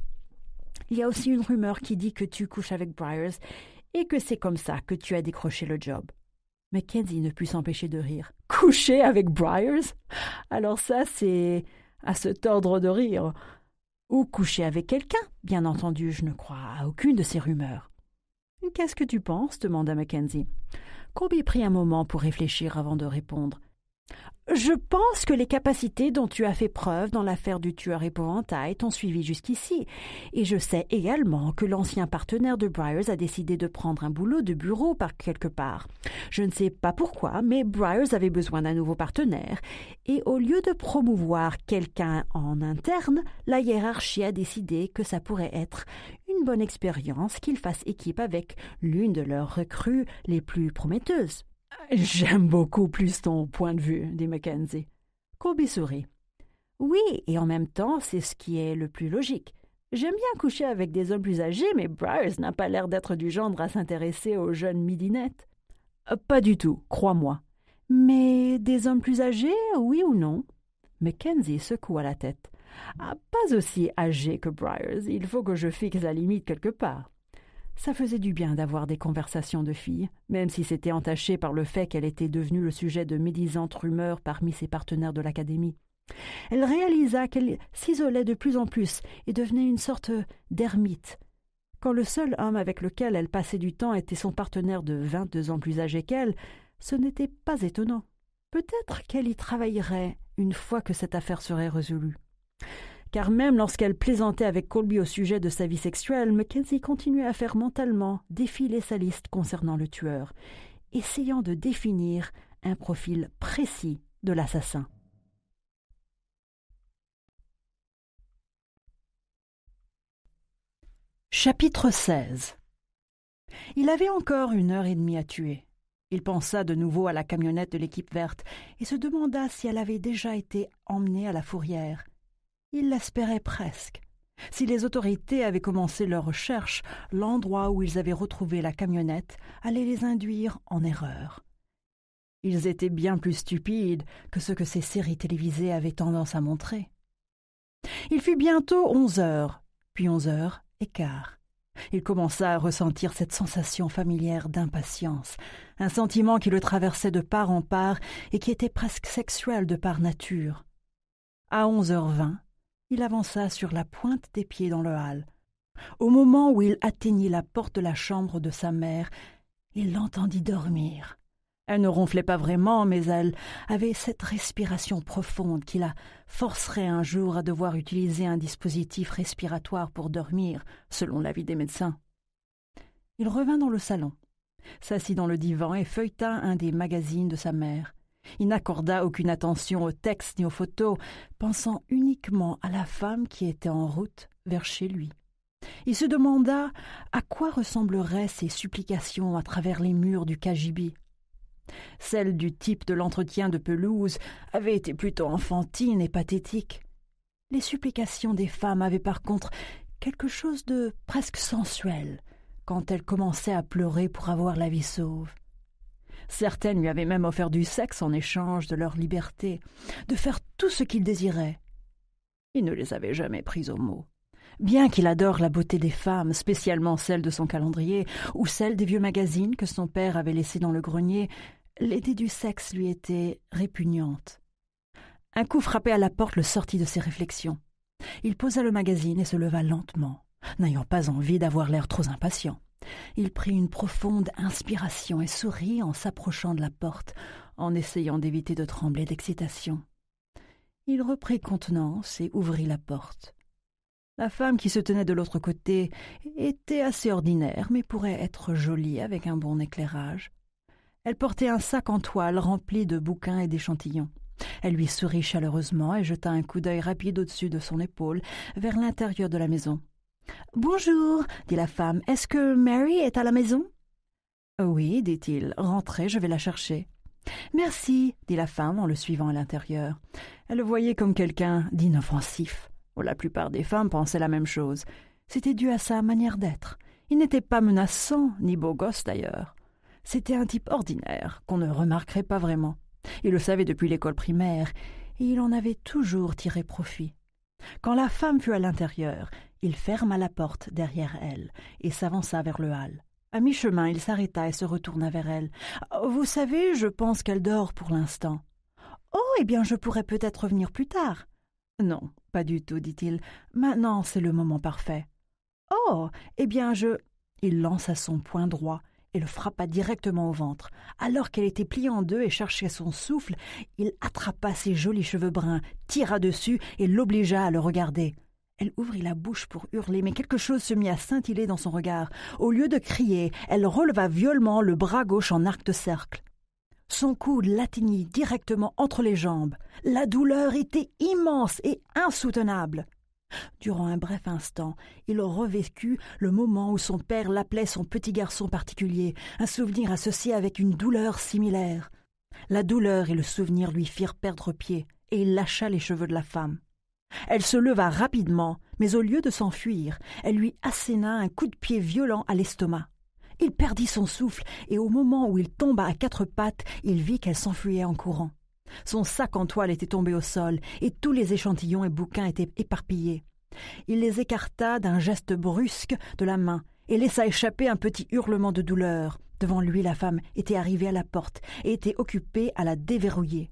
Il y a aussi une rumeur qui dit que tu couches avec Briars que c'est comme ça que tu as décroché le job. Mackenzie ne put s'empêcher de rire. Coucher avec Briars Alors ça, c'est à se tordre de rire. Ou coucher avec quelqu'un, bien entendu, je ne crois à aucune de ces rumeurs. Qu'est-ce que tu penses demanda Mackenzie. Corby prit un moment pour réfléchir avant de répondre. Je pense que les capacités dont tu as fait preuve dans l'affaire du tueur épouvantail t'ont suivi jusqu'ici. Et je sais également que l'ancien partenaire de Briars a décidé de prendre un boulot de bureau par quelque part. Je ne sais pas pourquoi, mais Briars avait besoin d'un nouveau partenaire. Et au lieu de promouvoir quelqu'un en interne, la hiérarchie a décidé que ça pourrait être une bonne expérience qu'il fasse équipe avec l'une de leurs recrues les plus prometteuses. J'aime beaucoup plus ton point de vue, dit Mackenzie. Kobe sourit. Oui, et en même temps, c'est ce qui est le plus logique. J'aime bien coucher avec des hommes plus âgés, mais Bryers n'a pas l'air d'être du genre à s'intéresser aux jeunes midinettes. Euh, pas du tout, crois-moi. Mais des hommes plus âgés, oui ou non Mackenzie secoua la tête. Ah, pas aussi âgé que Bryers, Il faut que je fixe la limite quelque part. Ça faisait du bien d'avoir des conversations de filles, même si c'était entaché par le fait qu'elle était devenue le sujet de médisantes rumeurs parmi ses partenaires de l'académie. Elle réalisa qu'elle s'isolait de plus en plus et devenait une sorte d'ermite. Quand le seul homme avec lequel elle passait du temps était son partenaire de vingt-deux ans plus âgé qu'elle, ce n'était pas étonnant. Peut-être qu'elle y travaillerait une fois que cette affaire serait résolue car même lorsqu'elle plaisantait avec Colby au sujet de sa vie sexuelle, Mackenzie continuait à faire mentalement défiler sa liste concernant le tueur, essayant de définir un profil précis de l'assassin. Chapitre 16 Il avait encore une heure et demie à tuer. Il pensa de nouveau à la camionnette de l'équipe verte et se demanda si elle avait déjà été emmenée à la fourrière. Il l'espérait presque. Si les autorités avaient commencé leurs recherches, l'endroit où ils avaient retrouvé la camionnette allait les induire en erreur. Ils étaient bien plus stupides que ce que ces séries télévisées avaient tendance à montrer. Il fut bientôt onze heures, puis onze heures et quart. Il commença à ressentir cette sensation familière d'impatience, un sentiment qui le traversait de part en part et qui était presque sexuel de par nature. À onze heures vingt, il avança sur la pointe des pieds dans le hall. Au moment où il atteignit la porte de la chambre de sa mère, il l'entendit dormir. Elle ne ronflait pas vraiment, mais elle avait cette respiration profonde qui la forcerait un jour à devoir utiliser un dispositif respiratoire pour dormir, selon l'avis des médecins. Il revint dans le salon, s'assit dans le divan et feuilleta un des magazines de sa mère. Il n'accorda aucune attention aux textes ni aux photos, pensant uniquement à la femme qui était en route vers chez lui. Il se demanda à quoi ressembleraient ses supplications à travers les murs du cagibi. Celles du type de l'entretien de pelouse avaient été plutôt enfantines et pathétiques. Les supplications des femmes avaient par contre quelque chose de presque sensuel quand elles commençaient à pleurer pour avoir la vie sauve. Certaines lui avaient même offert du sexe en échange de leur liberté, de faire tout ce qu'il désirait. Il ne les avait jamais prises au mot. Bien qu'il adore la beauté des femmes, spécialement celle de son calendrier ou celle des vieux magazines que son père avait laissés dans le grenier, l'idée du sexe lui était répugnante. Un coup frappé à la porte le sortit de ses réflexions. Il posa le magazine et se leva lentement, n'ayant pas envie d'avoir l'air trop impatient. Il prit une profonde inspiration et sourit en s'approchant de la porte, en essayant d'éviter de trembler d'excitation. Il reprit contenance et ouvrit la porte. La femme qui se tenait de l'autre côté était assez ordinaire, mais pourrait être jolie avec un bon éclairage. Elle portait un sac en toile rempli de bouquins et d'échantillons. Elle lui sourit chaleureusement et jeta un coup d'œil rapide au-dessus de son épaule vers l'intérieur de la maison. Bonjour, dit la femme. Est-ce que Mary est à la maison Oui, dit-il. Rentrez, je vais la chercher. Merci, dit la femme en le suivant à l'intérieur. Elle le voyait comme quelqu'un d'inoffensif. Oh, la plupart des femmes pensaient la même chose. C'était dû à sa manière d'être. Il n'était pas menaçant, ni beau gosse d'ailleurs. C'était un type ordinaire, qu'on ne remarquerait pas vraiment. Il le savait depuis l'école primaire, et il en avait toujours tiré profit. Quand la femme fut à l'intérieur, il ferma la porte derrière elle et s'avança vers le hall. À mi-chemin, il s'arrêta et se retourna vers elle. Oh, vous savez, je pense qu'elle dort pour l'instant. Oh, eh bien, je pourrais peut-être revenir plus tard. Non, pas du tout, dit-il. Maintenant, c'est le moment parfait. Oh, eh bien, je. Il lança son poing droit et le frappa directement au ventre. Alors qu'elle était pliée en deux et cherchait son souffle, il attrapa ses jolis cheveux bruns, tira dessus et l'obligea à le regarder. Elle ouvrit la bouche pour hurler, mais quelque chose se mit à scintiller dans son regard. Au lieu de crier, elle releva violemment le bras gauche en arc de cercle. Son coude l'atteignit directement entre les jambes. La douleur était immense et insoutenable. Durant un bref instant, il revécut le moment où son père l'appelait son petit garçon particulier, un souvenir associé avec une douleur similaire. La douleur et le souvenir lui firent perdre pied, et il lâcha les cheveux de la femme. Elle se leva rapidement, mais au lieu de s'enfuir, elle lui asséna un coup de pied violent à l'estomac. Il perdit son souffle, et au moment où il tomba à quatre pattes, il vit qu'elle s'enfuyait en courant. Son sac en toile était tombé au sol, et tous les échantillons et bouquins étaient éparpillés. Il les écarta d'un geste brusque de la main, et laissa échapper un petit hurlement de douleur. Devant lui la femme était arrivée à la porte, et était occupée à la déverrouiller.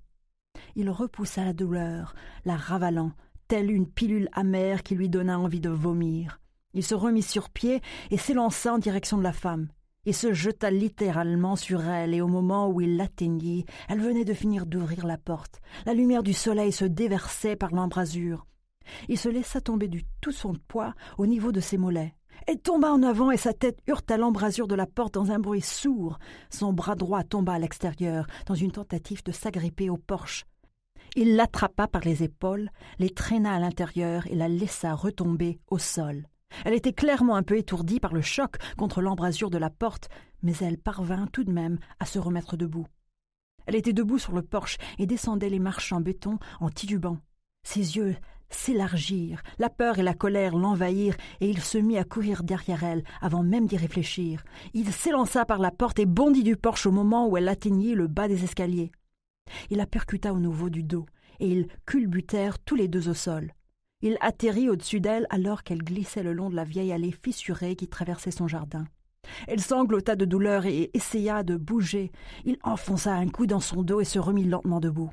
Il repoussa la douleur, la ravalant, telle une pilule amère qui lui donna envie de vomir. Il se remit sur pied et s'élança en direction de la femme. Il se jeta littéralement sur elle, et au moment où il l'atteignit, elle venait de finir d'ouvrir la porte. La lumière du soleil se déversait par l'embrasure. Il se laissa tomber du tout son poids au niveau de ses mollets, Elle tomba en avant, et sa tête heurta l'embrasure de la porte dans un bruit sourd. Son bras droit tomba à l'extérieur, dans une tentative de s'agripper au porche. Il l'attrapa par les épaules, les traîna à l'intérieur et la laissa retomber au sol. Elle était clairement un peu étourdie par le choc contre l'embrasure de la porte, mais elle parvint tout de même à se remettre debout. Elle était debout sur le porche et descendait les marches en béton en titubant. Ses yeux s'élargirent, la peur et la colère l'envahirent, et il se mit à courir derrière elle, avant même d'y réfléchir. Il s'élança par la porte et bondit du porche au moment où elle atteignit le bas des escaliers. Il la percuta au nouveau du dos, et ils culbutèrent tous les deux au sol. Il atterrit au-dessus d'elle alors qu'elle glissait le long de la vieille allée fissurée qui traversait son jardin. Elle sanglota de douleur et essaya de bouger. Il enfonça un coup dans son dos et se remit lentement debout.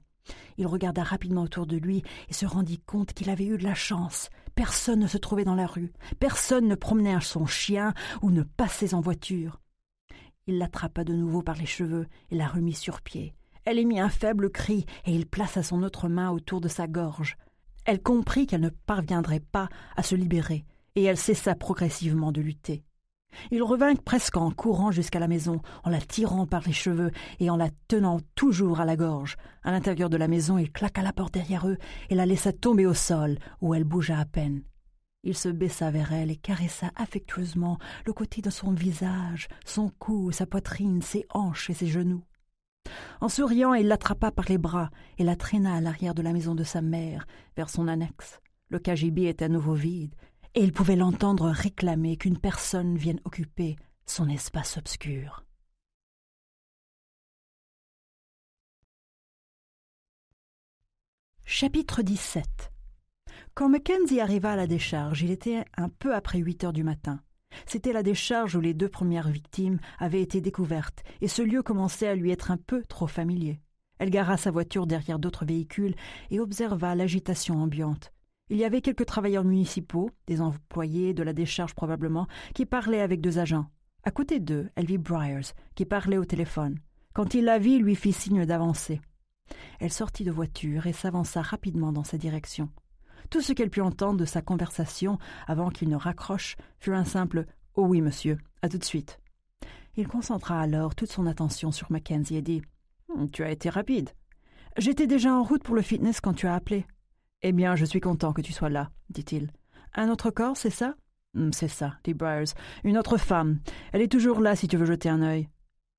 Il regarda rapidement autour de lui et se rendit compte qu'il avait eu de la chance. Personne ne se trouvait dans la rue, personne ne promenait son chien ou ne passait en voiture. Il l'attrapa de nouveau par les cheveux et la remit sur pied. Elle émit un faible cri, et il plaça son autre main autour de sa gorge. Elle comprit qu'elle ne parviendrait pas à se libérer, et elle cessa progressivement de lutter. Il revint presque en courant jusqu'à la maison, en la tirant par les cheveux et en la tenant toujours à la gorge. À l'intérieur de la maison, il claqua la porte derrière eux et la laissa tomber au sol, où elle bougea à peine. Il se baissa vers elle et caressa affectueusement le côté de son visage, son cou, sa poitrine, ses hanches et ses genoux. En souriant, il l'attrapa par les bras et la traîna à l'arrière de la maison de sa mère, vers son annexe. Le cagibi était à nouveau vide, et il pouvait l'entendre réclamer qu'une personne vienne occuper son espace obscur. Chapitre 17 Quand Mackenzie arriva à la décharge, il était un peu après huit heures du matin. C'était la décharge où les deux premières victimes avaient été découvertes, et ce lieu commençait à lui être un peu trop familier. Elle gara sa voiture derrière d'autres véhicules et observa l'agitation ambiante. Il y avait quelques travailleurs municipaux, des employés de la décharge probablement, qui parlaient avec deux agents. À côté d'eux, elle vit Briars, qui parlait au téléphone. Quand il la vit, il lui fit signe d'avancer. Elle sortit de voiture et s'avança rapidement dans sa direction. Tout ce qu'elle put entendre de sa conversation avant qu'il ne raccroche fut un simple Oh oui, monsieur, à tout de suite. Il concentra alors toute son attention sur Mackenzie et dit hmm, Tu as été rapide. J'étais déjà en route pour le fitness quand tu as appelé. Eh bien, je suis content que tu sois là, dit-il. Un autre corps, c'est ça hmm, C'est ça, dit Briars. Une autre femme. Elle est toujours là si tu veux jeter un œil.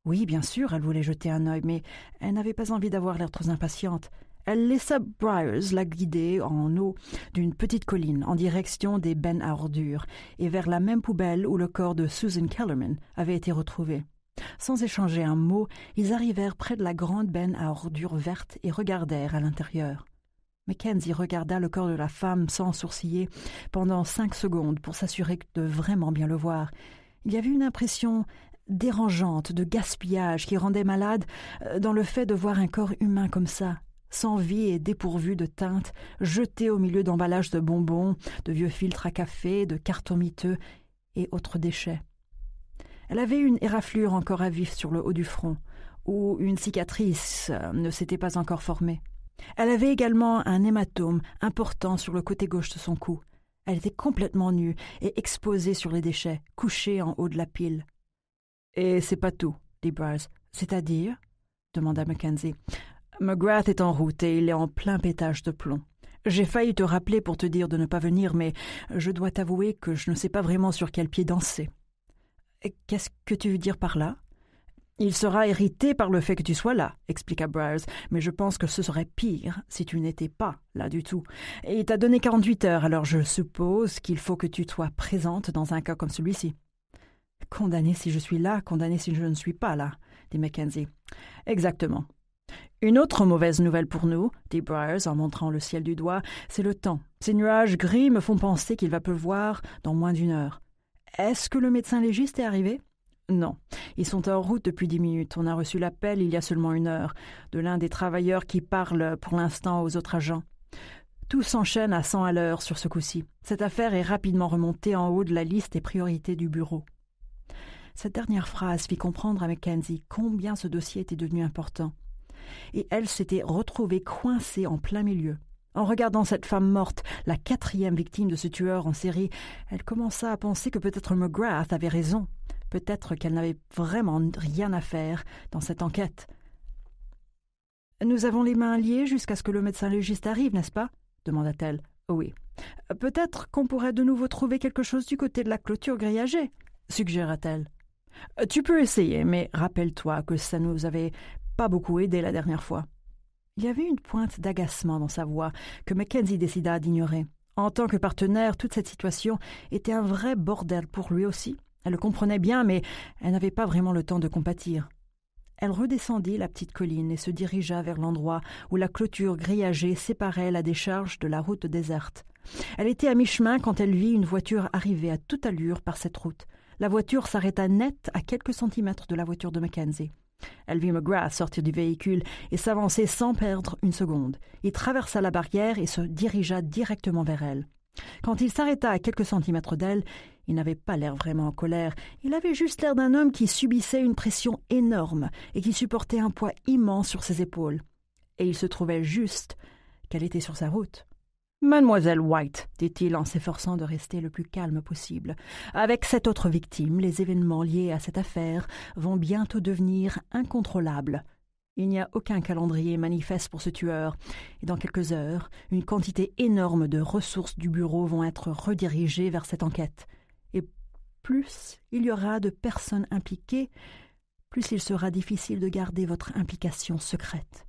Oui, bien sûr, elle voulait jeter un œil, mais elle n'avait pas envie d'avoir l'air trop impatiente. Elle laissa Briars la guider en eau d'une petite colline en direction des bennes à ordures et vers la même poubelle où le corps de Susan Kellerman avait été retrouvé. Sans échanger un mot, ils arrivèrent près de la grande benne à ordures verte et regardèrent à l'intérieur. Mackenzie regarda le corps de la femme sans sourciller pendant cinq secondes pour s'assurer de vraiment bien le voir. Il y avait une impression dérangeante de gaspillage qui rendait malade euh, dans le fait de voir un corps humain comme ça, sans vie et dépourvue de teinte, jetée au milieu d'emballages de bonbons, de vieux filtres à café, de cartons miteux et autres déchets. Elle avait une éraflure encore à vif sur le haut du front, où une cicatrice euh, ne s'était pas encore formée. Elle avait également un hématome important sur le côté gauche de son cou. Elle était complètement nue et exposée sur les déchets, couchée en haut de la pile. Et c'est pas tout, dit Bryce. C'est-à-dire demanda Mackenzie. McGrath est en route et il est en plein pétage de plomb. J'ai failli te rappeler pour te dire de ne pas venir, mais je dois t'avouer que je ne sais pas vraiment sur quel pied danser. Qu'est-ce que tu veux dire par là Il sera irrité par le fait que tu sois là, expliqua Bryars, mais je pense que ce serait pire si tu n'étais pas là du tout. Et il t'a donné 48 heures, alors je suppose qu'il faut que tu sois présente dans un cas comme celui-ci. Condamné si je suis là, condamné si je ne suis pas là, dit Mackenzie. Exactement. Une autre mauvaise nouvelle pour nous, dit Briers en montrant le ciel du doigt, c'est le temps. Ces nuages gris me font penser qu'il va pleuvoir dans moins d'une heure. Est-ce que le médecin légiste est arrivé Non. Ils sont en route depuis dix minutes. On a reçu l'appel il y a seulement une heure de l'un des travailleurs qui parle pour l'instant aux autres agents. Tout s'enchaîne à cent à l'heure sur ce coup-ci. Cette affaire est rapidement remontée en haut de la liste des priorités du bureau. Cette dernière phrase fit comprendre à Mackenzie combien ce dossier était devenu important et elle s'était retrouvée coincée en plein milieu. En regardant cette femme morte, la quatrième victime de ce tueur en série, elle commença à penser que peut-être McGrath avait raison. Peut-être qu'elle n'avait vraiment rien à faire dans cette enquête. Nous avons les mains liées jusqu'à ce que le médecin légiste arrive, n'est-ce pas demanda-t-elle. Oh oui. Peut-être qu'on pourrait de nouveau trouver quelque chose du côté de la clôture grillagée, suggéra-t-elle. Tu peux essayer, mais rappelle-toi que ça nous avait pas beaucoup aidé la dernière fois. Il y avait une pointe d'agacement dans sa voix que Mackenzie décida d'ignorer. En tant que partenaire, toute cette situation était un vrai bordel pour lui aussi. Elle le comprenait bien, mais elle n'avait pas vraiment le temps de compatir. Elle redescendit la petite colline et se dirigea vers l'endroit où la clôture grillagée séparait la décharge de la route déserte. Elle était à mi-chemin quand elle vit une voiture arriver à toute allure par cette route. La voiture s'arrêta net à quelques centimètres de la voiture de Mackenzie. Elle McGrath sortir du véhicule et s'avancer sans perdre une seconde. Il traversa la barrière et se dirigea directement vers elle. Quand il s'arrêta à quelques centimètres d'elle, il n'avait pas l'air vraiment en colère, il avait juste l'air d'un homme qui subissait une pression énorme et qui supportait un poids immense sur ses épaules. Et il se trouvait juste qu'elle était sur sa route. Mademoiselle White, dit-il en s'efforçant de rester le plus calme possible, avec cette autre victime, les événements liés à cette affaire vont bientôt devenir incontrôlables. Il n'y a aucun calendrier manifeste pour ce tueur, et dans quelques heures, une quantité énorme de ressources du bureau vont être redirigées vers cette enquête. Et plus il y aura de personnes impliquées, plus il sera difficile de garder votre implication secrète.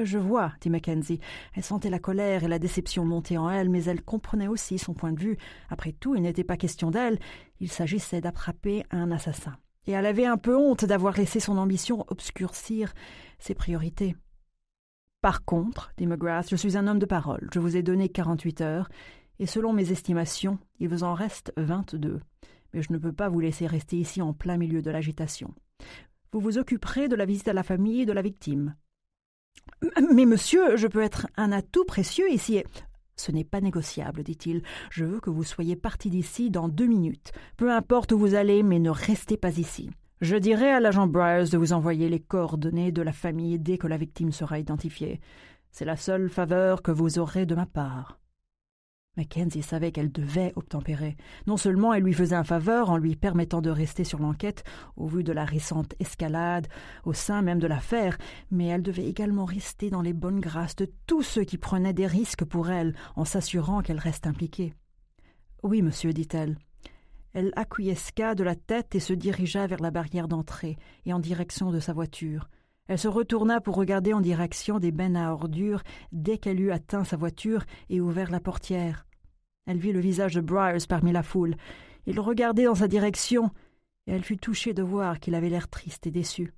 Je vois, dit Mackenzie. Elle sentait la colère et la déception monter en elle, mais elle comprenait aussi son point de vue. Après tout, il n'était pas question d'elle. Il s'agissait d'attraper un assassin. Et elle avait un peu honte d'avoir laissé son ambition obscurcir ses priorités. Par contre, dit McGrath, je suis un homme de parole. Je vous ai donné quarante-huit heures, et selon mes estimations, il vous en reste vingt-deux. Mais je ne peux pas vous laisser rester ici en plein milieu de l'agitation. Vous vous occuperez de la visite à la famille et de la victime. Mais monsieur, je peux être un atout précieux ici. Ce n'est pas négociable, dit-il. Je veux que vous soyez parti d'ici dans deux minutes. Peu importe où vous allez, mais ne restez pas ici. Je dirai à l'agent Bryce de vous envoyer les coordonnées de la famille dès que la victime sera identifiée. C'est la seule faveur que vous aurez de ma part. Mackenzie savait qu'elle devait obtempérer. Non seulement elle lui faisait un faveur en lui permettant de rester sur l'enquête, au vu de la récente escalade, au sein même de l'affaire, mais elle devait également rester dans les bonnes grâces de tous ceux qui prenaient des risques pour elle, en s'assurant qu'elle reste impliquée. Oui, monsieur, dit-elle. Elle acquiesqua de la tête et se dirigea vers la barrière d'entrée, et en direction de sa voiture. Elle se retourna pour regarder en direction des bennes à ordures dès qu'elle eut atteint sa voiture et ouvert la portière. Elle vit le visage de Bryce parmi la foule. Il regardait dans sa direction, et elle fut touchée de voir qu'il avait l'air triste et déçu.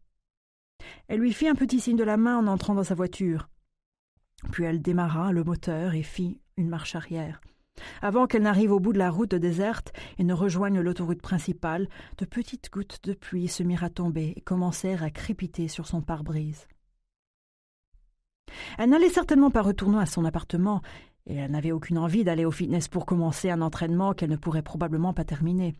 Elle lui fit un petit signe de la main en entrant dans sa voiture. Puis elle démarra le moteur et fit une marche arrière. Avant qu'elle n'arrive au bout de la route déserte et ne rejoigne l'autoroute principale, de petites gouttes de pluie se mirent à tomber et commencèrent à crépiter sur son pare-brise. Elle n'allait certainement pas retourner à son appartement, et elle n'avait aucune envie d'aller au fitness pour commencer un entraînement qu'elle ne pourrait probablement pas terminer.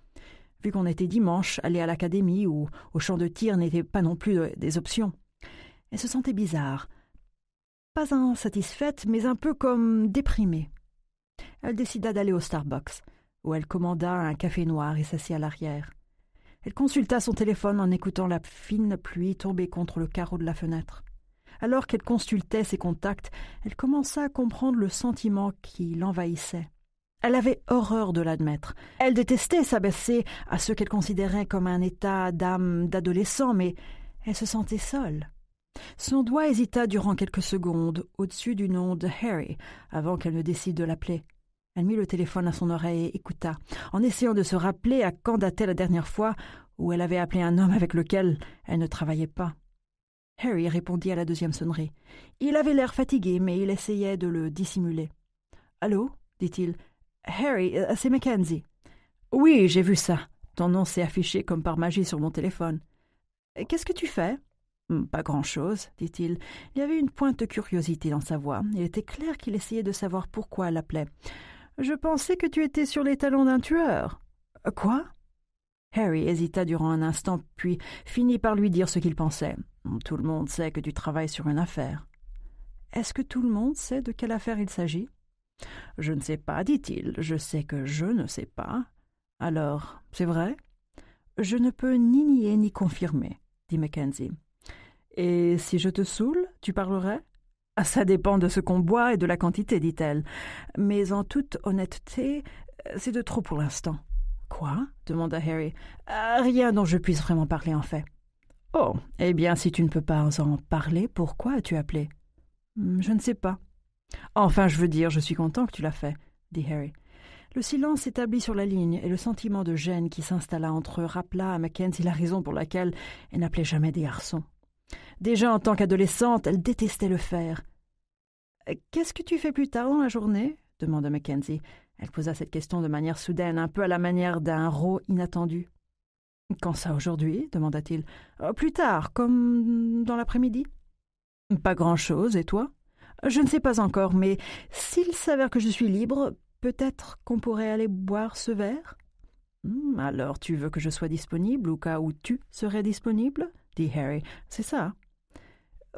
Vu qu'on était dimanche, aller à l'académie ou au champ de tir n'était pas non plus euh, des options. Elle se sentait bizarre. Pas insatisfaite, mais un peu comme déprimée elle décida d'aller au Starbucks, où elle commanda un café noir et s'assit à l'arrière. Elle consulta son téléphone en écoutant la fine pluie tomber contre le carreau de la fenêtre. Alors qu'elle consultait ses contacts, elle commença à comprendre le sentiment qui l'envahissait. Elle avait horreur de l'admettre. Elle détestait s'abaisser à ce qu'elle considérait comme un état d'âme d'adolescent, mais elle se sentait seule. Son doigt hésita durant quelques secondes au-dessus du nom de Harry avant qu'elle ne décide de l'appeler. Elle mit le téléphone à son oreille et écouta, en essayant de se rappeler à quand datait la dernière fois où elle avait appelé un homme avec lequel elle ne travaillait pas. Harry répondit à la deuxième sonnerie. Il avait l'air fatigué, mais il essayait de le dissimuler. Allô dit-il. Harry, euh, c'est Mackenzie. Oui, j'ai vu ça. Ton nom s'est affiché comme par magie sur mon téléphone. Qu'est-ce que tu fais hmm, Pas grand-chose, dit-il. Il y avait une pointe de curiosité dans sa voix. Il était clair qu'il essayait de savoir pourquoi elle l'appelait. Je pensais que tu étais sur les talons d'un tueur. Quoi Harry hésita durant un instant, puis finit par lui dire ce qu'il pensait. Tout le monde sait que tu travailles sur une affaire. Est-ce que tout le monde sait de quelle affaire il s'agit Je ne sais pas, dit-il. Je sais que je ne sais pas. Alors, c'est vrai Je ne peux ni nier ni confirmer, dit Mackenzie. Et si je te saoule, tu parlerais ah, ça dépend de ce qu'on boit et de la quantité, dit-elle. Mais en toute honnêteté, euh, c'est de trop pour l'instant. Quoi demanda Harry. Euh, rien dont je puisse vraiment parler, en fait. Oh, eh bien, si tu ne peux pas en parler, pourquoi as-tu appelé hmm, Je ne sais pas. Enfin, je veux dire, je suis content que tu l'as fait, dit Harry. Le silence s'établit sur la ligne et le sentiment de gêne qui s'installa entre eux rappela à Mackenzie la raison pour laquelle elle n'appelait jamais des garçons. Déjà en tant qu'adolescente, elle détestait le faire. Euh, qu'est-ce que tu fais plus tard dans la journée demanda Mackenzie. Elle posa cette question de manière soudaine, un peu à la manière d'un rot inattendu. Quand ça aujourd'hui demanda-t-il. Euh, plus tard, comme dans l'après-midi Pas grand-chose, et toi Je ne sais pas encore, mais s'il s'avère que je suis libre, peut-être qu'on pourrait aller boire ce verre hmm, Alors tu veux que je sois disponible au cas où tu serais disponible dit Harry. C'est ça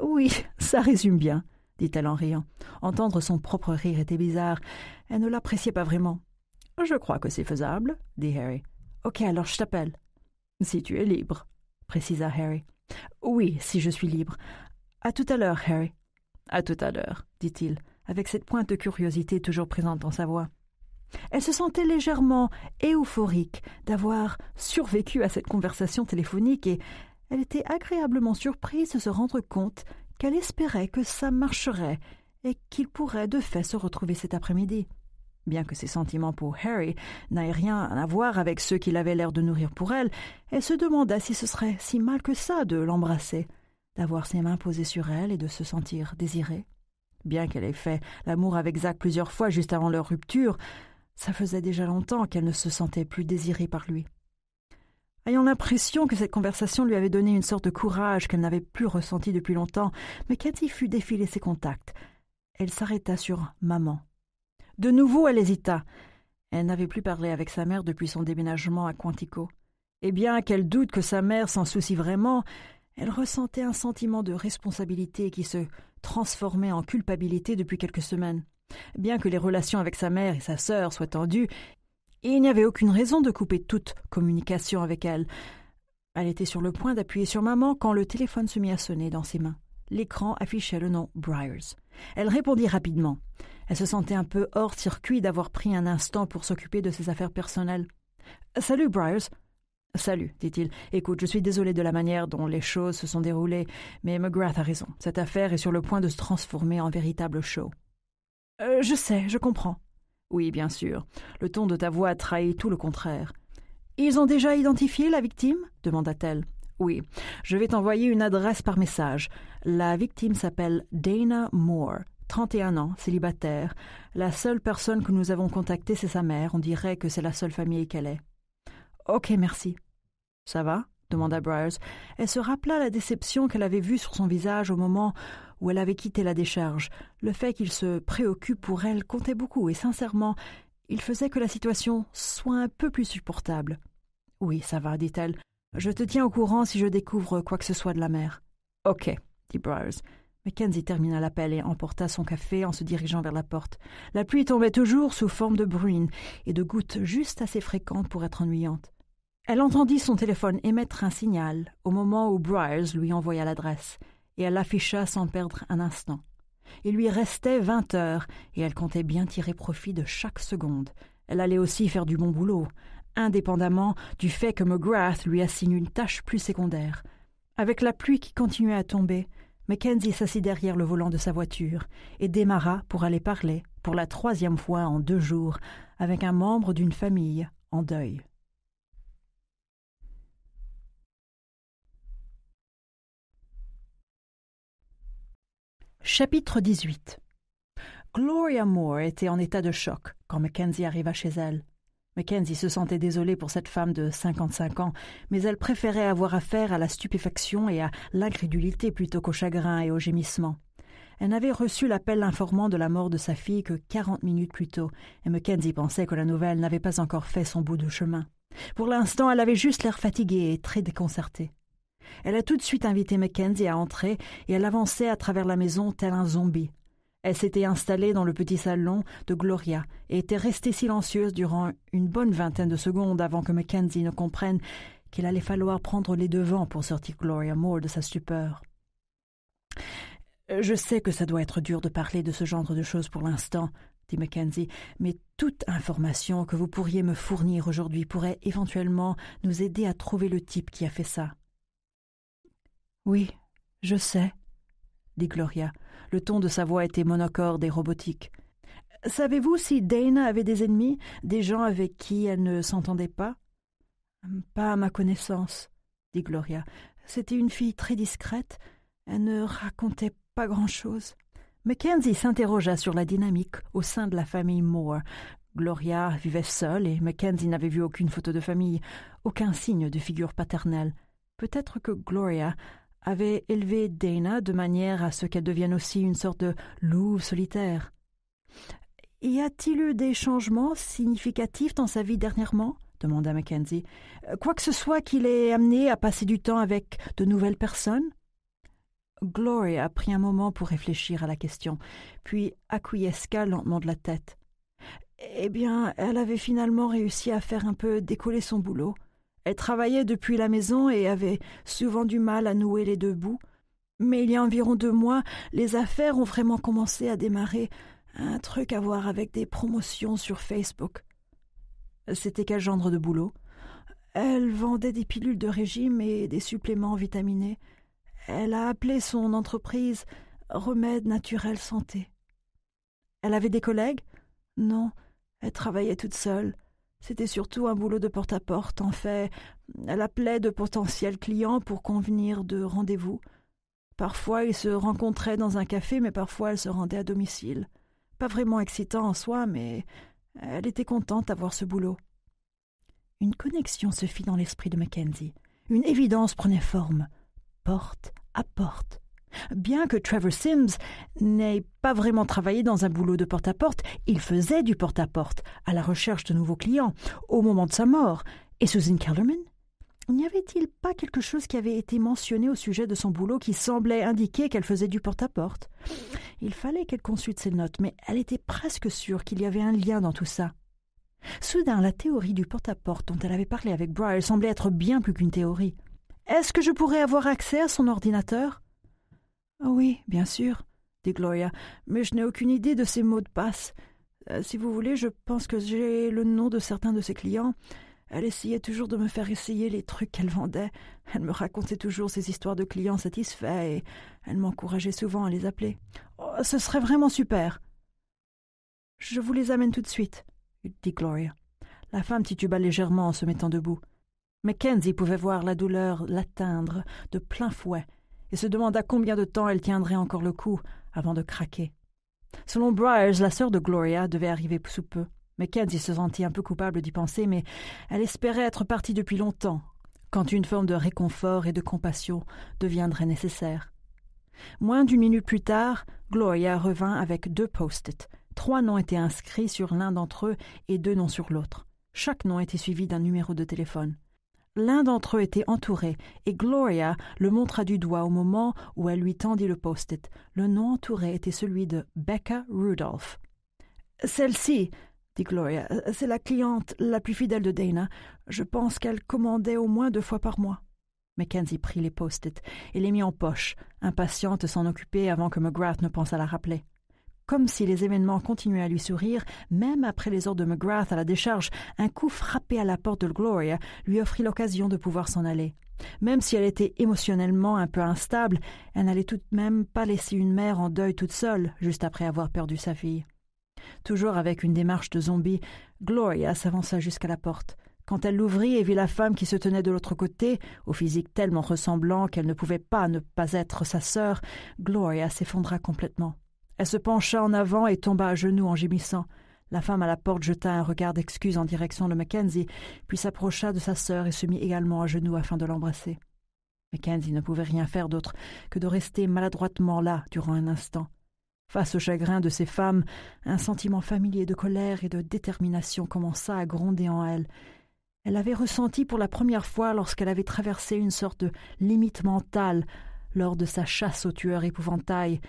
Oui, ça résume bien, dit-elle en riant. Entendre son propre rire était bizarre. Elle ne l'appréciait pas vraiment. Je crois que c'est faisable, dit Harry. Ok, alors je t'appelle. Si tu es libre, précisa Harry. Oui, si je suis libre. À tout à l'heure, Harry. À tout à l'heure, dit-il, avec cette pointe de curiosité toujours présente dans sa voix. Elle se sentait légèrement euphorique d'avoir survécu à cette conversation téléphonique et elle était agréablement surprise de se rendre compte qu'elle espérait que ça marcherait et qu'il pourrait de fait se retrouver cet après-midi. Bien que ses sentiments pour Harry n'aient rien à voir avec ceux qu'il avait l'air de nourrir pour elle, elle se demanda si ce serait si mal que ça de l'embrasser, d'avoir ses mains posées sur elle et de se sentir désirée. Bien qu'elle ait fait l'amour avec Zach plusieurs fois juste avant leur rupture, ça faisait déjà longtemps qu'elle ne se sentait plus désirée par lui. Ayant l'impression que cette conversation lui avait donné une sorte de courage qu'elle n'avait plus ressenti depuis longtemps, mais il fut défilé ses contacts. Elle s'arrêta sur maman. De nouveau, elle hésita. Elle n'avait plus parlé avec sa mère depuis son déménagement à Quantico. Et eh bien qu'elle doute que sa mère s'en soucie vraiment, elle ressentait un sentiment de responsabilité qui se transformait en culpabilité depuis quelques semaines. Bien que les relations avec sa mère et sa sœur soient tendues, il n'y avait aucune raison de couper toute communication avec elle. Elle était sur le point d'appuyer sur maman quand le téléphone se mit à sonner dans ses mains. L'écran affichait le nom Briars. Elle répondit rapidement. Elle se sentait un peu hors circuit d'avoir pris un instant pour s'occuper de ses affaires personnelles. Salut, Briars. Salut, dit-il. Écoute, je suis désolé de la manière dont les choses se sont déroulées, mais McGrath a raison. Cette affaire est sur le point de se transformer en véritable show. Euh, je sais, je comprends, oui, bien sûr. Le ton de ta voix trahit tout le contraire. Ils ont déjà identifié la victime demanda-t-elle. Oui, je vais t'envoyer une adresse par message. La victime s'appelle Dana Moore, 31 ans, célibataire. La seule personne que nous avons contactée, c'est sa mère. On dirait que c'est la seule famille qu'elle est. Ok, merci. Ça va demanda Briars. Elle se rappela la déception qu'elle avait vue sur son visage au moment où elle avait quitté la décharge. Le fait qu'il se préoccupe pour elle comptait beaucoup, et sincèrement, il faisait que la situation soit un peu plus supportable. Oui, ça va, dit-elle. Je te tiens au courant si je découvre quoi que ce soit de la mer. Ok, dit Briars. Mackenzie termina l'appel et emporta son café en se dirigeant vers la porte. La pluie tombait toujours sous forme de bruine et de gouttes juste assez fréquentes pour être ennuyantes. Elle entendit son téléphone émettre un signal au moment où Briars lui envoya l'adresse et elle l'afficha sans perdre un instant. Il lui restait vingt heures, et elle comptait bien tirer profit de chaque seconde. Elle allait aussi faire du bon boulot, indépendamment du fait que McGrath lui assigne une tâche plus secondaire. Avec la pluie qui continuait à tomber, Mackenzie s'assit derrière le volant de sa voiture et démarra pour aller parler, pour la troisième fois en deux jours, avec un membre d'une famille en deuil. Chapitre 18 Gloria Moore était en état de choc quand Mackenzie arriva chez elle. Mackenzie se sentait désolée pour cette femme de 55 ans, mais elle préférait avoir affaire à la stupéfaction et à l'incrédulité plutôt qu'au chagrin et au gémissement. Elle n'avait reçu l'appel informant de la mort de sa fille que quarante minutes plus tôt, et Mackenzie pensait que la nouvelle n'avait pas encore fait son bout de chemin. Pour l'instant, elle avait juste l'air fatiguée et très déconcertée. Elle a tout de suite invité Mackenzie à entrer et elle avançait à travers la maison tel un zombie. Elle s'était installée dans le petit salon de Gloria et était restée silencieuse durant une bonne vingtaine de secondes avant que Mackenzie ne comprenne qu'il allait falloir prendre les devants pour sortir Gloria Moore de sa stupeur. Je sais que ça doit être dur de parler de ce genre de choses pour l'instant, dit Mackenzie, mais toute information que vous pourriez me fournir aujourd'hui pourrait éventuellement nous aider à trouver le type qui a fait ça. Oui, je sais, dit Gloria. Le ton de sa voix était monocorde et robotique. Savez-vous si Dana avait des ennemis, des gens avec qui elle ne s'entendait pas Pas à ma connaissance, dit Gloria. C'était une fille très discrète. Elle ne racontait pas grand-chose. Mackenzie s'interrogea sur la dynamique au sein de la famille Moore. Gloria vivait seule et Mackenzie n'avait vu aucune photo de famille, aucun signe de figure paternelle. Peut-être que Gloria avait élevé Dana de manière à ce qu'elle devienne aussi une sorte de louve solitaire. Y a-t-il eu des changements significatifs dans sa vie dernièrement demanda Mackenzie. Quoi que ce soit qui l'ait amené à passer du temps avec de nouvelles personnes a pris un moment pour réfléchir à la question, puis acquiesca lentement de la tête. Eh bien, elle avait finalement réussi à faire un peu décoller son boulot. Elle travaillait depuis la maison et avait souvent du mal à nouer les deux bouts. Mais il y a environ deux mois, les affaires ont vraiment commencé à démarrer. Un truc à voir avec des promotions sur Facebook. C'était quel genre de boulot Elle vendait des pilules de régime et des suppléments vitaminés. Elle a appelé son entreprise Remède Naturel Santé. Elle avait des collègues Non, elle travaillait toute seule. C'était surtout un boulot de porte-à-porte. En fait, elle appelait de potentiels clients pour convenir de rendez-vous. Parfois, ils se rencontraient dans un café, mais parfois, elle se rendait à domicile. Pas vraiment excitant en soi, mais elle était contente d'avoir ce boulot. Une connexion se fit dans l'esprit de Mackenzie. Une évidence prenait forme. Porte à porte. Bien que Trevor Sims n'ait pas vraiment travaillé dans un boulot de porte-à-porte, il faisait du porte-à-porte, -à, la recherche de nouveaux clients, au moment de sa mort. Et Susan Kellerman N'y avait-il pas quelque chose qui avait été mentionné au sujet de son boulot qui semblait indiquer qu'elle faisait du porte-à-porte Il fallait qu'elle consulte ses notes, mais elle était presque sûre qu'il y avait un lien dans tout ça. Soudain, la théorie du porte-à-porte dont elle avait parlé avec Briar semblait être bien plus qu'une théorie. Est-ce que je pourrais avoir accès à son ordinateur ah oui, bien sûr, dit Gloria, mais je n'ai aucune idée de ces mots de passe. Euh, si vous voulez, je pense que j'ai le nom de certains de ses clients. Elle essayait toujours de me faire essayer les trucs qu'elle vendait. Elle me racontait toujours ses histoires de clients satisfaits et elle m'encourageait souvent à les appeler. Oh, ce serait vraiment super. Je vous les amène tout de suite, dit Gloria. La femme tituba légèrement en se mettant debout. Mackenzie pouvait voir la douleur l'atteindre de plein fouet et se demanda combien de temps elle tiendrait encore le coup avant de craquer. Selon Bryers, la sœur de Gloria devait arriver sous peu. Mackenzie se sentit un peu coupable d'y penser, mais elle espérait être partie depuis longtemps, quand une forme de réconfort et de compassion deviendrait nécessaire. Moins d'une minute plus tard, Gloria revint avec deux post-it. Trois noms étaient inscrits sur l'un d'entre eux et deux noms sur l'autre. Chaque nom était suivi d'un numéro de téléphone. L'un d'entre eux était entouré, et Gloria le montra du doigt au moment où elle lui tendit le post-it. Le nom entouré était celui de Becca Rudolph. Celle-ci, dit Gloria, c'est la cliente la plus fidèle de Dana. Je pense qu'elle commandait au moins deux fois par mois. Mackenzie prit les post-it et les mit en poche, impatiente de s'en occuper avant que McGrath ne pense à la rappeler comme si les événements continuaient à lui sourire, même après les ordres de McGrath à la décharge, un coup frappé à la porte de Gloria lui offrit l'occasion de pouvoir s'en aller. Même si elle était émotionnellement un peu instable, elle n'allait tout de même pas laisser une mère en deuil toute seule, juste après avoir perdu sa fille. Toujours avec une démarche de zombie, Gloria s'avança jusqu'à la porte. Quand elle l'ouvrit et vit la femme qui se tenait de l'autre côté, au physique tellement ressemblant qu'elle ne pouvait pas ne pas être sa sœur, Gloria s'effondra complètement. Elle se pencha en avant et tomba à genoux en gémissant. La femme à la porte jeta un regard d'excuse en direction de Mackenzie, puis s'approcha de sa sœur et se mit également à genoux afin de l'embrasser. Mackenzie ne pouvait rien faire d'autre que de rester maladroitement là durant un instant. Face au chagrin de ces femmes, un sentiment familier de colère et de détermination commença à gronder en elle. Elle avait ressenti pour la première fois lorsqu'elle avait traversé une sorte de limite mentale lors de sa chasse au tueur épouvantail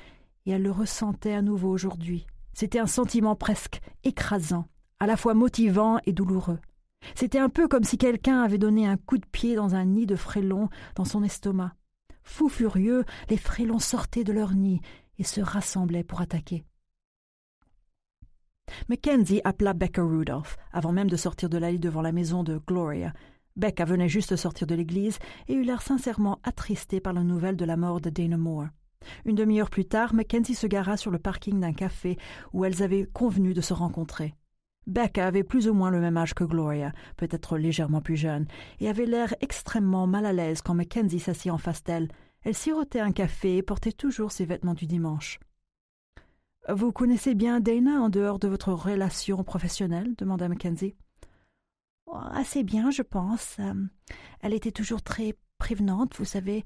et elle le ressentait à nouveau aujourd'hui. C'était un sentiment presque écrasant, à la fois motivant et douloureux. C'était un peu comme si quelqu'un avait donné un coup de pied dans un nid de frélons dans son estomac. Fou furieux, les frélons sortaient de leur nid et se rassemblaient pour attaquer. Mackenzie appela Becca Rudolph avant même de sortir de la lit devant la maison de Gloria. Becca venait juste sortir de l'église et eut l'air sincèrement attristée par la nouvelle de la mort de Dana Moore. Une demi-heure plus tard, Mackenzie se gara sur le parking d'un café où elles avaient convenu de se rencontrer. Becca avait plus ou moins le même âge que Gloria, peut-être légèrement plus jeune, et avait l'air extrêmement mal à l'aise quand Mackenzie s'assit en face d'elle. Elle sirotait un café et portait toujours ses vêtements du dimanche. Vous connaissez bien Dana en dehors de votre relation professionnelle demanda Mackenzie. Oh, assez bien, je pense. Euh, elle était toujours très prévenante, vous savez.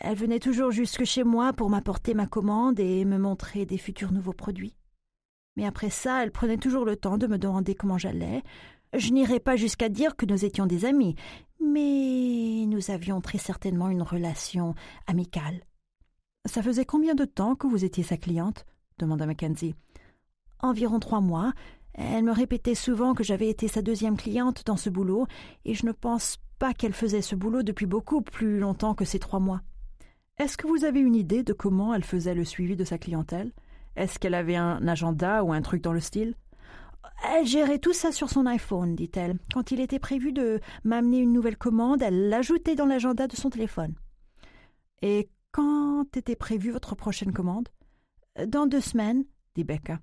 Elle venait toujours jusque chez moi pour m'apporter ma commande et me montrer des futurs nouveaux produits. Mais après ça, elle prenait toujours le temps de me demander comment j'allais. Je n'irai pas jusqu'à dire que nous étions des amis, mais nous avions très certainement une relation amicale. Ça faisait combien de temps que vous étiez sa cliente demanda Mackenzie. Environ trois mois. Elle me répétait souvent que j'avais été sa deuxième cliente dans ce boulot, et je ne pense pas qu'elle faisait ce boulot depuis beaucoup plus longtemps que ces trois mois. Est-ce que vous avez une idée de comment elle faisait le suivi de sa clientèle Est-ce qu'elle avait un agenda ou un truc dans le style elle gérait tout ça sur son iPhone, dit-elle. Quand il était prévu de m'amener une nouvelle commande, elle l'ajoutait dans l'agenda de son téléphone. Et quand était prévue votre prochaine commande Dans deux semaines, dit Becca.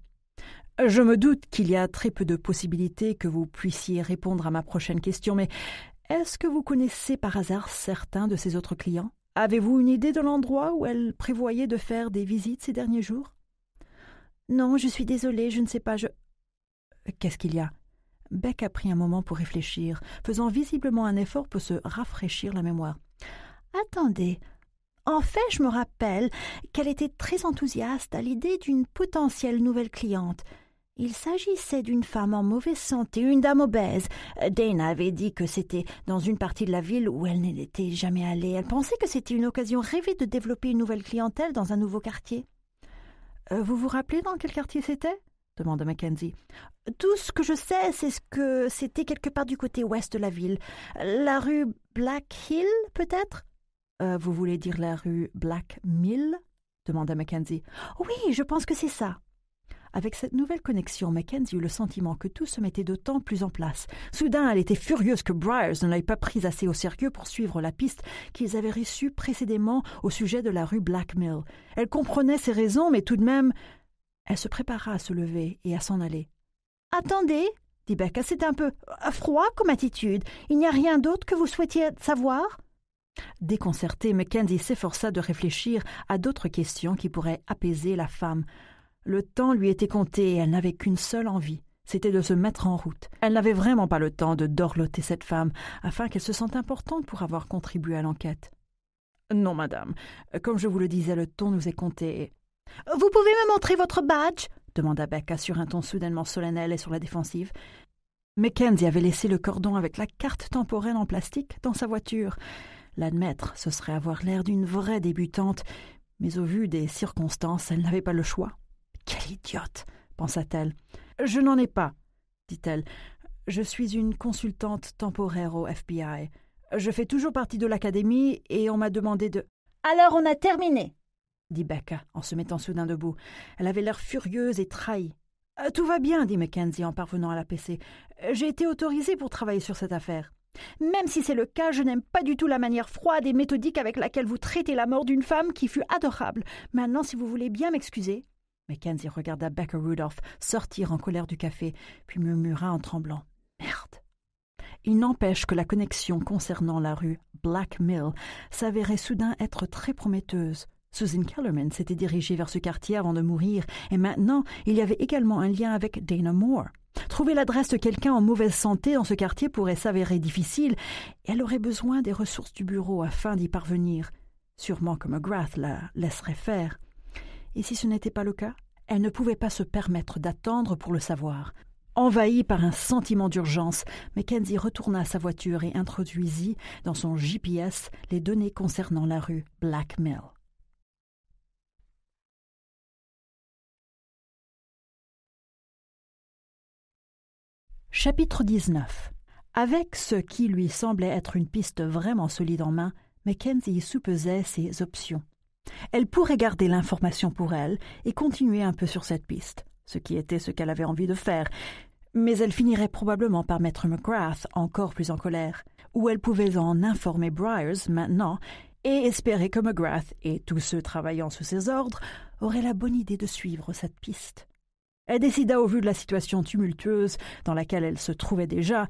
Je me doute qu'il y a très peu de possibilités que vous puissiez répondre à ma prochaine question, mais est-ce que vous connaissez par hasard certains de ses autres clients Avez-vous une idée de l'endroit où elle prévoyait de faire des visites ces derniers jours Non, je suis désolée, je ne sais pas, je. Euh, qu'est-ce qu'il y a Beck a pris un moment pour réfléchir, faisant visiblement un effort pour se rafraîchir la mémoire. Attendez. En fait, je me rappelle qu'elle était très enthousiaste à l'idée d'une potentielle nouvelle cliente. Il s'agissait d'une femme en mauvaise santé, une dame obèse. Dana avait dit que c'était dans une partie de la ville où elle n'était jamais allée. Elle pensait que c'était une occasion rêvée de développer une nouvelle clientèle dans un nouveau quartier. Euh, vous vous rappelez dans quel quartier c'était demanda Mackenzie. Tout ce que je sais, c'est que c'était quelque part du côté ouest de la ville. La rue Black Hill, peut-être euh, Vous voulez dire la rue Black Mill demanda Mackenzie. Oui, je pense que c'est ça. Avec cette nouvelle connexion, Mackenzie eut le sentiment que tout se mettait d'autant plus en place. Soudain, elle était furieuse que Briars ne l'ait pas prise assez au sérieux pour suivre la piste qu'ils avaient reçue précédemment au sujet de la rue Blackmill. Elle comprenait ses raisons, mais tout de même, elle se prépara à se lever et à s'en aller. Attendez, dit Becca, ah, c'est un peu euh, froid comme attitude. Il n'y a rien d'autre que vous souhaitiez savoir? Déconcertée, Mackenzie s'efforça de réfléchir à d'autres questions qui pourraient apaiser la femme. Le temps lui était compté et elle n'avait qu'une seule envie, c'était de se mettre en route. Elle n'avait vraiment pas le temps de dorloter cette femme, afin qu'elle se sente importante pour avoir contribué à l'enquête. Non, madame. Comme je vous le disais, le temps nous est compté. Vous pouvez me montrer votre badge demanda Becca sur un ton soudainement solennel et sur la défensive. Mackenzie avait laissé le cordon avec la carte temporelle en plastique dans sa voiture. L'admettre, ce serait avoir l'air d'une vraie débutante, mais au vu des circonstances, elle n'avait pas le choix. Quelle idiote pensa-t-elle. Je n'en ai pas, dit-elle. Je suis une consultante temporaire au FBI. Je fais toujours partie de l'académie et on m'a demandé de. Alors on a terminé, dit Becca en se mettant soudain debout. Elle avait l'air furieuse et trahie. Euh, tout va bien, dit Mackenzie en parvenant à la PC. Euh, j'ai été autorisée pour travailler sur cette affaire. Même si c'est le cas, je n'aime pas du tout la manière froide et méthodique avec laquelle vous traitez la mort d'une femme qui fut adorable. Maintenant, si vous voulez bien m'excuser, Mackenzie regarda Becker Rudolph sortir en colère du café, puis murmura en tremblant Merde Il n'empêche que la connexion concernant la rue Black Mill s'avérait soudain être très prometteuse. Susan Kellerman s'était dirigée vers ce quartier avant de mourir, et maintenant il y avait également un lien avec Dana Moore. Trouver l'adresse de quelqu'un en mauvaise santé dans ce quartier pourrait s'avérer difficile, et elle aurait besoin des ressources du bureau afin d'y parvenir. Sûrement que McGrath la laisserait faire. Et si ce n'était pas le cas Elle ne pouvait pas se permettre d'attendre pour le savoir. Envahie par un sentiment d'urgence, Mackenzie retourna à sa voiture et introduisit dans son GPS les données concernant la rue Black Mill. Chapitre 19 Avec ce qui lui semblait être une piste vraiment solide en main, Mackenzie soupesait ses options. Elle pourrait garder l'information pour elle et continuer un peu sur cette piste, ce qui était ce qu'elle avait envie de faire, mais elle finirait probablement par mettre McGrath encore plus en colère, ou elle pouvait en informer Briars maintenant et espérer que McGrath et tous ceux travaillant sous ses ordres auraient la bonne idée de suivre cette piste. Elle décida, au vu de la situation tumultueuse dans laquelle elle se trouvait déjà,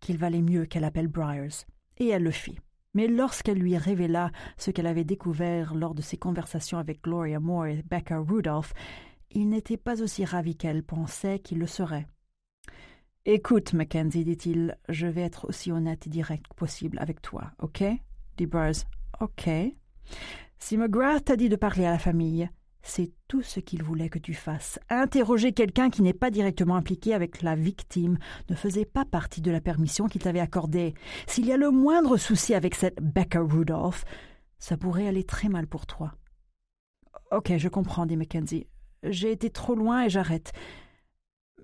qu'il valait mieux qu'elle appelle Briars, et elle le fit. Mais lorsqu'elle lui révéla ce qu'elle avait découvert lors de ses conversations avec Gloria Moore et Becca Rudolph, il n'était pas aussi ravi qu'elle pensait qu'il le serait. Écoute, Mackenzie, dit-il, je vais être aussi honnête et direct possible avec toi, ok? dit Burrs. Ok. Si McGrath t'a dit de parler à la famille, c'est tout ce qu'il voulait que tu fasses. Interroger quelqu'un qui n'est pas directement impliqué avec la victime ne faisait pas partie de la permission qu'il t'avait accordée. S'il y a le moindre souci avec cette Becca Rudolph, ça pourrait aller très mal pour toi. Ok, je comprends, dit Mackenzie. J'ai été trop loin et j'arrête.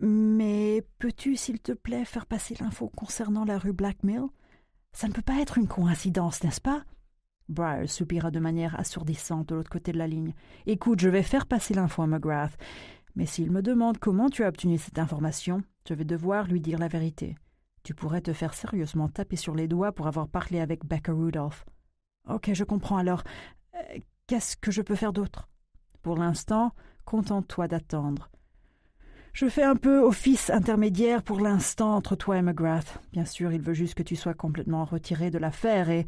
Mais peux-tu, s'il te plaît, faire passer l'info concernant la rue Blackmill Ça ne peut pas être une coïncidence, n'est-ce pas Briar soupira de manière assourdissante de l'autre côté de la ligne. Écoute, je vais faire passer l'info à McGrath. Mais s'il me demande comment tu as obtenu cette information, je vais devoir lui dire la vérité. Tu pourrais te faire sérieusement taper sur les doigts pour avoir parlé avec Becker Rudolph. Ok, je comprends alors. Euh, qu'est-ce que je peux faire d'autre Pour l'instant, contente-toi d'attendre. Je fais un peu office intermédiaire pour l'instant entre toi et McGrath. Bien sûr, il veut juste que tu sois complètement retiré de l'affaire et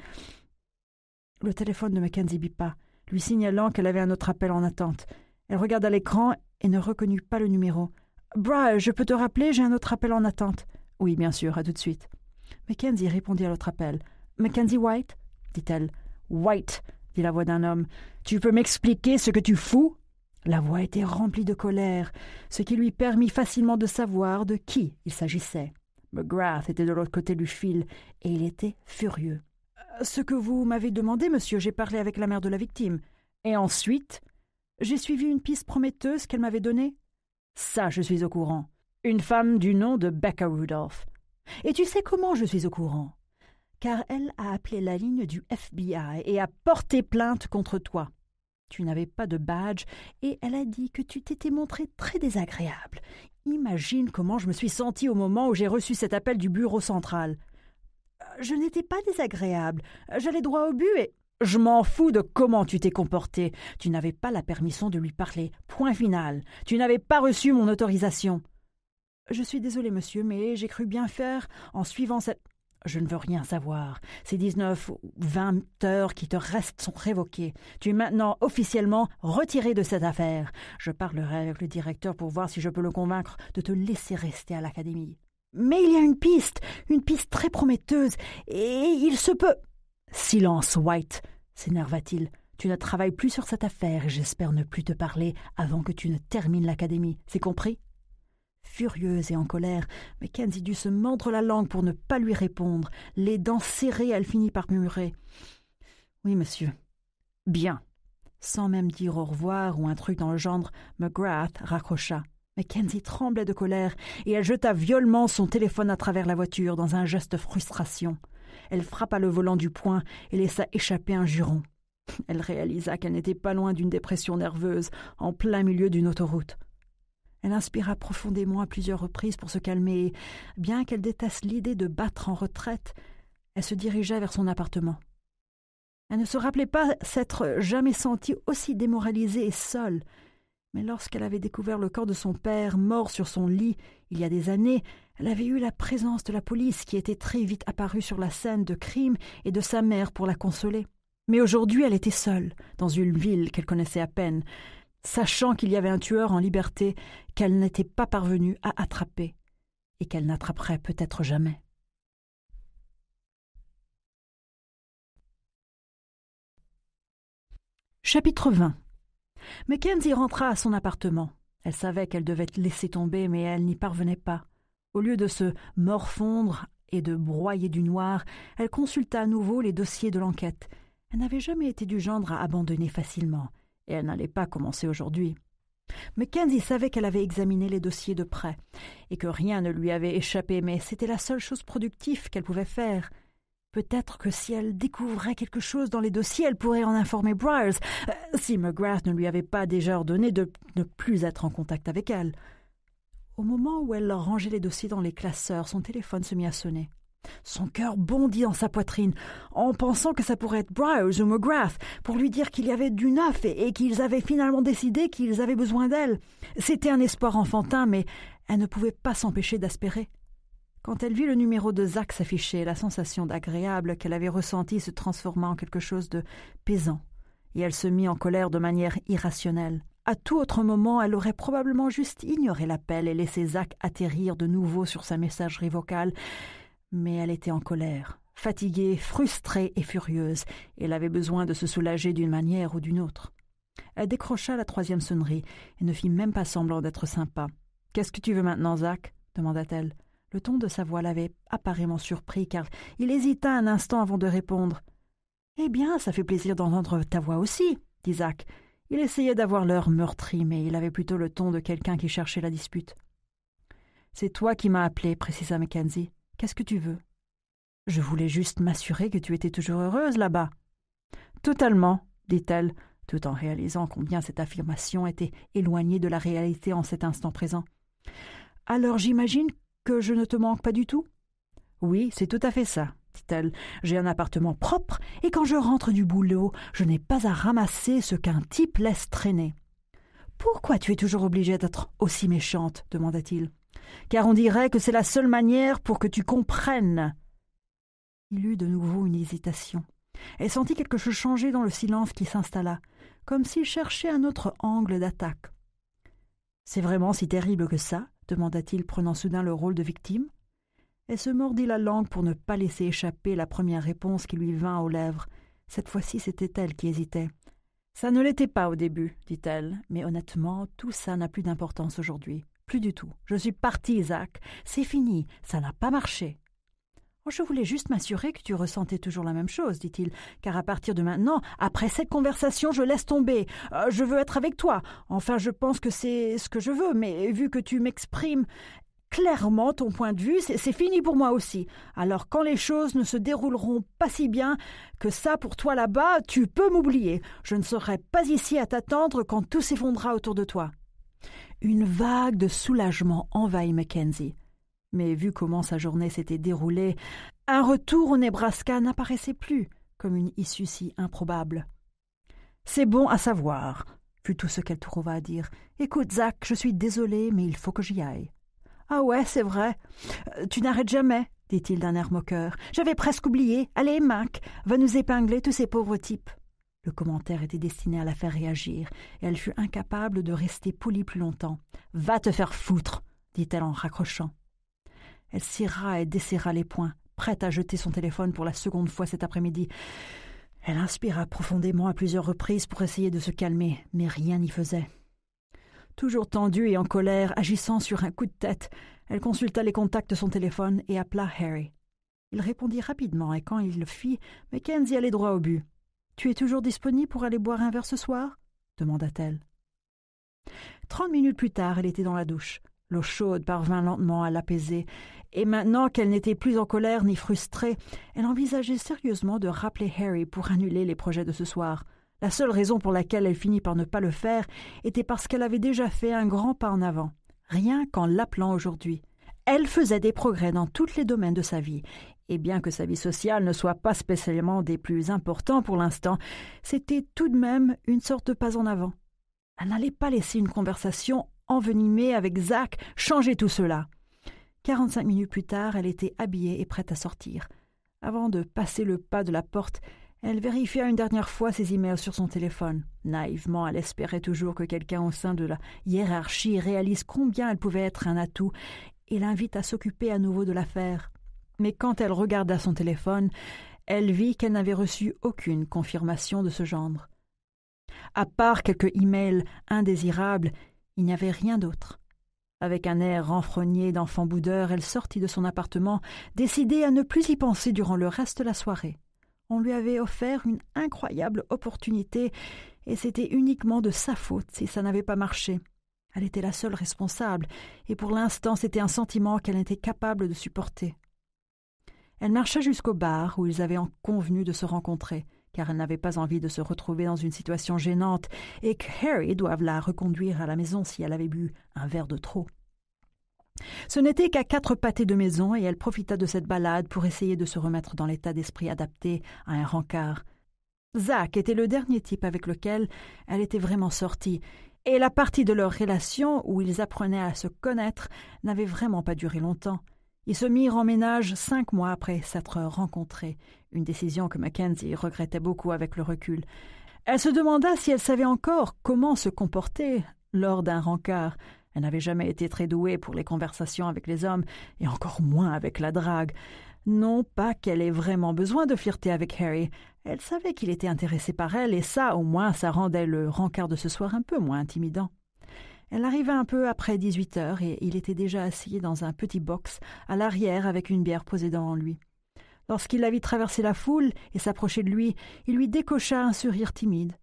le téléphone de Mackenzie bipa, lui signalant qu'elle avait un autre appel en attente. Elle regarda l'écran et ne reconnut pas le numéro. Bra, je peux te rappeler, j'ai un autre appel en attente. Oui, bien sûr, à tout de suite. Mackenzie répondit à l'autre appel. Mackenzie White dit-elle. White dit la voix d'un homme. Tu peux m'expliquer ce que tu fous La voix était remplie de colère, ce qui lui permit facilement de savoir de qui il s'agissait. McGrath était de l'autre côté du fil et il était furieux. Ce que vous m'avez demandé, monsieur, j'ai parlé avec la mère de la victime. Et ensuite, j'ai suivi une piste prometteuse qu'elle m'avait donnée. Ça, je suis au courant. Une femme du nom de Becca Rudolph. Et tu sais comment je suis au courant Car elle a appelé la ligne du FBI et a porté plainte contre toi. Tu n'avais pas de badge et elle a dit que tu t'étais montré très désagréable. Imagine comment je me suis sentie au moment où j'ai reçu cet appel du bureau central. Je n'étais pas désagréable. J'allais droit au but et. Je m'en fous de comment tu t'es comporté. Tu n'avais pas la permission de lui parler. Point final. Tu n'avais pas reçu mon autorisation. Je suis désolé, monsieur, mais j'ai cru bien faire en suivant cette. Je ne veux rien savoir. Ces dix-neuf ou vingt heures qui te restent sont révoquées. Tu es maintenant officiellement retiré de cette affaire. Je parlerai avec le directeur pour voir si je peux le convaincre de te laisser rester à l'académie. Mais il y a une piste, une piste très prometteuse, et il se peut. Silence, White, s'énerva-t-il. Tu ne travailles plus sur cette affaire et j'espère ne plus te parler avant que tu ne termines l'académie. C'est compris Furieuse et en colère, Mackenzie dut se mordre la langue pour ne pas lui répondre. Les dents serrées, elle finit par murmurer Oui, monsieur. Bien. Sans même dire au revoir ou un truc dans le genre, McGrath raccrocha. Mackenzie tremblait de colère et elle jeta violemment son téléphone à travers la voiture dans un geste de frustration. Elle frappa le volant du poing et laissa échapper un juron. Elle réalisa qu'elle n'était pas loin d'une dépression nerveuse, en plein milieu d'une autoroute. Elle inspira profondément à plusieurs reprises pour se calmer et, bien qu'elle déteste l'idée de battre en retraite, elle se dirigea vers son appartement. Elle ne se rappelait pas s'être jamais sentie aussi démoralisée et seule, mais lorsqu'elle avait découvert le corps de son père mort sur son lit il y a des années, elle avait eu la présence de la police qui était très vite apparue sur la scène de crime et de sa mère pour la consoler. Mais aujourd'hui elle était seule, dans une ville qu'elle connaissait à peine, sachant qu'il y avait un tueur en liberté qu'elle n'était pas parvenue à attraper, et qu'elle n'attraperait peut-être jamais. Chapitre 20 Mackenzie rentra à son appartement. Elle savait qu'elle devait laisser tomber, mais elle n'y parvenait pas. Au lieu de se morfondre et de broyer du noir, elle consulta à nouveau les dossiers de l'enquête. Elle n'avait jamais été du genre à abandonner facilement, et elle n'allait pas commencer aujourd'hui. Mackenzie savait qu'elle avait examiné les dossiers de près, et que rien ne lui avait échappé, mais c'était la seule chose productive qu'elle pouvait faire. Peut-être que si elle découvrait quelque chose dans les dossiers, elle pourrait en informer Briars, euh, si McGrath ne lui avait pas déjà ordonné de ne plus être en contact avec elle. Au moment où elle rangeait les dossiers dans les classeurs, son téléphone se mit à sonner. Son cœur bondit dans sa poitrine, en pensant que ça pourrait être Briars ou McGrath, pour lui dire qu'il y avait du neuf et, et qu'ils avaient finalement décidé qu'ils avaient besoin d'elle. C'était un espoir enfantin, mais elle ne pouvait pas s'empêcher d'aspérer. Quand elle vit le numéro de Zach s'afficher, la sensation d'agréable qu'elle avait ressentie se transforma en quelque chose de pesant, et elle se mit en colère de manière irrationnelle. À tout autre moment, elle aurait probablement juste ignoré l'appel et laissé Zach atterrir de nouveau sur sa messagerie vocale, mais elle était en colère, fatiguée, frustrée et furieuse, et elle avait besoin de se soulager d'une manière ou d'une autre. Elle décrocha la troisième sonnerie et ne fit même pas semblant d'être sympa. Qu'est-ce que tu veux maintenant, Zach demanda-t-elle. Le ton de sa voix l'avait apparemment surpris, car il hésita un instant avant de répondre. Eh bien, ça fait plaisir d'entendre ta voix aussi, dit Zach. Il essayait d'avoir l'air meurtri, mais il avait plutôt le ton de quelqu'un qui cherchait la dispute. C'est toi qui m'as appelé, précisa Mackenzie. Qu'est-ce que tu veux Je voulais juste m'assurer que tu étais toujours heureuse là-bas. Totalement, dit-elle, tout en réalisant combien cette affirmation était éloignée de la réalité en cet instant présent. Alors j'imagine je ne te manque pas du tout Oui, c'est tout à fait ça, dit-elle. J'ai un appartement propre, et quand je rentre du boulot, je n'ai pas à ramasser ce qu'un type laisse traîner. Pourquoi tu es toujours obligée d'être aussi méchante demanda-t-il. Car on dirait que c'est la seule manière pour que tu comprennes. Il eut de nouveau une hésitation, Elle sentit quelque chose changer dans le silence qui s'installa, comme s'il cherchait un autre angle d'attaque. C'est vraiment si terrible que ça demanda-t-il, prenant soudain le rôle de victime. Elle se mordit la langue pour ne pas laisser échapper la première réponse qui lui vint aux lèvres. Cette fois-ci, c'était elle qui hésitait. Ça ne l'était pas au début, dit-elle, mais honnêtement, tout ça n'a plus d'importance aujourd'hui. Plus du tout. Je suis partie, Isaac. C'est fini. Ça n'a pas marché. Oh, je voulais juste m'assurer que tu ressentais toujours la même chose, dit-il, car à partir de maintenant, après cette conversation, je laisse tomber. Euh, je veux être avec toi. Enfin, je pense que c'est ce que je veux, mais vu que tu m'exprimes clairement ton point de vue, c'est fini pour moi aussi. Alors quand les choses ne se dérouleront pas si bien que ça pour toi là-bas, tu peux m'oublier. Je ne serai pas ici à t'attendre quand tout s'effondrera autour de toi. Une vague de soulagement envahit Mackenzie. Mais vu comment sa journée s'était déroulée, un retour au Nebraska n'apparaissait plus comme une issue si improbable. C'est bon à savoir, fut tout ce qu'elle trouva à dire. Écoute, Zach, je suis désolée, mais il faut que j'y aille. Ah ouais, c'est vrai. Euh, tu n'arrêtes jamais, dit-il d'un air moqueur. J'avais presque oublié. Allez, Mac, va nous épingler tous ces pauvres types. Le commentaire était destiné à la faire réagir, et elle fut incapable de rester polie plus longtemps. Va te faire foutre, dit-elle en raccrochant. Elle serra et desserra les poings, prête à jeter son téléphone pour la seconde fois cet après-midi. Elle inspira profondément à plusieurs reprises pour essayer de se calmer, mais rien n'y faisait. Toujours tendue et en colère, agissant sur un coup de tête, elle consulta les contacts de son téléphone et appela Harry. Il répondit rapidement, et quand il le fit, Mackenzie allait droit au but. Tu es toujours disponible pour aller boire un verre ce soir demanda-t-elle. Trente minutes plus tard, elle était dans la douche. L'eau chaude parvint lentement à l'apaiser, et maintenant qu'elle n'était plus en colère ni frustrée, elle envisageait sérieusement de rappeler Harry pour annuler les projets de ce soir. La seule raison pour laquelle elle finit par ne pas le faire était parce qu'elle avait déjà fait un grand pas en avant, rien qu'en l'appelant aujourd'hui. Elle faisait des progrès dans tous les domaines de sa vie, et bien que sa vie sociale ne soit pas spécialement des plus importants pour l'instant, c'était tout de même une sorte de pas en avant. Elle n'allait pas laisser une conversation envenimée avec Zach changer tout cela. Quarante-cinq minutes plus tard, elle était habillée et prête à sortir. Avant de passer le pas de la porte, elle vérifia une dernière fois ses emails sur son téléphone. Naïvement, elle espérait toujours que quelqu'un au sein de la hiérarchie réalise combien elle pouvait être un atout et l'invite à s'occuper à nouveau de l'affaire. Mais quand elle regarda son téléphone, elle vit qu'elle n'avait reçu aucune confirmation de ce genre. À part quelques emails indésirables, il n'y avait rien d'autre. Avec un air renfrogné d'enfant boudeur, elle sortit de son appartement, décidée à ne plus y penser durant le reste de la soirée. On lui avait offert une incroyable opportunité, et c'était uniquement de sa faute si ça n'avait pas marché. Elle était la seule responsable, et pour l'instant c'était un sentiment qu'elle était capable de supporter. Elle marcha jusqu'au bar où ils avaient convenu de se rencontrer car elle n'avait pas envie de se retrouver dans une situation gênante, et que Harry doive la reconduire à la maison si elle avait bu un verre de trop. Ce n'était qu'à quatre pâtés de maison, et elle profita de cette balade pour essayer de se remettre dans l'état d'esprit adapté à un rencard. Zach était le dernier type avec lequel elle était vraiment sortie, et la partie de leur relation où ils apprenaient à se connaître n'avait vraiment pas duré longtemps. Ils se mirent en ménage cinq mois après s'être rencontrés, une décision que Mackenzie regrettait beaucoup avec le recul. Elle se demanda si elle savait encore comment se comporter lors d'un rencard. Elle n'avait jamais été très douée pour les conversations avec les hommes, et encore moins avec la drague. Non pas qu'elle ait vraiment besoin de flirter avec Harry. Elle savait qu'il était intéressé par elle, et ça, au moins, ça rendait le rencard de ce soir un peu moins intimidant. Elle arriva un peu après 18 heures et il était déjà assis dans un petit box à l'arrière avec une bière posée devant lui. Lorsqu'il la vit traverser la foule et s'approcher de lui, il lui décocha un sourire timide.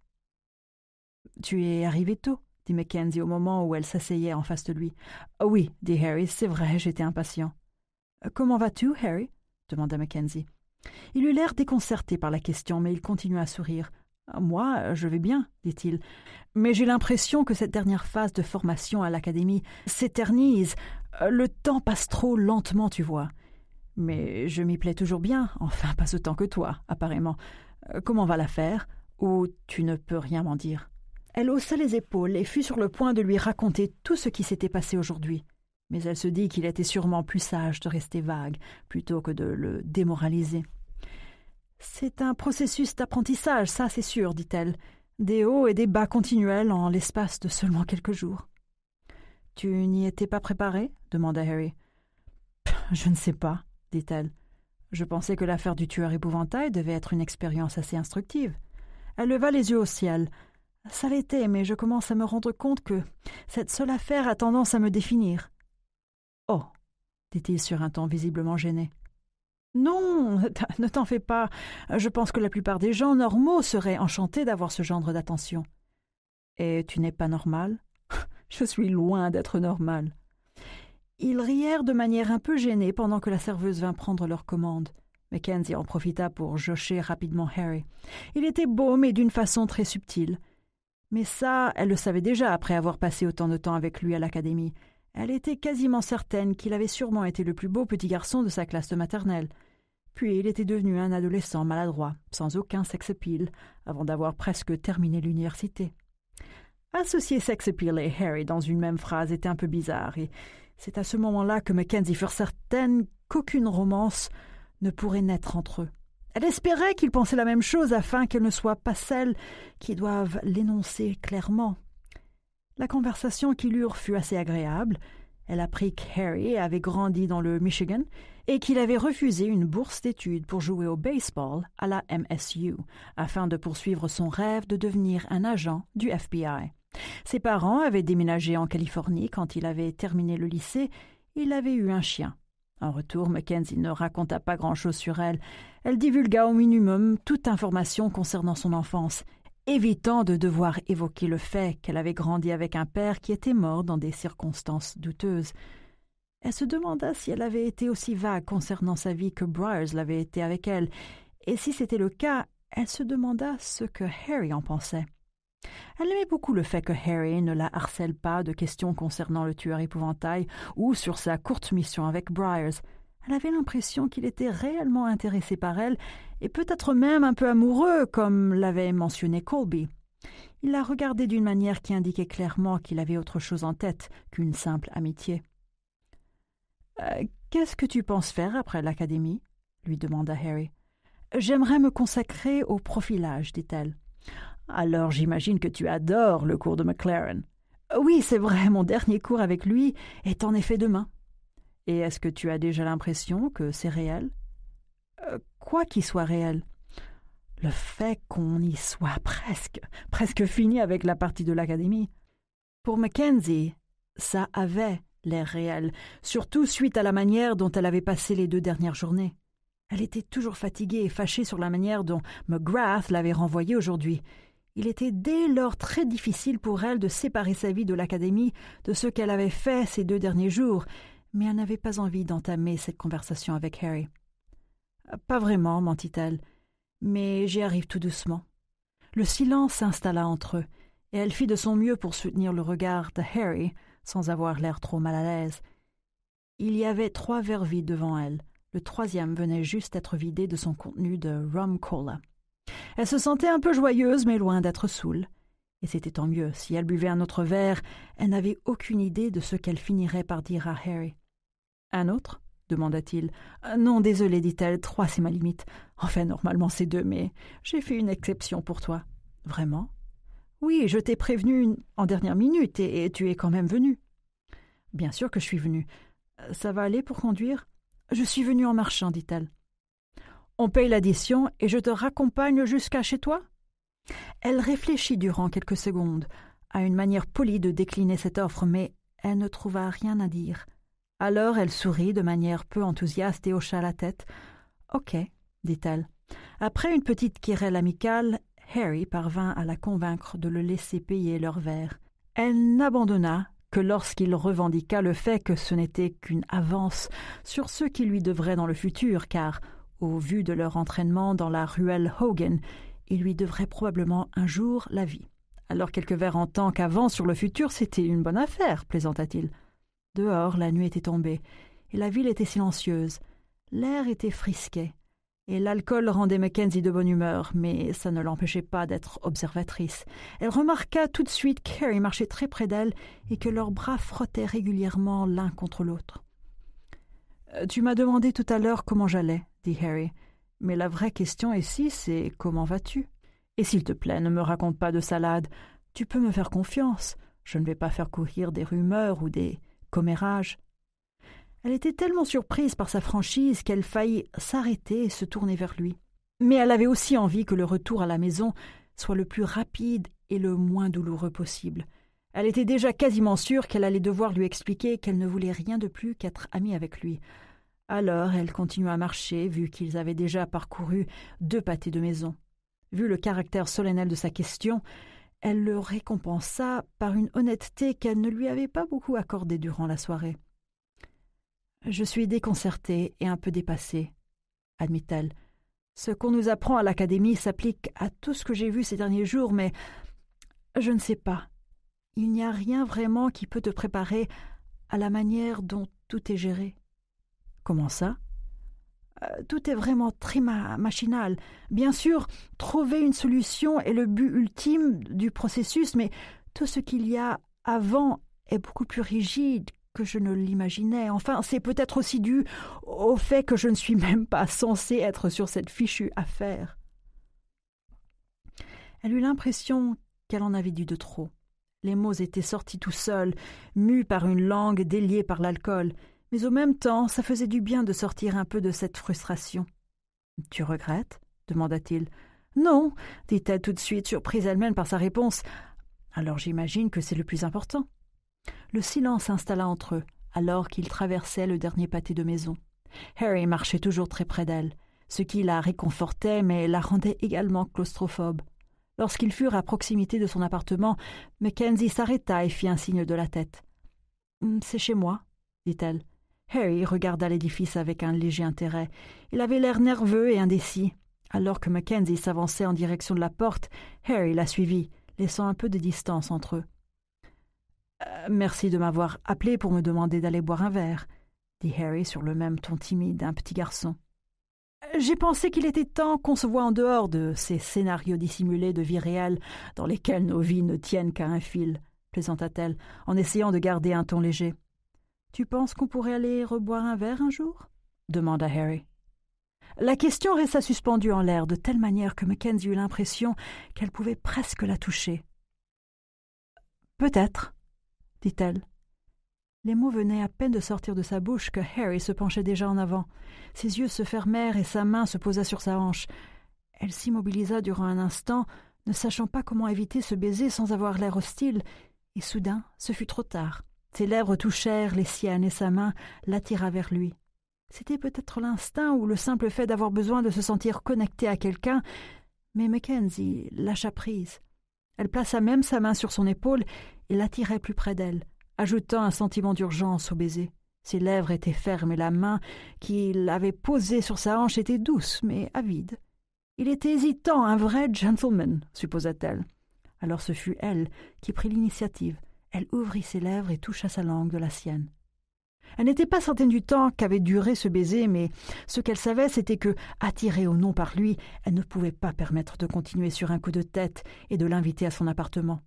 Tu es arrivé tôt, dit Mackenzie au moment où elle s'asseyait en face de lui. Oh oui, dit Harry, c'est vrai, j'étais impatient. Euh, comment vas-tu, Harry demanda Mackenzie. Il eut l'air déconcerté par la question, mais il continua à sourire. Ah, moi, je vais bien, dit-il. Mais j'ai l'impression que cette dernière phase de formation à l'académie s'éternise. Euh, le temps passe trop lentement, tu vois. Mais je m'y plais toujours bien, enfin pas autant que toi, apparemment. Euh, comment va l'affaire Ou tu ne peux rien m'en dire Elle haussa les épaules et fut sur le point de lui raconter tout ce qui s'était passé aujourd'hui. Mais elle se dit qu'il était sûrement plus sage de rester vague plutôt que de le démoraliser. C'est un processus d'apprentissage, ça c'est sûr, dit-elle. Des hauts et des bas continuels en l'espace de seulement quelques jours. Tu n'y étais pas préparé demanda Harry. Je ne sais pas, dit-elle. Je pensais que l'affaire du tueur épouvantail devait être une expérience assez instructive. Elle leva les yeux au ciel. Ça l'était, mais je commence à me rendre compte que cette seule affaire a tendance à me définir. Oh, dit-il sur un ton visiblement gêné. Non, ne t'en fais pas. Je pense que la plupart des gens normaux seraient enchantés d'avoir ce genre d'attention. Et tu n'es pas normal Je suis loin d'être normal. Ils rièrent de manière un peu gênée pendant que la serveuse vint prendre leur commande. Mackenzie en profita pour jocher rapidement Harry. Il était beau, mais d'une façon très subtile. Mais ça, elle le savait déjà après avoir passé autant de temps avec lui à l'académie. Elle était quasiment certaine qu'il avait sûrement été le plus beau petit garçon de sa classe maternelle. Puis il était devenu un adolescent maladroit, sans aucun sex appeal, avant d'avoir presque terminé l'université. Associer sex appeal et Harry dans une même phrase était un peu bizarre, et c'est à ce moment-là que Mackenzie fut certaine qu'aucune romance ne pourrait naître entre eux. Elle espérait qu'ils pensaient la même chose afin qu'elle ne soit pas celle qui doive l'énoncer clairement. La conversation qu'ils eurent fut assez agréable. Elle apprit qu'Harry avait grandi dans le Michigan et qu'il avait refusé une bourse d'études pour jouer au baseball à la MSU afin de poursuivre son rêve de devenir un agent du FBI. Ses parents avaient déménagé en Californie quand il avait terminé le lycée. Il avait eu un chien. En retour, Mackenzie ne raconta pas grand-chose sur elle. Elle divulgua au minimum toute information concernant son enfance, évitant de devoir évoquer le fait qu'elle avait grandi avec un père qui était mort dans des circonstances douteuses. Elle se demanda si elle avait été aussi vague concernant sa vie que Briars l'avait été avec elle, et si c'était le cas, elle se demanda ce que Harry en pensait. Elle aimait beaucoup le fait que Harry ne la harcèle pas de questions concernant le tueur épouvantail ou sur sa courte mission avec Briars. Elle avait l'impression qu'il était réellement intéressé par elle et peut-être même un peu amoureux, comme l'avait mentionné Colby. Il la regardait d'une manière qui indiquait clairement qu'il avait autre chose en tête qu'une simple amitié. Euh, qu'est-ce que tu penses faire après l'académie lui demanda Harry. J'aimerais me consacrer au profilage, dit-elle. Alors j'imagine que tu adores le cours de McLaren. Oui, c'est vrai, mon dernier cours avec lui est en effet demain. Et est-ce que tu as déjà l'impression que c'est réel euh, Quoi qu'il soit réel. Le fait qu'on y soit presque, presque fini avec la partie de l'académie. Pour Mackenzie, ça avait l'air réel, surtout suite à la manière dont elle avait passé les deux dernières journées. Elle était toujours fatiguée et fâchée sur la manière dont McGrath l'avait renvoyée aujourd'hui. Il était dès lors très difficile pour elle de séparer sa vie de l'académie, de ce qu'elle avait fait ces deux derniers jours, mais elle n'avait pas envie d'entamer cette conversation avec Harry. Pas vraiment, mentit-elle, mais j'y arrive tout doucement. Le silence s'installa entre eux, et elle fit de son mieux pour soutenir le regard de Harry, sans avoir l'air trop mal à l'aise. Il y avait trois verres vides devant elle. Le troisième venait juste d'être vidé de son contenu de rum cola. Elle se sentait un peu joyeuse, mais loin d'être saoule. Et c'était tant mieux, si elle buvait un autre verre, elle n'avait aucune idée de ce qu'elle finirait par dire à Harry. Un autre demanda-t-il. Euh, non, désolé, dit-elle, trois, c'est ma limite. Enfin, normalement, c'est deux, mais j'ai fait une exception pour toi. Vraiment Oui, je t'ai prévenu en dernière minute, et, tu es quand même venu. Bien sûr que je suis venu. Euh, ça va aller pour conduire Je suis venu en marchant, dit-elle. On paye l'addition et je te raccompagne jusqu'à chez toi Elle réfléchit durant quelques secondes à une manière polie de décliner cette offre, mais elle ne trouva rien à dire. Alors elle sourit de manière peu enthousiaste et hocha la tête. Ok, dit-elle. Après une petite querelle amicale, Harry parvint à la convaincre de le laisser payer leur verre. Elle n'abandonna que lorsqu'il revendiqua le fait que ce n'était qu'une avance sur ce qui lui devrait dans le futur, car au vu de leur entraînement dans la ruelle Hogan, il lui devrait probablement un jour la vie. Alors quelques verres en tant qu'avant sur le futur, c'était une bonne affaire, plaisanta-t-il. Dehors, la nuit était tombée, et la ville était silencieuse. L'air était frisqué, et l'alcool rendait Mackenzie de bonne humeur, mais ça ne l'empêchait pas d'être observatrice. Elle remarqua tout de suite qu'Harry marchait très près d'elle et que leurs bras frottaient régulièrement l'un contre l'autre. Euh, tu m'as demandé tout à l'heure comment j'allais, dit Harry. Mais la vraie question ici, c'est comment vas-tu Et s'il te plaît, ne me raconte pas de salade. Tu peux me faire confiance. Je ne vais pas faire courir des rumeurs ou des commérages. Elle était tellement surprise par sa franchise qu'elle faillit s'arrêter et se tourner vers lui. Mais elle avait aussi envie que le retour à la maison soit le plus rapide et le moins douloureux possible. Elle était déjà quasiment sûre qu'elle allait devoir lui expliquer qu'elle ne voulait rien de plus qu'être amie avec lui. Alors elle continua à marcher, vu qu'ils avaient déjà parcouru deux pâtés de maison. Vu le caractère solennel de sa question, elle le récompensa par une honnêteté qu'elle ne lui avait pas beaucoup accordée durant la soirée. Je suis déconcertée et un peu dépassée, admit-elle. Ce qu'on nous apprend à l'académie s'applique à tout ce que j'ai vu ces derniers jours, mais je ne sais pas. Il n'y a rien vraiment qui peut te préparer à la manière dont tout est géré. Comment ça euh, Tout est vraiment très machinal. Bien sûr, trouver une solution est le but ultime du processus, mais tout ce qu'il y a avant est beaucoup plus rigide que je ne l'imaginais. Enfin, c'est peut-être aussi dû au fait que je ne suis même pas censée être sur cette fichue affaire. Elle eut l'impression qu'elle en avait dû de trop. Les mots étaient sortis tout seuls, mus par une langue déliée par l'alcool, mais au même temps, ça faisait du bien de sortir un peu de cette frustration. Tu regrettes demanda-t-il. Non, dit-elle tout de suite, surprise elle-même par sa réponse. Alors j'imagine que c'est le plus important. Le silence s'installa entre eux, alors qu'ils traversaient le dernier pâté de maison. Harry marchait toujours très près d'elle, ce qui la réconfortait mais la rendait également claustrophobe. Lorsqu'ils furent à proximité de son appartement, Mackenzie s'arrêta et fit un signe de la tête. C'est chez moi, dit-elle. Harry regarda l'édifice avec un léger intérêt. Il avait l'air nerveux et indécis. Alors que Mackenzie s'avançait en direction de la porte, Harry la suivit, laissant un peu de distance entre eux. Euh, merci de m'avoir appelé pour me demander d'aller boire un verre, dit Harry sur le même ton timide d'un petit garçon. J'ai pensé qu'il était temps qu'on se voit en dehors de ces scénarios dissimulés de vie réelle dans lesquels nos vies ne tiennent qu'à un fil, plaisanta-t-elle, en essayant de garder un ton léger. Tu penses qu'on pourrait aller reboire un verre un jour demanda Harry. La question resta suspendue en l'air de telle manière que Mackenzie eut l'impression qu'elle pouvait presque la toucher. Peut-être, dit-elle. Les mots venaient à peine de sortir de sa bouche que Harry se penchait déjà en avant. Ses yeux se fermèrent et sa main se posa sur sa hanche. Elle s'immobilisa durant un instant, ne sachant pas comment éviter ce baiser sans avoir l'air hostile, et soudain ce fut trop tard. Ses lèvres touchèrent les siennes et sa main l'attira vers lui. C'était peut-être l'instinct ou le simple fait d'avoir besoin de se sentir connecté à quelqu'un, mais Mackenzie lâcha prise. Elle plaça même sa main sur son épaule et l'attirait plus près d'elle, ajoutant un sentiment d'urgence au baiser. Ses lèvres étaient fermes et la main qu'il avait posée sur sa hanche était douce mais avide. Il était hésitant, un vrai gentleman, supposa-t-elle. Alors ce fut elle qui prit l'initiative. Elle ouvrit ses lèvres et toucha sa langue de la sienne. Elle n'était pas certaine du temps qu'avait duré ce baiser, mais ce qu'elle savait, c'était que, attirée ou non par lui, elle ne pouvait pas permettre de continuer sur un coup de tête et de l'inviter à son appartement.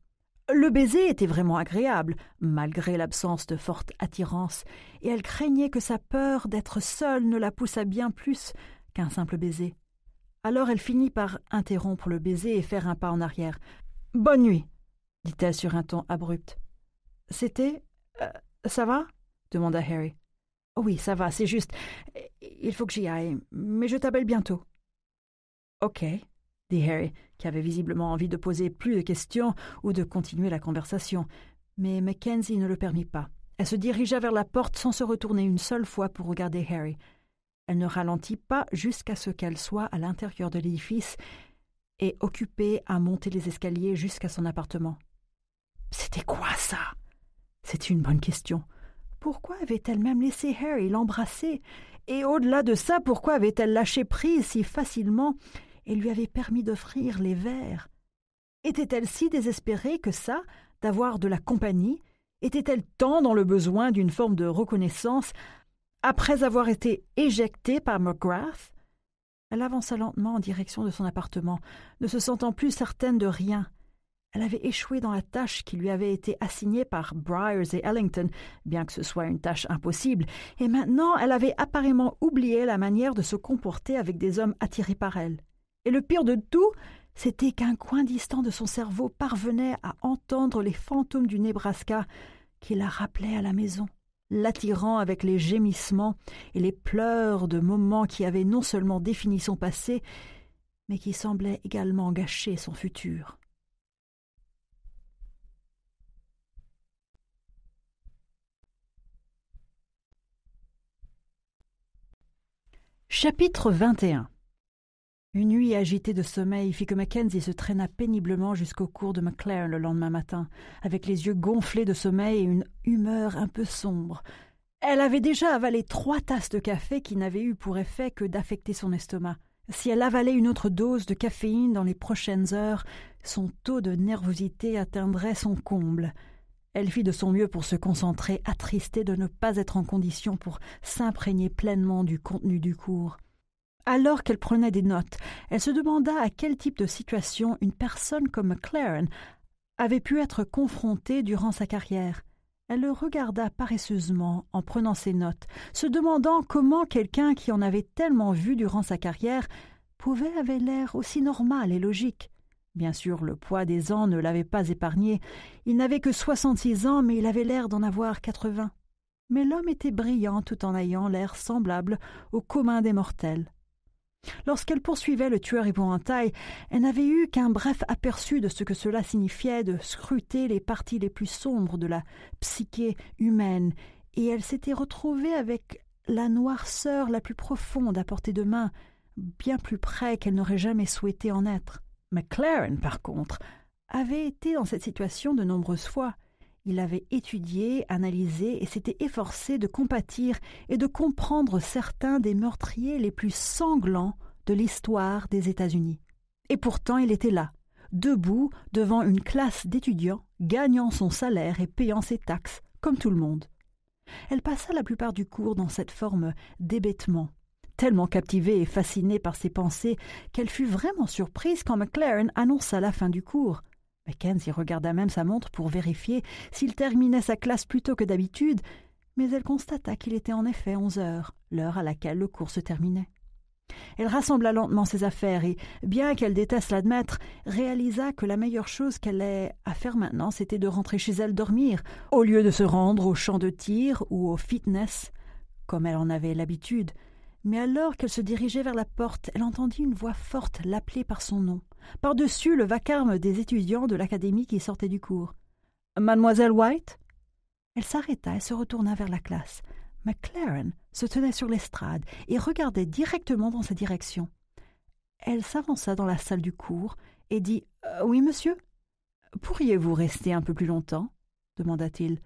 Le baiser était vraiment agréable, malgré l'absence de forte attirance, et elle craignait que sa peur d'être seule ne la poussât bien plus qu'un simple baiser. Alors elle finit par interrompre le baiser et faire un pas en arrière. Bonne nuit, dit-elle sur un ton abrupt. C'était. Euh, ça va demanda Harry. Oh oui, ça va, c'est juste. Il faut que j'y aille, mais je t'appelle bientôt. Ok, dit Harry, qui avait visiblement envie de poser plus de questions ou de continuer la conversation. Mais Mackenzie ne le permit pas. Elle se dirigea vers la porte sans se retourner une seule fois pour regarder Harry. Elle ne ralentit pas jusqu'à ce qu'elle soit à l'intérieur de l'édifice et occupée à monter les escaliers jusqu'à son appartement. C'était quoi ça c'est une bonne question. Pourquoi avait-elle même laissé Harry l'embrasser Et au-delà de ça, pourquoi avait-elle lâché prise si facilement et lui avait permis d'offrir les verres Était-elle si désespérée que ça, d'avoir de la compagnie Était-elle tant dans le besoin d'une forme de reconnaissance après avoir été éjectée par McGrath Elle avança lentement en direction de son appartement, ne se sentant plus certaine de rien. Elle avait échoué dans la tâche qui lui avait été assignée par Briars et Ellington, bien que ce soit une tâche impossible, et maintenant elle avait apparemment oublié la manière de se comporter avec des hommes attirés par elle. Et le pire de tout, c'était qu'un coin distant de son cerveau parvenait à entendre les fantômes du Nebraska qui la rappelaient à la maison, l'attirant avec les gémissements et les pleurs de moments qui avaient non seulement défini son passé, mais qui semblaient également gâcher son futur. Chapitre Une nuit agitée de sommeil fit que Mackenzie se traîna péniblement jusqu'au cours de McLaren le lendemain matin, avec les yeux gonflés de sommeil et une humeur un peu sombre. Elle avait déjà avalé trois tasses de café qui n'avaient eu pour effet que d'affecter son estomac. Si elle avalait une autre dose de caféine dans les prochaines heures, son taux de nervosité atteindrait son comble. Elle fit de son mieux pour se concentrer, attristée de ne pas être en condition pour s'imprégner pleinement du contenu du cours. Alors qu'elle prenait des notes, elle se demanda à quel type de situation une personne comme McLaren avait pu être confrontée durant sa carrière. Elle le regarda paresseusement en prenant ses notes, se demandant comment quelqu'un qui en avait tellement vu durant sa carrière pouvait avoir l'air aussi normal et logique. Bien sûr, le poids des ans ne l'avait pas épargné. Il n'avait que soixante-six ans, mais il avait l'air d'en avoir quatre-vingts. Mais l'homme était brillant tout en ayant l'air semblable au commun des mortels. Lorsqu'elle poursuivait le tueur épouvantail, elle n'avait eu qu'un bref aperçu de ce que cela signifiait de scruter les parties les plus sombres de la psyché humaine, et elle s'était retrouvée avec la noirceur la plus profonde à portée de main, bien plus près qu'elle n'aurait jamais souhaité en être. McLaren, par contre, avait été dans cette situation de nombreuses fois. Il avait étudié, analysé et s'était efforcé de compatir et de comprendre certains des meurtriers les plus sanglants de l'histoire des États-Unis. Et pourtant, il était là, debout devant une classe d'étudiants, gagnant son salaire et payant ses taxes, comme tout le monde. Elle passa la plupart du cours dans cette forme d'hébétement, tellement captivée et fascinée par ses pensées qu'elle fut vraiment surprise quand McLaren annonça la fin du cours. Mackenzie regarda même sa montre pour vérifier s'il terminait sa classe plus tôt que d'habitude, mais elle constata qu'il était en effet onze heures, l'heure à laquelle le cours se terminait. Elle rassembla lentement ses affaires et, bien qu'elle déteste l'admettre, réalisa que la meilleure chose qu'elle ait à faire maintenant, c'était de rentrer chez elle dormir, au lieu de se rendre au champ de tir ou au fitness, comme elle en avait l'habitude, mais alors qu'elle se dirigeait vers la porte, elle entendit une voix forte l'appeler par son nom, par-dessus le vacarme des étudiants de l'académie qui sortaient du cours. Mademoiselle White Elle s'arrêta et se retourna vers la classe. McLaren se tenait sur l'estrade et regardait directement dans sa direction. Elle s'avança dans la salle du cours et dit euh, Oui, monsieur Pourriez-vous rester un peu plus longtemps demanda-t-il.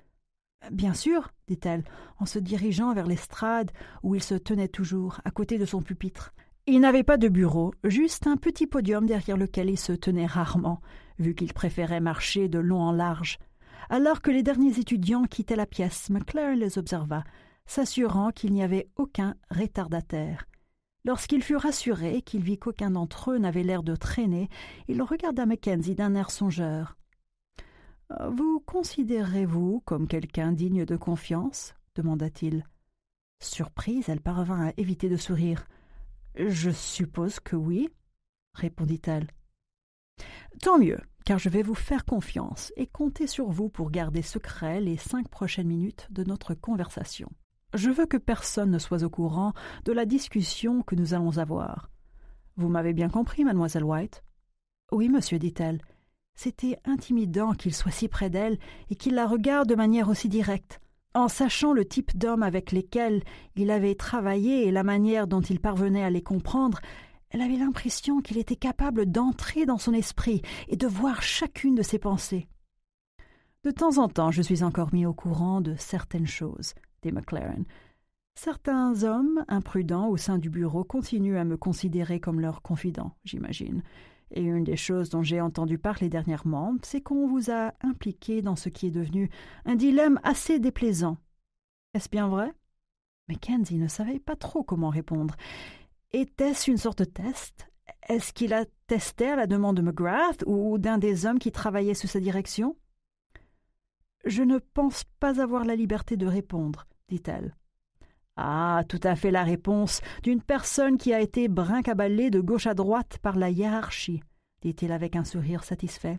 Bien sûr, dit-elle, en se dirigeant vers l'estrade où il se tenait toujours, à côté de son pupitre. Il n'avait pas de bureau, juste un petit podium derrière lequel il se tenait rarement, vu qu'il préférait marcher de long en large. Alors que les derniers étudiants quittaient la pièce, McLaren les observa, s'assurant qu'il n'y avait aucun retardataire. Lorsqu'il fut rassuré qu'il vit qu'aucun d'entre eux n'avait l'air de traîner, il regarda Mackenzie d'un air songeur. Vous considérez-vous comme quelqu'un digne de confiance demanda-t-il. Surprise, elle parvint à éviter de sourire. Je suppose que oui, répondit-elle. Tant mieux, car je vais vous faire confiance et compter sur vous pour garder secret les cinq prochaines minutes de notre conversation. Je veux que personne ne soit au courant de la discussion que nous allons avoir. Vous m'avez bien compris, mademoiselle White. Oui, monsieur, dit-elle, c'était intimidant qu'il soit si près d'elle et qu'il la regarde de manière aussi directe. En sachant le type d'hommes avec lesquels il avait travaillé et la manière dont il parvenait à les comprendre, elle avait l'impression qu'il était capable d'entrer dans son esprit et de voir chacune de ses pensées. De temps en temps, je suis encore mis au courant de certaines choses, dit McLaren. Certains hommes imprudents au sein du bureau continuent à me considérer comme leur confident, j'imagine. Et une des choses dont j'ai entendu parler dernièrement, c'est qu'on vous a impliqué dans ce qui est devenu un dilemme assez déplaisant. Est-ce bien vrai Mackenzie ne savait pas trop comment répondre. Était-ce une sorte de test Est-ce qu'il a testé à la demande de McGrath ou d'un des hommes qui travaillaient sous sa direction Je ne pense pas avoir la liberté de répondre, dit-elle. Ah, tout à fait la réponse d'une personne qui a été brincabalée de gauche à droite par la hiérarchie, dit-il avec un sourire satisfait.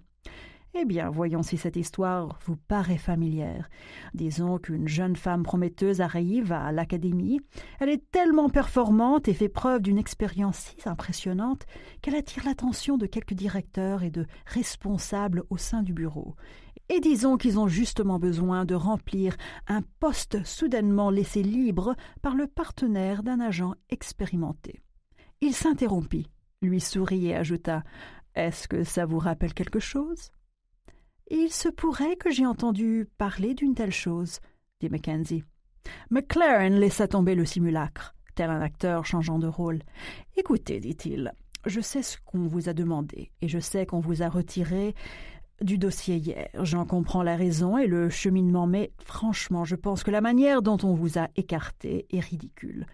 Eh bien, voyons si cette histoire vous paraît familière. Disons qu'une jeune femme prometteuse arrive à l'académie. Elle est tellement performante et fait preuve d'une expérience si impressionnante qu'elle attire l'attention de quelques directeurs et de responsables au sein du bureau. Et disons qu'ils ont justement besoin de remplir un poste soudainement laissé libre par le partenaire d'un agent expérimenté. Il s'interrompit, lui sourit et ajouta Est-ce que ça vous rappelle quelque chose Il se pourrait que j'ai entendu parler d'une telle chose, dit Mackenzie. McLaren laissa tomber le simulacre, tel un acteur changeant de rôle. Écoutez, dit-il, je sais ce qu'on vous a demandé et je sais qu'on vous a retiré du dossier hier. J'en comprends la raison et le cheminement, mais franchement, je pense que la manière dont on vous a écarté est ridicule.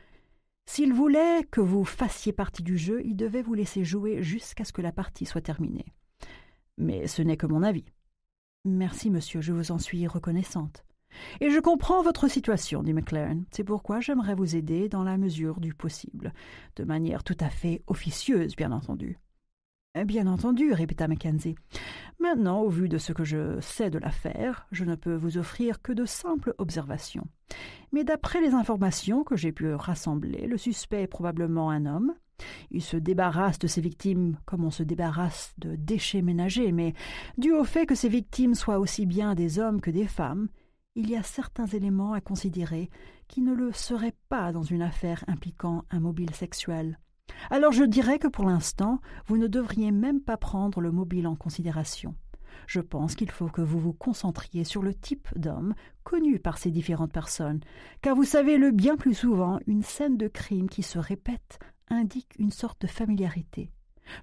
S'il voulait que vous fassiez partie du jeu, il devait vous laisser jouer jusqu'à ce que la partie soit terminée. Mais ce n'est que mon avis. Merci, monsieur, je vous en suis reconnaissante. Et je comprends votre situation, dit McLaren. C'est pourquoi j'aimerais vous aider dans la mesure du possible, de manière tout à fait officieuse, bien entendu. Eh, bien entendu, répéta Mackenzie. Maintenant, au vu de ce que je sais de l'affaire, je ne peux vous offrir que de simples observations. Mais d'après les informations que j'ai pu rassembler, le suspect est probablement un homme. Il se débarrasse de ses victimes comme on se débarrasse de déchets ménagers, mais dû au fait que ses victimes soient aussi bien des hommes que des femmes, il y a certains éléments à considérer qui ne le seraient pas dans une affaire impliquant un mobile sexuel. Alors je dirais que pour l'instant, vous ne devriez même pas prendre le mobile en considération. Je pense qu'il faut que vous vous concentriez sur le type d'homme connu par ces différentes personnes, car vous savez le bien plus souvent, une scène de crime qui se répète indique une sorte de familiarité.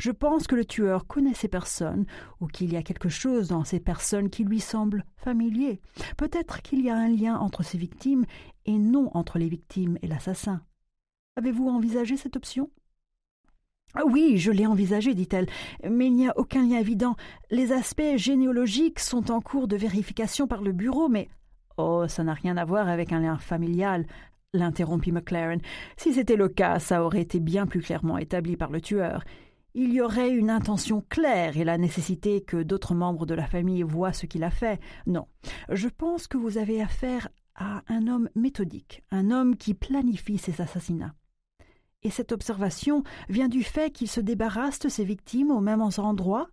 Je pense que le tueur connaît ces personnes, ou qu'il y a quelque chose dans ces personnes qui lui semble familier. Peut-être qu'il y a un lien entre ces victimes et non entre les victimes et l'assassin. Avez-vous envisagé cette option ah oui, je l'ai envisagé, dit-elle, mais il n'y a aucun lien évident. Les aspects généalogiques sont en cours de vérification par le bureau, mais... Oh, ça n'a rien à voir avec un lien familial, l'interrompit McLaren. Si c'était le cas, ça aurait été bien plus clairement établi par le tueur. Il y aurait une intention claire et la nécessité que d'autres membres de la famille voient ce qu'il a fait. Non, je pense que vous avez affaire à un homme méthodique, un homme qui planifie ses assassinats. Et cette observation vient du fait qu'il se débarrasse de ses victimes au même endroit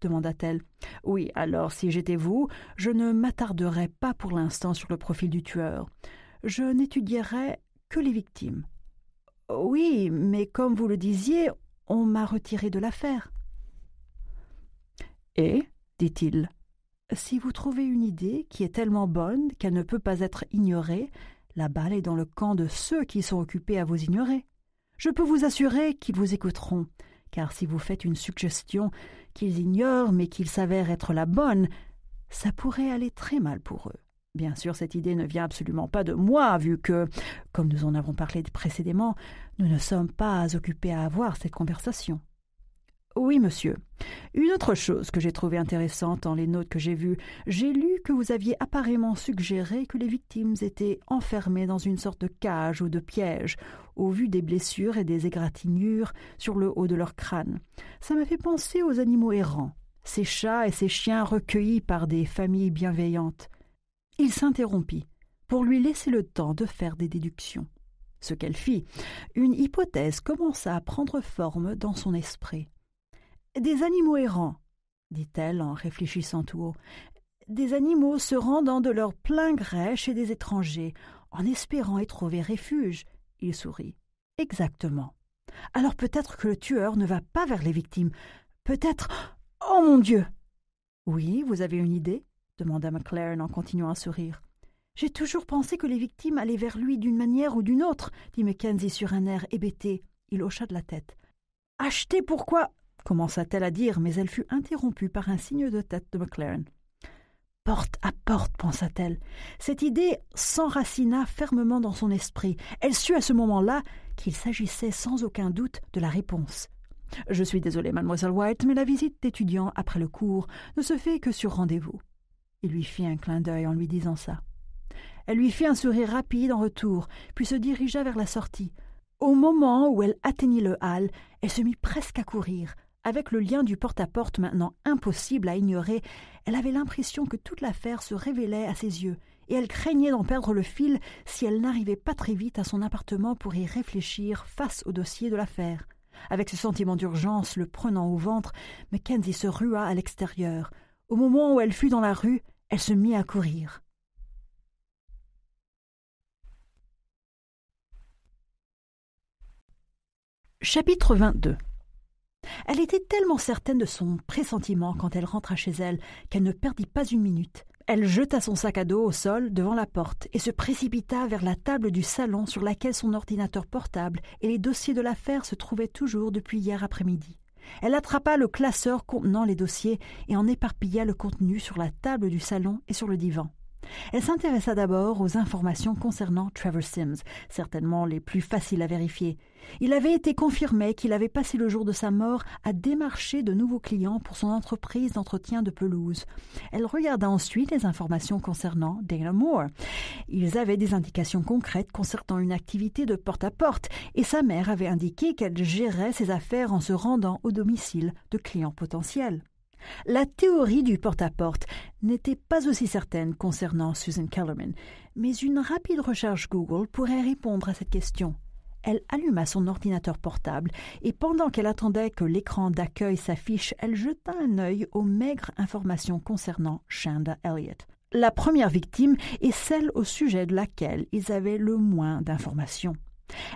demanda-t-elle. Oui, alors si j'étais vous, je ne m'attarderais pas pour l'instant sur le profil du tueur. Je n'étudierais que les victimes. Oui, mais comme vous le disiez, on m'a retiré de l'affaire. Et, dit-il, si vous trouvez une idée qui est tellement bonne qu'elle ne peut pas être ignorée, la balle est dans le camp de ceux qui sont occupés à vous ignorer. Je peux vous assurer qu'ils vous écouteront, car si vous faites une suggestion qu'ils ignorent mais qu'ils s'avèrent être la bonne, ça pourrait aller très mal pour eux. Bien sûr, cette idée ne vient absolument pas de moi, vu que, comme nous en avons parlé précédemment, nous ne sommes pas occupés à avoir cette conversation. Oui, monsieur. Une autre chose que j'ai trouvée intéressante dans les notes que j'ai vues, j'ai lu que vous aviez apparemment suggéré que les victimes étaient enfermées dans une sorte de cage ou de piège, au vu des blessures et des égratignures sur le haut de leur crâne. Ça m'a fait penser aux animaux errants, ces chats et ces chiens recueillis par des familles bienveillantes. Il s'interrompit pour lui laisser le temps de faire des déductions. Ce qu'elle fit, une hypothèse commença à prendre forme dans son esprit. Des animaux errants, dit-elle en réfléchissant tout haut, des animaux se rendant de leur plein gré chez des étrangers, en espérant y trouver refuge, il sourit. Exactement. Alors peut-être que le tueur ne va pas vers les victimes. Peut-être. Oh mon Dieu Oui, vous avez une idée demanda McLaren en continuant à sourire. J'ai toujours pensé que les victimes allaient vers lui d'une manière ou d'une autre, dit Mackenzie sur un air hébété. Il hocha de la tête. Acheter pourquoi commença-t-elle à dire, mais elle fut interrompue par un signe de tête de McLaren porte à porte, pensa-t-elle. Cette idée s'enracina fermement dans son esprit. Elle sut à ce moment-là qu'il s'agissait sans aucun doute de la réponse. Je suis désolée, mademoiselle White, mais la visite d'étudiant après le cours ne se fait que sur rendez-vous. Il lui fit un clin d'œil en lui disant ça. Elle lui fit un sourire rapide en retour, puis se dirigea vers la sortie. Au moment où elle atteignit le hall, elle se mit presque à courir. Avec le lien du porte-à-porte maintenant impossible à ignorer, elle avait l'impression que toute l'affaire se révélait à ses yeux, et elle craignait d'en perdre le fil si elle n'arrivait pas très vite à son appartement pour y réfléchir face au dossier de l'affaire. Avec ce sentiment d'urgence le prenant au ventre, Mackenzie se rua à l'extérieur. Au moment où elle fut dans la rue, elle se mit à courir. Chapitre 22 elle était tellement certaine de son pressentiment quand elle rentra chez elle qu'elle ne perdit pas une minute. Elle jeta son sac à dos au sol devant la porte et se précipita vers la table du salon sur laquelle son ordinateur portable et les dossiers de l'affaire se trouvaient toujours depuis hier après-midi. Elle attrapa le classeur contenant les dossiers et en éparpilla le contenu sur la table du salon et sur le divan. Elle s'intéressa d'abord aux informations concernant Trevor Sims, certainement les plus faciles à vérifier. Il avait été confirmé qu'il avait passé le jour de sa mort à démarcher de nouveaux clients pour son entreprise d'entretien de pelouse. Elle regarda ensuite les informations concernant Dana Moore. Ils avaient des indications concrètes concernant une activité de porte à -porte, et sa mère avait indiqué qu'elle gérait ses affaires en se rendant au domicile de clients potentiels. La théorie du porte-à-porte n'était pas aussi certaine concernant Susan Kellerman, mais une rapide recherche Google pourrait répondre à cette question. Elle alluma son ordinateur portable et pendant qu'elle attendait que l'écran d'accueil s'affiche, elle jeta un œil aux maigres informations concernant Shanda Elliott. La première victime est celle au sujet de laquelle ils avaient le moins d'informations.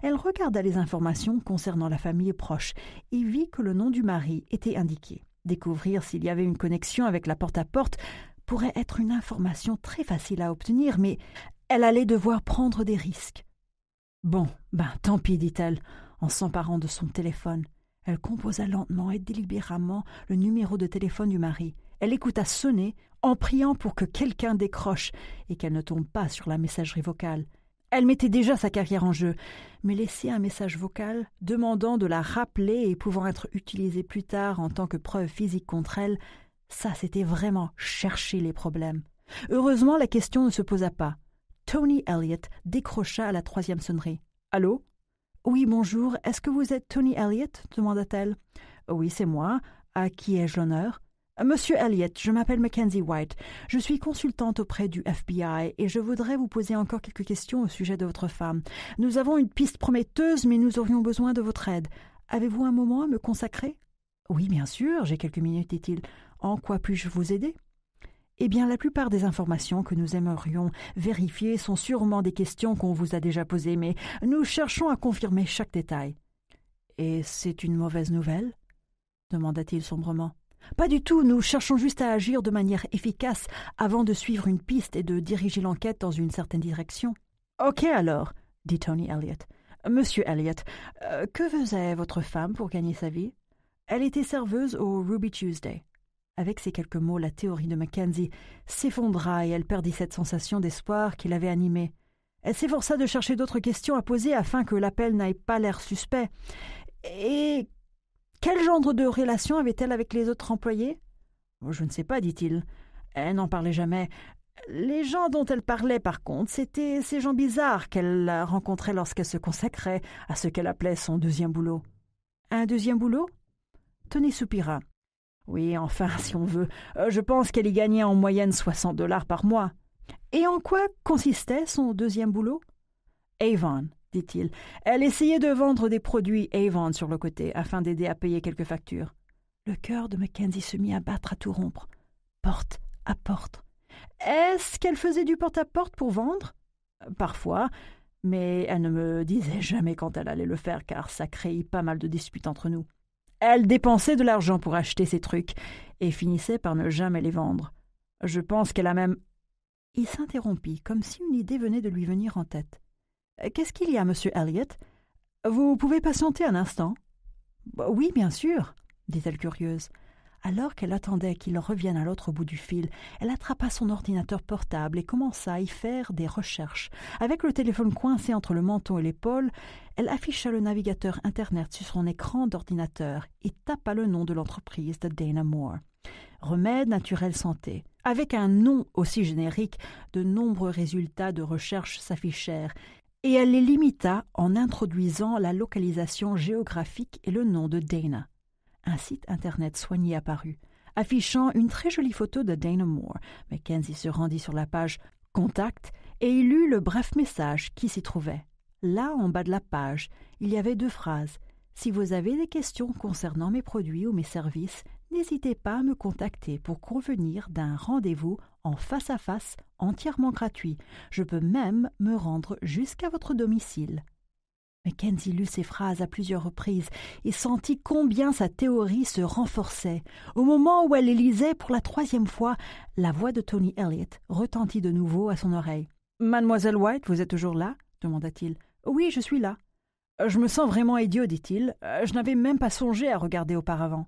Elle regarda les informations concernant la famille proche et vit que le nom du mari était indiqué. Découvrir s'il y avait une connexion avec la porte-à-porte pourrait être une information très facile à obtenir, mais elle allait devoir prendre des risques. Bon, ben tant pis, dit-elle, en s'emparant de son téléphone. Elle composa lentement et délibérément le numéro de téléphone du mari. Elle écouta sonner en priant pour que quelqu'un décroche et qu'elle ne tombe pas sur la messagerie vocale. Elle mettait déjà sa carrière en jeu, mais laisser un message vocal demandant de la rappeler et pouvant être utilisé plus tard en tant que preuve physique contre elle, ça c'était vraiment chercher les problèmes. Heureusement, la question ne se posa pas. Tony Elliott décrocha à la troisième sonnerie. Allô Oui, bonjour. Est-ce que vous êtes Tony Elliott demanda-t-elle. Oui, c'est moi. À qui ai-je l'honneur euh, Monsieur Elliot, je m'appelle Mackenzie White. Je suis consultante auprès du FBI et je voudrais vous poser encore quelques questions au sujet de votre femme. Nous avons une piste prometteuse, mais nous aurions besoin de votre aide. Avez-vous un moment à me consacrer Oui, bien sûr, j'ai quelques minutes, dit-il. En quoi puis-je vous aider eh bien, la plupart des informations que nous aimerions vérifier sont sûrement des questions qu'on vous a déjà posées, mais nous cherchons à confirmer chaque détail. Et c'est une mauvaise nouvelle demanda-t-il sombrement. Pas du tout, nous cherchons juste à agir de manière efficace avant de suivre une piste et de diriger l'enquête dans une certaine direction. Ok alors, dit Tony Elliot. Monsieur Elliot, euh, que faisait votre femme pour gagner sa vie Elle était serveuse au Ruby Tuesday. Avec ces quelques mots, la théorie de Mackenzie s'effondra et elle perdit cette sensation d'espoir qui l'avait animée. Elle s'efforça de chercher d'autres questions à poser afin que l'appel n'aille pas l'air suspect. Et quel genre de relation avait-elle avec les autres employés oh, Je ne sais pas, dit-il. Elle n'en parlait jamais. Les gens dont elle parlait, par contre, c'étaient ces gens bizarres qu'elle rencontrait lorsqu'elle se consacrait à ce qu'elle appelait son deuxième boulot. Un deuxième boulot Tony soupira. Oui, enfin, si on veut. Euh, je pense qu'elle y gagnait en moyenne 60 dollars par mois. Et en quoi consistait son deuxième boulot Avon, dit-il. Elle essayait de vendre des produits et Avon sur le côté afin d'aider à payer quelques factures. Le cœur de Mackenzie se mit à battre à tout rompre, porte à porte. Est-ce qu'elle faisait du porte-à-porte pour vendre Parfois, mais elle ne me disait jamais quand elle allait le faire car ça créait pas mal de disputes entre nous. Elle dépensait de l'argent pour acheter ces trucs et finissait par ne jamais les vendre. Je pense qu'elle a même. Il s'interrompit, comme si une idée venait de lui venir en tête. Euh, qu'est-ce qu'il y a, monsieur Elliot Vous pouvez patienter un instant bah, Oui, bien sûr, dit-elle curieuse. Alors qu'elle attendait qu'il revienne à l'autre bout du fil, elle attrapa son ordinateur portable et commença à y faire des recherches. Avec le téléphone coincé entre le menton et l'épaule, elle afficha le navigateur Internet sur son écran d'ordinateur et tapa le nom de l'entreprise de Dana Moore. Remède naturel santé. Avec un nom aussi générique, de nombreux résultats de recherche s'affichèrent et elle les limita en introduisant la localisation géographique et le nom de Dana. Un site internet soigné apparut, affichant une très jolie photo de Dana Moore. Mackenzie se rendit sur la page Contact et il lut le bref message qui s'y trouvait. Là, en bas de la page, il y avait deux phrases. Si vous avez des questions concernant mes produits ou mes services, n'hésitez pas à me contacter pour convenir d'un rendez-vous en face à face entièrement gratuit. Je peux même me rendre jusqu'à votre domicile. Mackenzie lut ces phrases à plusieurs reprises et sentit combien sa théorie se renforçait. Au moment où elle les lisait pour la troisième fois, la voix de Tony Elliot retentit de nouveau à son oreille. Mademoiselle White, vous êtes toujours là demanda-t-il. Oui, je suis là. Euh, je me sens vraiment idiot, dit-il. Euh, je n'avais même pas songé à regarder auparavant.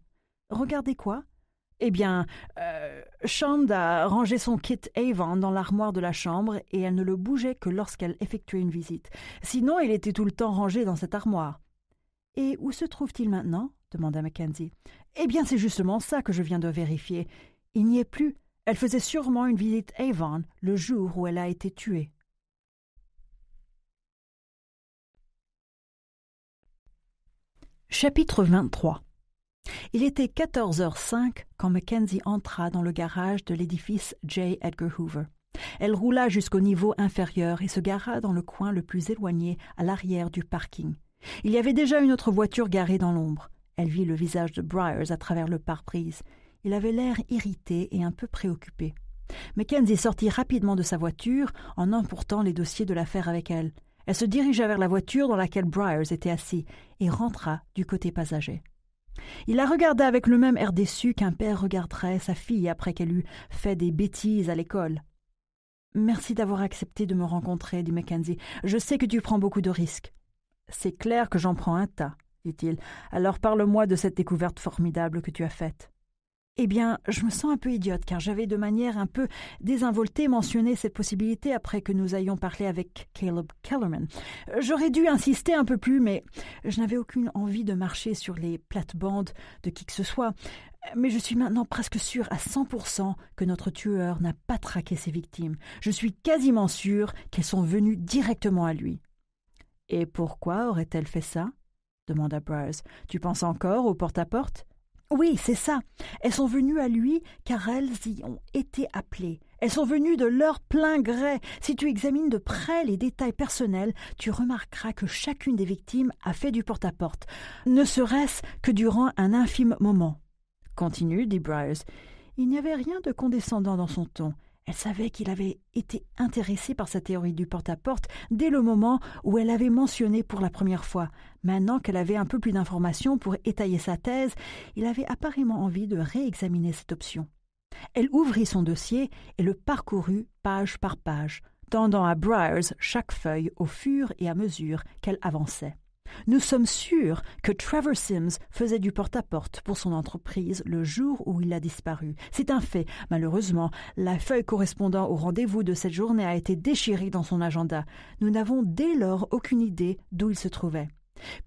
Regardez quoi eh bien, euh, a rangé son kit Avon dans l'armoire de la chambre et elle ne le bougeait que lorsqu'elle effectuait une visite. Sinon, il était tout le temps rangé dans cette armoire. Et où se trouve-t-il maintenant demanda Mackenzie. Eh bien, c'est justement ça que je viens de vérifier. Il n'y est plus. Elle faisait sûrement une visite Avon le jour où elle a été tuée. Chapitre 23 il était quatorze heures cinq quand Mackenzie entra dans le garage de l'édifice J. Edgar Hoover. Elle roula jusqu'au niveau inférieur et se gara dans le coin le plus éloigné à l'arrière du parking. Il y avait déjà une autre voiture garée dans l'ombre. Elle vit le visage de Briars à travers le pare-brise. Il avait l'air irrité et un peu préoccupé. Mackenzie sortit rapidement de sa voiture en emportant les dossiers de l'affaire avec elle. Elle se dirigea vers la voiture dans laquelle Briars était assis et rentra du côté passager. Il la regarda avec le même air déçu qu'un père regarderait sa fille après qu'elle eût fait des bêtises à l'école. Merci d'avoir accepté de me rencontrer, dit Mackenzie. Je sais que tu prends beaucoup de risques. C'est clair que j'en prends un tas, dit-il. Alors parle-moi de cette découverte formidable que tu as faite. Eh bien, je me sens un peu idiote car j'avais de manière un peu désinvoltée mentionné cette possibilité après que nous ayons parlé avec Caleb Kellerman. Euh, j'aurais dû insister un peu plus, mais je n'avais aucune envie de marcher sur les plates-bandes de qui que ce soit. Mais je suis maintenant presque sûr à 100% que notre tueur n'a pas traqué ses victimes. Je suis quasiment sûr qu'elles sont venues directement à lui. Et pourquoi aurait-elle fait ça demanda Bryce. « Tu penses encore au porte-à-porte porte à porte oui, c'est ça. Elles sont venues à lui car elles y ont été appelées. Elles sont venues de leur plein gré. Si tu examines de près les détails personnels, tu remarqueras que chacune des victimes a fait du porte-à-porte, ne serait-ce que durant un infime moment. Continue, dit Il n'y avait rien de condescendant dans son ton. Elle savait qu'il avait été intéressé par sa théorie du porte-à-porte dès le moment où elle avait mentionné pour la première fois. Maintenant qu'elle avait un peu plus d'informations pour étayer sa thèse, il avait apparemment envie de réexaminer cette option. Elle ouvrit son dossier et le parcourut page par page, tendant à Briars chaque feuille au fur et à mesure qu'elle avançait. Nous sommes sûrs que Trevor Sims faisait du porte-à-porte pour son entreprise le jour où il a disparu. C'est un fait. Malheureusement, la feuille correspondant au rendez-vous de cette journée a été déchirée dans son agenda. Nous n'avons dès lors aucune idée d'où il se trouvait.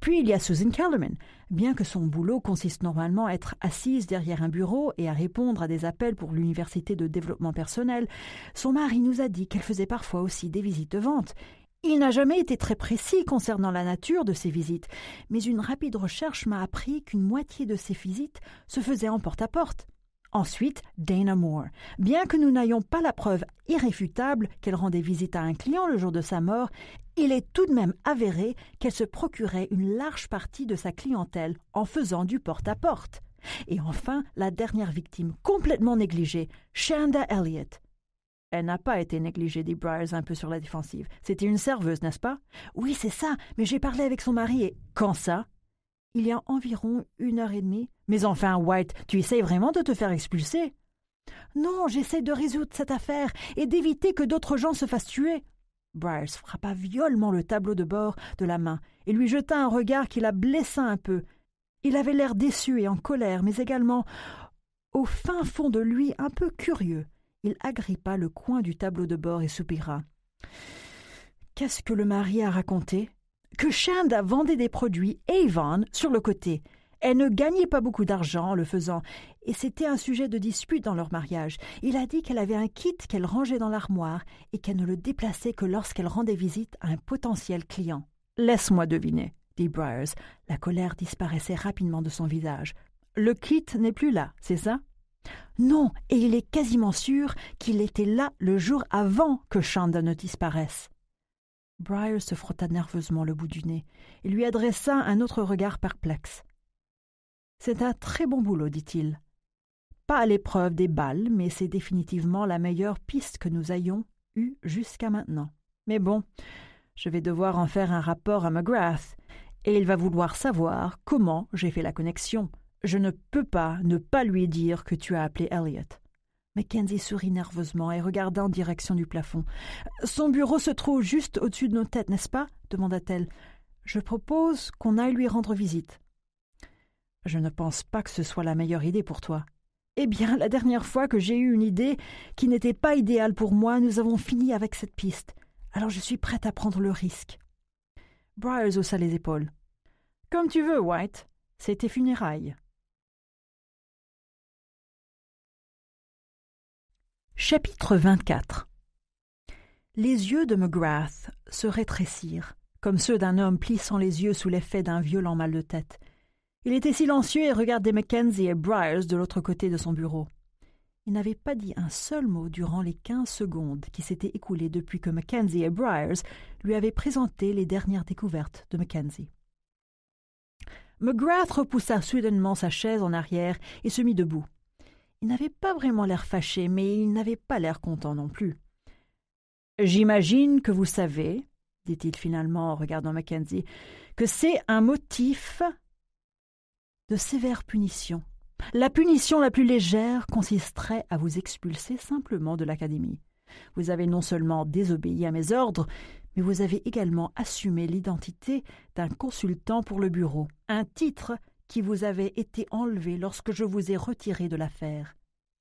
Puis il y a Susan Kellerman. Bien que son boulot consiste normalement à être assise derrière un bureau et à répondre à des appels pour l'université de développement personnel, son mari nous a dit qu'elle faisait parfois aussi des visites de vente. Il n'a jamais été très précis concernant la nature de ses visites, mais une rapide recherche m'a appris qu'une moitié de ses visites se faisait en porte-à-porte. Ensuite, Dana Moore. Bien que nous n'ayons pas la preuve irréfutable qu'elle rendait visite à un client le jour de sa mort, il est tout de même avéré qu'elle se procurait une large partie de sa clientèle en faisant du porte-à-porte. -porte. Et enfin, la dernière victime complètement négligée, Shanda Elliott. Elle n'a pas été négligée, dit Bryce un peu sur la défensive. C'était une serveuse, n'est-ce pas Oui, c'est ça, mais j'ai parlé avec son mari et. Quand ça Il y a environ une heure et demie. Mais enfin, White, tu essayes vraiment de te faire expulser Non, j'essaie de résoudre cette affaire et d'éviter que d'autres gens se fassent tuer. Bryce frappa violemment le tableau de bord de la main et lui jeta un regard qui la blessa un peu. Il avait l'air déçu et en colère, mais également, au fin fond de lui, un peu curieux il agrippa le coin du tableau de bord et soupira. Qu'est-ce que le mari a raconté Que Shanda vendait des produits Avon sur le côté. Elle ne gagnait pas beaucoup d'argent en le faisant, et c'était un sujet de dispute dans leur mariage. Il a dit qu'elle avait un kit qu'elle rangeait dans l'armoire et qu'elle ne le déplaçait que lorsqu'elle rendait visite à un potentiel client. Laisse-moi deviner, dit Briars. La colère disparaissait rapidement de son visage. Le kit n'est plus là, c'est ça non, et il est quasiment sûr qu'il était là le jour avant que Shandon ne disparaisse. Briar se frotta nerveusement le bout du nez et lui adressa un autre regard perplexe. C'est un très bon boulot, dit-il. Pas à l'épreuve des balles, mais c'est définitivement la meilleure piste que nous ayons eue jusqu'à maintenant. Mais bon, je vais devoir en faire un rapport à McGrath, et il va vouloir savoir comment j'ai fait la connexion. Je ne peux pas ne pas lui dire que tu as appelé Elliot. Mackenzie sourit nerveusement et regarda en direction du plafond. Son bureau se trouve juste au-dessus de nos têtes, n'est-ce pas demanda-t-elle. Je propose qu'on aille lui rendre visite. Je ne pense pas que ce soit la meilleure idée pour toi. Eh bien, la dernière fois que j'ai eu une idée qui n'était pas idéale pour moi, nous avons fini avec cette piste. Alors je suis prête à prendre le risque. Briars haussa les épaules. Comme tu veux, White. C'est funérailles. Chapitre 24 Les yeux de McGrath se rétrécirent, comme ceux d'un homme plissant les yeux sous l'effet d'un violent mal de tête. Il était silencieux et regardait Mackenzie et Bryers de l'autre côté de son bureau. Il n'avait pas dit un seul mot durant les quinze secondes qui s'étaient écoulées depuis que Mackenzie et Briars lui avaient présenté les dernières découvertes de Mackenzie. McGrath repoussa soudainement sa chaise en arrière et se mit debout. Il n'avait pas vraiment l'air fâché, mais il n'avait pas l'air content non plus. J'imagine que vous savez, dit-il finalement en regardant Mackenzie, que c'est un motif de sévère punition. La punition la plus légère consisterait à vous expulser simplement de l'Académie. Vous avez non seulement désobéi à mes ordres, mais vous avez également assumé l'identité d'un consultant pour le bureau, un titre qui vous avait été enlevée lorsque je vous ai retiré de l'affaire.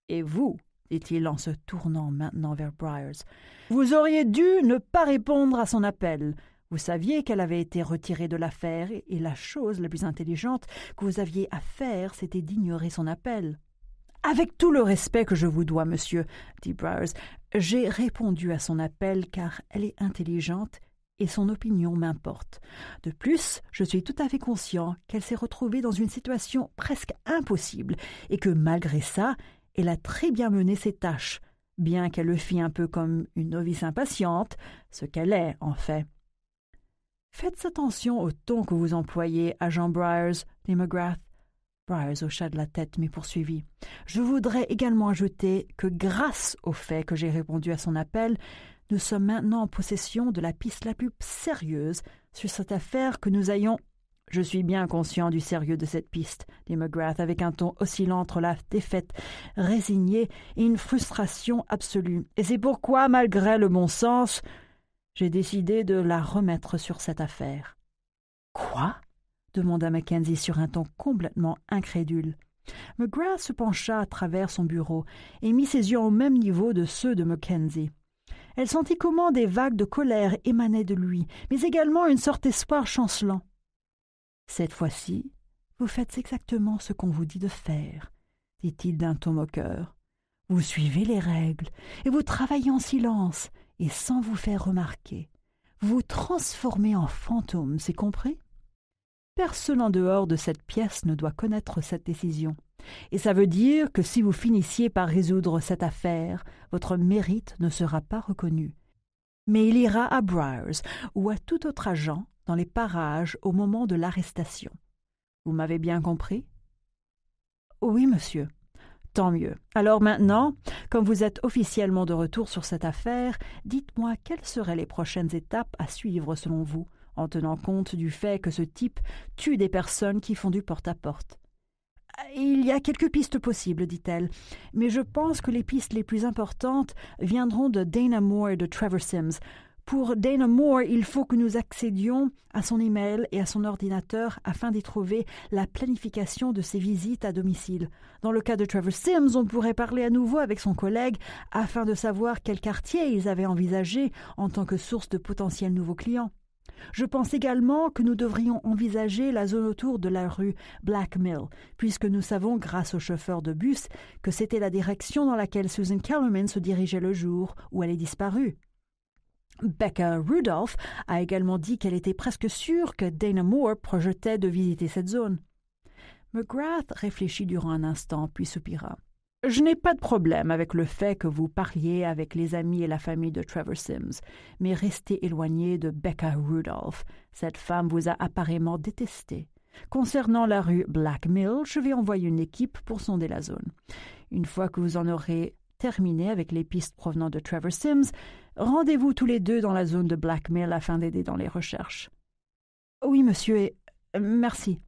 Et vous, dit-il en se tournant maintenant vers Briars, vous auriez dû ne pas répondre à son appel. Vous saviez qu'elle avait été retirée de l'affaire, et la chose la plus intelligente que vous aviez à faire, c'était d'ignorer son appel. Avec tout le respect que je vous dois, monsieur, dit Briars, j'ai répondu à son appel car elle est intelligente et son opinion m'importe. De plus, je suis tout à fait conscient qu'elle s'est retrouvée dans une situation presque impossible et que malgré ça, elle a très bien mené ses tâches, bien qu'elle le fît un peu comme une novice impatiente, ce qu'elle est en fait. Faites attention au ton que vous employez, agent Bryars, dit McGrath. Bryars hocha de la tête, mais poursuivit. Je voudrais également ajouter que grâce au fait que j'ai répondu à son appel, nous sommes maintenant en possession de la piste la plus sérieuse sur cette affaire que nous ayons. Je suis bien conscient du sérieux de cette piste, dit McGrath avec un ton oscillant entre la défaite résignée et une frustration absolue. Et c'est pourquoi, malgré le bon sens, j'ai décidé de la remettre sur cette affaire. Quoi demanda Mackenzie sur un ton complètement incrédule. McGrath se pencha à travers son bureau et mit ses yeux au même niveau de ceux de Mackenzie. Elle sentit comment des vagues de colère émanaient de lui, mais également une sorte d'espoir chancelant. Cette fois-ci, vous faites exactement ce qu'on vous dit de faire, dit-il d'un ton moqueur. Vous suivez les règles, et vous travaillez en silence, et sans vous faire remarquer. Vous vous transformez en fantôme, c'est compris Personne en dehors de cette pièce ne doit connaître cette décision. Et ça veut dire que si vous finissiez par résoudre cette affaire, votre mérite ne sera pas reconnu. Mais il ira à Briars ou à tout autre agent dans les parages au moment de l'arrestation. Vous m'avez bien compris Oui, monsieur. Tant mieux. Alors maintenant, comme vous êtes officiellement de retour sur cette affaire, dites-moi quelles seraient les prochaines étapes à suivre selon vous, en tenant compte du fait que ce type tue des personnes qui font du porte-à-porte. Il y a quelques pistes possibles, dit-elle, mais je pense que les pistes les plus importantes viendront de Dana Moore et de Trevor Sims. Pour Dana Moore, il faut que nous accédions à son email et à son ordinateur afin d'y trouver la planification de ses visites à domicile. Dans le cas de Trevor Sims, on pourrait parler à nouveau avec son collègue afin de savoir quel quartier ils avaient envisagé en tant que source de potentiels nouveaux clients. Je pense également que nous devrions envisager la zone autour de la rue Black Mill, puisque nous savons grâce au chauffeur de bus que c'était la direction dans laquelle Susan Kellerman se dirigeait le jour où elle est disparue. Becca Rudolph a également dit qu'elle était presque sûre que Dana Moore projetait de visiter cette zone. McGrath réfléchit durant un instant, puis soupira. Je n'ai pas de problème avec le fait que vous parliez avec les amis et la famille de Trevor Sims, mais restez éloigné de Becca Rudolph. Cette femme vous a apparemment détesté. Concernant la rue Black Mill, je vais envoyer une équipe pour sonder la zone. Une fois que vous en aurez terminé avec les pistes provenant de Trevor Sims, rendez-vous tous les deux dans la zone de Black Mill afin d'aider dans les recherches. Oui, monsieur, et merci.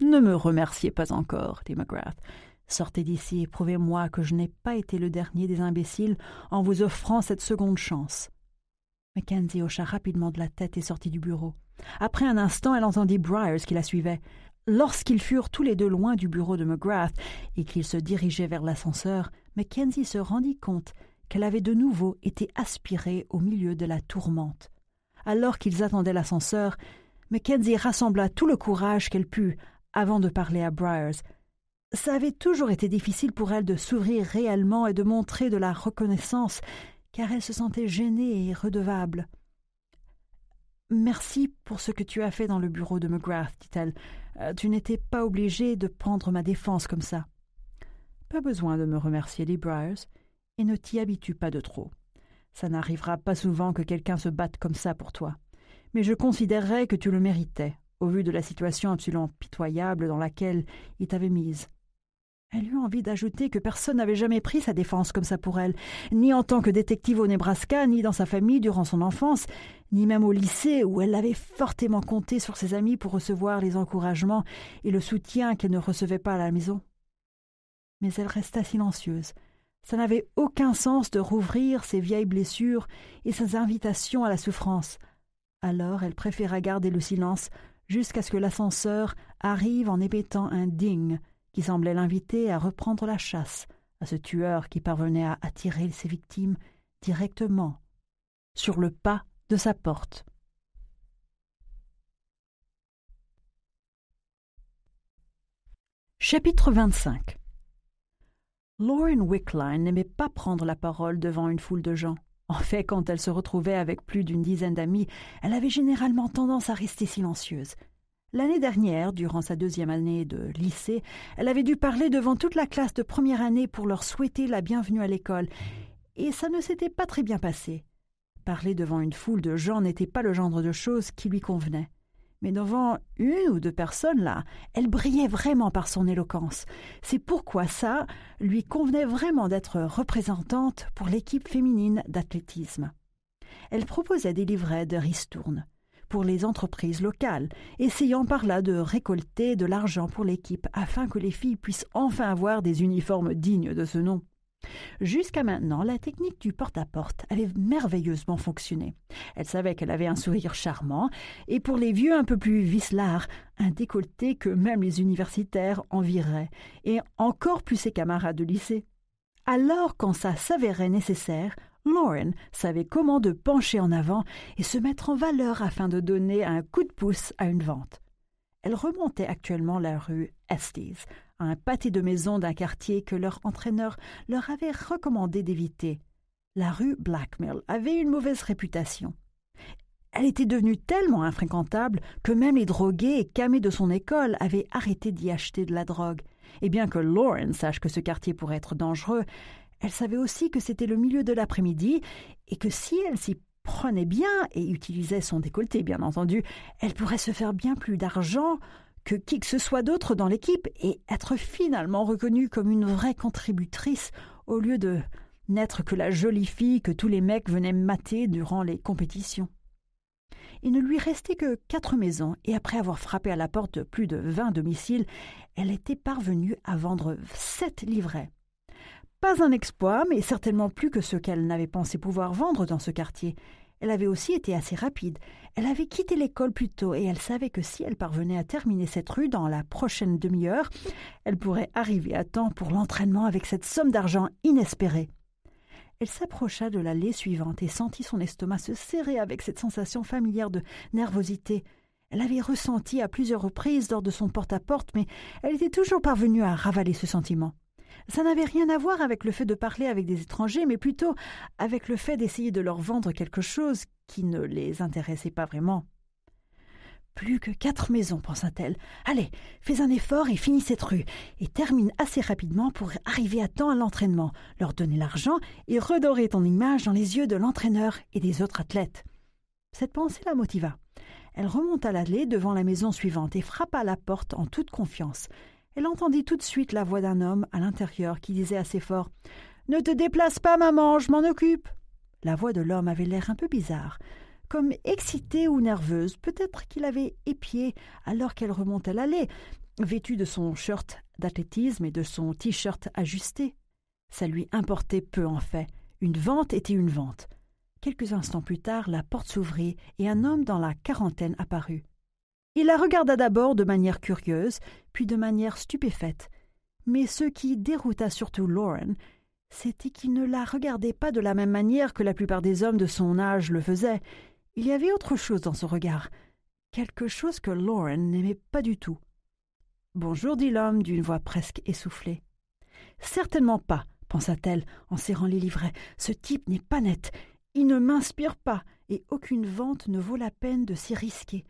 Ne me remerciez pas encore, dit McGrath. Sortez d'ici et prouvez-moi que je n'ai pas été le dernier des imbéciles en vous offrant cette seconde chance. Mackenzie hocha rapidement de la tête et sortit du bureau. Après un instant, elle entendit Briars qui la suivait. Lorsqu'ils furent tous les deux loin du bureau de McGrath et qu'ils se dirigeaient vers l'ascenseur, Mackenzie se rendit compte qu'elle avait de nouveau été aspirée au milieu de la tourmente. Alors qu'ils attendaient l'ascenseur, Mackenzie rassembla tout le courage qu'elle put avant de parler à Briars, ça avait toujours été difficile pour elle de s'ouvrir réellement et de montrer de la reconnaissance, car elle se sentait gênée et redevable. Merci pour ce que tu as fait dans le bureau de McGrath, dit-elle. Euh, tu n'étais pas obligée de prendre ma défense comme ça. Pas besoin de me remercier, les et ne t'y habitue pas de trop. Ça n'arrivera pas souvent que quelqu'un se batte comme ça pour toi. Mais je considérerais que tu le méritais, au vu de la situation absolument pitoyable dans laquelle il t'avait mise. Elle eut envie d'ajouter que personne n'avait jamais pris sa défense comme ça pour elle, ni en tant que détective au Nebraska, ni dans sa famille durant son enfance, ni même au lycée où elle avait fortement compté sur ses amis pour recevoir les encouragements et le soutien qu'elle ne recevait pas à la maison. Mais elle resta silencieuse. Ça n'avait aucun sens de rouvrir ses vieilles blessures et ses invitations à la souffrance. Alors elle préféra garder le silence jusqu'à ce que l'ascenseur arrive en émettant un ding qui semblait l'inviter à reprendre la chasse à ce tueur qui parvenait à attirer ses victimes directement sur le pas de sa porte. Chapitre 25 Lauren Wickline n'aimait pas prendre la parole devant une foule de gens. En fait, quand elle se retrouvait avec plus d'une dizaine d'amis, elle avait généralement tendance à rester silencieuse. L'année dernière, durant sa deuxième année de lycée, elle avait dû parler devant toute la classe de première année pour leur souhaiter la bienvenue à l'école, et ça ne s'était pas très bien passé. Parler devant une foule de gens n'était pas le genre de choses qui lui convenait. Mais devant une ou deux personnes là, elle brillait vraiment par son éloquence. C'est pourquoi ça lui convenait vraiment d'être représentante pour l'équipe féminine d'athlétisme. Elle proposait des livrets de ristourne pour les entreprises locales, essayant par là de récolter de l'argent pour l'équipe afin que les filles puissent enfin avoir des uniformes dignes de ce nom. Jusqu'à maintenant, la technique du porte-à-porte avait merveilleusement fonctionné. Elle savait qu'elle avait un sourire charmant, et pour les vieux un peu plus vicelards, un décolleté que même les universitaires enviraient, et encore plus ses camarades de lycée. Alors, quand ça s'avérait nécessaire, Lauren savait comment de pencher en avant et se mettre en valeur afin de donner un coup de pouce à une vente. Elle remontait actuellement la rue Estes, un pâté de maison d'un quartier que leur entraîneur leur avait recommandé d'éviter. La rue Blackmill avait une mauvaise réputation. Elle était devenue tellement infréquentable que même les drogués et camés de son école avaient arrêté d'y acheter de la drogue. Et bien que Lauren sache que ce quartier pourrait être dangereux, elle savait aussi que c'était le milieu de l'après-midi et que si elle s'y prenait bien et utilisait son décolleté, bien entendu, elle pourrait se faire bien plus d'argent que qui que ce soit d'autre dans l'équipe et être finalement reconnue comme une vraie contributrice au lieu de n'être que la jolie fille que tous les mecs venaient mater durant les compétitions. Il ne lui restait que quatre maisons, et après avoir frappé à la porte plus de vingt domiciles, elle était parvenue à vendre sept livrets. Pas un exploit, mais certainement plus que ce qu'elle n'avait pensé pouvoir vendre dans ce quartier. Elle avait aussi été assez rapide. Elle avait quitté l'école plus tôt et elle savait que si elle parvenait à terminer cette rue dans la prochaine demi-heure, elle pourrait arriver à temps pour l'entraînement avec cette somme d'argent inespérée. Elle s'approcha de l'allée suivante et sentit son estomac se serrer avec cette sensation familière de nervosité. Elle avait ressenti à plusieurs reprises lors de son porte à -porte, mais elle était toujours parvenue à ravaler ce sentiment. Ça n'avait rien à voir avec le fait de parler avec des étrangers, mais plutôt avec le fait d'essayer de leur vendre quelque chose qui ne les intéressait pas vraiment. Plus que quatre maisons, pensa-t-elle. Allez, fais un effort et finis cette rue, et termine assez rapidement pour arriver à temps à l'entraînement, leur donner l'argent et redorer ton image dans les yeux de l'entraîneur et des autres athlètes. Cette pensée la motiva. Elle remonta l'allée devant la maison suivante et frappa à la porte en toute confiance elle entendit tout de suite la voix d'un homme à l'intérieur qui disait assez fort Ne te déplace pas, maman, je m'en occupe. La voix de l'homme avait l'air un peu bizarre, comme excitée ou nerveuse. Peut-être qu'il avait épié alors qu'elle remontait l'allée, vêtue de son shirt d'athlétisme et de son t-shirt ajusté. Ça lui importait peu en fait. Une vente était une vente. Quelques instants plus tard, la porte s'ouvrit et un homme dans la quarantaine apparut. Il la regarda d'abord de manière curieuse, puis de manière stupéfaite. Mais ce qui dérouta surtout Lauren, c'était qu'il ne la regardait pas de la même manière que la plupart des hommes de son âge le faisaient. Il y avait autre chose dans son regard, quelque chose que Lauren n'aimait pas du tout. Bonjour, dit l'homme d'une voix presque essoufflée. Certainement pas, pensa-t-elle en serrant les livrets. Ce type n'est pas net. Il ne m'inspire pas, et aucune vente ne vaut la peine de s'y risquer.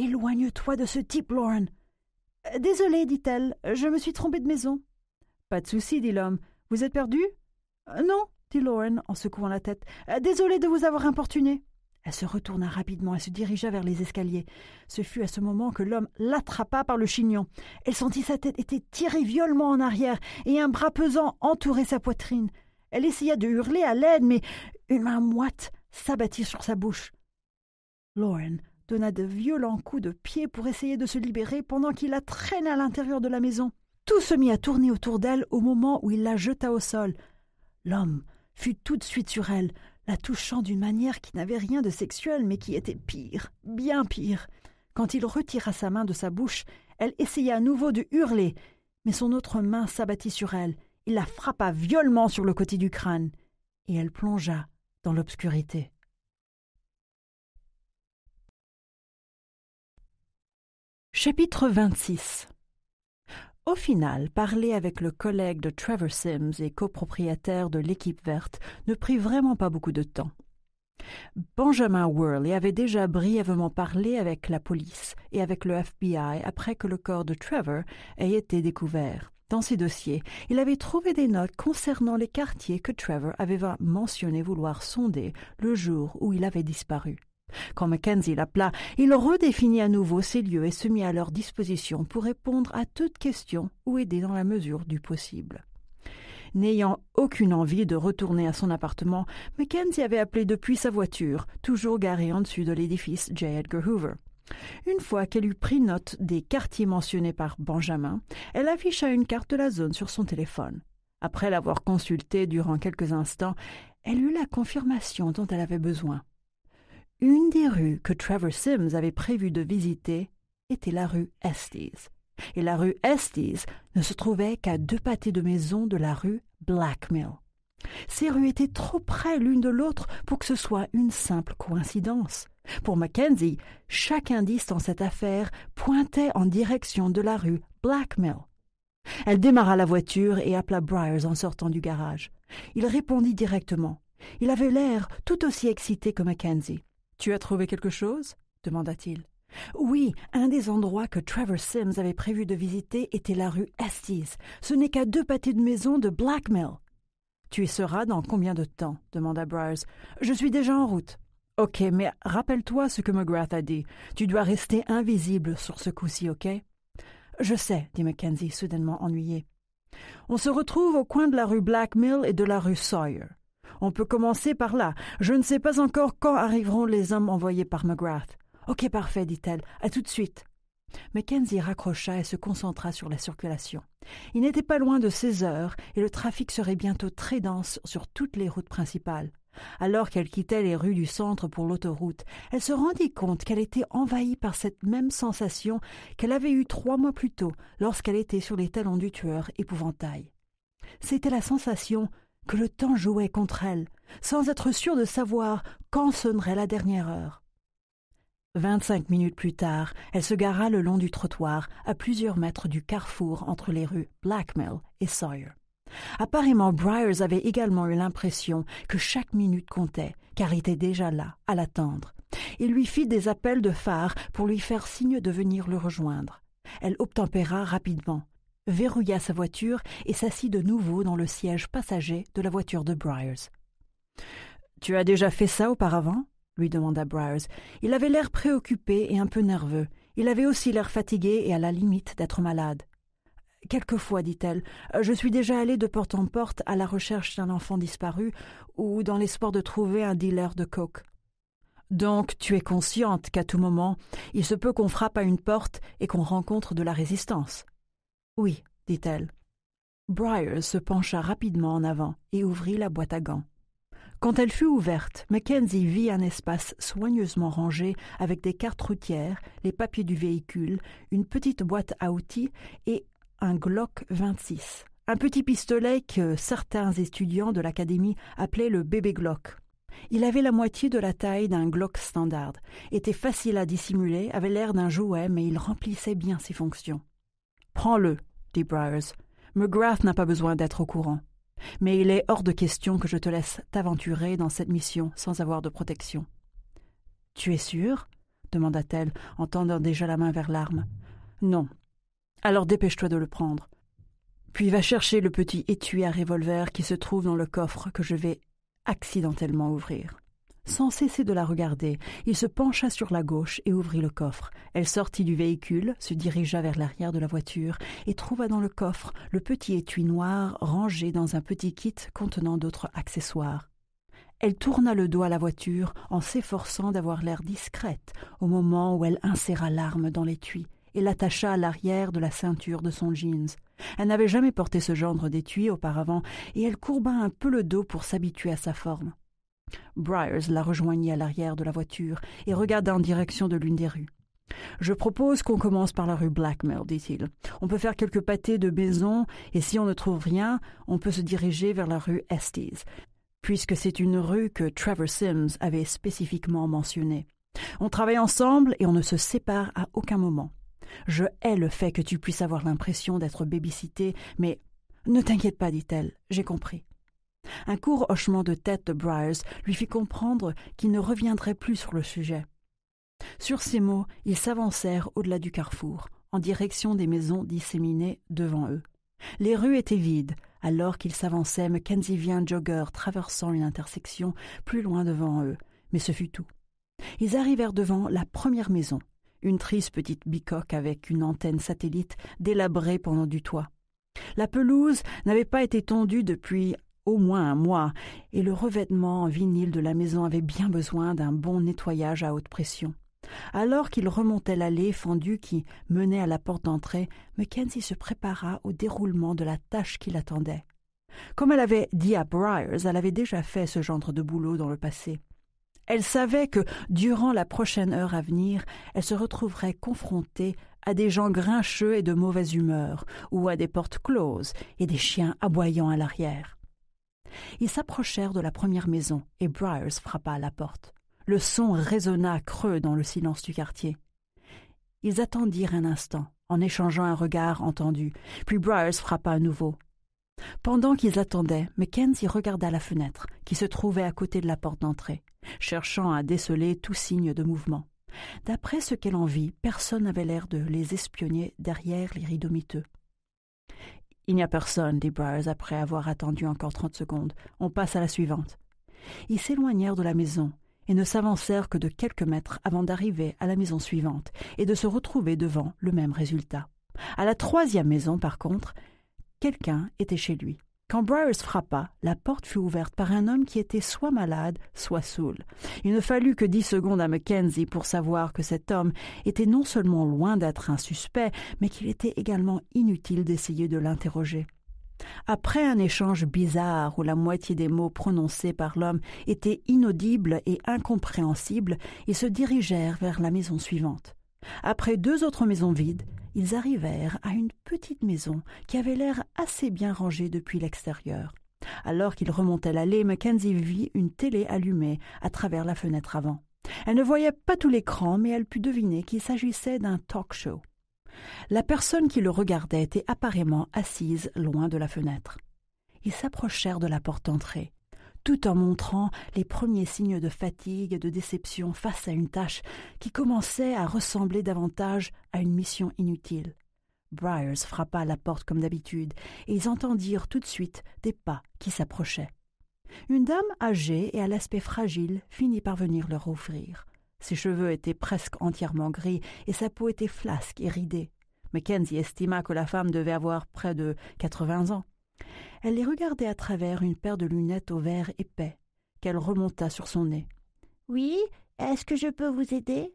Éloigne-toi de ce type, Lauren. Euh, Désolée, dit-elle, je me suis trompée de maison. Pas de souci, dit l'homme. Vous êtes perdue euh, ?»« Non, dit Lauren en secouant la tête. Euh, Désolée de vous avoir importunée. » Elle se retourna rapidement et se dirigea vers les escaliers. Ce fut à ce moment que l'homme l'attrapa par le chignon. Elle sentit sa tête être tirée violemment en arrière et un bras pesant entourer sa poitrine. Elle essaya de hurler à l'aide, mais une main moite s'abattit sur sa bouche. Lauren donna de violents coups de pied pour essayer de se libérer pendant qu'il la traînait à l'intérieur de la maison. Tout se mit à tourner autour d'elle au moment où il la jeta au sol. L'homme fut tout de suite sur elle, la touchant d'une manière qui n'avait rien de sexuel mais qui était pire, bien pire. Quand il retira sa main de sa bouche, elle essaya à nouveau de hurler, mais son autre main s'abattit sur elle. Il la frappa violemment sur le côté du crâne, et elle plongea dans l'obscurité. Chapitre 26 Au final, parler avec le collègue de Trevor Sims et copropriétaire de l'équipe verte ne prit vraiment pas beaucoup de temps. Benjamin Worley avait déjà brièvement parlé avec la police et avec le FBI après que le corps de Trevor ait été découvert. Dans ses dossiers, il avait trouvé des notes concernant les quartiers que Trevor avait mentionné vouloir sonder le jour où il avait disparu. Quand Mackenzie l'appela, il redéfinit à nouveau ces lieux et se mit à leur disposition pour répondre à toute question ou aider dans la mesure du possible. N'ayant aucune envie de retourner à son appartement, Mackenzie avait appelé depuis sa voiture, toujours garée en dessus de l'édifice J. Edgar Hoover. Une fois qu'elle eut pris note des quartiers mentionnés par Benjamin, elle afficha une carte de la zone sur son téléphone. Après l'avoir consultée durant quelques instants, elle eut la confirmation dont elle avait besoin. Une des rues que Trevor Sims avait prévu de visiter était la rue Estes, et la rue Estes ne se trouvait qu'à deux pâtés de maison de la rue Blackmill. Ces rues étaient trop près l'une de l'autre pour que ce soit une simple coïncidence. Pour Mackenzie, chaque indice dans cette affaire pointait en direction de la rue Blackmill. Elle démarra la voiture et appela Briars en sortant du garage. Il répondit directement. Il avait l'air tout aussi excité que Mackenzie. Tu as trouvé quelque chose demanda-t-il. Oui, un des endroits que Trevor Sims avait prévu de visiter était la rue Estes. Ce n'est qu'à deux pâtés de maison de Blackmill. Tu y seras dans combien de temps demanda Bryce. Je suis déjà en route. Ok, mais rappelle-toi ce que McGrath a dit. Tu dois rester invisible sur ce coup-ci, ok Je sais, dit Mackenzie, soudainement ennuyé. On se retrouve au coin de la rue Blackmill et de la rue Sawyer. On peut commencer par là. Je ne sais pas encore quand arriveront les hommes envoyés par McGrath. Ok, parfait, dit-elle. À tout de suite. Mackenzie raccrocha et se concentra sur la circulation. Il n'était pas loin de 16 heures et le trafic serait bientôt très dense sur toutes les routes principales. Alors qu'elle quittait les rues du centre pour l'autoroute, elle se rendit compte qu'elle était envahie par cette même sensation qu'elle avait eue trois mois plus tôt lorsqu'elle était sur les talons du tueur épouvantail. C'était la sensation que le temps jouait contre elle, sans être sûre de savoir quand sonnerait la dernière heure. Vingt-cinq minutes plus tard, elle se gara le long du trottoir, à plusieurs mètres du carrefour entre les rues Blackmill et Sawyer. Apparemment, Briars avait également eu l'impression que chaque minute comptait, car il était déjà là, à l'attendre. Il lui fit des appels de phare pour lui faire signe de venir le rejoindre. Elle obtempéra rapidement, verrouilla sa voiture et s'assit de nouveau dans le siège passager de la voiture de Briars. Tu as déjà fait ça auparavant lui demanda Briars. Il avait l'air préoccupé et un peu nerveux. Il avait aussi l'air fatigué et à la limite d'être malade. Quelquefois, dit-elle, je suis déjà allée de porte en porte à la recherche d'un enfant disparu ou dans l'espoir de trouver un dealer de coke. Donc, tu es consciente qu'à tout moment, il se peut qu'on frappe à une porte et qu'on rencontre de la résistance. Oui, dit-elle. Briar se pencha rapidement en avant et ouvrit la boîte à gants. Quand elle fut ouverte, Mackenzie vit un espace soigneusement rangé avec des cartes routières, les papiers du véhicule, une petite boîte à outils et un Glock 26, un petit pistolet que certains étudiants de l'académie appelaient le bébé Glock. Il avait la moitié de la taille d'un Glock standard, était facile à dissimuler, avait l'air d'un jouet, mais il remplissait bien ses fonctions. Prends-le, dit Briars. McGrath n'a pas besoin d'être au courant. Mais il est hors de question que je te laisse t'aventurer dans cette mission sans avoir de protection. Tu es sûr demanda-t-elle en tendant déjà la main vers l'arme. Non. Alors dépêche-toi de le prendre. Puis va chercher le petit étui à revolver qui se trouve dans le coffre que je vais accidentellement ouvrir sans cesser de la regarder, il se pencha sur la gauche et ouvrit le coffre. Elle sortit du véhicule, se dirigea vers l'arrière de la voiture et trouva dans le coffre le petit étui noir rangé dans un petit kit contenant d'autres accessoires. Elle tourna le dos à la voiture en s'efforçant d'avoir l'air discrète au moment où elle inséra l'arme dans l'étui et l'attacha à l'arrière de la ceinture de son jeans. Elle n'avait jamais porté ce genre d'étui auparavant, et elle courba un peu le dos pour s'habituer à sa forme. Briars la rejoignit à l'arrière de la voiture et regarda en direction de l'une des rues. Je propose qu'on commence par la rue Blackmill, dit-il. On peut faire quelques pâtés de maison et si on ne trouve rien, on peut se diriger vers la rue Estes, puisque c'est une rue que Trevor Sims avait spécifiquement mentionnée. On travaille ensemble et on ne se sépare à aucun moment. Je hais le fait que tu puisses avoir l'impression d'être bébiscité, mais ne t'inquiète pas, dit-elle, j'ai compris. Un court hochement de tête de Bryce lui fit comprendre qu'il ne reviendrait plus sur le sujet. Sur ces mots, ils s'avancèrent au-delà du carrefour, en direction des maisons disséminées devant eux. Les rues étaient vides, alors qu'ils s'avançaient, Mackenzie jogger traversant une intersection plus loin devant eux, mais ce fut tout. Ils arrivèrent devant la première maison, une triste petite bicoque avec une antenne satellite délabrée pendant du toit. La pelouse n'avait pas été tondue depuis au moins un mois, et le revêtement en vinyle de la maison avait bien besoin d'un bon nettoyage à haute pression. Alors qu'il remontait l'allée fendue qui menait à la porte d'entrée, Mackenzie se prépara au déroulement de la tâche qui l'attendait. Comme elle avait dit à Briars, elle avait déjà fait ce genre de boulot dans le passé. Elle savait que, durant la prochaine heure à venir, elle se retrouverait confrontée à des gens grincheux et de mauvaise humeur, ou à des portes closes et des chiens aboyant à l'arrière. Ils s'approchèrent de la première maison et Briars frappa à la porte. Le son résonna creux dans le silence du quartier. Ils attendirent un instant, en échangeant un regard entendu, puis Briars frappa à nouveau. Pendant qu'ils attendaient, Mackenzie regarda la fenêtre, qui se trouvait à côté de la porte d'entrée, cherchant à déceler tout signe de mouvement. D'après ce qu'elle en vit, personne n'avait l'air de les espionner derrière les rideaux miteux. Il n'y a personne, dit Briars après avoir attendu encore trente secondes. On passe à la suivante. Ils s'éloignèrent de la maison et ne s'avancèrent que de quelques mètres avant d'arriver à la maison suivante et de se retrouver devant le même résultat. À la troisième maison, par contre, quelqu'un était chez lui. Quand Briars frappa, la porte fut ouverte par un homme qui était soit malade, soit saoul. Il ne fallut que dix secondes à Mackenzie pour savoir que cet homme était non seulement loin d'être un suspect, mais qu'il était également inutile d'essayer de l'interroger. Après un échange bizarre où la moitié des mots prononcés par l'homme étaient inaudibles et incompréhensibles, ils se dirigèrent vers la maison suivante. Après deux autres maisons vides, ils arrivèrent à une petite maison qui avait l'air assez bien rangée depuis l'extérieur. Alors qu'ils remontaient l'allée, Mackenzie vit une télé allumée à travers la fenêtre avant. Elle ne voyait pas tout l'écran, mais elle put deviner qu'il s'agissait d'un talk show. La personne qui le regardait était apparemment assise loin de la fenêtre. Ils s'approchèrent de la porte d'entrée tout en montrant les premiers signes de fatigue et de déception face à une tâche qui commençait à ressembler davantage à une mission inutile. Briars frappa à la porte comme d'habitude, et ils entendirent tout de suite des pas qui s'approchaient. Une dame âgée et à l'aspect fragile finit par venir leur ouvrir. Ses cheveux étaient presque entièrement gris et sa peau était flasque et ridée. Mackenzie estima que la femme devait avoir près de quatre-vingts ans. Elle les regardait à travers une paire de lunettes au verre épais, qu'elle remonta sur son nez. Oui, est-ce que je peux vous aider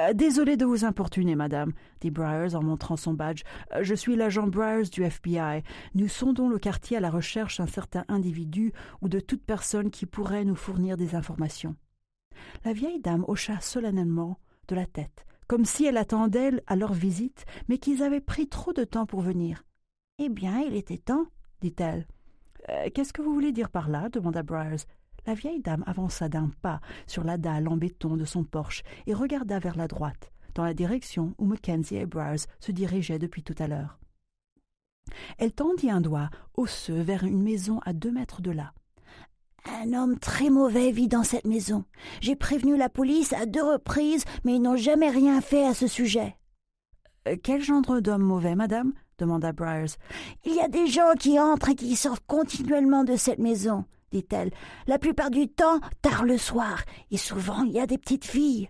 euh, Désolée Désolé de vous importuner, madame, dit Briers en montrant son badge. Euh, je suis l'agent Briars du FBI. Nous sondons le quartier à la recherche d'un certain individu ou de toute personne qui pourrait nous fournir des informations. La vieille dame hocha solennellement de la tête, comme si elle attendait à leur visite, mais qu'ils avaient pris trop de temps pour venir. Eh bien, il était temps, dit-elle. Euh, qu'est-ce que vous voulez dire par là demanda Briars. La vieille dame avança d'un pas sur la dalle en béton de son porche et regarda vers la droite, dans la direction où Mackenzie et Bryars se dirigeaient depuis tout à l'heure. Elle tendit un doigt osseux vers une maison à deux mètres de là. Un homme très mauvais vit dans cette maison. J'ai prévenu la police à deux reprises, mais ils n'ont jamais rien fait à ce sujet. Euh, quel genre d'homme mauvais, madame demanda Briars. Il y a des gens qui entrent et qui sortent continuellement de cette maison, dit-elle. La plupart du temps, tard le soir, et souvent il y a des petites filles.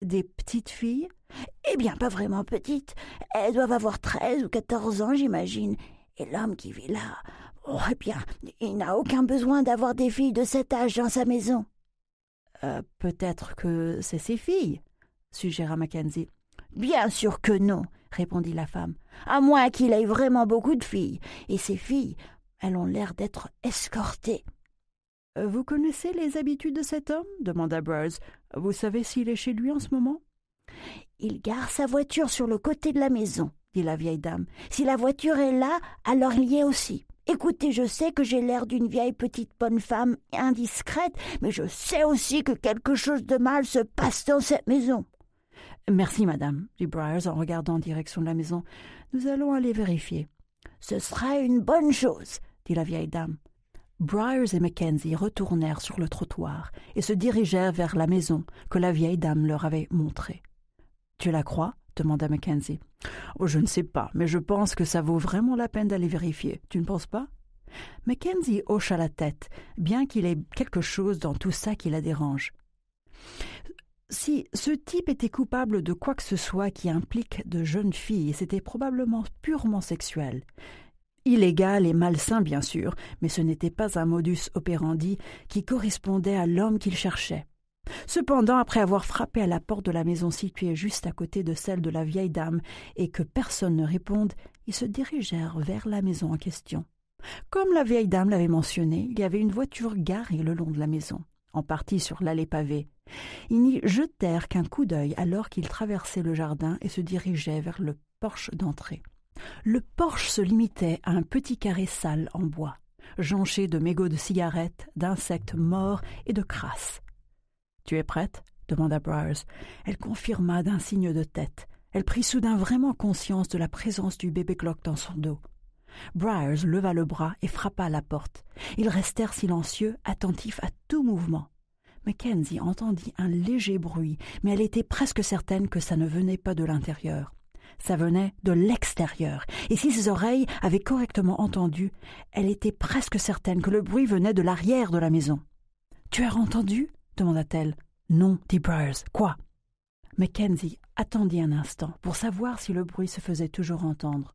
Des petites filles Eh bien, pas vraiment petites. Elles doivent avoir treize ou quatorze ans, j'imagine. Et l'homme qui vit là, oh, eh bien, il n'a aucun besoin d'avoir des filles de cet âge dans sa maison. Euh, peut-être que c'est ses filles, suggéra Mackenzie. Bien sûr que non répondit la femme, à moins qu'il ait vraiment beaucoup de filles, et ces filles, elles ont l'air d'être escortées. Euh, vous connaissez les habitudes de cet homme demanda Burrs. Vous savez s'il est chez lui en ce moment Il gare sa voiture sur le côté de la maison, dit la vieille dame. Si la voiture est là, alors il y est aussi. Écoutez, je sais que j'ai l'air d'une vieille petite bonne femme indiscrète, mais je sais aussi que quelque chose de mal se passe dans cette maison. Merci, madame, dit Briars en regardant en direction de la maison. Nous allons aller vérifier. Ce sera une bonne chose, dit la vieille dame. Briars et Mackenzie retournèrent sur le trottoir et se dirigèrent vers la maison que la vieille dame leur avait montrée. Tu la crois demanda Mackenzie. Oh, je ne sais pas, mais je pense que ça vaut vraiment la peine d'aller vérifier. Tu ne penses pas Mackenzie hocha la tête, bien qu'il ait quelque chose dans tout ça qui la dérange. Si ce type était coupable de quoi que ce soit qui implique de jeunes filles, c'était probablement purement sexuel. Illégal et malsain, bien sûr, mais ce n'était pas un modus operandi qui correspondait à l'homme qu'il cherchait. Cependant, après avoir frappé à la porte de la maison située juste à côté de celle de la vieille dame et que personne ne réponde, ils se dirigèrent vers la maison en question. Comme la vieille dame l'avait mentionné, il y avait une voiture garée le long de la maison, en partie sur l'allée pavée. Ils n'y jetèrent qu'un coup d'œil alors qu'ils traversaient le jardin et se dirigeaient vers le porche d'entrée. Le porche se limitait à un petit carré sale en bois, jonché de mégots de cigarettes, d'insectes morts et de crasse. Tu es prête demanda Briars. Elle confirma d'un signe de tête. Elle prit soudain vraiment conscience de la présence du bébé Glock dans son dos. Briars leva le bras et frappa à la porte. Ils restèrent silencieux, attentifs à tout mouvement. Mackenzie entendit un léger bruit, mais elle était presque certaine que ça ne venait pas de l'intérieur. Ça venait de l'extérieur, et si ses oreilles avaient correctement entendu, elle était presque certaine que le bruit venait de l'arrière de la maison. Tu as entendu demanda-t-elle. Non, dit Quoi Mackenzie attendit un instant pour savoir si le bruit se faisait toujours entendre.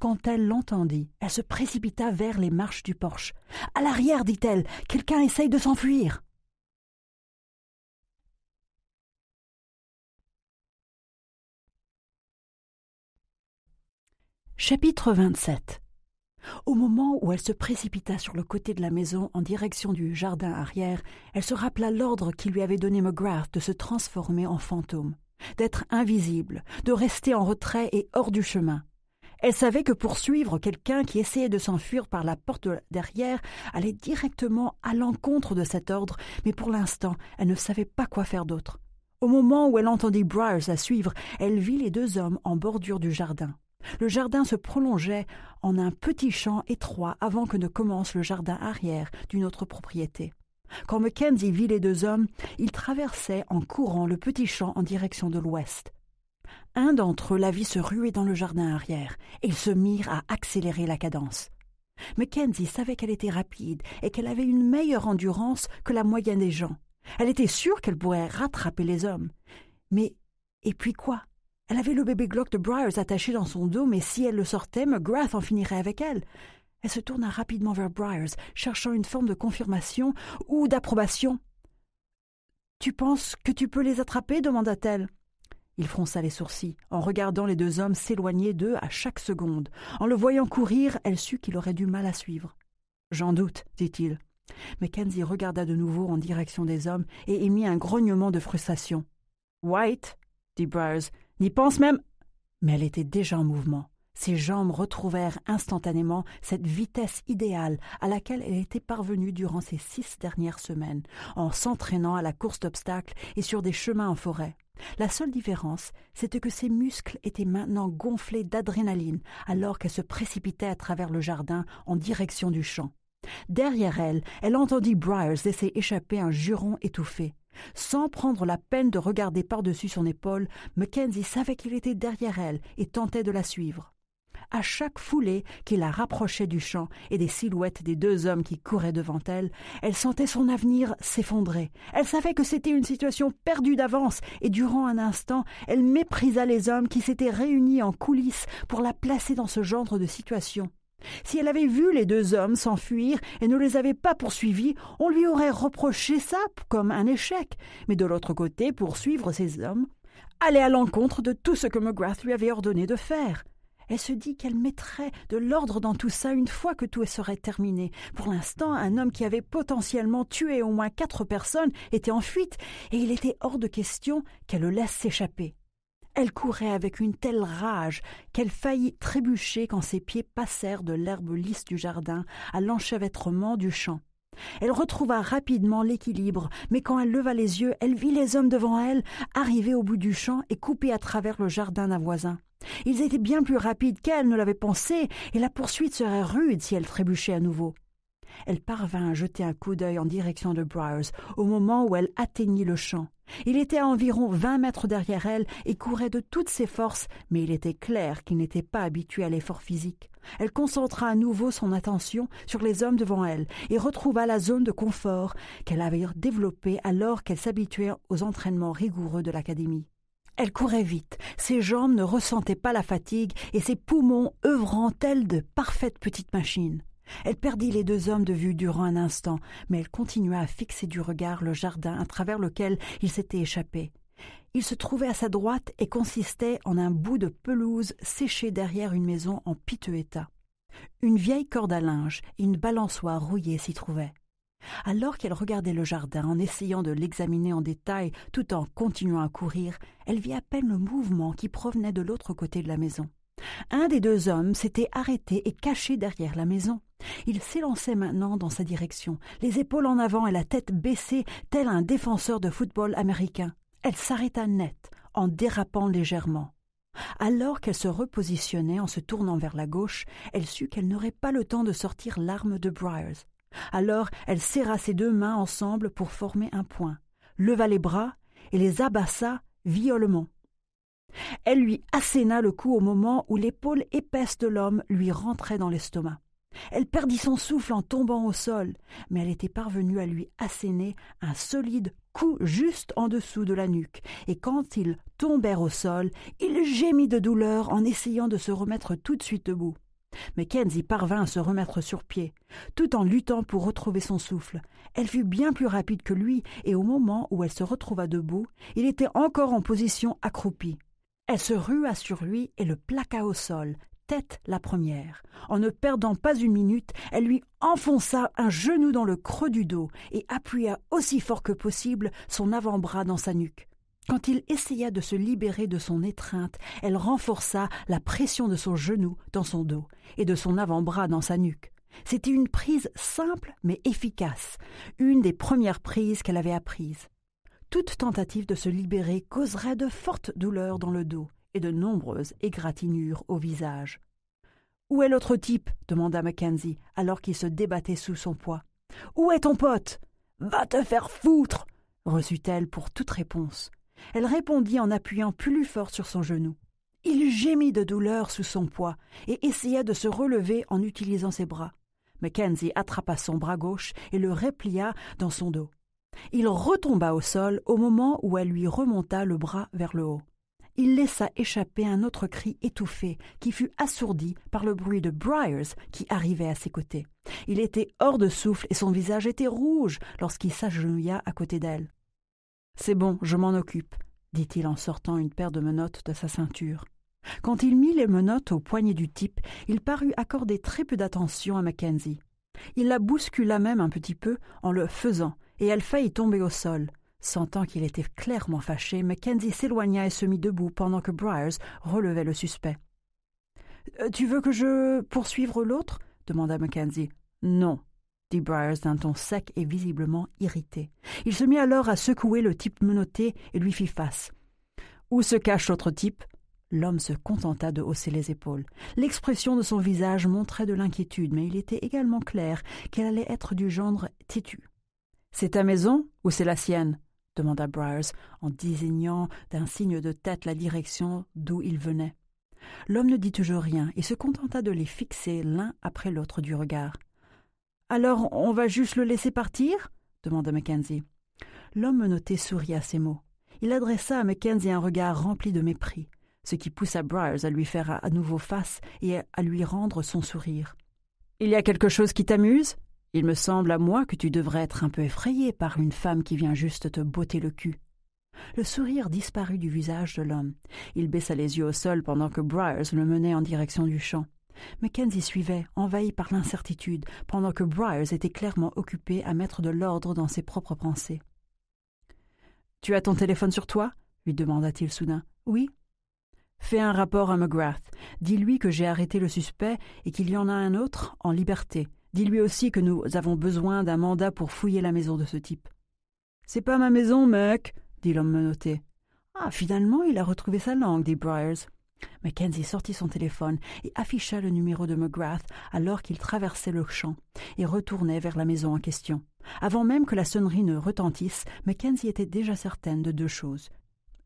Quand elle l'entendit, elle se précipita vers les marches du porche. À l'arrière, dit-elle, quelqu'un essaye de s'enfuir. Chapitre 27 Au moment où elle se précipita sur le côté de la maison en direction du jardin arrière, elle se rappela l'ordre qui lui avait donné McGrath de se transformer en fantôme, d'être invisible, de rester en retrait et hors du chemin. Elle savait que poursuivre quelqu'un qui essayait de s'enfuir par la porte derrière allait directement à l'encontre de cet ordre, mais pour l'instant, elle ne savait pas quoi faire d'autre. Au moment où elle entendit Bryce la suivre, elle vit les deux hommes en bordure du jardin. Le jardin se prolongeait en un petit champ étroit avant que ne commence le jardin arrière d'une autre propriété. Quand Mackenzie vit les deux hommes, ils traversaient en courant le petit champ en direction de l'ouest. Un d'entre eux la vit se ruer dans le jardin arrière, et ils se mirent à accélérer la cadence. Mackenzie savait qu'elle était rapide et qu'elle avait une meilleure endurance que la moyenne des gens. Elle était sûre qu'elle pourrait rattraper les hommes. Mais et puis quoi elle avait le bébé Glock de Briars attaché dans son dos, mais si elle le sortait, McGrath en finirait avec elle. Elle se tourna rapidement vers Briars, cherchant une forme de confirmation ou d'approbation. Tu penses que tu peux les attraper demanda-t-elle. Il fronça les sourcils, en regardant les deux hommes s'éloigner d'eux à chaque seconde. En le voyant courir, elle sut qu'il aurait du mal à suivre. J'en doute, dit-il. Mackenzie regarda de nouveau en direction des hommes et émit un grognement de frustration. White, dit Briars, n'y pense même. Mais elle était déjà en mouvement. Ses jambes retrouvèrent instantanément cette vitesse idéale à laquelle elle était parvenue durant ces six dernières semaines, en s'entraînant à la course d'obstacles et sur des chemins en forêt. La seule différence, c'était que ses muscles étaient maintenant gonflés d'adrénaline alors qu'elle se précipitait à travers le jardin en direction du champ. Derrière elle, elle entendit Briars laisser échapper un juron étouffé. Sans prendre la peine de regarder par-dessus son épaule, Mackenzie savait qu'il était derrière elle et tentait de la suivre. À chaque foulée qui la rapprochait du champ et des silhouettes des deux hommes qui couraient devant elle, elle sentait son avenir s'effondrer. Elle savait que c'était une situation perdue d'avance et durant un instant, elle méprisa les hommes qui s'étaient réunis en coulisses pour la placer dans ce genre de situation. Si elle avait vu les deux hommes s'enfuir et ne les avait pas poursuivis, on lui aurait reproché ça comme un échec. Mais de l'autre côté, poursuivre ces hommes allait à l'encontre de tout ce que McGrath lui avait ordonné de faire. Elle se dit qu'elle mettrait de l'ordre dans tout ça une fois que tout serait terminé. Pour l'instant, un homme qui avait potentiellement tué au moins quatre personnes était en fuite, et il était hors de question qu'elle le laisse s'échapper. Elle courait avec une telle rage qu'elle faillit trébucher quand ses pieds passèrent de l'herbe lisse du jardin à l'enchevêtrement du champ. Elle retrouva rapidement l'équilibre, mais quand elle leva les yeux, elle vit les hommes devant elle arriver au bout du champ et couper à travers le jardin d'un voisin. Ils étaient bien plus rapides qu'elle ne l'avait pensé, et la poursuite serait rude si elle trébuchait à nouveau. Elle parvint à jeter un coup d'œil en direction de Briars au moment où elle atteignit le champ. Il était à environ vingt mètres derrière elle et courait de toutes ses forces, mais il était clair qu'il n'était pas habitué à l'effort physique. Elle concentra à nouveau son attention sur les hommes devant elle et retrouva la zone de confort qu'elle avait développée alors qu'elle s'habituait aux entraînements rigoureux de l'académie. Elle courait vite, ses jambes ne ressentaient pas la fatigue et ses poumons œuvrant tels de parfaites petites machines. Elle perdit les deux hommes de vue durant un instant, mais elle continua à fixer du regard le jardin à travers lequel ils s'étaient échappés. Il se trouvait à sa droite et consistait en un bout de pelouse séché derrière une maison en piteux état. Une vieille corde à linge et une balançoire rouillée s'y trouvaient. Alors qu'elle regardait le jardin en essayant de l'examiner en détail tout en continuant à courir, elle vit à peine le mouvement qui provenait de l'autre côté de la maison. Un des deux hommes s'était arrêté et caché derrière la maison. Il s'élançait maintenant dans sa direction, les épaules en avant et la tête baissée, tel un défenseur de football américain. Elle s'arrêta net, en dérapant légèrement. Alors qu'elle se repositionnait en se tournant vers la gauche, elle sut qu'elle n'aurait pas le temps de sortir l'arme de Briars. Alors elle serra ses deux mains ensemble pour former un point, leva les bras et les abassa violemment. Elle lui asséna le coup au moment où l'épaule épaisse de l'homme lui rentrait dans l'estomac. Elle perdit son souffle en tombant au sol, mais elle était parvenue à lui asséner un solide coup juste en dessous de la nuque, et quand ils tombèrent au sol, il gémit de douleur en essayant de se remettre tout de suite debout. Mais Kenzie parvint à se remettre sur pied, tout en luttant pour retrouver son souffle. Elle fut bien plus rapide que lui, et au moment où elle se retrouva debout, il était encore en position accroupie. Elle se rua sur lui et le plaqua au sol, tête la première. En ne perdant pas une minute, elle lui enfonça un genou dans le creux du dos et appuya aussi fort que possible son avant-bras dans sa nuque. Quand il essaya de se libérer de son étreinte, elle renforça la pression de son genou dans son dos et de son avant-bras dans sa nuque. C'était une prise simple mais efficace, une des premières prises qu'elle avait apprises. Toute tentative de se libérer causerait de fortes douleurs dans le dos, et de nombreuses égratignures au visage. Où est l'autre type demanda Mackenzie, alors qu'il se débattait sous son poids. Où est ton pote Va te faire foutre reçut-elle pour toute réponse. Elle répondit en appuyant plus fort sur son genou. Il gémit de douleur sous son poids et essaya de se relever en utilisant ses bras. Mackenzie attrapa son bras gauche et le replia dans son dos. Il retomba au sol au moment où elle lui remonta le bras vers le haut il laissa échapper un autre cri étouffé qui fut assourdi par le bruit de Briars qui arrivait à ses côtés. Il était hors de souffle et son visage était rouge lorsqu'il s'agenouilla à côté d'elle. C'est bon, je m'en occupe, dit-il en sortant une paire de menottes de sa ceinture. Quand il mit les menottes au poignet du type, il parut accorder très peu d'attention à Mackenzie. Il la bouscula même un petit peu en le faisant, et elle faillit tomber au sol. Sentant qu'il était clairement fâché, Mackenzie s'éloigna et se mit debout pendant que Briars relevait le suspect. Euh, tu veux que je poursuivre l'autre demanda Mackenzie. Non, dit Briars d'un ton sec et visiblement irrité. Il se mit alors à secouer le type menotté et lui fit face. Où se cache l'autre type L'homme se contenta de hausser les épaules. L'expression de son visage montrait de l'inquiétude, mais il était également clair qu'elle allait être du genre têtu. C'est ta maison ou c'est la sienne demanda Briars en désignant d'un signe de tête la direction d'où il venait. L'homme ne dit toujours rien et se contenta de les fixer l'un après l'autre du regard. Alors on va juste le laisser partir demanda Mackenzie. L'homme noté sourit à ces mots. Il adressa à Mackenzie un regard rempli de mépris, ce qui poussa Briars à lui faire à nouveau face et à lui rendre son sourire. Il y a quelque chose qui t'amuse il me semble à moi que tu devrais être un peu effrayé par une femme qui vient juste te botter le cul. Le sourire disparut du visage de l'homme. Il baissa les yeux au sol pendant que Bryers le menait en direction du champ. Mackenzie suivait, envahi par l'incertitude, pendant que Bryers était clairement occupé à mettre de l'ordre dans ses propres pensées. Tu as ton téléphone sur toi lui demanda-t-il soudain. Oui. Fais un rapport à McGrath. Dis-lui que j'ai arrêté le suspect et qu'il y en a un autre en liberté, Dis-lui aussi que nous avons besoin d'un mandat pour fouiller la maison de ce type. C'est pas ma maison, mec, dit l'homme menotté. Ah, finalement, il a retrouvé sa langue, dit Briars. Mackenzie sortit son téléphone et afficha le numéro de McGrath alors qu'il traversait le champ et retournait vers la maison en question. Avant même que la sonnerie ne retentisse, Mackenzie était déjà certaine de deux choses.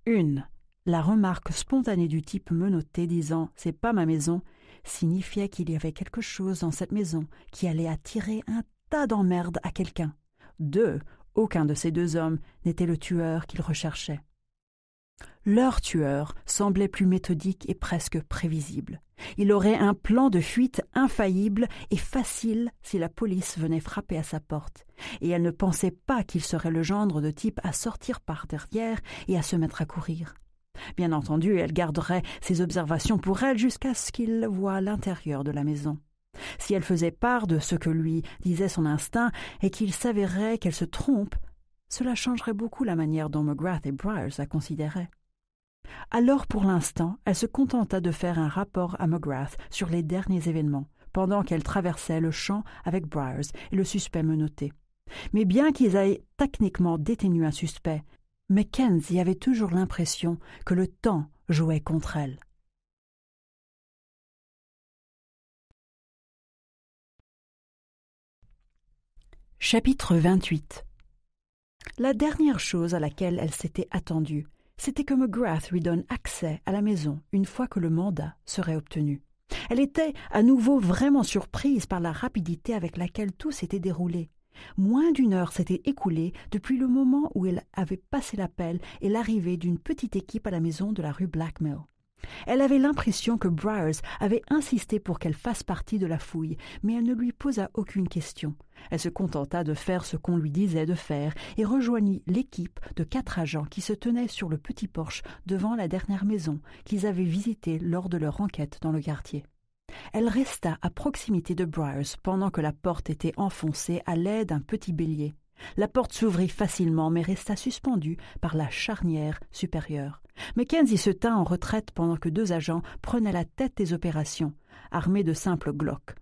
Une, la remarque spontanée du type menotté disant C'est pas ma maison signifiait qu'il y avait quelque chose dans cette maison qui allait attirer un tas d'emmerdes à quelqu'un. Deux, aucun de ces deux hommes n'était le tueur qu'ils recherchaient. Leur tueur semblait plus méthodique et presque prévisible. Il aurait un plan de fuite infaillible et facile si la police venait frapper à sa porte, et elle ne pensait pas qu'il serait le gendre de type à sortir par derrière et à se mettre à courir. Bien entendu, elle garderait ses observations pour elle jusqu'à ce qu'il voie l'intérieur de la maison. Si elle faisait part de ce que lui disait son instinct et qu'il s'avérait qu'elle se trompe, cela changerait beaucoup la manière dont McGrath et Bryers la considéraient. Alors pour l'instant, elle se contenta de faire un rapport à McGrath sur les derniers événements, pendant qu'elle traversait le champ avec Bryers et le suspect menotté. Mais bien qu'ils aient techniquement détenu un suspect, mais Kenzie avait toujours l'impression que le temps jouait contre elle. Chapitre 28 La dernière chose à laquelle elle s'était attendue, c'était que McGrath lui donne accès à la maison une fois que le mandat serait obtenu. Elle était à nouveau vraiment surprise par la rapidité avec laquelle tout s'était déroulé. Moins d'une heure s'était écoulée depuis le moment où elle avait passé l'appel et l'arrivée d'une petite équipe à la maison de la rue Blackmill. Elle avait l'impression que Briars avait insisté pour qu'elle fasse partie de la fouille, mais elle ne lui posa aucune question. Elle se contenta de faire ce qu'on lui disait de faire et rejoignit l'équipe de quatre agents qui se tenaient sur le petit porche devant la dernière maison qu'ils avaient visitée lors de leur enquête dans le quartier. Elle resta à proximité de Briars pendant que la porte était enfoncée à l'aide d'un petit bélier. La porte s'ouvrit facilement, mais resta suspendue par la charnière supérieure. Mackenzie se tint en retraite pendant que deux agents prenaient la tête des opérations, armés de simples glocks.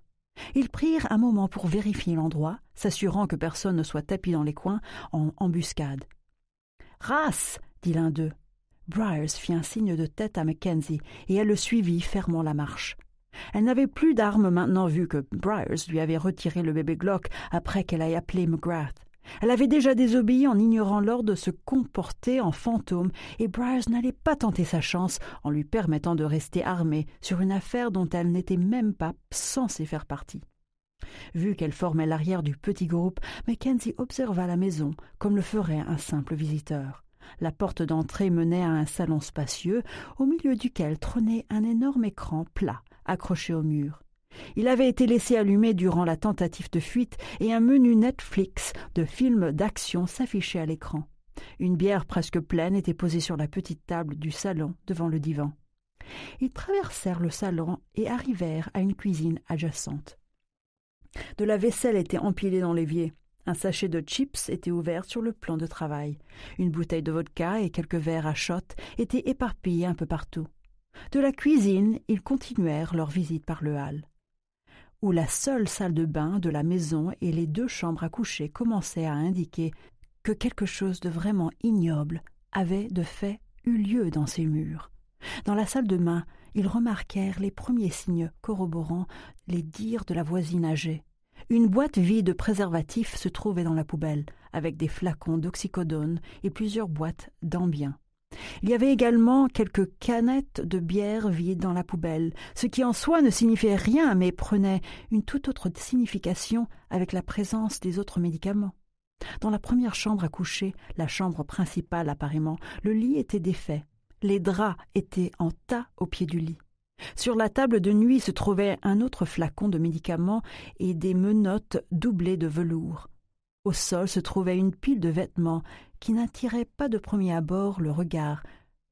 Ils prirent un moment pour vérifier l'endroit, s'assurant que personne ne soit tapis dans les coins en embuscade. Race dit l'un d'eux. Bryers fit un signe de tête à Mackenzie et elle le suivit, fermant la marche. Elle n'avait plus d'armes maintenant vu que Briars lui avait retiré le bébé Glock après qu'elle ait appelé McGrath. Elle avait déjà désobéi en ignorant l'ordre de se comporter en fantôme, et Briars n'allait pas tenter sa chance en lui permettant de rester armée sur une affaire dont elle n'était même pas censée faire partie. Vu qu'elle formait l'arrière du petit groupe, Mackenzie observa la maison comme le ferait un simple visiteur. La porte d'entrée menait à un salon spacieux, au milieu duquel trônait un énorme écran plat accroché au mur. Il avait été laissé allumer durant la tentative de fuite et un menu Netflix de films d'action s'affichait à l'écran. Une bière presque pleine était posée sur la petite table du salon devant le divan. Ils traversèrent le salon et arrivèrent à une cuisine adjacente. De la vaisselle était empilée dans l'évier. Un sachet de chips était ouvert sur le plan de travail. Une bouteille de vodka et quelques verres à shot étaient éparpillés un peu partout. De la cuisine, ils continuèrent leur visite par le hall, où la seule salle de bain de la maison et les deux chambres à coucher commençaient à indiquer que quelque chose de vraiment ignoble avait de fait eu lieu dans ces murs. Dans la salle de bain, ils remarquèrent les premiers signes corroborant les dires de la voisine âgée. Une boîte vide de préservatifs se trouvait dans la poubelle, avec des flacons d'oxycodone et plusieurs boîtes d'ambien. Il y avait également quelques canettes de bière vides dans la poubelle, ce qui en soi ne signifiait rien, mais prenait une toute autre signification avec la présence des autres médicaments. Dans la première chambre à coucher, la chambre principale apparemment, le lit était défait, les draps étaient en tas au pied du lit. Sur la table de nuit se trouvait un autre flacon de médicaments et des menottes doublées de velours. Au sol se trouvait une pile de vêtements qui n'attirait pas de premier abord le regard,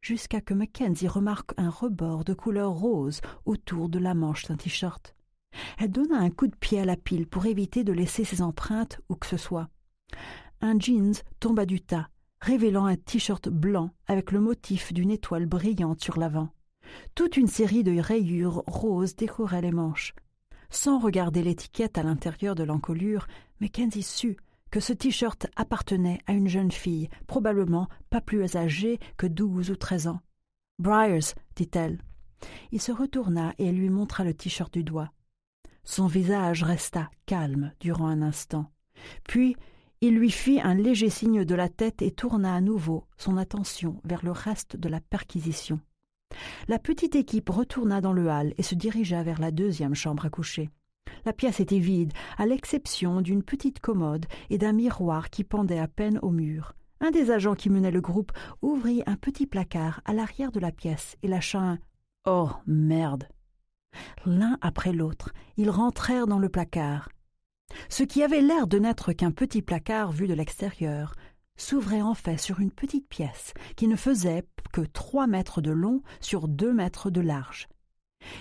jusqu'à que Mackenzie remarque un rebord de couleur rose autour de la manche d'un t-shirt. Elle donna un coup de pied à la pile pour éviter de laisser ses empreintes où que ce soit. Un jeans tomba du tas, révélant un t-shirt blanc avec le motif d'une étoile brillante sur l'avant. Toute une série de rayures roses décoraient les manches. Sans regarder l'étiquette à l'intérieur de l'encolure, Mackenzie sut que ce t-shirt appartenait à une jeune fille, probablement pas plus âgée que douze ou treize ans. Briars, dit-elle. Il se retourna et lui montra le t-shirt du doigt. Son visage resta calme durant un instant. Puis il lui fit un léger signe de la tête et tourna à nouveau son attention vers le reste de la perquisition. La petite équipe retourna dans le hall et se dirigea vers la deuxième chambre à coucher. La pièce était vide, à l'exception d'une petite commode et d'un miroir qui pendait à peine au mur. Un des agents qui menait le groupe ouvrit un petit placard à l'arrière de la pièce et lâcha un Oh merde L'un après l'autre, ils rentrèrent dans le placard. Ce qui avait l'air de n'être qu'un petit placard vu de l'extérieur s'ouvrait en fait sur une petite pièce qui ne faisait que trois mètres de long sur deux mètres de large.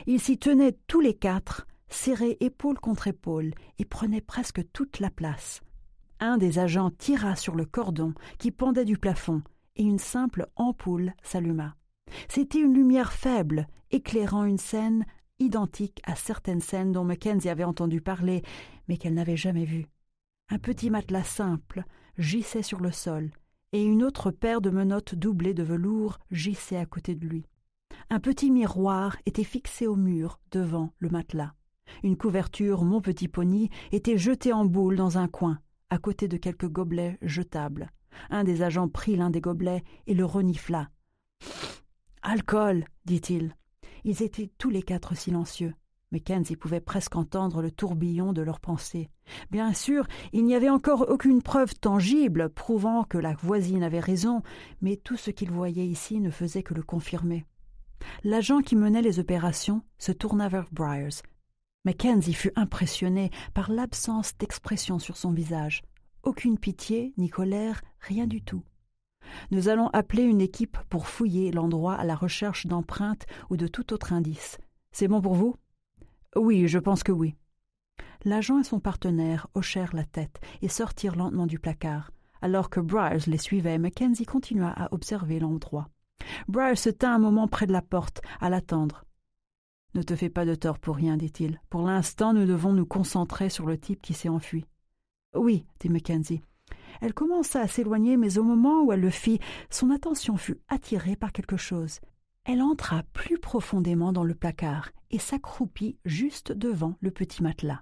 Ils s'y tenaient tous les quatre, serré épaule contre épaule et prenait presque toute la place. Un des agents tira sur le cordon qui pendait du plafond, et une simple ampoule s'alluma. C'était une lumière faible, éclairant une scène identique à certaines scènes dont Mackenzie avait entendu parler, mais qu'elle n'avait jamais vues. Un petit matelas simple gissait sur le sol, et une autre paire de menottes doublées de velours gissait à côté de lui. Un petit miroir était fixé au mur devant le matelas. Une couverture Mon Petit Pony était jetée en boule dans un coin, à côté de quelques gobelets jetables. Un des agents prit l'un des gobelets et le renifla. Alcool, dit-il. Ils étaient tous les quatre silencieux, mais pouvait presque entendre le tourbillon de leurs pensées. Bien sûr, il n'y avait encore aucune preuve tangible prouvant que la voisine avait raison, mais tout ce qu'il voyait ici ne faisait que le confirmer. L'agent qui menait les opérations se tourna vers Briars, Mackenzie fut impressionné par l'absence d'expression sur son visage. Aucune pitié, ni colère, rien du tout. Nous allons appeler une équipe pour fouiller l'endroit à la recherche d'empreintes ou de tout autre indice. C'est bon pour vous Oui, je pense que oui. L'agent et son partenaire hochèrent la tête et sortirent lentement du placard. Alors que Bryce les suivait, Mackenzie continua à observer l'endroit. Bryce se tint un moment près de la porte, à l'attendre. Ne te fais pas de tort pour rien, dit-il. Pour l'instant, nous devons nous concentrer sur le type qui s'est enfui. Oui, dit Mackenzie. Elle commença à s'éloigner, mais au moment où elle le fit, son attention fut attirée par quelque chose. Elle entra plus profondément dans le placard et s'accroupit juste devant le petit matelas.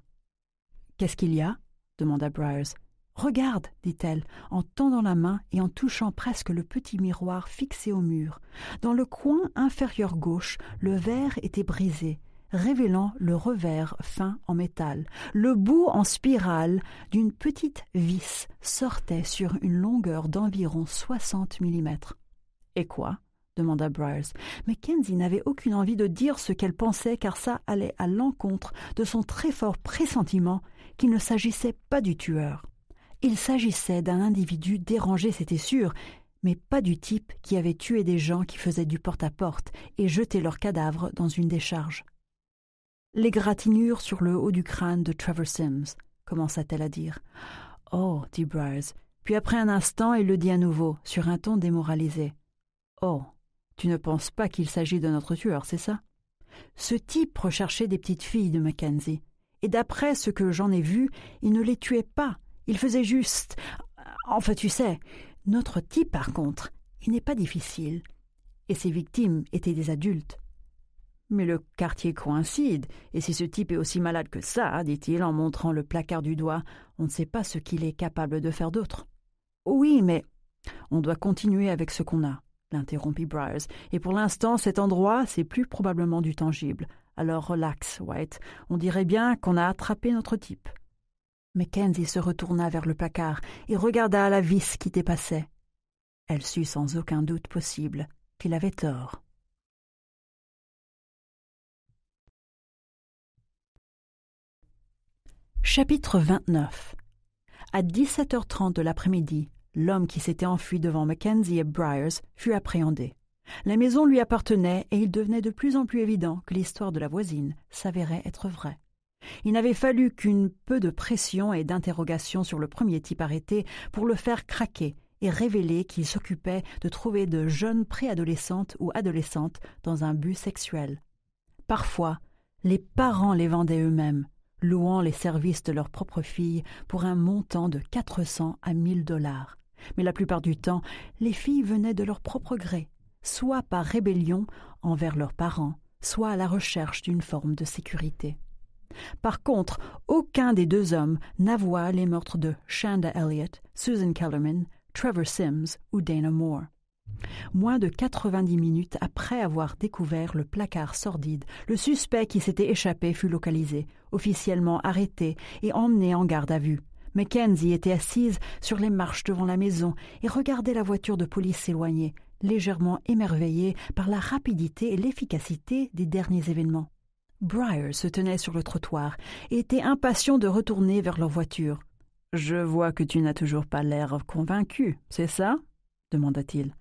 Qu'est-ce qu'il y a demanda Briars. Regarde, dit-elle, en tendant la main et en touchant presque le petit miroir fixé au mur. Dans le coin inférieur gauche, le verre était brisé, révélant le revers fin en métal. Le bout en spirale d'une petite vis sortait sur une longueur d'environ 60 millimètres. Et quoi demanda Mais Kenzie n'avait aucune envie de dire ce qu'elle pensait car ça allait à l'encontre de son très fort pressentiment qu'il ne s'agissait pas du tueur. Il s'agissait d'un individu dérangé, c'était sûr, mais pas du type qui avait tué des gens qui faisaient du porte-à-porte et jeté leurs cadavres dans une décharge. Les gratinures sur le haut du crâne de Trevor Sims, commença-t-elle à dire. Oh, dit Bryce, puis après un instant, il le dit à nouveau, sur un ton démoralisé. Oh, tu ne penses pas qu'il s'agit de notre tueur, c'est ça Ce type recherchait des petites filles de Mackenzie, et d'après ce que j'en ai vu, il ne les tuait pas, il faisait juste. Euh, enfin, tu sais, notre type, par contre, il n'est pas difficile. Et ses victimes étaient des adultes. Mais le quartier coïncide, et si ce type est aussi malade que ça, dit-il en montrant le placard du doigt, on ne sait pas ce qu'il est capable de faire d'autre. Oui, mais on doit continuer avec ce qu'on a, l'interrompit Bryars, et pour l'instant, cet endroit, c'est plus probablement du tangible. Alors relax, White, on dirait bien qu'on a attrapé notre type. Mackenzie se retourna vers le placard et regarda la vis qui dépassait. Elle sut sans aucun doute possible qu'il avait tort. Chapitre 29 À 17h30 de l'après-midi, l'homme qui s'était enfui devant Mackenzie et Briars fut appréhendé. La maison lui appartenait et il devenait de plus en plus évident que l'histoire de la voisine s'avérait être vraie. Il n'avait fallu qu'une peu de pression et d'interrogation sur le premier type arrêté pour le faire craquer et révéler qu'il s'occupait de trouver de jeunes préadolescentes ou adolescentes dans un but sexuel. Parfois, les parents les vendaient eux-mêmes, louant les services de leurs propres filles pour un montant de 400 à 1000 dollars. Mais la plupart du temps, les filles venaient de leur propre gré, soit par rébellion envers leurs parents, soit à la recherche d'une forme de sécurité. Par contre, aucun des deux hommes n'avoua les meurtres de Shanda Elliott, Susan Kellerman, Trevor Sims ou Dana Moore. Moins de 90 minutes après avoir découvert le placard sordide, le suspect qui s'était échappé fut localisé, officiellement arrêté et emmené en garde à vue. Mackenzie était assise sur les marches devant la maison et regardait la voiture de police s'éloigner, légèrement émerveillée par la rapidité et l'efficacité des derniers événements. Briar se tenait sur le trottoir et était impatient de retourner vers leur voiture. Je vois que tu n'as toujours pas l'air convaincu, c'est ça demanda-t-il.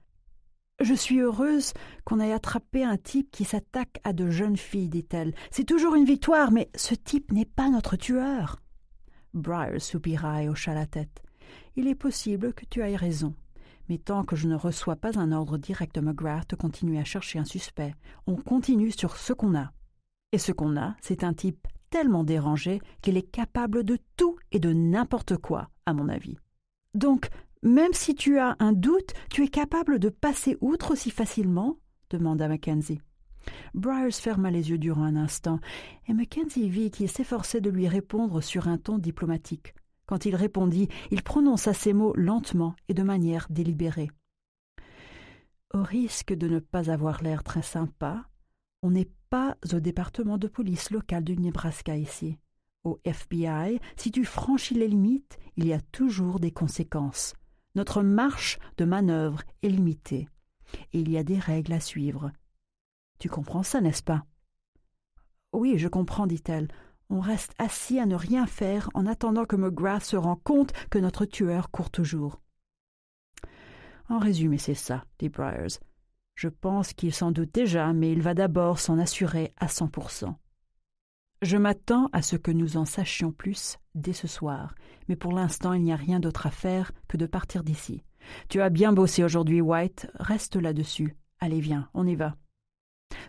Je suis heureuse qu'on ait attrapé un type qui s'attaque à de jeunes filles, dit-elle. C'est toujours une victoire, mais ce type n'est pas notre tueur. Briar soupira et hocha la tête. Il est possible que tu aies raison. Mais tant que je ne reçois pas un ordre direct de McGrath de à chercher un suspect, on continue sur ce qu'on a. Et ce qu'on a, c'est un type tellement dérangé qu'il est capable de tout et de n'importe quoi, à mon avis. Donc, même si tu as un doute, tu es capable de passer outre aussi facilement demanda Mackenzie. Bryers ferma les yeux durant un instant, et Mackenzie vit qu'il s'efforçait de lui répondre sur un ton diplomatique. Quand il répondit, il prononça ces mots lentement et de manière délibérée. Au risque de ne pas avoir l'air très sympa, on n'est pas au département de police local du Nebraska ici. Au FBI, si tu franchis les limites, il y a toujours des conséquences. Notre marche de manœuvre est limitée. Et il y a des règles à suivre. Tu comprends ça, n'est-ce pas Oui, je comprends, dit-elle. On reste assis à ne rien faire en attendant que McGrath se rende compte que notre tueur court toujours. En résumé, c'est ça, dit je pense qu'il s'en doute déjà, mais il va d'abord s'en assurer à cent cent. »« Je m'attends à ce que nous en sachions plus dès ce soir, mais pour l'instant il n'y a rien d'autre à faire que de partir d'ici. Tu as bien bossé aujourd'hui, White, reste là-dessus. Allez, viens, on y va.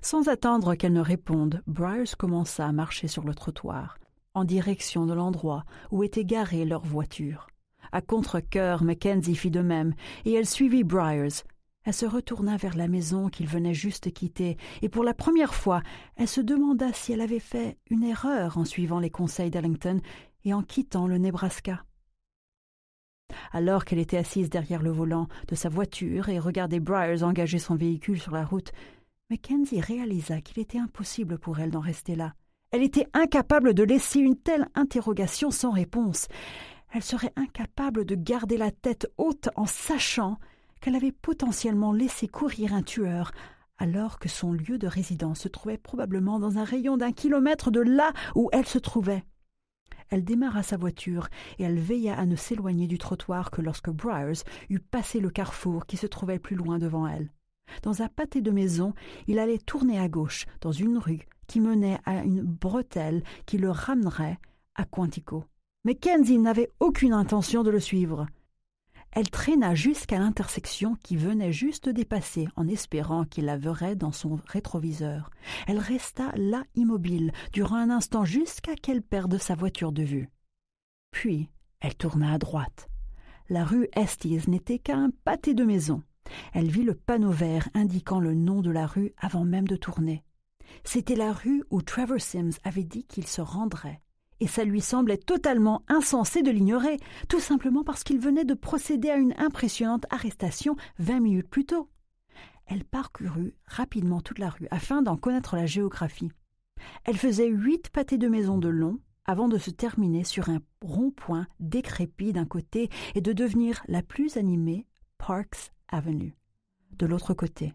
Sans attendre qu'elle ne réponde, Bryers commença à marcher sur le trottoir, en direction de l'endroit où était garée leur voiture. À contre-cœur, Mackenzie fit de même, et elle suivit Briars, elle se retourna vers la maison qu'il venait juste quitter, et pour la première fois, elle se demanda si elle avait fait une erreur en suivant les conseils d'Ellington et en quittant le Nebraska. Alors qu'elle était assise derrière le volant de sa voiture et regardait Briars engager son véhicule sur la route, Mackenzie réalisa qu'il était impossible pour elle d'en rester là. Elle était incapable de laisser une telle interrogation sans réponse. Elle serait incapable de garder la tête haute en sachant qu'elle avait potentiellement laissé courir un tueur, alors que son lieu de résidence se trouvait probablement dans un rayon d'un kilomètre de là où elle se trouvait. Elle démarra sa voiture et elle veilla à ne s'éloigner du trottoir que lorsque Briars eut passé le carrefour qui se trouvait plus loin devant elle. Dans un pâté de maison, il allait tourner à gauche dans une rue qui menait à une bretelle qui le ramènerait à Quantico. Mais Kenzie n'avait aucune intention de le suivre. Elle traîna jusqu'à l'intersection qui venait juste dépasser, en espérant qu'il la verrait dans son rétroviseur. Elle resta là immobile, durant un instant jusqu'à qu'elle perde sa voiture de vue. Puis elle tourna à droite. La rue Estes n'était qu'un pâté de maison. Elle vit le panneau vert indiquant le nom de la rue avant même de tourner. C'était la rue où Trevor Sims avait dit qu'il se rendrait. Et ça lui semblait totalement insensé de l'ignorer, tout simplement parce qu'il venait de procéder à une impressionnante arrestation vingt minutes plus tôt. Elle parcourut rapidement toute la rue afin d'en connaître la géographie. Elle faisait huit pâtés de maison de long avant de se terminer sur un rond-point décrépit d'un côté et de devenir la plus animée Parks Avenue de l'autre côté.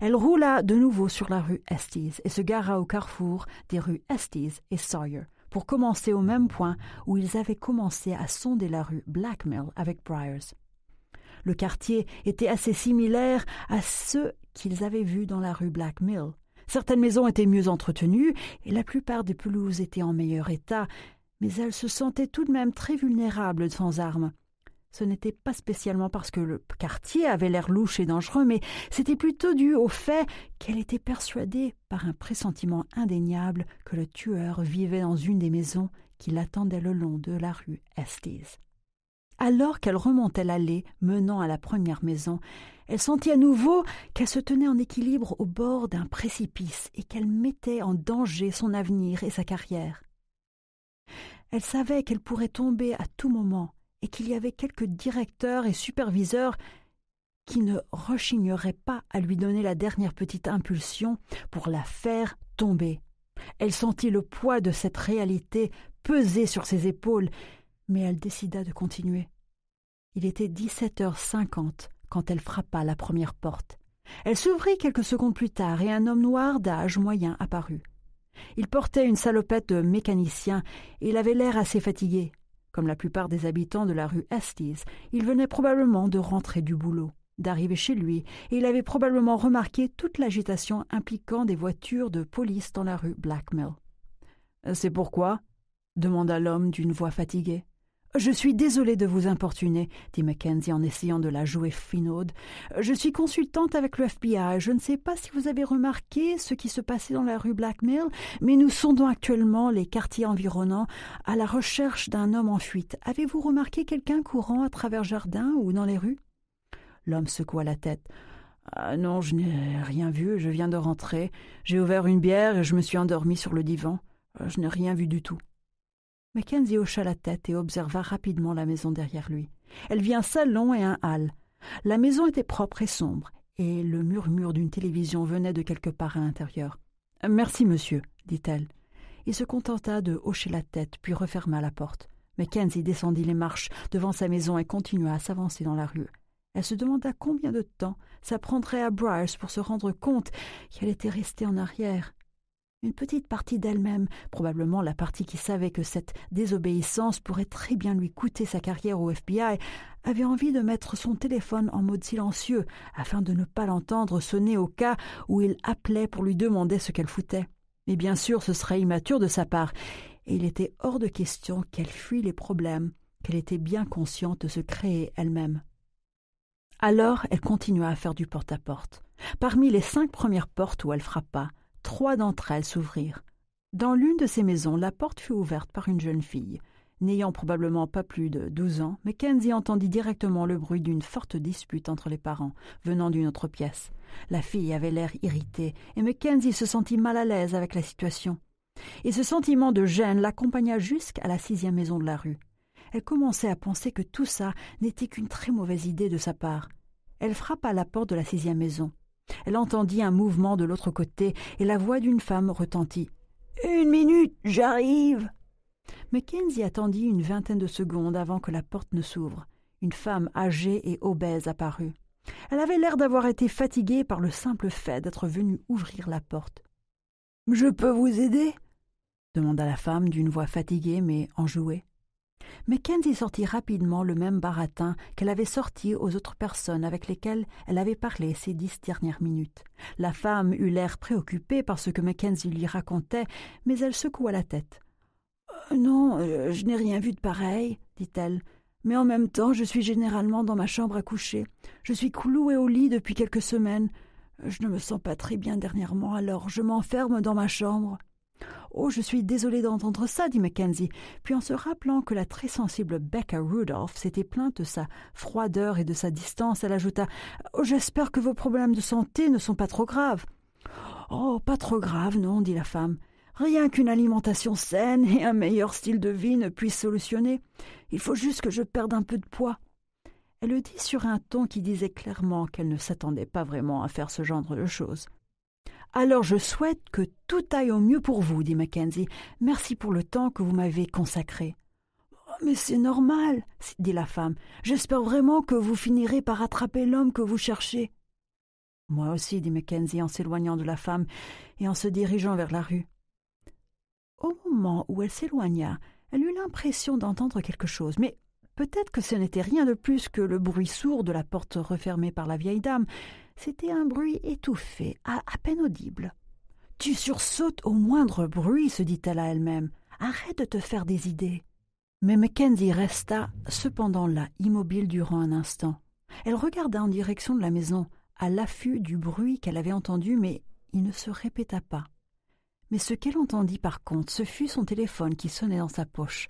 Elle roula de nouveau sur la rue Estes et se gara au carrefour des rues Estes et Sawyer, pour commencer au même point où ils avaient commencé à sonder la rue Blackmill avec Briars. Le quartier était assez similaire à ceux qu'ils avaient vus dans la rue Blackmill. Certaines maisons étaient mieux entretenues et la plupart des pelouses étaient en meilleur état, mais elles se sentaient tout de même très vulnérables sans armes. Ce n'était pas spécialement parce que le quartier avait l'air louche et dangereux, mais c'était plutôt dû au fait qu'elle était persuadée, par un pressentiment indéniable, que le tueur vivait dans une des maisons qui l'attendait le long de la rue Estes. Alors qu'elle remontait l'allée menant à la première maison, elle sentit à nouveau qu'elle se tenait en équilibre au bord d'un précipice et qu'elle mettait en danger son avenir et sa carrière. Elle savait qu'elle pourrait tomber à tout moment, et qu'il y avait quelques directeurs et superviseurs qui ne rechigneraient pas à lui donner la dernière petite impulsion pour la faire tomber. Elle sentit le poids de cette réalité peser sur ses épaules, mais elle décida de continuer. Il était dix-sept heures cinquante quand elle frappa la première porte. Elle s'ouvrit quelques secondes plus tard et un homme noir d'âge moyen apparut. Il portait une salopette de mécanicien et il avait l'air assez fatigué. Comme la plupart des habitants de la rue Estes, il venait probablement de rentrer du boulot, d'arriver chez lui, et il avait probablement remarqué toute l'agitation impliquant des voitures de police dans la rue Blackmill. C'est pourquoi demanda l'homme d'une voix fatiguée. Je suis désolée de vous importuner, dit Mackenzie en essayant de la jouer finaude. Je suis consultante avec le FBI. Je ne sais pas si vous avez remarqué ce qui se passait dans la rue Blackmill, mais nous sondons actuellement les quartiers environnants à la recherche d'un homme en fuite. Avez-vous remarqué quelqu'un courant à travers jardin ou dans les rues L'homme secoua la tête. Ah non, je n'ai rien vu. Je viens de rentrer. J'ai ouvert une bière et je me suis endormi sur le divan. Je n'ai rien vu du tout. Mackenzie hocha la tête et observa rapidement la maison derrière lui. Elle vit un salon et un hall. La maison était propre et sombre, et le murmure d'une télévision venait de quelque part à l'intérieur. Merci, monsieur, dit-elle. Il se contenta de hocher la tête, puis referma la porte. Mackenzie descendit les marches devant sa maison et continua à s'avancer dans la rue. Elle se demanda combien de temps ça prendrait à Bryce pour se rendre compte qu'elle était restée en arrière une petite partie d'elle-même, probablement la partie qui savait que cette désobéissance pourrait très bien lui coûter sa carrière au FBI, avait envie de mettre son téléphone en mode silencieux afin de ne pas l'entendre sonner au cas où il appelait pour lui demander ce qu'elle foutait. Mais bien sûr, ce serait immature de sa part, et il était hors de question qu'elle fuit les problèmes qu'elle était bien consciente de se créer elle-même. Alors elle continua à faire du porte-à-porte. -porte. Parmi les cinq premières portes où elle frappa, Trois d'entre elles s'ouvrirent. Dans l'une de ces maisons, la porte fut ouverte par une jeune fille, n'ayant probablement pas plus de douze ans, Mackenzie entendit directement le bruit d'une forte dispute entre les parents, venant d'une autre pièce. La fille avait l'air irritée, et Mackenzie se sentit mal à l'aise avec la situation. Et ce sentiment de gêne l'accompagna jusqu'à la sixième maison de la rue. Elle commençait à penser que tout ça n'était qu'une très mauvaise idée de sa part. Elle frappa à la porte de la sixième maison. Elle entendit un mouvement de l'autre côté, et la voix d'une femme retentit. Une minute, j'arrive. Mackenzie attendit une vingtaine de secondes avant que la porte ne s'ouvre. Une femme âgée et obèse apparut. Elle avait l'air d'avoir été fatiguée par le simple fait d'être venue ouvrir la porte. Je peux vous aider? demanda la femme d'une voix fatiguée mais enjouée. Mackenzie sortit rapidement le même baratin qu'elle avait sorti aux autres personnes avec lesquelles elle avait parlé ces dix dernières minutes. La femme eut l'air préoccupée par ce que Mackenzie lui racontait, mais elle secoua la tête. Euh, non, euh, je n'ai rien vu de pareil, dit-elle. Mais en même temps, je suis généralement dans ma chambre à coucher. Je suis clouée au lit depuis quelques semaines. Je ne me sens pas très bien dernièrement, alors je m'enferme dans ma chambre. Oh, je suis désolée d'entendre ça, dit Mackenzie, puis en se rappelant que la très sensible Becca Rudolph s'était plainte de sa froideur et de sa distance, elle ajouta oh, J'espère que vos problèmes de santé ne sont pas trop graves. Oh, pas trop graves, non, dit la femme. Rien qu'une alimentation saine et un meilleur style de vie ne puissent solutionner. Il faut juste que je perde un peu de poids. Elle le dit sur un ton qui disait clairement qu'elle ne s'attendait pas vraiment à faire ce genre de choses. Alors je souhaite que tout aille au mieux pour vous, dit Mackenzie. Merci pour le temps que vous m'avez consacré. Oh, mais c'est normal, dit la femme. J'espère vraiment que vous finirez par attraper l'homme que vous cherchez. Moi aussi, dit Mackenzie en s'éloignant de la femme et en se dirigeant vers la rue. Au moment où elle s'éloigna, elle eut l'impression d'entendre quelque chose, mais peut-être que ce n'était rien de plus que le bruit sourd de la porte refermée par la vieille dame, c'était un bruit étouffé, à, peine audible. Tu sursautes au moindre bruit, se dit-elle à elle-même. Arrête de te faire des idées. Mais Mackenzie resta cependant là, immobile durant un instant. Elle regarda en direction de la maison, à l'affût du bruit qu'elle avait entendu, mais il ne se répéta pas. Mais ce qu'elle entendit par contre, ce fut son téléphone qui sonnait dans sa poche.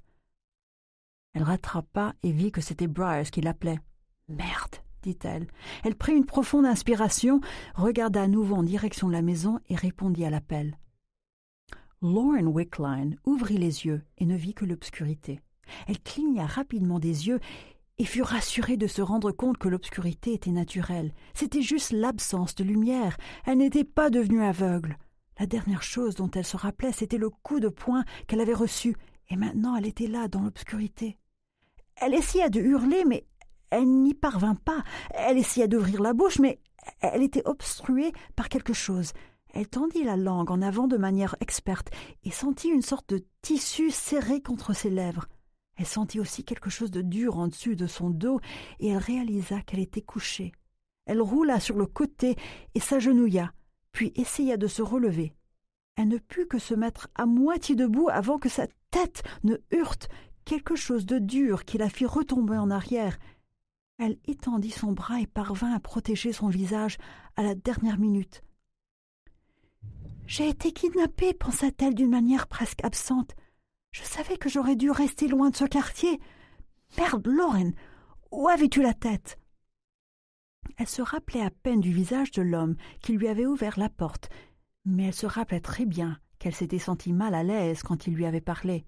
Elle rattrapa et vit que c'était Bryce qui l'appelait. Merde dit-elle. Elle prit une profonde inspiration, regarda à nouveau en direction de la maison et répondit à l'appel. Lauren Wickline ouvrit les yeux et ne vit que l'obscurité. Elle cligna rapidement des yeux et fut rassurée de se rendre compte que l'obscurité était naturelle. C'était juste l'absence de lumière. Elle n'était pas devenue aveugle. La dernière chose dont elle se rappelait, c'était le coup de poing qu'elle avait reçu, et maintenant elle était là, dans l'obscurité. Elle essaya de hurler, mais elle n'y parvint pas. Elle essaya d'ouvrir la bouche, mais elle était obstruée par quelque chose. Elle tendit la langue en avant de manière experte et sentit une sorte de tissu serré contre ses lèvres. Elle sentit aussi quelque chose de dur en dessus de son dos et elle réalisa qu'elle était couchée. Elle roula sur le côté et s'agenouilla, puis essaya de se relever. Elle ne put que se mettre à moitié debout avant que sa tête ne heurte quelque chose de dur qui la fit retomber en arrière elle étendit son bras et parvint à protéger son visage à la dernière minute. J'ai été kidnappée, pensa-t-elle d'une manière presque absente. Je savais que j'aurais dû rester loin de ce quartier. Merde, Lauren, où avais-tu la tête Elle se rappelait à peine du visage de l'homme qui lui avait ouvert la porte, mais elle se rappelait très bien qu'elle s'était sentie mal à l'aise quand il lui avait parlé.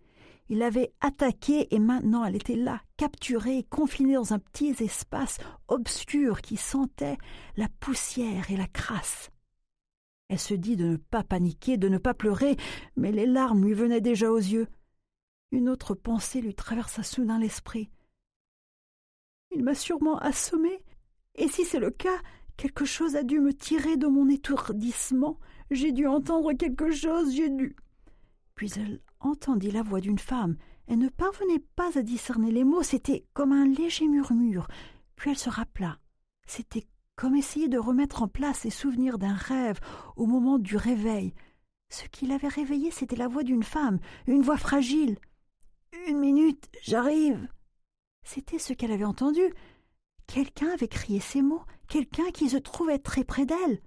Il l'avait attaquée et maintenant elle était là, capturée, et confinée dans un petit espace obscur qui sentait la poussière et la crasse. Elle se dit de ne pas paniquer, de ne pas pleurer, mais les larmes lui venaient déjà aux yeux. Une autre pensée lui traversa soudain l'esprit. Il m'a sûrement assommée, et si c'est le cas, quelque chose a dû me tirer de mon étourdissement, j'ai dû entendre quelque chose, j'ai dû. Puis elle entendit la voix d'une femme. Elle ne parvenait pas à discerner les mots, c'était comme un léger murmure. Puis elle se rappela. C'était comme essayer de remettre en place les souvenirs d'un rêve au moment du réveil. Ce qui l'avait réveillée, c'était la voix d'une femme, une voix fragile. Une minute, j'arrive. C'était ce qu'elle avait entendu. Quelqu'un avait crié ces mots, quelqu'un qui se trouvait très près d'elle.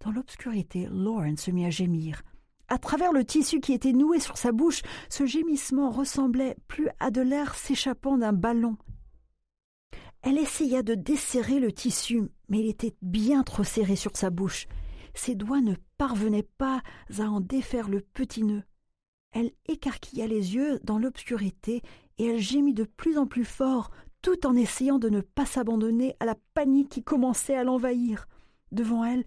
Dans l'obscurité, Lauren se mit à gémir. À travers le tissu qui était noué sur sa bouche, ce gémissement ressemblait plus à de l'air s'échappant d'un ballon. Elle essaya de desserrer le tissu, mais il était bien trop serré sur sa bouche. Ses doigts ne parvenaient pas à en défaire le petit nœud. Elle écarquilla les yeux dans l'obscurité et elle gémit de plus en plus fort, tout en essayant de ne pas s'abandonner à la panique qui commençait à l'envahir. Devant elle,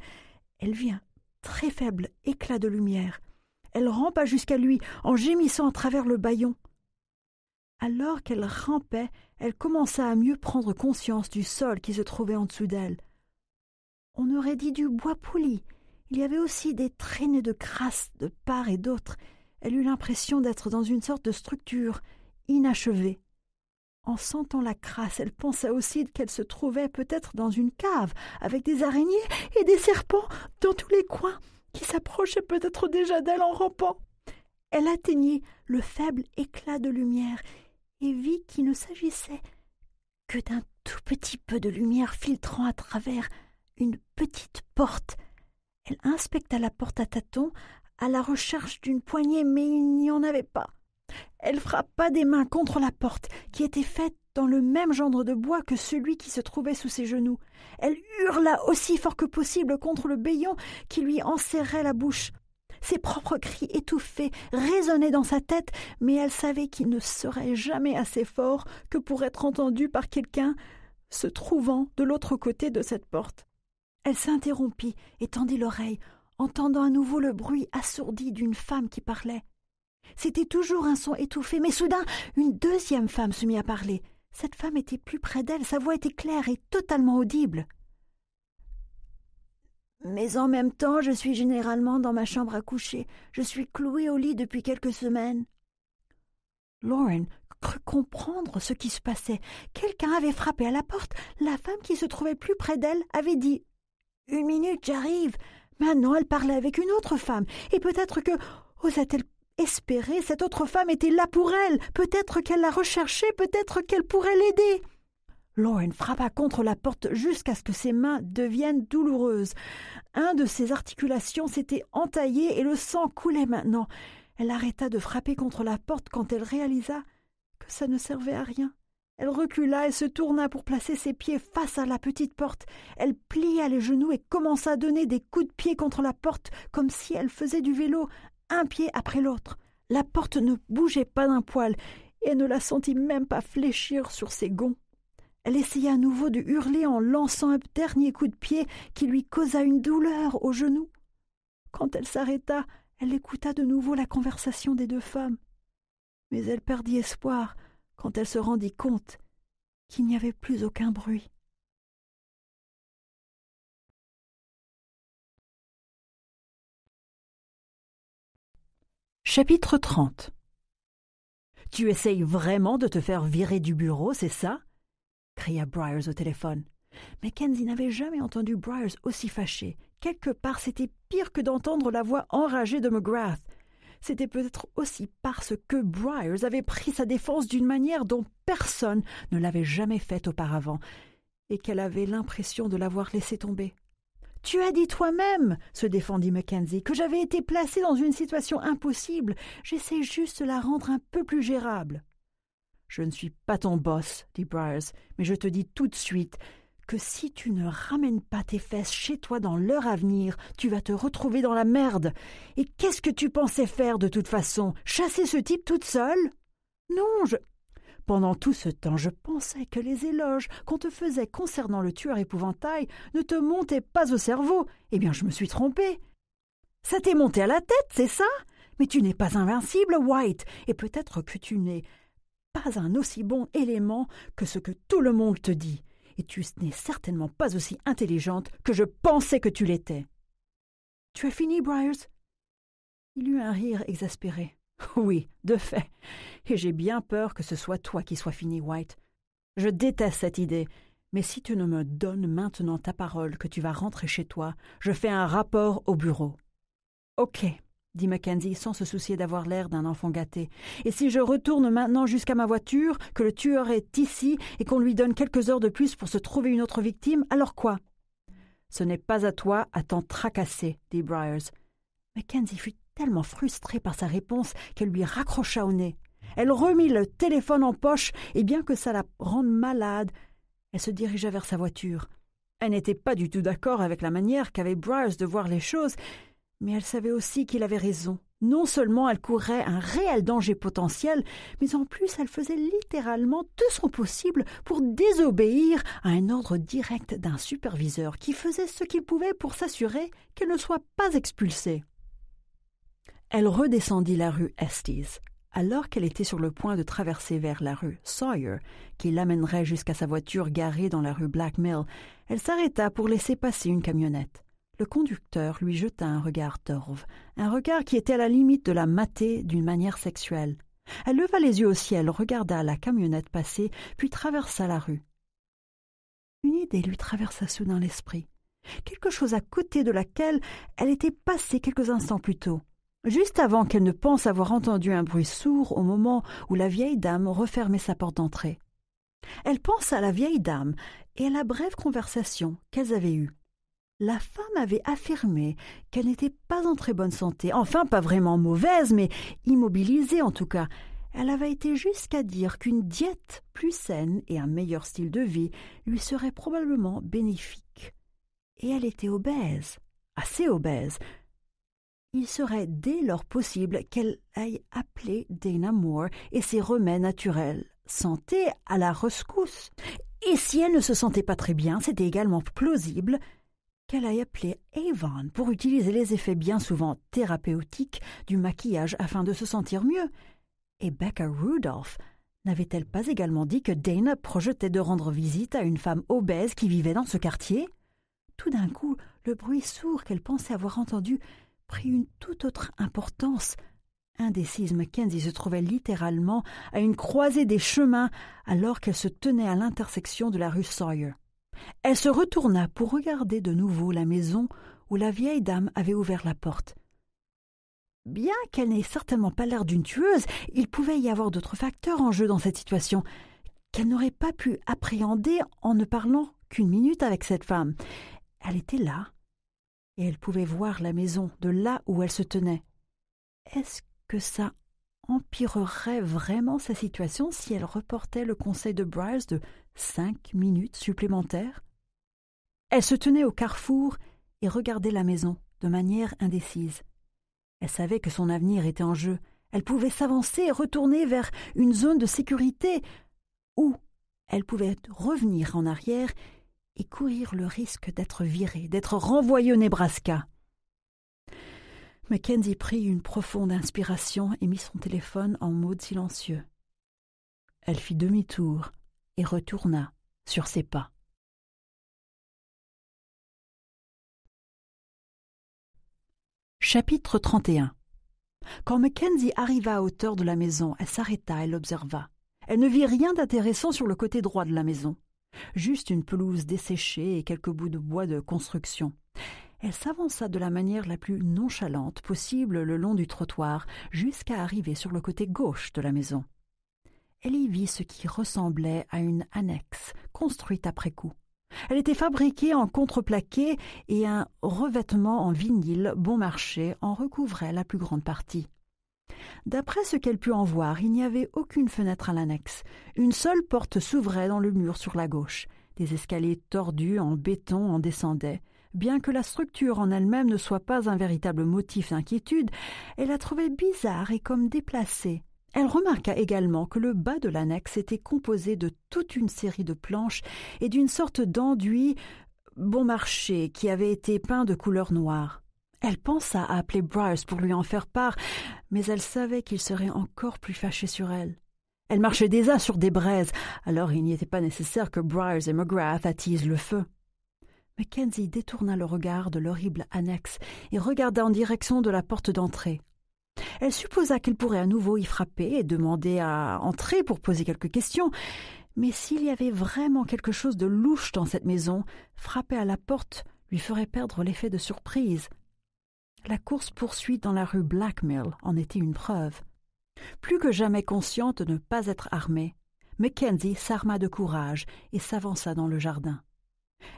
elle vit un très faible éclat de lumière. Elle rampa jusqu'à lui, en gémissant à travers le baillon. Alors qu'elle rampait, elle commença à mieux prendre conscience du sol qui se trouvait en dessous d'elle. On aurait dit du bois poli. Il y avait aussi des traînées de crasse de part et d'autre. Elle eut l'impression d'être dans une sorte de structure inachevée. En sentant la crasse, elle pensa aussi qu'elle se trouvait peut-être dans une cave, avec des araignées et des serpents dans tous les coins qui s'approchait peut-être déjà d'elle en rampant. Elle atteignit le faible éclat de lumière et vit qu'il ne s'agissait que d'un tout petit peu de lumière filtrant à travers une petite porte. Elle inspecta la porte à tâtons à la recherche d'une poignée, mais il n'y en avait pas. Elle frappa des mains contre la porte, qui était faite dans le même gendre de bois que celui qui se trouvait sous ses genoux. Elle hurla aussi fort que possible contre le béillon qui lui enserrait la bouche. Ses propres cris étouffés résonnaient dans sa tête, mais elle savait qu'ils ne seraient jamais assez forts que pour être entendus par quelqu'un se trouvant de l'autre côté de cette porte. Elle s'interrompit et tendit l'oreille, entendant à nouveau le bruit assourdi d'une femme qui parlait. C'était toujours un son étouffé, mais soudain une deuxième femme se mit à parler. Cette femme était plus près d'elle, sa voix était claire et totalement audible. Mais en même temps, je suis généralement dans ma chambre à coucher. Je suis clouée au lit depuis quelques semaines. Lauren crut comprendre ce qui se passait. Quelqu'un avait frappé à la porte. La femme qui se trouvait plus près d'elle avait dit Une minute, j'arrive. Maintenant, elle parlait avec une autre femme. Et peut-être que osa elle espérer, cette autre femme était là pour elle, peut-être qu'elle la recherchait, peut-être qu'elle pourrait l'aider. Lauren frappa contre la porte jusqu'à ce que ses mains deviennent douloureuses. Un de ses articulations s'était entaillé et le sang coulait maintenant. Elle arrêta de frapper contre la porte quand elle réalisa que ça ne servait à rien. Elle recula et se tourna pour placer ses pieds face à la petite porte. Elle plia les genoux et commença à donner des coups de pied contre la porte comme si elle faisait du vélo, un pied après l'autre. La porte ne bougeait pas d'un poil, et ne la sentit même pas fléchir sur ses gonds. Elle essaya à nouveau de hurler en lançant un dernier coup de pied qui lui causa une douleur au genou. Quand elle s'arrêta, elle écouta de nouveau la conversation des deux femmes. Mais elle perdit espoir quand elle se rendit compte qu'il n'y avait plus aucun bruit. Chapitre 30 Tu essayes vraiment de te faire virer du bureau, c'est ça cria Briars au téléphone. Mackenzie n'avait jamais entendu Briars aussi fâché. Quelque part, c'était pire que d'entendre la voix enragée de McGrath. C'était peut-être aussi parce que Briars avait pris sa défense d'une manière dont personne ne l'avait jamais faite auparavant, et qu'elle avait l'impression de l'avoir laissé tomber. Tu as dit toi-même, se défendit Mackenzie, que j'avais été placé dans une situation impossible. J'essaie juste de la rendre un peu plus gérable. Je ne suis pas ton boss, dit Briars, mais je te dis tout de suite que si tu ne ramènes pas tes fesses chez toi dans l'heure à venir, tu vas te retrouver dans la merde. Et qu'est-ce que tu pensais faire de toute façon Chasser ce type toute seule Non, je. Pendant tout ce temps, je pensais que les éloges qu'on te faisait concernant le tueur épouvantail ne te montaient pas au cerveau. Eh bien, je me suis trompé. Ça t'est monté à la tête, c'est ça Mais tu n'es pas invincible, White, et peut-être que tu n'es pas un aussi bon élément que ce que tout le monde te dit, et tu n'es certainement pas aussi intelligente que je pensais que tu l'étais. Tu as fini, Briars Il eut un rire exaspéré. Oui, de fait. Et j'ai bien peur que ce soit toi qui sois fini, White. Je déteste cette idée. Mais si tu ne me donnes maintenant ta parole que tu vas rentrer chez toi, je fais un rapport au bureau. Ok, dit Mackenzie sans se soucier d'avoir l'air d'un enfant gâté. Et si je retourne maintenant jusqu'à ma voiture, que le tueur est ici et qu'on lui donne quelques heures de plus pour se trouver une autre victime, alors quoi Ce n'est pas à toi à t'en tracasser, dit Briars. Mackenzie fut tellement frustrée par sa réponse qu'elle lui raccrocha au nez. Elle remit le téléphone en poche, et bien que ça la rende malade, elle se dirigea vers sa voiture. Elle n'était pas du tout d'accord avec la manière qu'avait Bryce de voir les choses, mais elle savait aussi qu'il avait raison. Non seulement elle courait un réel danger potentiel, mais en plus elle faisait littéralement tout son possible pour désobéir à un ordre direct d'un superviseur qui faisait ce qu'il pouvait pour s'assurer qu'elle ne soit pas expulsée. Elle redescendit la rue Estes. Alors qu'elle était sur le point de traverser vers la rue Sawyer, qui l'amènerait jusqu'à sa voiture garée dans la rue Black Mill, elle s'arrêta pour laisser passer une camionnette. Le conducteur lui jeta un regard torve, un regard qui était à la limite de la mater d'une manière sexuelle. Elle leva les yeux au ciel, regarda la camionnette passer, puis traversa la rue. Une idée lui traversa soudain l'esprit, quelque chose à côté de laquelle elle était passée quelques instants plus tôt. Juste avant qu'elle ne pense avoir entendu un bruit sourd au moment où la vieille dame refermait sa porte d'entrée. Elle pense à la vieille dame et à la brève conversation qu'elles avaient eue. La femme avait affirmé qu'elle n'était pas en très bonne santé, enfin pas vraiment mauvaise, mais immobilisée en tout cas. Elle avait été jusqu'à dire qu'une diète plus saine et un meilleur style de vie lui seraient probablement bénéfiques. Et elle était obèse, assez obèse, il serait dès lors possible qu'elle aille appeler Dana Moore et ses remèdes naturels, santé à la rescousse. Et si elle ne se sentait pas très bien, c'était également plausible qu'elle aille appeler Avon pour utiliser les effets bien souvent thérapeutiques du maquillage afin de se sentir mieux. Et Becca Rudolph n'avait-elle pas également dit que Dana projetait de rendre visite à une femme obèse qui vivait dans ce quartier Tout d'un coup, le bruit sourd qu'elle pensait avoir entendu prit une toute autre importance. Indécise, Mackenzie se trouvait littéralement à une croisée des chemins alors qu'elle se tenait à l'intersection de la rue Sawyer. Elle se retourna pour regarder de nouveau la maison où la vieille dame avait ouvert la porte. Bien qu'elle n'ait certainement pas l'air d'une tueuse, il pouvait y avoir d'autres facteurs en jeu dans cette situation qu'elle n'aurait pas pu appréhender en ne parlant qu'une minute avec cette femme. Elle était là, et elle pouvait voir la maison de là où elle se tenait. Est-ce que ça empirerait vraiment sa situation si elle reportait le conseil de Bryce de cinq minutes supplémentaires Elle se tenait au carrefour et regardait la maison de manière indécise. Elle savait que son avenir était en jeu. Elle pouvait s'avancer et retourner vers une zone de sécurité, où elle pouvait revenir en arrière et courir le risque d'être viré, d'être renvoyé au Nebraska. Mackenzie prit une profonde inspiration et mit son téléphone en mode silencieux. Elle fit demi-tour et retourna sur ses pas. Chapitre 31 Quand Mackenzie arriva à hauteur de la maison, elle s'arrêta et l'observa. Elle ne vit rien d'intéressant sur le côté droit de la maison. Juste une pelouse desséchée et quelques bouts de bois de construction. Elle s'avança de la manière la plus nonchalante possible le long du trottoir jusqu'à arriver sur le côté gauche de la maison. Elle y vit ce qui ressemblait à une annexe construite après coup. Elle était fabriquée en contreplaqué et un revêtement en vinyle bon marché en recouvrait la plus grande partie. D'après ce qu'elle put en voir, il n'y avait aucune fenêtre à l'annexe. Une seule porte s'ouvrait dans le mur sur la gauche. Des escaliers tordus en béton en descendaient. Bien que la structure en elle-même ne soit pas un véritable motif d'inquiétude, elle la trouvait bizarre et comme déplacée. Elle remarqua également que le bas de l'annexe était composé de toute une série de planches et d'une sorte d'enduit bon marché qui avait été peint de couleur noire. Elle pensa à appeler Bryce pour lui en faire part, mais elle savait qu'il serait encore plus fâché sur elle. Elle marchait déjà sur des braises, alors il n'y était pas nécessaire que Bryce et McGrath attisent le feu. Mackenzie détourna le regard de l'horrible annexe et regarda en direction de la porte d'entrée. Elle supposa qu'il pourrait à nouveau y frapper et demander à entrer pour poser quelques questions. Mais s'il y avait vraiment quelque chose de louche dans cette maison, frapper à la porte lui ferait perdre l'effet de surprise la course-poursuite dans la rue Blackmill en était une preuve. Plus que jamais consciente de ne pas être armée, Mackenzie s'arma de courage et s'avança dans le jardin.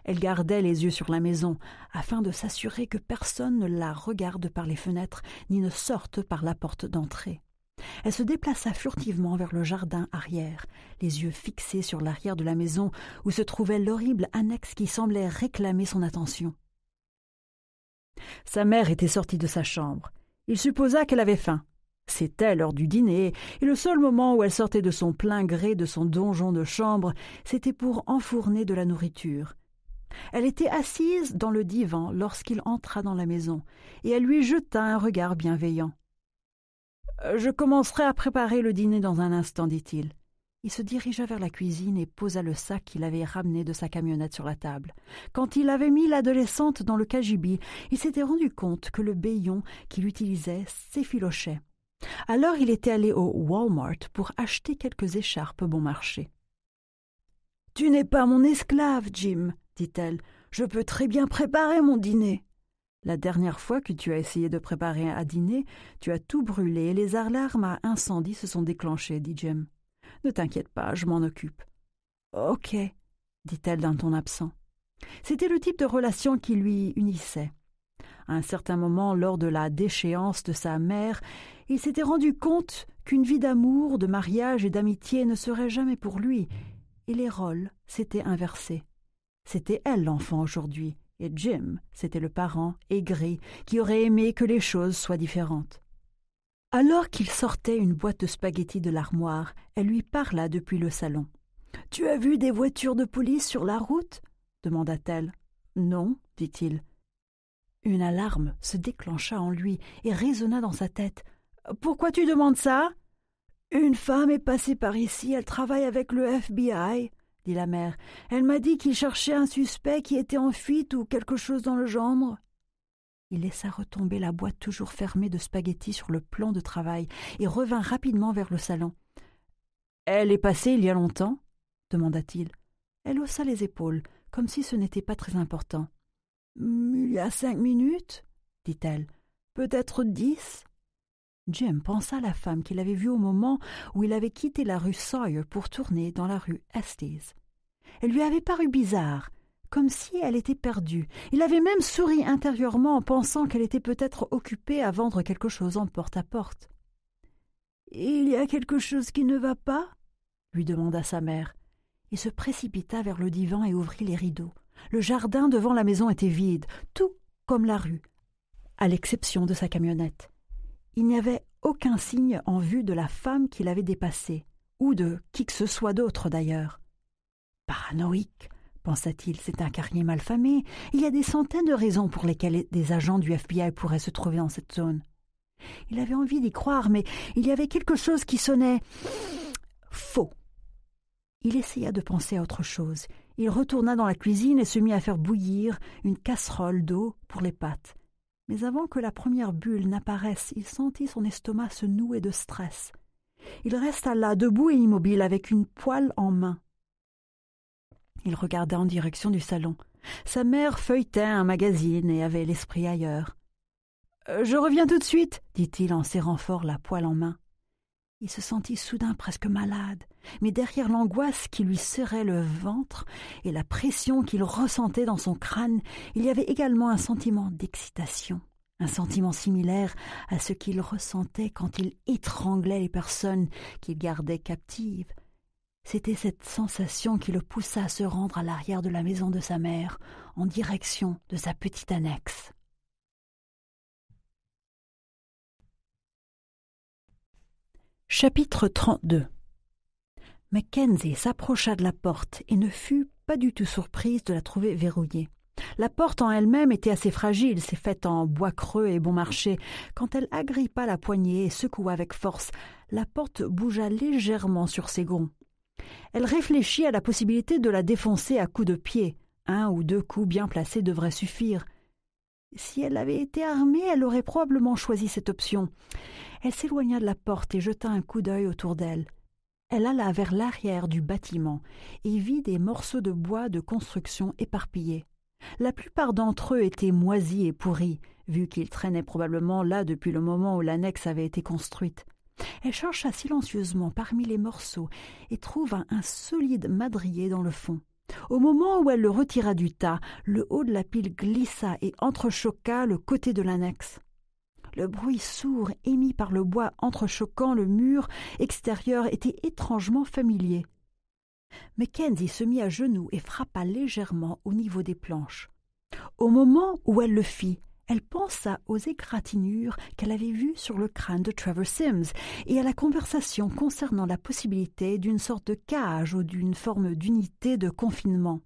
Elle gardait les yeux sur la maison, afin de s'assurer que personne ne la regarde par les fenêtres ni ne sorte par la porte d'entrée. Elle se déplaça furtivement vers le jardin arrière, les yeux fixés sur l'arrière de la maison où se trouvait l'horrible annexe qui semblait réclamer son attention. Sa mère était sortie de sa chambre. Il supposa qu'elle avait faim. C'était l'heure du dîner, et le seul moment où elle sortait de son plein gré de son donjon de chambre, c'était pour enfourner de la nourriture. Elle était assise dans le divan lorsqu'il entra dans la maison, et elle lui jeta un regard bienveillant. Je commencerai à préparer le dîner dans un instant, dit-il. Il se dirigea vers la cuisine et posa le sac qu'il avait ramené de sa camionnette sur la table. Quand il avait mis l'adolescente dans le cajibi, il s'était rendu compte que le béillon qu'il utilisait s'effilochait. Alors il était allé au Walmart pour acheter quelques écharpes bon marché. Tu n'es pas mon esclave, Jim, dit-elle. Je peux très bien préparer mon dîner. La dernière fois que tu as essayé de préparer à dîner, tu as tout brûlé et les alarmes à incendie se sont déclenchées, dit Jim. Ne t'inquiète pas, je m'en occupe. Ok, dit-elle d'un ton absent. C'était le type de relation qui lui unissait. À un certain moment, lors de la déchéance de sa mère, il s'était rendu compte qu'une vie d'amour, de mariage et d'amitié ne serait jamais pour lui, et les rôles s'étaient inversés. C'était elle l'enfant aujourd'hui, et Jim, c'était le parent aigri qui aurait aimé que les choses soient différentes. Alors qu'il sortait une boîte de spaghettis de l'armoire, elle lui parla depuis le salon. Tu as vu des voitures de police sur la route demanda-t-elle. Non, dit-il. Une alarme se déclencha en lui et résonna dans sa tête. Pourquoi tu demandes ça Une femme est passée par ici, elle travaille avec le FBI, dit la mère. Elle m'a dit qu'il cherchait un suspect qui était en fuite ou quelque chose dans le genre. Il laissa retomber la boîte toujours fermée de spaghettis sur le plan de travail et revint rapidement vers le salon. Elle est passée il y a longtemps demanda-t-il. Elle haussa les épaules, comme si ce n'était pas très important. Mm, il y a cinq minutes, dit-elle. Peut-être dix. Jim pensa à la femme qu'il avait vue au moment où il avait quitté la rue Sawyer pour tourner dans la rue Estes. Elle lui avait paru bizarre, comme si elle était perdue. Il avait même souri intérieurement en pensant qu'elle était peut-être occupée à vendre quelque chose en porte-à-porte. Il y a quelque chose qui ne va pas lui demanda sa mère. Il se précipita vers le divan et ouvrit les rideaux. Le jardin devant la maison était vide, tout comme la rue, à l'exception de sa camionnette. Il n'y avait aucun signe en vue de la femme qui l'avait dépassée, ou de qui que ce soit d'autre d'ailleurs. Paranoïque, pensa-t-il, c'est un carnier malfamé. Il y a des centaines de raisons pour lesquelles des agents du FBI pourraient se trouver dans cette zone. Il avait envie d'y croire, mais il y avait quelque chose qui sonnait faux. Il essaya de penser à autre chose. Il retourna dans la cuisine et se mit à faire bouillir une casserole d'eau pour les pâtes. Mais avant que la première bulle n'apparaisse, il sentit son estomac se nouer de stress. Il resta là, debout et immobile, avec une poêle en main. Il regarda en direction du salon. Sa mère feuilletait un magazine et avait l'esprit ailleurs. Euh, je reviens tout de suite, dit-il en serrant fort la poêle en main. Il se sentit soudain presque malade, mais derrière l'angoisse qui lui serrait le ventre et la pression qu'il ressentait dans son crâne, il y avait également un sentiment d'excitation, un sentiment similaire à ce qu'il ressentait quand il étranglait les personnes qu'il gardait captives, c'était cette sensation qui le poussa à se rendre à l'arrière de la maison de sa mère, en direction de sa petite annexe. Chapitre 32 Mackenzie s'approcha de la porte et ne fut pas du tout surprise de la trouver verrouillée. La porte en elle-même était assez fragile, c'est faite en bois creux et bon marché. Quand elle agrippa la poignée et secoua avec force, la porte bougea légèrement sur ses gonds. Elle réfléchit à la possibilité de la défoncer à coups de pied. Un ou deux coups bien placés devraient suffire. Si elle avait été armée, elle aurait probablement choisi cette option. Elle s'éloigna de la porte et jeta un coup d'œil autour d'elle. Elle alla vers l'arrière du bâtiment et vit des morceaux de bois de construction éparpillés. La plupart d'entre eux étaient moisis et pourris, vu qu'ils traînaient probablement là depuis le moment où l'annexe avait été construite. Elle chercha silencieusement parmi les morceaux et trouva un solide madrier dans le fond. Au moment où elle le retira du tas, le haut de la pile glissa et entrechoqua le côté de l'annexe. Le bruit sourd émis par le bois entrechoquant le mur extérieur était étrangement familier. Mackenzie se mit à genoux et frappa légèrement au niveau des planches. Au moment où elle le fit, elle pensa aux égratignures qu'elle avait vues sur le crâne de Trevor Sims et à la conversation concernant la possibilité d'une sorte de cage ou d'une forme d'unité de confinement.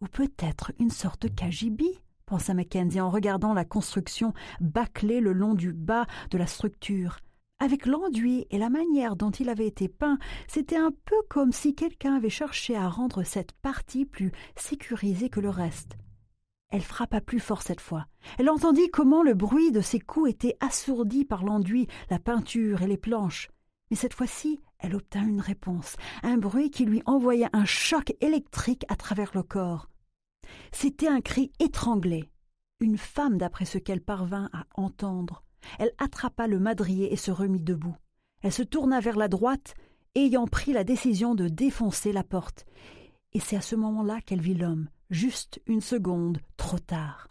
Ou peut-être une sorte de cagibi, pensa Mackenzie en regardant la construction bâclée le long du bas de la structure. Avec l'enduit et la manière dont il avait été peint, c'était un peu comme si quelqu'un avait cherché à rendre cette partie plus sécurisée que le reste. Elle frappa plus fort cette fois. Elle entendit comment le bruit de ses coups était assourdi par l'enduit, la peinture et les planches. Mais cette fois-ci, elle obtint une réponse, un bruit qui lui envoya un choc électrique à travers le corps. C'était un cri étranglé. Une femme, d'après ce qu'elle parvint à entendre, elle attrapa le madrier et se remit debout. Elle se tourna vers la droite, ayant pris la décision de défoncer la porte. Et c'est à ce moment-là qu'elle vit l'homme, juste une seconde trop tard.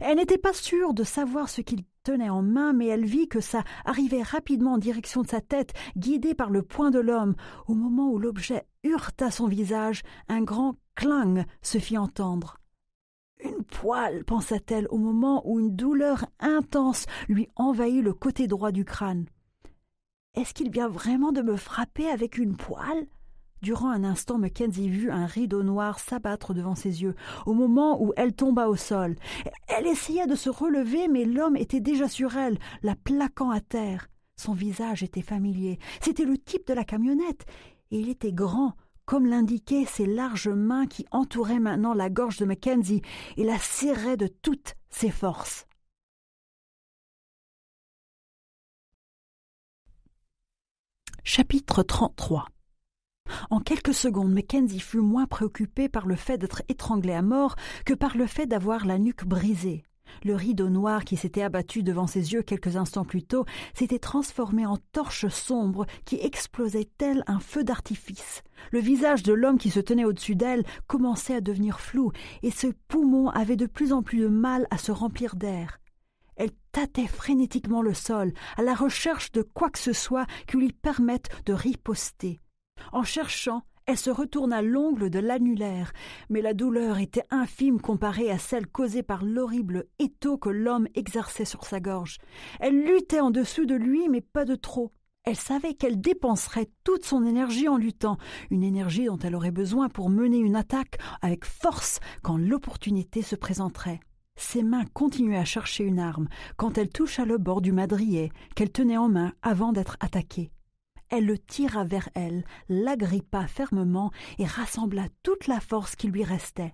Elle n'était pas sûre de savoir ce qu'il tenait en main, mais elle vit que ça arrivait rapidement en direction de sa tête, guidée par le poing de l'homme. Au moment où l'objet heurta son visage, un grand clang se fit entendre. Une poêle, pensa-t-elle au moment où une douleur intense lui envahit le côté droit du crâne. Est-ce qu'il vient vraiment de me frapper avec une poêle Durant un instant, Mackenzie vit un rideau noir s'abattre devant ses yeux, au moment où elle tomba au sol. Elle essaya de se relever, mais l'homme était déjà sur elle, la plaquant à terre. Son visage était familier. C'était le type de la camionnette, et il était grand, comme l'indiquaient ses larges mains qui entouraient maintenant la gorge de Mackenzie et la serraient de toutes ses forces. Chapitre 33 en quelques secondes, Mackenzie fut moins préoccupée par le fait d'être étranglée à mort que par le fait d'avoir la nuque brisée. Le rideau noir qui s'était abattu devant ses yeux quelques instants plus tôt s'était transformé en torche sombre qui explosait tel un feu d'artifice. Le visage de l'homme qui se tenait au-dessus d'elle commençait à devenir flou, et ses poumons avaient de plus en plus de mal à se remplir d'air. Elle tâtait frénétiquement le sol, à la recherche de quoi que ce soit qui lui permette de riposter. En cherchant, elle se retourna l'ongle de l'annulaire, mais la douleur était infime comparée à celle causée par l'horrible étau que l'homme exerçait sur sa gorge. Elle luttait en dessous de lui, mais pas de trop. Elle savait qu'elle dépenserait toute son énergie en luttant, une énergie dont elle aurait besoin pour mener une attaque avec force quand l'opportunité se présenterait. Ses mains continuaient à chercher une arme quand elle toucha le bord du madrier qu'elle tenait en main avant d'être attaquée elle le tira vers elle, l'agrippa fermement et rassembla toute la force qui lui restait.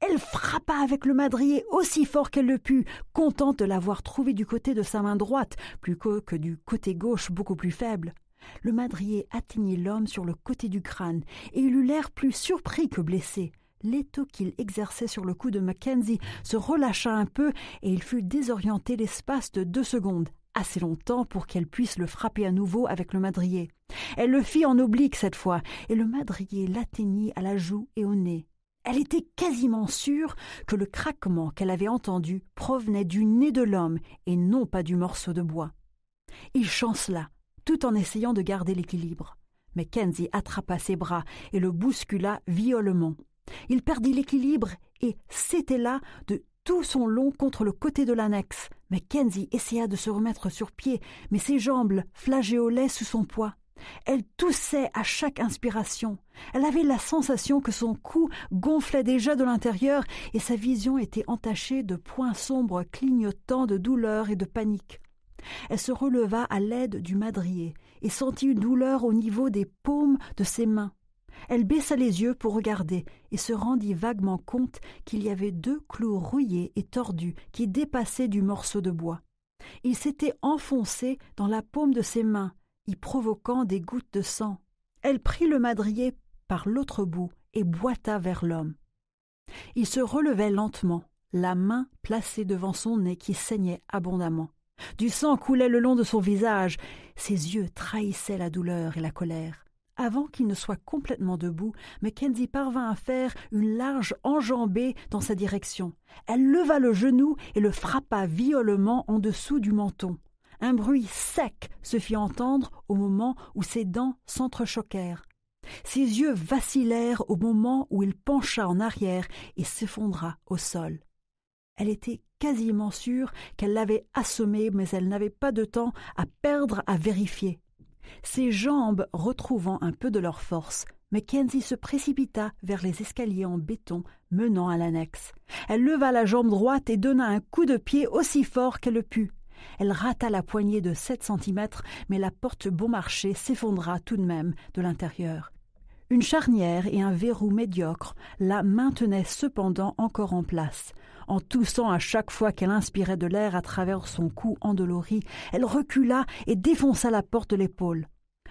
Elle frappa avec le madrier aussi fort qu'elle le put, contente de l'avoir trouvé du côté de sa main droite, plus que, que du côté gauche beaucoup plus faible. Le madrier atteignit l'homme sur le côté du crâne, et il eut l'air plus surpris que blessé. L'étau qu'il exerçait sur le cou de Mackenzie se relâcha un peu, et il fut désorienté l'espace de deux secondes assez longtemps pour qu'elle puisse le frapper à nouveau avec le madrier. Elle le fit en oblique cette fois, et le madrier l'atteignit à la joue et au nez. Elle était quasiment sûre que le craquement qu'elle avait entendu provenait du nez de l'homme et non pas du morceau de bois. Il chancela, tout en essayant de garder l'équilibre. Mais Kenzie attrapa ses bras et le bouscula violemment. Il perdit l'équilibre et là de tout son long contre le côté de l'annexe, Mackenzie essaya de se remettre sur pied, mais ses jambes flageolaient sous son poids. Elle toussait à chaque inspiration. Elle avait la sensation que son cou gonflait déjà de l'intérieur et sa vision était entachée de points sombres clignotants de douleur et de panique. Elle se releva à l'aide du madrier et sentit une douleur au niveau des paumes de ses mains. Elle baissa les yeux pour regarder et se rendit vaguement compte qu'il y avait deux clous rouillés et tordus qui dépassaient du morceau de bois. Il s'était enfoncé dans la paume de ses mains, y provoquant des gouttes de sang. Elle prit le madrier par l'autre bout et boita vers l'homme. Il se relevait lentement, la main placée devant son nez qui saignait abondamment. Du sang coulait le long de son visage. Ses yeux trahissaient la douleur et la colère. Avant qu'il ne soit complètement debout, Mackenzie parvint à faire une large enjambée dans sa direction. Elle leva le genou et le frappa violemment en dessous du menton. Un bruit sec se fit entendre au moment où ses dents s'entrechoquèrent. Ses yeux vacillèrent au moment où il pencha en arrière et s'effondra au sol. Elle était quasiment sûre qu'elle l'avait assommé, mais elle n'avait pas de temps à perdre à vérifier ses jambes retrouvant un peu de leur force, Mackenzie se précipita vers les escaliers en béton menant à l'annexe. Elle leva la jambe droite et donna un coup de pied aussi fort qu'elle le put. Elle rata la poignée de sept centimètres, mais la porte bon marché s'effondra tout de même de l'intérieur. Une charnière et un verrou médiocre la maintenaient cependant encore en place. En toussant à chaque fois qu'elle inspirait de l'air à travers son cou endolori, elle recula et défonça la porte de l'épaule.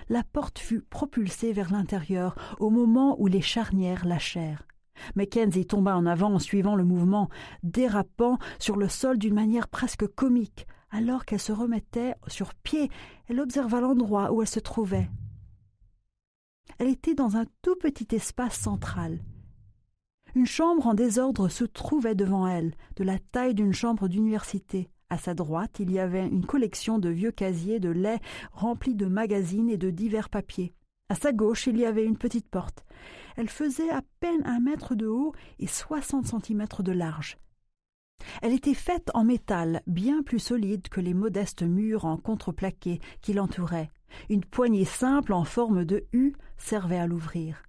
La porte fut propulsée vers l'intérieur au moment où les charnières lâchèrent. Mackenzie tomba en avant en suivant le mouvement, dérapant sur le sol d'une manière presque comique. Alors qu'elle se remettait sur pied, elle observa l'endroit où elle se trouvait. Elle était dans un tout petit espace central. Une chambre en désordre se trouvait devant elle, de la taille d'une chambre d'université. À sa droite, il y avait une collection de vieux casiers de lait remplis de magazines et de divers papiers. À sa gauche, il y avait une petite porte. Elle faisait à peine un mètre de haut et soixante centimètres de large. Elle était faite en métal, bien plus solide que les modestes murs en contreplaqué qui l'entouraient. Une poignée simple en forme de U servait à l'ouvrir.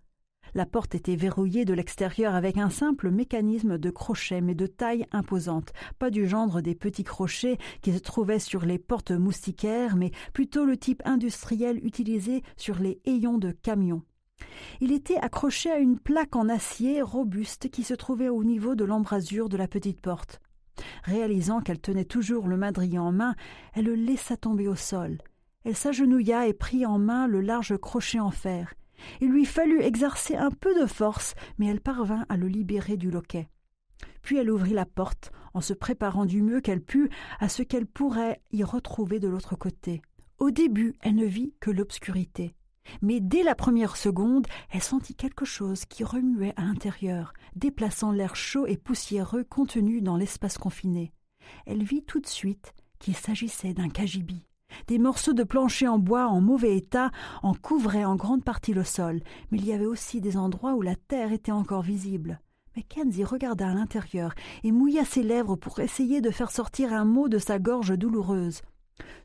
La porte était verrouillée de l'extérieur avec un simple mécanisme de crochet, mais de taille imposante, pas du genre des petits crochets qui se trouvaient sur les portes moustiquaires, mais plutôt le type industriel utilisé sur les hayons de camions. Il était accroché à une plaque en acier robuste qui se trouvait au niveau de l'embrasure de la petite porte. Réalisant qu'elle tenait toujours le madrier en main, elle le laissa tomber au sol. Elle s'agenouilla et prit en main le large crochet en fer. Il lui fallut exercer un peu de force, mais elle parvint à le libérer du loquet. Puis elle ouvrit la porte, en se préparant du mieux qu'elle put à ce qu'elle pourrait y retrouver de l'autre côté. Au début, elle ne vit que l'obscurité. Mais dès la première seconde, elle sentit quelque chose qui remuait à l'intérieur, déplaçant l'air chaud et poussiéreux contenu dans l'espace confiné. Elle vit tout de suite qu'il s'agissait d'un cagibi. Des morceaux de plancher en bois en mauvais état en couvraient en grande partie le sol, mais il y avait aussi des endroits où la terre était encore visible. Mackenzie regarda à l'intérieur et mouilla ses lèvres pour essayer de faire sortir un mot de sa gorge douloureuse.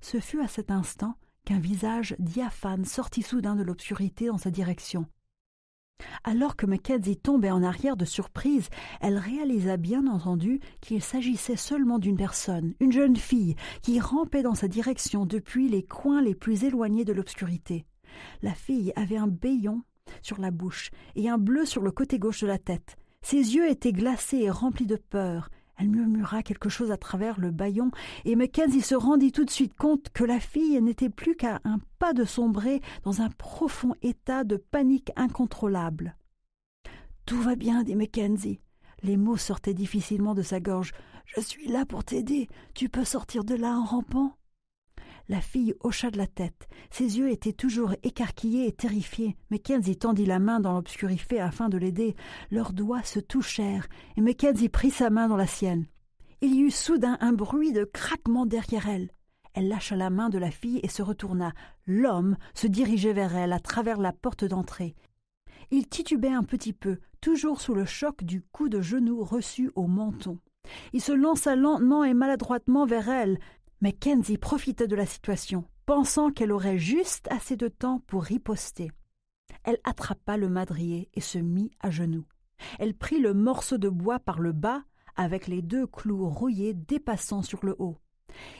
Ce fut à cet instant qu'un visage diaphane sortit soudain de l'obscurité dans sa direction. Alors que Mackenzie tombait en arrière de surprise, elle réalisa bien entendu qu'il s'agissait seulement d'une personne, une jeune fille, qui rampait dans sa direction depuis les coins les plus éloignés de l'obscurité. La fille avait un béillon sur la bouche et un bleu sur le côté gauche de la tête. Ses yeux étaient glacés et remplis de peur, elle murmura quelque chose à travers le baillon, et Mackenzie se rendit tout de suite compte que la fille n'était plus qu'à un pas de sombrer dans un profond état de panique incontrôlable. Tout va bien, dit Mackenzie. Les mots sortaient difficilement de sa gorge. Je suis là pour t'aider. Tu peux sortir de là en rampant. La fille hocha de la tête. Ses yeux étaient toujours écarquillés et terrifiés. Mackenzie tendit la main dans l'obscurité afin de l'aider. Leurs doigts se touchèrent, et Mackenzie prit sa main dans la sienne. Il y eut soudain un bruit de craquement derrière elle. Elle lâcha la main de la fille et se retourna. L'homme se dirigeait vers elle à travers la porte d'entrée. Il titubait un petit peu, toujours sous le choc du coup de genou reçu au menton. Il se lança lentement et maladroitement vers elle. Mackenzie profita de la situation, pensant qu'elle aurait juste assez de temps pour riposter. Elle attrapa le madrier et se mit à genoux. Elle prit le morceau de bois par le bas, avec les deux clous rouillés dépassant sur le haut,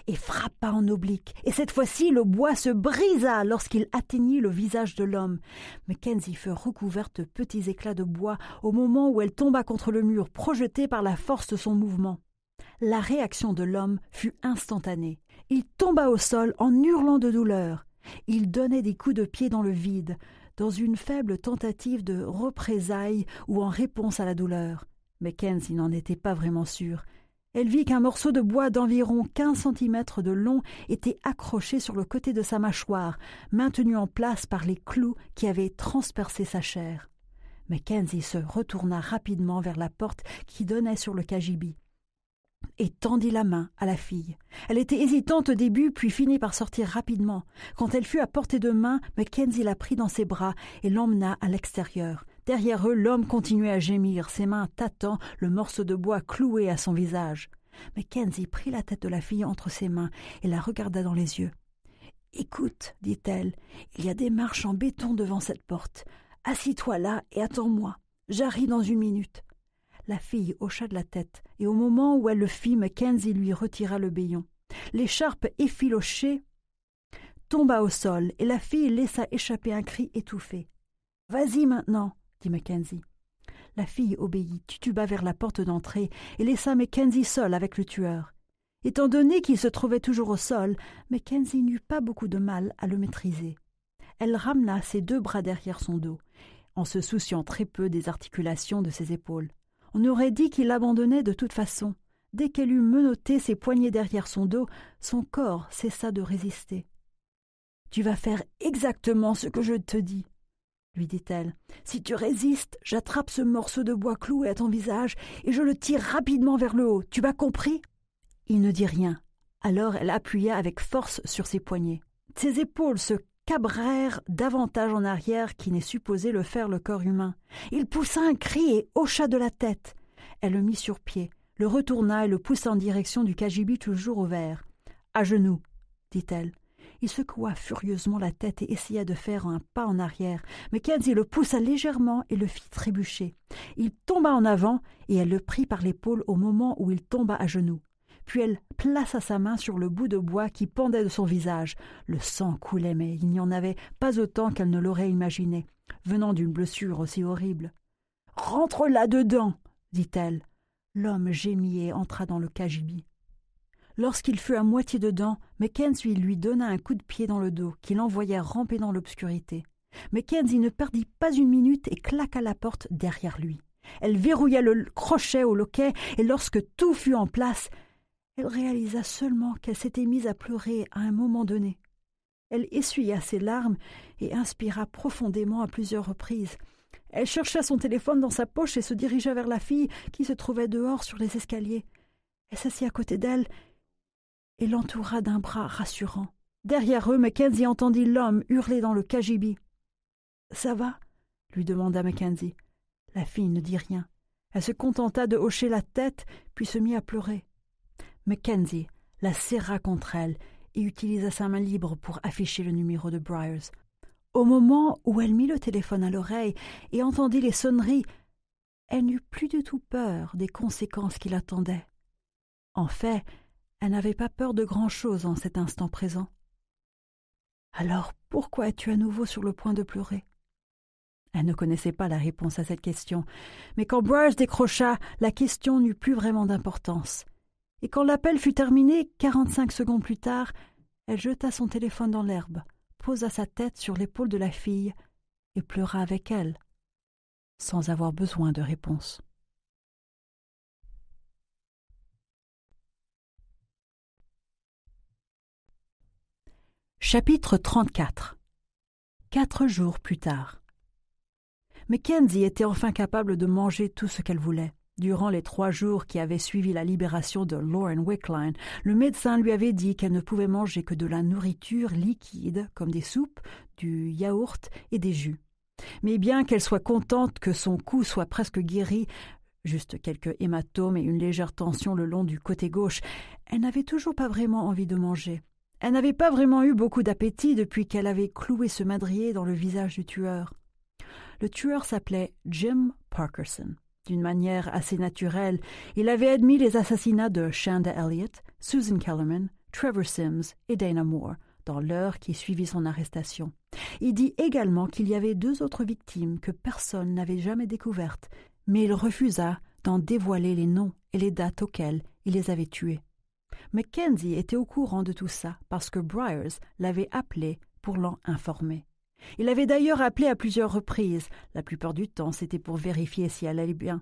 et frappa en oblique, et cette fois-ci le bois se brisa lorsqu'il atteignit le visage de l'homme. Mackenzie fut recouverte de petits éclats de bois au moment où elle tomba contre le mur, projetée par la force de son mouvement. La réaction de l'homme fut instantanée. Il tomba au sol en hurlant de douleur. Il donnait des coups de pied dans le vide, dans une faible tentative de représailles ou en réponse à la douleur. Mais Kenzie n'en était pas vraiment sûr. Elle vit qu'un morceau de bois d'environ quinze centimètres de long était accroché sur le côté de sa mâchoire, maintenu en place par les clous qui avaient transpercé sa chair. Mackenzie se retourna rapidement vers la porte qui donnait sur le cagibi et tendit la main à la fille. Elle était hésitante au début, puis finit par sortir rapidement. Quand elle fut à portée de main, Mackenzie la prit dans ses bras et l'emmena à l'extérieur. Derrière eux, l'homme continuait à gémir, ses mains tâtant le morceau de bois cloué à son visage. Mackenzie prit la tête de la fille entre ses mains et la regarda dans les yeux. Écoute, dit-elle, il y a des marches en béton devant cette porte. Assis-toi là et attends-moi. J'arrive dans une minute. La fille hocha de la tête, et au moment où elle le fit, Mackenzie lui retira le béillon. L'écharpe effilochée tomba au sol, et la fille laissa échapper un cri étouffé. Vas-y maintenant, dit Mackenzie. La fille obéit, tutuba vers la porte d'entrée, et laissa Mackenzie seul avec le tueur. Étant donné qu'il se trouvait toujours au sol, Mackenzie n'eut pas beaucoup de mal à le maîtriser. Elle ramena ses deux bras derrière son dos, en se souciant très peu des articulations de ses épaules. On aurait dit qu'il l'abandonnait de toute façon. Dès qu'elle eut menotté ses poignets derrière son dos, son corps cessa de résister. Tu vas faire exactement ce que je te dis, lui dit-elle. Si tu résistes, j'attrape ce morceau de bois cloué à ton visage et je le tire rapidement vers le haut. Tu m'as compris Il ne dit rien. Alors elle appuya avec force sur ses poignets. Ses épaules se cabrèrent davantage en arrière qui n'est supposé le faire le corps humain. Il poussa un cri et hocha de la tête. Elle le mit sur pied, le retourna et le poussa en direction du cagibi toujours ouvert. À genoux, dit-elle. Il secoua furieusement la tête et essaya de faire un pas en arrière, mais Kenzie le poussa légèrement et le fit trébucher. Il tomba en avant et elle le prit par l'épaule au moment où il tomba à genoux puis elle plaça sa main sur le bout de bois qui pendait de son visage. Le sang coulait, mais il n'y en avait pas autant qu'elle ne l'aurait imaginé, venant d'une blessure aussi horrible. Rentre là-dedans dit-elle. L'homme gémit et entra dans le cagibi. Lorsqu'il fut à moitié dedans, Mackenzie lui donna un coup de pied dans le dos qui l'envoya ramper dans l'obscurité. Mackenzie ne perdit pas une minute et claqua la porte derrière lui. Elle verrouilla le crochet au loquet et lorsque tout fut en place, elle réalisa seulement qu'elle s'était mise à pleurer à un moment donné. Elle essuya ses larmes et inspira profondément à plusieurs reprises. Elle chercha son téléphone dans sa poche et se dirigea vers la fille qui se trouvait dehors sur les escaliers. Elle s'assit à côté d'elle et l'entoura d'un bras rassurant. Derrière eux, Mackenzie entendit l'homme hurler dans le cagibi. Ça va lui demanda Mackenzie. La fille ne dit rien. Elle se contenta de hocher la tête, puis se mit à pleurer. Mackenzie la serra contre elle et utilisa sa main libre pour afficher le numéro de Briars. Au moment où elle mit le téléphone à l'oreille et entendit les sonneries, elle n'eut plus du tout peur des conséquences qui l'attendaient. En fait, elle n'avait pas peur de grand-chose en cet instant présent. Alors pourquoi es-tu à nouveau sur le point de pleurer Elle ne connaissait pas la réponse à cette question, mais quand Briars décrocha, la question n'eut plus vraiment d'importance et quand l'appel fut terminé, quarante-cinq secondes plus tard, elle jeta son téléphone dans l'herbe, posa sa tête sur l'épaule de la fille et pleura avec elle, sans avoir besoin de réponse. Chapitre 34 Quatre jours plus tard. Mais Mackenzie était enfin capable de manger tout ce qu'elle voulait. Durant les trois jours qui avaient suivi la libération de Lauren Wickline, le médecin lui avait dit qu'elle ne pouvait manger que de la nourriture liquide, comme des soupes, du yaourt et des jus. Mais bien qu'elle soit contente que son cou soit presque guéri, juste quelques hématomes et une légère tension le long du côté gauche, elle n'avait toujours pas vraiment envie de manger. Elle n'avait pas vraiment eu beaucoup d'appétit depuis qu'elle avait cloué ce madrier dans le visage du tueur. Le tueur s'appelait Jim Parkerson. D'une manière assez naturelle, il avait admis les assassinats de Shanda Elliott, Susan Kellerman, Trevor Sims et Dana Moore dans l'heure qui suivit son arrestation. Il dit également qu'il y avait deux autres victimes que personne n'avait jamais découvertes, mais il refusa d'en dévoiler les noms et les dates auxquelles il les avait tuées. Mackenzie était au courant de tout ça parce que Briars l'avait appelé pour l'en informer. Il avait d'ailleurs appelé à plusieurs reprises. La plupart du temps, c'était pour vérifier si elle allait bien.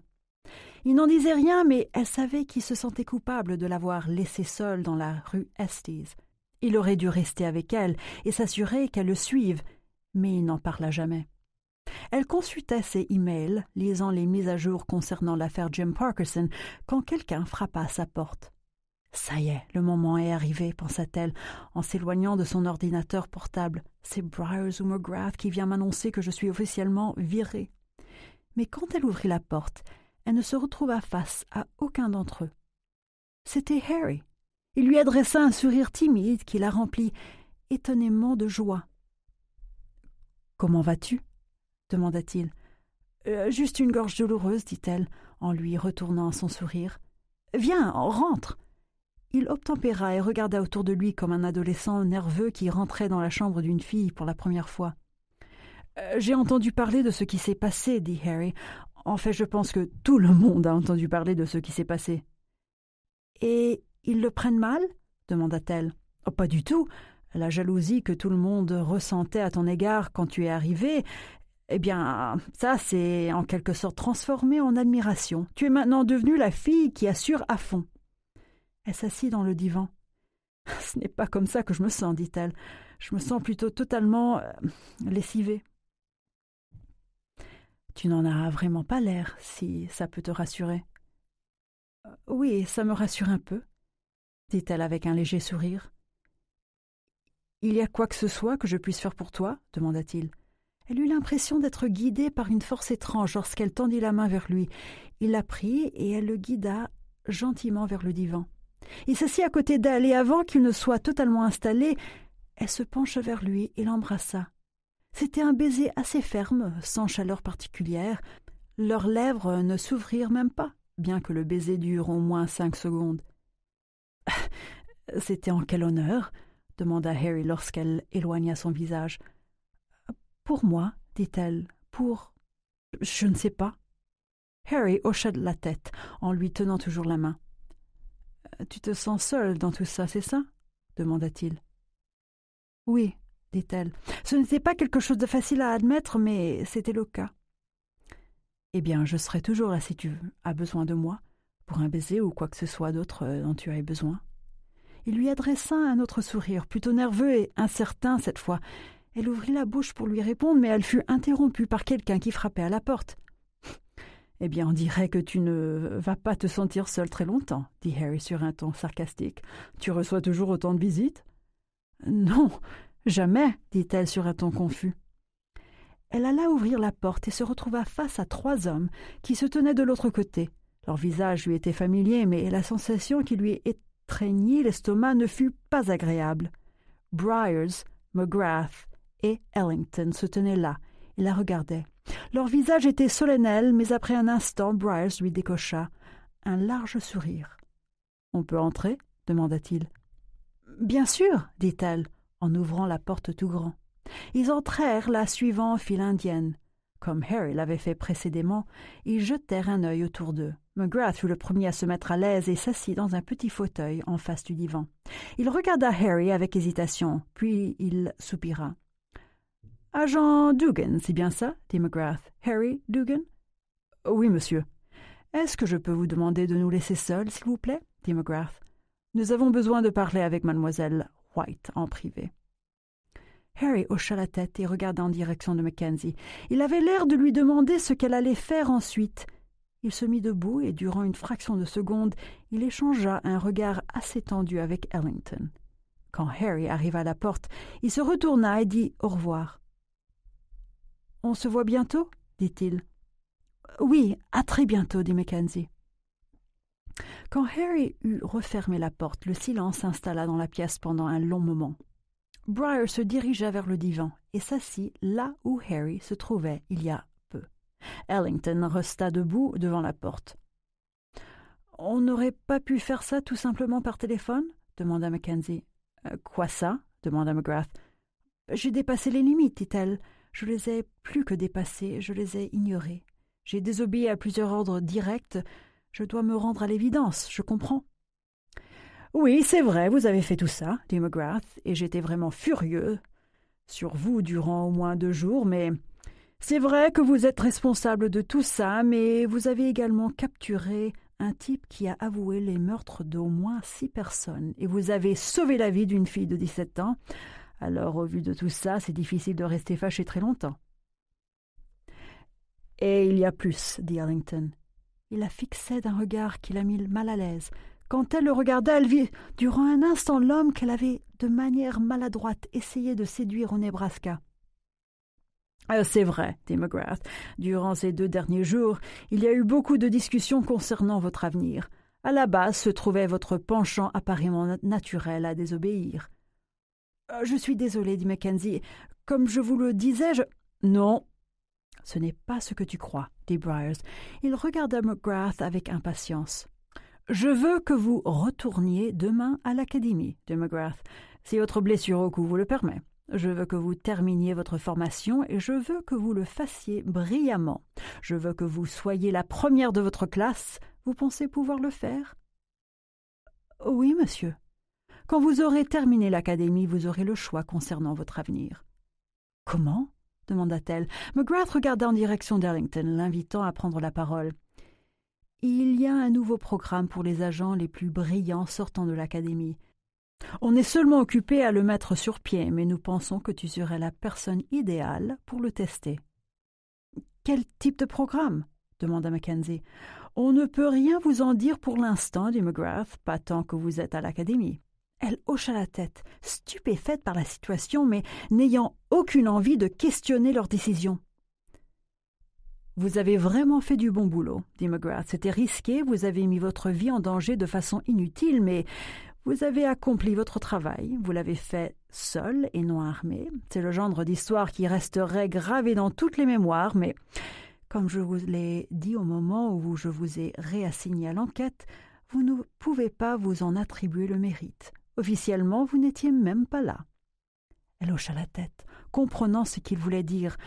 Il n'en disait rien, mais elle savait qu'il se sentait coupable de l'avoir laissée seule dans la rue Estes. Il aurait dû rester avec elle et s'assurer qu'elle le suive, mais il n'en parla jamais. Elle consultait ses emails, lisant les mises à jour concernant l'affaire Jim Parkerson, quand quelqu'un frappa à sa porte. Ça y est, le moment est arrivé, pensa-t-elle, en s'éloignant de son ordinateur portable. C'est Briars ou qui vient m'annoncer que je suis officiellement virée. Mais quand elle ouvrit la porte, elle ne se retrouva face à aucun d'entre eux. C'était Harry. Il lui adressa un sourire timide qui la remplit étonnément de joie. Comment vas-tu demanda-t-il. Euh, juste une gorge douloureuse, dit-elle en lui retournant son sourire. Viens, rentre. Il obtempéra et regarda autour de lui comme un adolescent nerveux qui rentrait dans la chambre d'une fille pour la première fois. Euh, j'ai entendu parler de ce qui s'est passé, dit Harry. En fait, je pense que tout le monde a entendu parler de ce qui s'est passé. Et ils le prennent mal demanda-t-elle. Oh, pas du tout. La jalousie que tout le monde ressentait à ton égard quand tu es arrivé, eh bien, ça, s'est en quelque sorte transformé en admiration. Tu es maintenant devenue la fille qui assure à fond. Elle s'assit dans le divan. Ce n'est pas comme ça que je me sens, dit-elle. Je me sens plutôt totalement euh, lessivée. Tu n'en as vraiment pas l'air, si ça peut te rassurer. Euh, oui, ça me rassure un peu, dit-elle avec un léger sourire. Il y a quoi que ce soit que je puisse faire pour toi demanda-t-il. Elle eut l'impression d'être guidée par une force étrange lorsqu'elle tendit la main vers lui. Il la prit et elle le guida gentiment vers le divan. Il s'assit à côté d'elle et avant qu'il ne soit totalement installé, elle se pencha vers lui et l'embrassa. C'était un baiser assez ferme, sans chaleur particulière. Leurs lèvres ne s'ouvrirent même pas, bien que le baiser dure au moins cinq secondes. C'était en quel honneur demanda Harry lorsqu'elle éloigna son visage. Pour moi, dit-elle, pour. Je ne sais pas. Harry hocha de la tête en lui tenant toujours la main. Euh, tu te sens seule dans tout ça, c'est ça demanda-t-il. Oui, dit-elle. Ce n'était pas quelque chose de facile à admettre, mais c'était le cas. Eh bien, je serai toujours là si tu as besoin de moi, pour un baiser ou quoi que ce soit d'autre euh, dont tu aies besoin. Il lui adressa un autre sourire, plutôt nerveux et incertain cette fois. Elle ouvrit la bouche pour lui répondre, mais elle fut interrompue par quelqu'un qui frappait à la porte. Eh bien, on dirait que tu ne vas pas te sentir seule très longtemps, dit Harry sur un ton sarcastique. Tu reçois toujours autant de visites Non, jamais, dit-elle sur un ton confus. Elle alla ouvrir la porte et se retrouva face à trois hommes qui se tenaient de l'autre côté. Leur visage lui était familier, mais la sensation qui lui étreignit l'estomac ne fut pas agréable. Briars, McGrath et Ellington se tenaient là et la regardaient. Leur visage était solennel, mais après un instant, Bryce lui décocha un large sourire. On peut entrer demanda-t-il. Bien sûr, dit-elle, en ouvrant la porte tout grand. Ils entrèrent, la suivant file indienne. Comme Harry l'avait fait précédemment, ils jetèrent un œil autour d'eux. McGrath fut le premier à se mettre à l'aise et s'assit dans un petit fauteuil en face du divan. Il regarda Harry avec hésitation, puis il soupira. Agent Dugan, c'est bien ça dit McGrath. Harry Dugan Oui, monsieur. Est-ce que je peux vous demander de nous laisser seuls, s'il vous plaît dit McGrath. Nous avons besoin de parler avec mademoiselle White en privé. Harry hocha la tête et regarda en direction de Mackenzie. Il avait l'air de lui demander ce qu'elle allait faire ensuite. Il se mit debout et, durant une fraction de seconde, il échangea un regard assez tendu avec Ellington. Quand Harry arriva à la porte, il se retourna et dit au revoir. On se voit bientôt dit-il. Oui, à très bientôt, dit Mackenzie. Quand Harry eut refermé la porte, le silence s'installa dans la pièce pendant un long moment. Briar se dirigea vers le divan et s'assit là où Harry se trouvait il y a peu. Ellington resta debout devant la porte. On n'aurait pas pu faire ça tout simplement par téléphone demanda Mackenzie. quoi ça demanda McGrath. J'ai dépassé les limites, dit-elle. Je les ai plus que dépassés, je les ai ignorés. J'ai désobéi à plusieurs ordres directs. Je dois me rendre à l'évidence, je comprends. Oui, c'est vrai, vous avez fait tout ça, dit McGrath, et j'étais vraiment furieux sur vous durant au moins deux jours, mais c'est vrai que vous êtes responsable de tout ça, mais vous avez également capturé un type qui a avoué les meurtres d'au moins six personnes, et vous avez sauvé la vie d'une fille de dix-sept ans, alors, au vu de tout ça, c'est difficile de rester fâché très longtemps. Et il y a plus, dit Arlington. Il la fixait d'un regard qui la mit mal à l'aise. Quand elle le regarda, elle vit durant un instant l'homme qu'elle avait, de manière maladroite, essayé de séduire au Nebraska. Ah, c'est vrai, dit McGrath. Durant ces deux derniers jours, il y a eu beaucoup de discussions concernant votre avenir. À la base se trouvait votre penchant apparemment naturel à désobéir. Euh, je suis désolé, dit Mackenzie. Comme je vous le disais, je. Non. Ce n'est pas ce que tu crois, dit Briars. Il regarda McGrath avec impatience. Je veux que vous retourniez demain à l'académie, dit McGrath, si votre blessure au cou vous le permet. Je veux que vous terminiez votre formation et je veux que vous le fassiez brillamment. Je veux que vous soyez la première de votre classe. Vous pensez pouvoir le faire Oui, monsieur, quand vous aurez terminé l'académie, vous aurez le choix concernant votre avenir. Comment demanda-t-elle. McGrath regarda en direction d'Arlington, l'invitant à prendre la parole. Il y a un nouveau programme pour les agents les plus brillants sortant de l'académie. On est seulement occupé à le mettre sur pied, mais nous pensons que tu serais la personne idéale pour le tester. Quel type de programme demanda Mackenzie. On ne peut rien vous en dire pour l'instant, dit McGrath, pas tant que vous êtes à l'académie. Elle hocha la tête, stupéfaite par la situation, mais n'ayant aucune envie de questionner leur décision. Vous avez vraiment fait du bon boulot, dit McGrath. C'était risqué, vous avez mis votre vie en danger de façon inutile, mais vous avez accompli votre travail, vous l'avez fait seul et non armé. C'est le genre d'histoire qui resterait gravée dans toutes les mémoires, mais comme je vous l'ai dit au moment où je vous ai réassigné à l'enquête, vous ne pouvez pas vous en attribuer le mérite. Officiellement, vous n'étiez même pas là. Elle hocha la tête, comprenant ce qu'il voulait dire,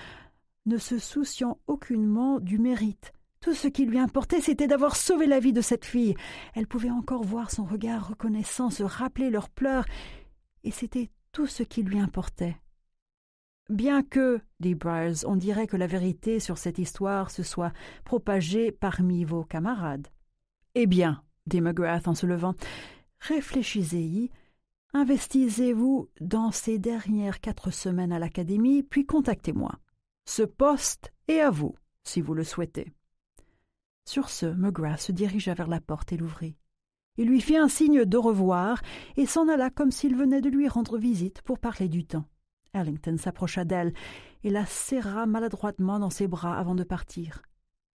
ne se souciant aucunement du mérite. Tout ce qui lui importait, c'était d'avoir sauvé la vie de cette fille. Elle pouvait encore voir son regard reconnaissant se rappeler leurs pleurs, et c'était tout ce qui lui importait. Bien que, dit Bryce, on dirait que la vérité sur cette histoire se soit propagée parmi vos camarades. Eh bien, dit McGrath en se levant, réfléchissez-y, investissez-vous dans ces dernières quatre semaines à l'académie, puis contactez-moi. Ce poste est à vous, si vous le souhaitez. Sur ce, McGrath se dirigea vers la porte et l'ouvrit. Il lui fit un signe de revoir et s'en alla comme s'il venait de lui rendre visite pour parler du temps. Ellington s'approcha d'elle et la serra maladroitement dans ses bras avant de partir.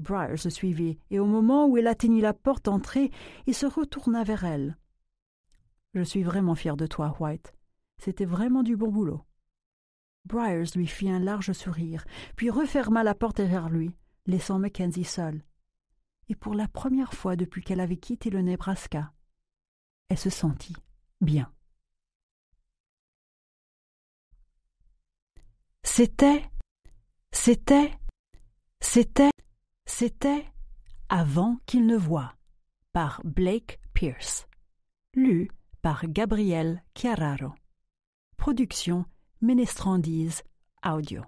Briar se suivit, et au moment où elle atteignit la porte d'entrée, il se retourna vers elle. Je suis vraiment fier de toi, White. C'était vraiment du bon boulot. briers lui fit un large sourire, puis referma la porte derrière lui, laissant Mackenzie seule. Et pour la première fois depuis qu'elle avait quitté le Nebraska, elle se sentit bien. C'était, c'était, c'était, c'était Avant qu'il ne voit, par Blake Pierce par Gabriel Chiararo. Production Ménestrandise Audio.